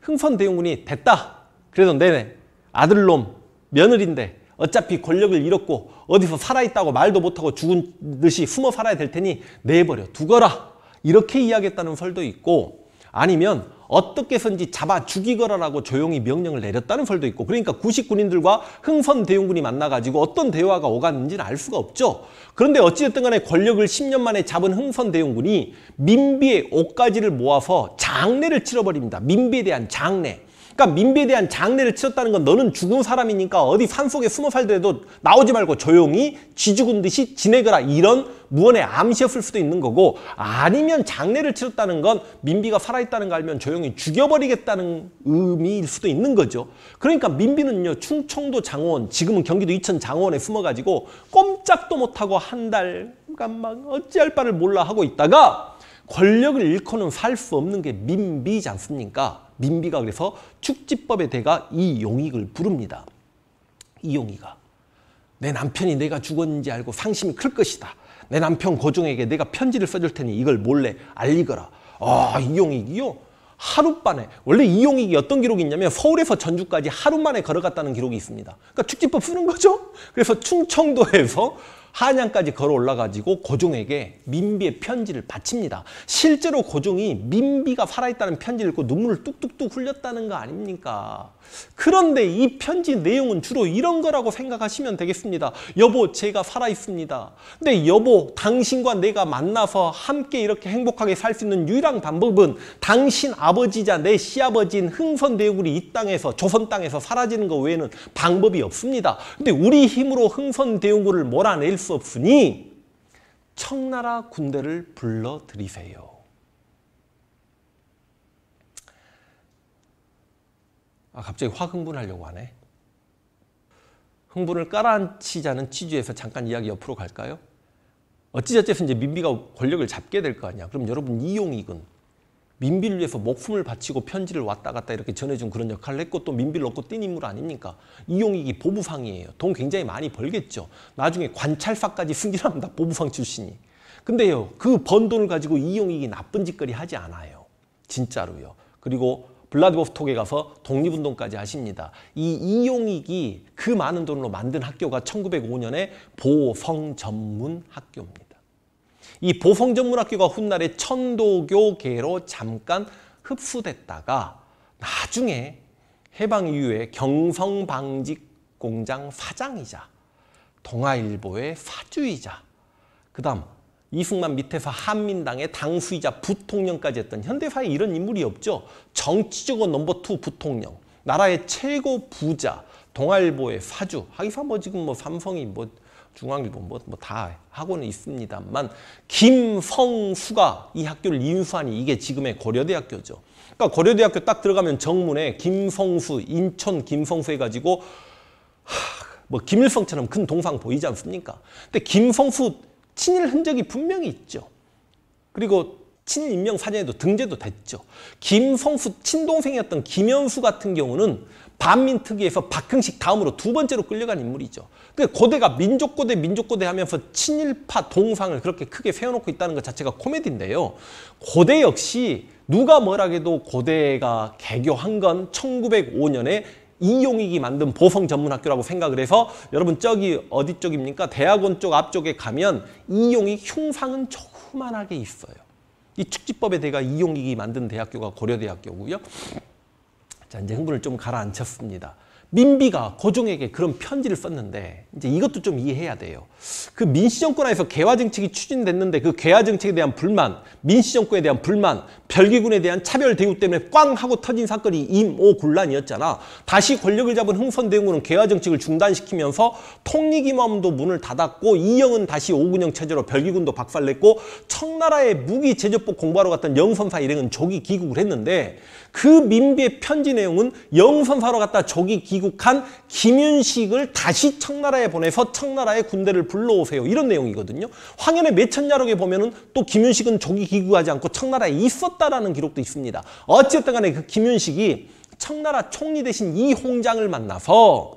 흥선 대웅군이 됐다. 그래서 내네 아들놈 며느리인데 어차피 권력을 잃었고 어디서 살아있다고 말도 못하고 죽은 듯이 숨어 살아야 될 테니 내버려 두거라. 이렇게 이야기했다는 설도 있고 아니면 어떻게 선지 잡아 죽이거라라고 조용히 명령을 내렸다는 설도 있고 그러니까 구식 군인들과 흥선 대용군이 만나가지고 어떤 대화가 오갔는지는 알 수가 없죠. 그런데 어찌됐든 간에 권력을 10년 만에 잡은 흥선 대용군이 민비의 옷가지를 모아서 장례를 치러버립니다. 민비에 대한 장례. 그러니까 민비에 대한 장례를 치렀다는 건 너는 죽은 사람이니까 어디 산속에 숨어 살더라도 나오지 말고 조용히 쥐 죽은 듯이 지내거라 이런 무언의 암시였을 수도 있는 거고 아니면 장례를 치렀다는 건 민비가 살아있다는 걸 알면 조용히 죽여버리겠다는 의미일 수도 있는 거죠. 그러니까 민비는요 충청도 장원 지금은 경기도 이천 장원에 숨어가지고 꼼짝도 못하고 한 달간 만 어찌할 바를 몰라 하고 있다가 권력을 잃고는 살 수 없는 게 민비지 않습니까? 민비가 그래서 축지법에 대가 이용익을 부릅니다. 이용이가 내 남편이 내가 죽었는지 알고 상심이 클 것이다. 내 남편 고종에게 내가 편지를 써줄 테니 이걸 몰래 알리거라. 아 이용익이요? 하룻밤에 원래 이용익이 어떤 기록이 있냐면 서울에서 전주까지 하루만에 걸어갔다는 기록이 있습니다. 그러니까 축지법 쓰는 거죠. 그래서 충청도에서 한양까지 걸어 올라가지고 고종에게 민비의 편지를 바칩니다. 실제로 고종이 민비가 살아있다는 편지를 읽고 눈물을 뚝뚝뚝 흘렸다는 거 아닙니까? 그런데 이 편지 내용은 주로 이런 거라고 생각하시면 되겠습니다. 여보 제가 살아있습니다. 근데 여보 당신과 내가 만나서 함께 이렇게 행복하게 살 수 있는 유일한 방법은 당신 아버지자 내 시아버지인 흥선대군이 이 땅에서 조선 땅에서 사라지는 것 외에는 방법이 없습니다. 근데 우리 힘으로 흥선대군을 우 몰아낼 수 없으니 청나라 군대를 불러들이세요. 아, 갑자기 화흥분하려고 하네. 흥분을 깔아앉히자는 취지에서 잠깐 이야기 옆으로 갈까요? 어찌저찌해서 이제 민비가 권력을 잡게 될 거 아니야. 그럼 여러분 이용이군. 민비를 위해서 목숨을 바치고 편지를 왔다 갔다 이렇게 전해준 그런 역할을 했고 또 민비를 얻고 뛴 인물 아닙니까? 이용익이 보부상이에요. 돈 굉장히 많이 벌겠죠. 나중에 관찰사까지 승진합니다. 보부상 출신이. 근데요. 그 번 돈을 가지고 이용익이 나쁜 짓거리 하지 않아요. 진짜로요. 그리고 블라디보스톡에 가서 독립운동까지 하십니다. 이 이용익이 그 많은 돈으로 만든 학교가 1905년에 보성전문학교입니다. 이 보성전문학교가 훗날에 천도교계로 잠깐 흡수됐다가 나중에 해방 이후에 경성방직 공장 사장이자 동아일보의 사주이자 그 다음 이승만 밑에서 한민당의 당수이자 부통령까지 했던 현대사에 이런 인물이 없죠. 정치적으로 넘버 투 부통령, 나라의 최고 부자, 동아일보의 사주, 하기사 뭐 지금 뭐 삼성이 뭐 중앙일보 뭐다 뭐 하고는 있습니다만 김성수가 이 학교를 인수하니 이게 지금의 고려대학교죠. 그러니까 고려대학교 딱 들어가면 정문에 김성수, 인천 김성수 해가지고 하, 뭐 김일성처럼 큰 동상 보이지 않습니까? 근데 김성수 친일 흔적이 분명히 있죠. 그리고 친인명 사진에도 등재도 됐죠. 김성수 친동생이었던 김현수 같은 경우는 반민특위에서 박흥식 다음으로 두 번째로 끌려간 인물이죠. 그 고대가 민족고대 민족고대 하면서 친일파 동상을 그렇게 크게 세워놓고 있다는 것 자체가 코미디인데요. 고대 역시 누가 뭐라 해도 고대가 개교한 건 1905년에 이용익이 만든 보성 전문학교라고 생각을 해서 여러분 저기 어디 쪽입니까? 대학원 쪽 앞쪽에 가면 이용익 흉상은 조그만하게 있어요. 이 축지법에 대가 이용익이 만든 대학교가 고려대학교고요. 자, 이제 흥분을 좀 가라앉혔습니다. 민비가 고종에게 그런 편지를 썼는데 이제 이것도 좀 이해해야 돼요. 그 민씨 정권에서 개화 정책이 추진됐는데 그 개화 정책에 대한 불만, 민씨 정권에 대한 불만, 별기군에 대한 차별 대우 때문에 꽝 하고 터진 사건이 임오군란이었잖아. 다시 권력을 잡은 흥선 대군은 개화 정책을 중단시키면서 통리기마음도 문을 닫았고 이영은 다시 오군영 체제로 별기군도 박살냈고 청나라의 무기 제조법 공부하러 갔던 영선사 일행은 조기 귀국을 했는데 그 민비의 편지 내용은 영선사로 갔다 조기 귀국한 김윤식을 다시 청나라에 보내서 청나라의 군대를 불러오세요. 이런 내용이거든요. 황현의 매천야록에 보면은 또 김윤식은 조기 기구하지 않고 청나라에 있었다라는 기록도 있습니다. 어쨌든 간에 그 김윤식이 청나라 총리 대신 이홍장을 만나서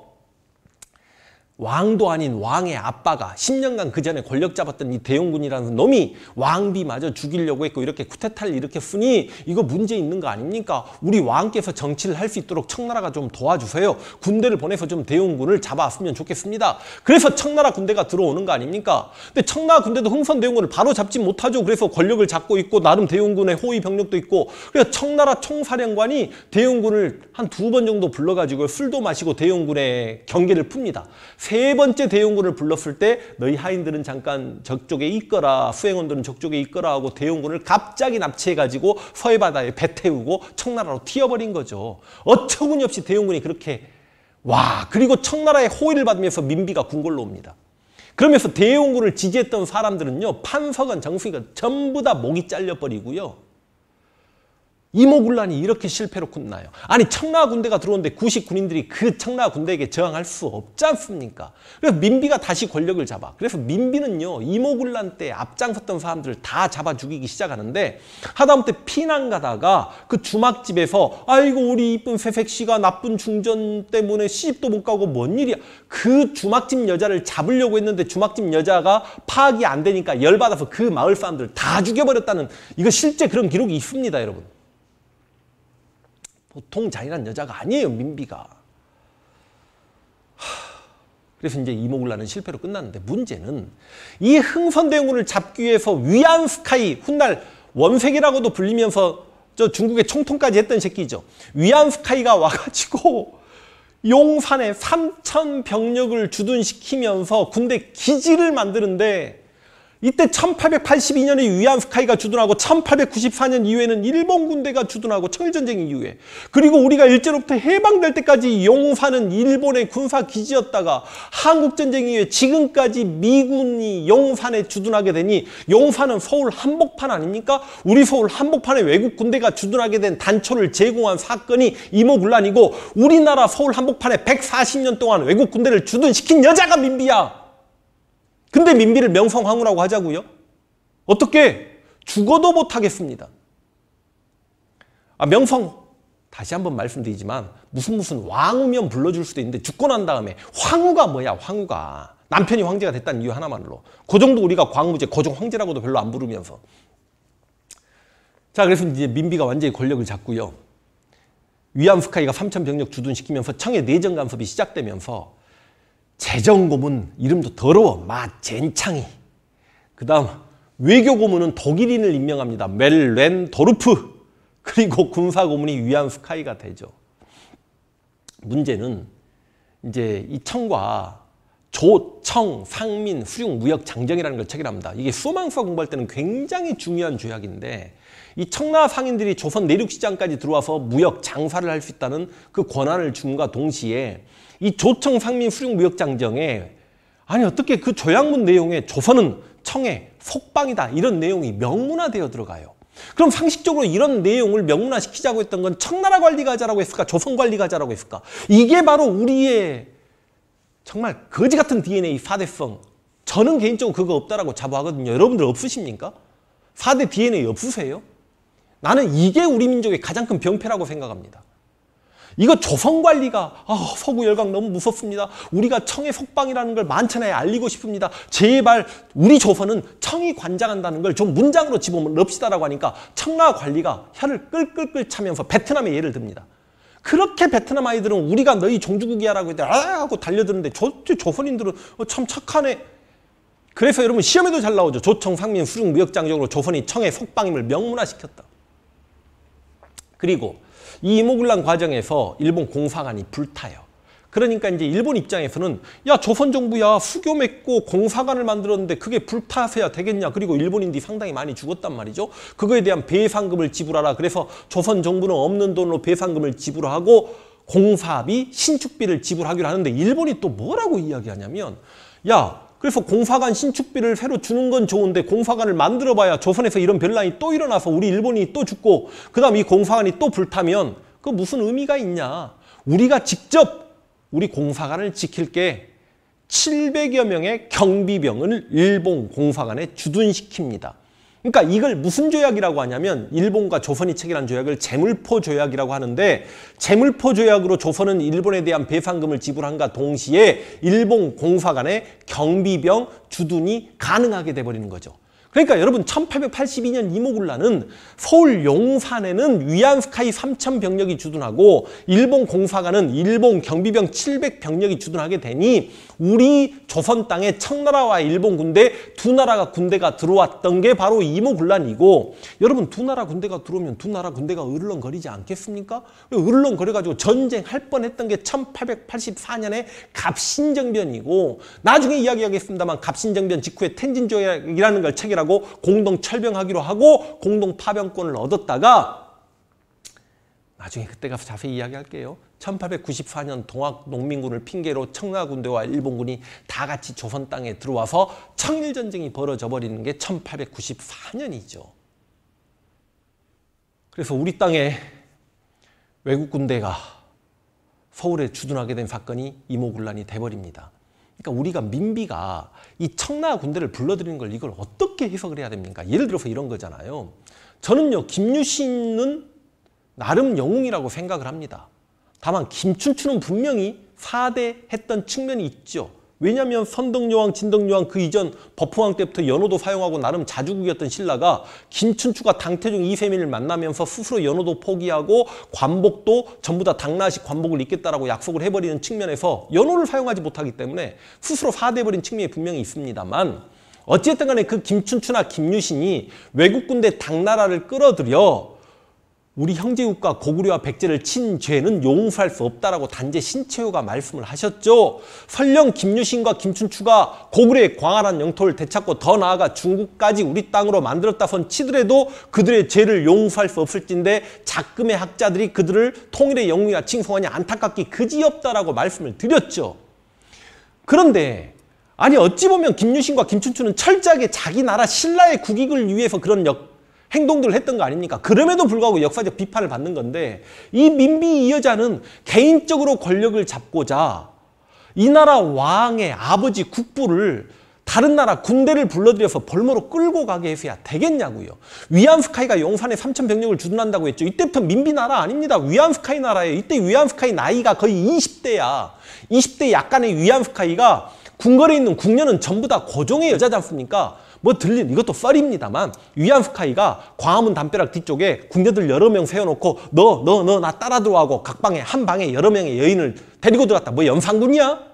왕도 아닌 왕의 아빠가 10년간 그 전에 권력 잡았던 이 대용군이라는 놈이 왕비마저 죽이려고 했고 이렇게 쿠데타를 일으켰으니 이거 문제 있는 거 아닙니까? 우리 왕께서 정치를 할 수 있도록 청나라가 좀 도와주세요. 군대를 보내서 좀 대용군을 잡아왔으면 좋겠습니다. 그래서 청나라 군대가 들어오는 거 아닙니까? 근데 청나라 군대도 흥선 대용군을 바로 잡지 못하죠. 그래서 권력을 잡고 있고 나름 대용군의 호위 병력도 있고 그래서 청나라 총사령관이 대용군을 한 두 번 정도 불러가지고 술도 마시고 대용군의 경계를 풉니다. 세 번째 대용군을 불렀을 때 너희 하인들은 잠깐 적쪽에 있거라 수행원들은 적쪽에 있거라 하고 대용군을 갑자기 납치해가지고 서해바다에 배태우고 청나라로 튀어버린 거죠. 어처구니없이 대용군이 그렇게 와 그리고 청나라의 호의를 받으면서 민비가 궁궐로 옵니다. 그러면서 대용군을 지지했던 사람들은요. 판석은 정수이가 전부 다 목이 잘려버리고요. 이모군란이 이렇게 실패로 끝나요. 아니 청나라 군대가 들어오는데 구식 군인들이 그 청나라 군대에게 저항할 수 없지 않습니까? 그래서 민비가 다시 권력을 잡아. 그래서 민비는요 이모군란 때 앞장섰던 사람들을 다 잡아 죽이기 시작하는데 하다못해 피난 가다가 그 주막집에서 아이고 우리 이쁜 새색씨가 나쁜 중전 때문에 시집도 못 가고 뭔 일이야. 그 주막집 여자를 잡으려고 했는데 주막집 여자가 파악이 안 되니까 열받아서 그 마을 사람들 다 죽여버렸다는 이거 실제 그런 기록이 있습니다 여러분. 보통 잔인한 여자가 아니에요 민비가. 그래서 이제 이모굴라는 실패로 끝났는데 문제는 이 흥선대군을 원 잡기 위해서 위안스카이 훗날 원색이라고도 불리면서 저 중국의 총통까지 했던 새끼죠. 위안스카이가 와가지고 용산에 3천 병력을 주둔시키면서 군대 기지를 만드는데 이때 1882년에 위안스카이가 주둔하고 1894년 이후에는 일본 군대가 주둔하고 청일전쟁 이후에 그리고 우리가 일제로부터 해방될 때까지 용웅사는 일본의 군사기지였다가 한국전쟁 이후에 지금까지 미군이 용웅산에 주둔하게 되니 용웅산은 서울 한복판 아닙니까? 우리 서울 한복판에 외국 군대가 주둔하게 된 단초를 제공한 사건이 이모군란이고 우리나라 서울 한복판에 140년 동안 외국 군대를 주둔시킨 여자가 민비야 근데 민비를 명성황후라고 하자고요? 어떻게? 죽어도 못하겠습니다. 아, 명성, 다시 한번 말씀드리지만 무슨 무슨 왕우면 불러줄 수도 있는데 죽고 난 다음에 황후가 뭐야 황후가 남편이 황제가 됐다는 이유 하나만으로 그 정도 우리가 광무제 거종 황제라고도 별로 안 부르면서 자 그래서 이제 민비가 완전히 권력을 잡고요 위안스카이가 삼천 병력 주둔시키면서 청의 내정 간섭이 시작되면서 재정 고문 이름도 더러워 마젠창이 그 다음 외교 고문은 독일인을 임명합니다. 멜렌 도르프 그리고 군사 고문이 위안 스카이가 되죠. 문제는 이제 이 청과 조, 청, 상민, 수륙, 무역, 장정이라는 걸 체결합니다. 이게 소망서 공부할 때는 굉장히 중요한 조약인데 이청나 상인들이 조선 내륙시장까지 들어와서 무역, 장사를 할 수 있다는 그 권한을 준과 동시에 이 조청 상민 수륙무역장정에 아니 어떻게 그 조약문 내용에 조선은 청의 속방이다 이런 내용이 명문화되어 들어가요. 그럼 상식적으로 이런 내용을 명문화시키자고 했던 건 청나라 관리가자라고 했을까 조선 관리가자라고 했을까 이게 바로 우리의 정말 거지 같은 DNA 사대성 저는 개인적으로 그거 없다라고 자부하거든요. 여러분들 없으십니까? 사대 DNA 없으세요? 나는 이게 우리 민족의 가장 큰 병폐라고 생각합니다. 이거 조선관리가 아, 서구 열강 너무 무섭습니다. 우리가 청의 속방이라는 걸 만천하에 알리고 싶습니다. 제발 우리 조선은 청이 관장한다는 걸 좀 문장으로 집어넣읍시다라고 하니까 청라관리가 혀를 끌끌끌 차면서 베트남의 예를 듭니다. 그렇게 베트남 아이들은 우리가 너희 종주국이야라고 해도 아 하고 달려드는데 저, 저 조선인들은 어, 참 착하네. 그래서 여러분 시험에도 잘 나오죠. 조청, 상민, 수륙, 무역장적으로 조선이 청의 속방임을 명문화시켰다. 그리고 이 이모군란 과정에서 일본 공사관이 불타요. 그러니까 이제 일본 입장에서는 야 조선 정부야 수교 맺고 공사관을 만들었는데 그게 불타서야 되겠냐 그리고 일본인들이 상당히 많이 죽었단 말이죠 그거에 대한 배상금을 지불하라 그래서 조선 정부는 없는 돈으로 배상금을 지불하고 공사비 신축비를 지불하기로 하는데 일본이 또 뭐라고 이야기하냐면 야 그래서 공사관 신축비를 새로 주는 건 좋은데 공사관을 만들어 봐야 조선에서 이런 별난이 또 일어나서 우리 일본이 또 죽고 그 다음 이 공사관이 또 불타면 그 무슨 의미가 있냐. 우리가 직접 우리 공사관을 지킬 게 700여 명의 경비병을 일본 공사관에 주둔시킵니다. 그러니까 이걸 무슨 조약이라고 하냐면 일본과 조선이 체결한 조약을 재물포 조약이라고 하는데 재물포 조약으로 조선은 일본에 대한 배상금을 지불한과 동시에 일본 공사 간의 경비병 주둔이 가능하게 돼버리는 거죠. 그러니까 여러분 1882년 이모굴란은 서울 용산에는 위안스카이 3천 병력이 주둔하고 일본 공사관은 일본 경비병 700 병력이 주둔하게 되니 우리 조선 땅에 청나라와 일본 군대 두 나라가 군대가 들어왔던 게 바로 이모굴란이고 여러분 두 나라 군대가 들어오면 두 나라 군대가 으르렁거리지 않겠습니까? 으르렁거려가지고 전쟁할 뻔했던 게 1884년에 갑신정변이고 나중에 이야기하겠습니다만 갑신정변 직후에 텐진조약이라는 걸 체결하고 하고 공동 철병하기로 하고 공동 파병권을 얻었다가 나중에 그때 가 자세히 이야기할게요. 1894년 동학 농민군을 핑계로 청나군대와 일본군이 다 같이 조선 땅에 들어와서 청일전쟁이 벌어져 버리는 게 1894년이죠. 그래서 우리 땅에 외국 군대가 서울에 주둔하게 된 사건이 이모군란이 돼버립니다. 그러니까 우리가 민비가 이 청나 군대를 불러들이는 걸 이걸 어떻게 해석을 해야 됩니까? 예를 들어서 이런 거잖아요. 저는요 김유신은 나름 영웅이라고 생각을 합니다. 다만 김춘추는 분명히 사대했던 측면이 있죠. 왜냐하면 선덕여왕, 진덕여왕 그 이전 버프왕 때부터 연호도 사용하고 나름 자주국이었던 신라가 김춘추가 당태종 이세민을 만나면서 스스로 연호도 포기하고 관복도 전부 다당나시 관복을 입겠다라고 약속을 해버리는 측면에서 연호를 사용하지 못하기 때문에 스스로 사대버린 측면이 분명히 있습니다만 어쨌든 간에 그 김춘추나 김유신이 외국 군대 당나라를 끌어들여 우리 형제국가 고구려와 백제를 친 죄는 용서할 수 없다라고 단재 신채호가 말씀을 하셨죠. 설령 김유신과 김춘추가 고구려의 광활한 영토를 되찾고 더 나아가 중국까지 우리 땅으로 만들었다선 치더라도 그들의 죄를 용서할 수 없을진데 작금의 학자들이 그들을 통일의 영웅이라 칭송하니 안타깝기 그지없다라고 말씀을 드렸죠. 그런데 아니 어찌 보면 김유신과 김춘추는 철저하게 자기 나라 신라의 국익을 위해서 그런 역 행동들을 했던 거 아닙니까? 그럼에도 불구하고 역사적 비판을 받는 건데 이 민비 이 여자는 개인적으로 권력을 잡고자 이 나라 왕의 아버지 국부를 다른 나라 군대를 불러들여서 벌모로 끌고 가게 해서야 되겠냐고요. 위안스카이가 용산에 3,100명을 주둔한다고 했죠. 이때부터 민비 나라 아닙니다. 위안스카이 나라예요. 이때 위안스카이 나이가 거의 20대야. 20대 약간의 위안스카이가 궁궐에 있는 궁녀는 전부 다 고종의 여자지 않습니까? 뭐 들린 이것도 썰입니다만 위안스카이가 광화문 담벼락 뒤쪽에 군대들 여러 명 세워놓고 너 너 너 나 따라 들어와고 각방에 한 방에 여러 명의 여인을 데리고 들어왔다뭐 연상군이야?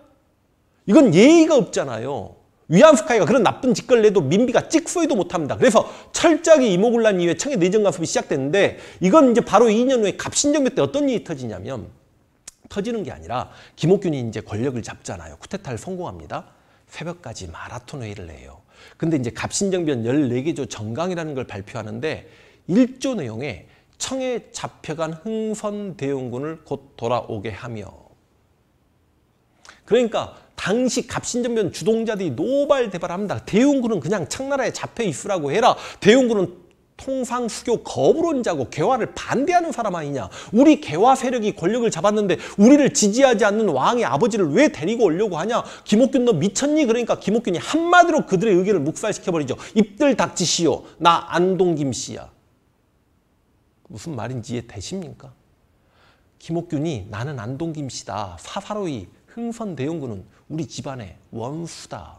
이건 예의가 없잖아요. 위안스카이가 그런 나쁜 짓걸내도 민비가 찍소이도 못합니다. 그래서 철저하게 이모군란 이후에 청해 내정 간섭이 시작됐는데 이건 이제 바로 2년 후에 갑신정배 때 어떤 일이 터지냐면 터지는 게 아니라 김옥균이 이제 권력을 잡잖아요. 쿠데타를 성공합니다. 새벽까지 마라톤 회의를 해요. 근데 이제 갑신정변 14개 조 정강이라는 걸 발표하는데 1조 내용에 청에 잡혀간 흥선대원군을곧 돌아오게 하며 그러니까 당시 갑신정변 주동자들이 노발대발합니다. 대웅군은 그냥 청나라에 잡혀 있으라고 해라. 대웅군은 통상 수교 거부론자고 개화를 반대하는 사람 아니냐 우리 개화 세력이 권력을 잡았는데 우리를 지지하지 않는 왕의 아버지를 왜 데리고 오려고 하냐 김옥균 너 미쳤니 그러니까 김옥균이 한마디로 그들의 의견을 묵살시켜버리죠 입들 닥치시오 나 안동김 씨야 무슨 말인지 이해되십니까 김옥균이 나는 안동김 씨다 사사로이 흥선대용군은 우리 집안의 원수다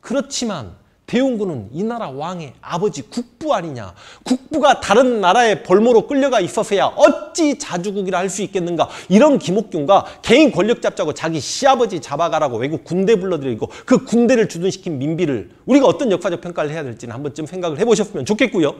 그렇지만 대웅군은 이 나라 왕의 아버지 국부 아니냐. 국부가 다른 나라의 벌모로 끌려가 있어서야 어찌 자주국이라 할 수 있겠는가. 이런 김옥균과 개인 권력 잡자고 자기 시아버지 잡아가라고 외국 군대 불러들이고 그 군대를 주둔시킨 민비를 우리가 어떤 역사적 평가를 해야 될지는 한번쯤 생각을 해보셨으면 좋겠고요.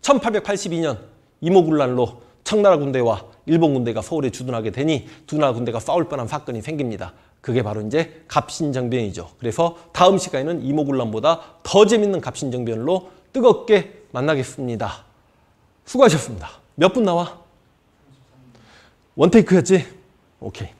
1882년 이모군란로 청나라 군대와 일본 군대가 서울에 주둔하게 되니 두 나라 군대가 싸울 뻔한 사건이 생깁니다. 그게 바로 이제 갑신정변이죠. 그래서 다음 시간에는 이모군란보다 더 재밌는 갑신정변으로 뜨겁게 만나겠습니다. 수고하셨습니다. 몇 분 나와? 원테이크였지? 오케이.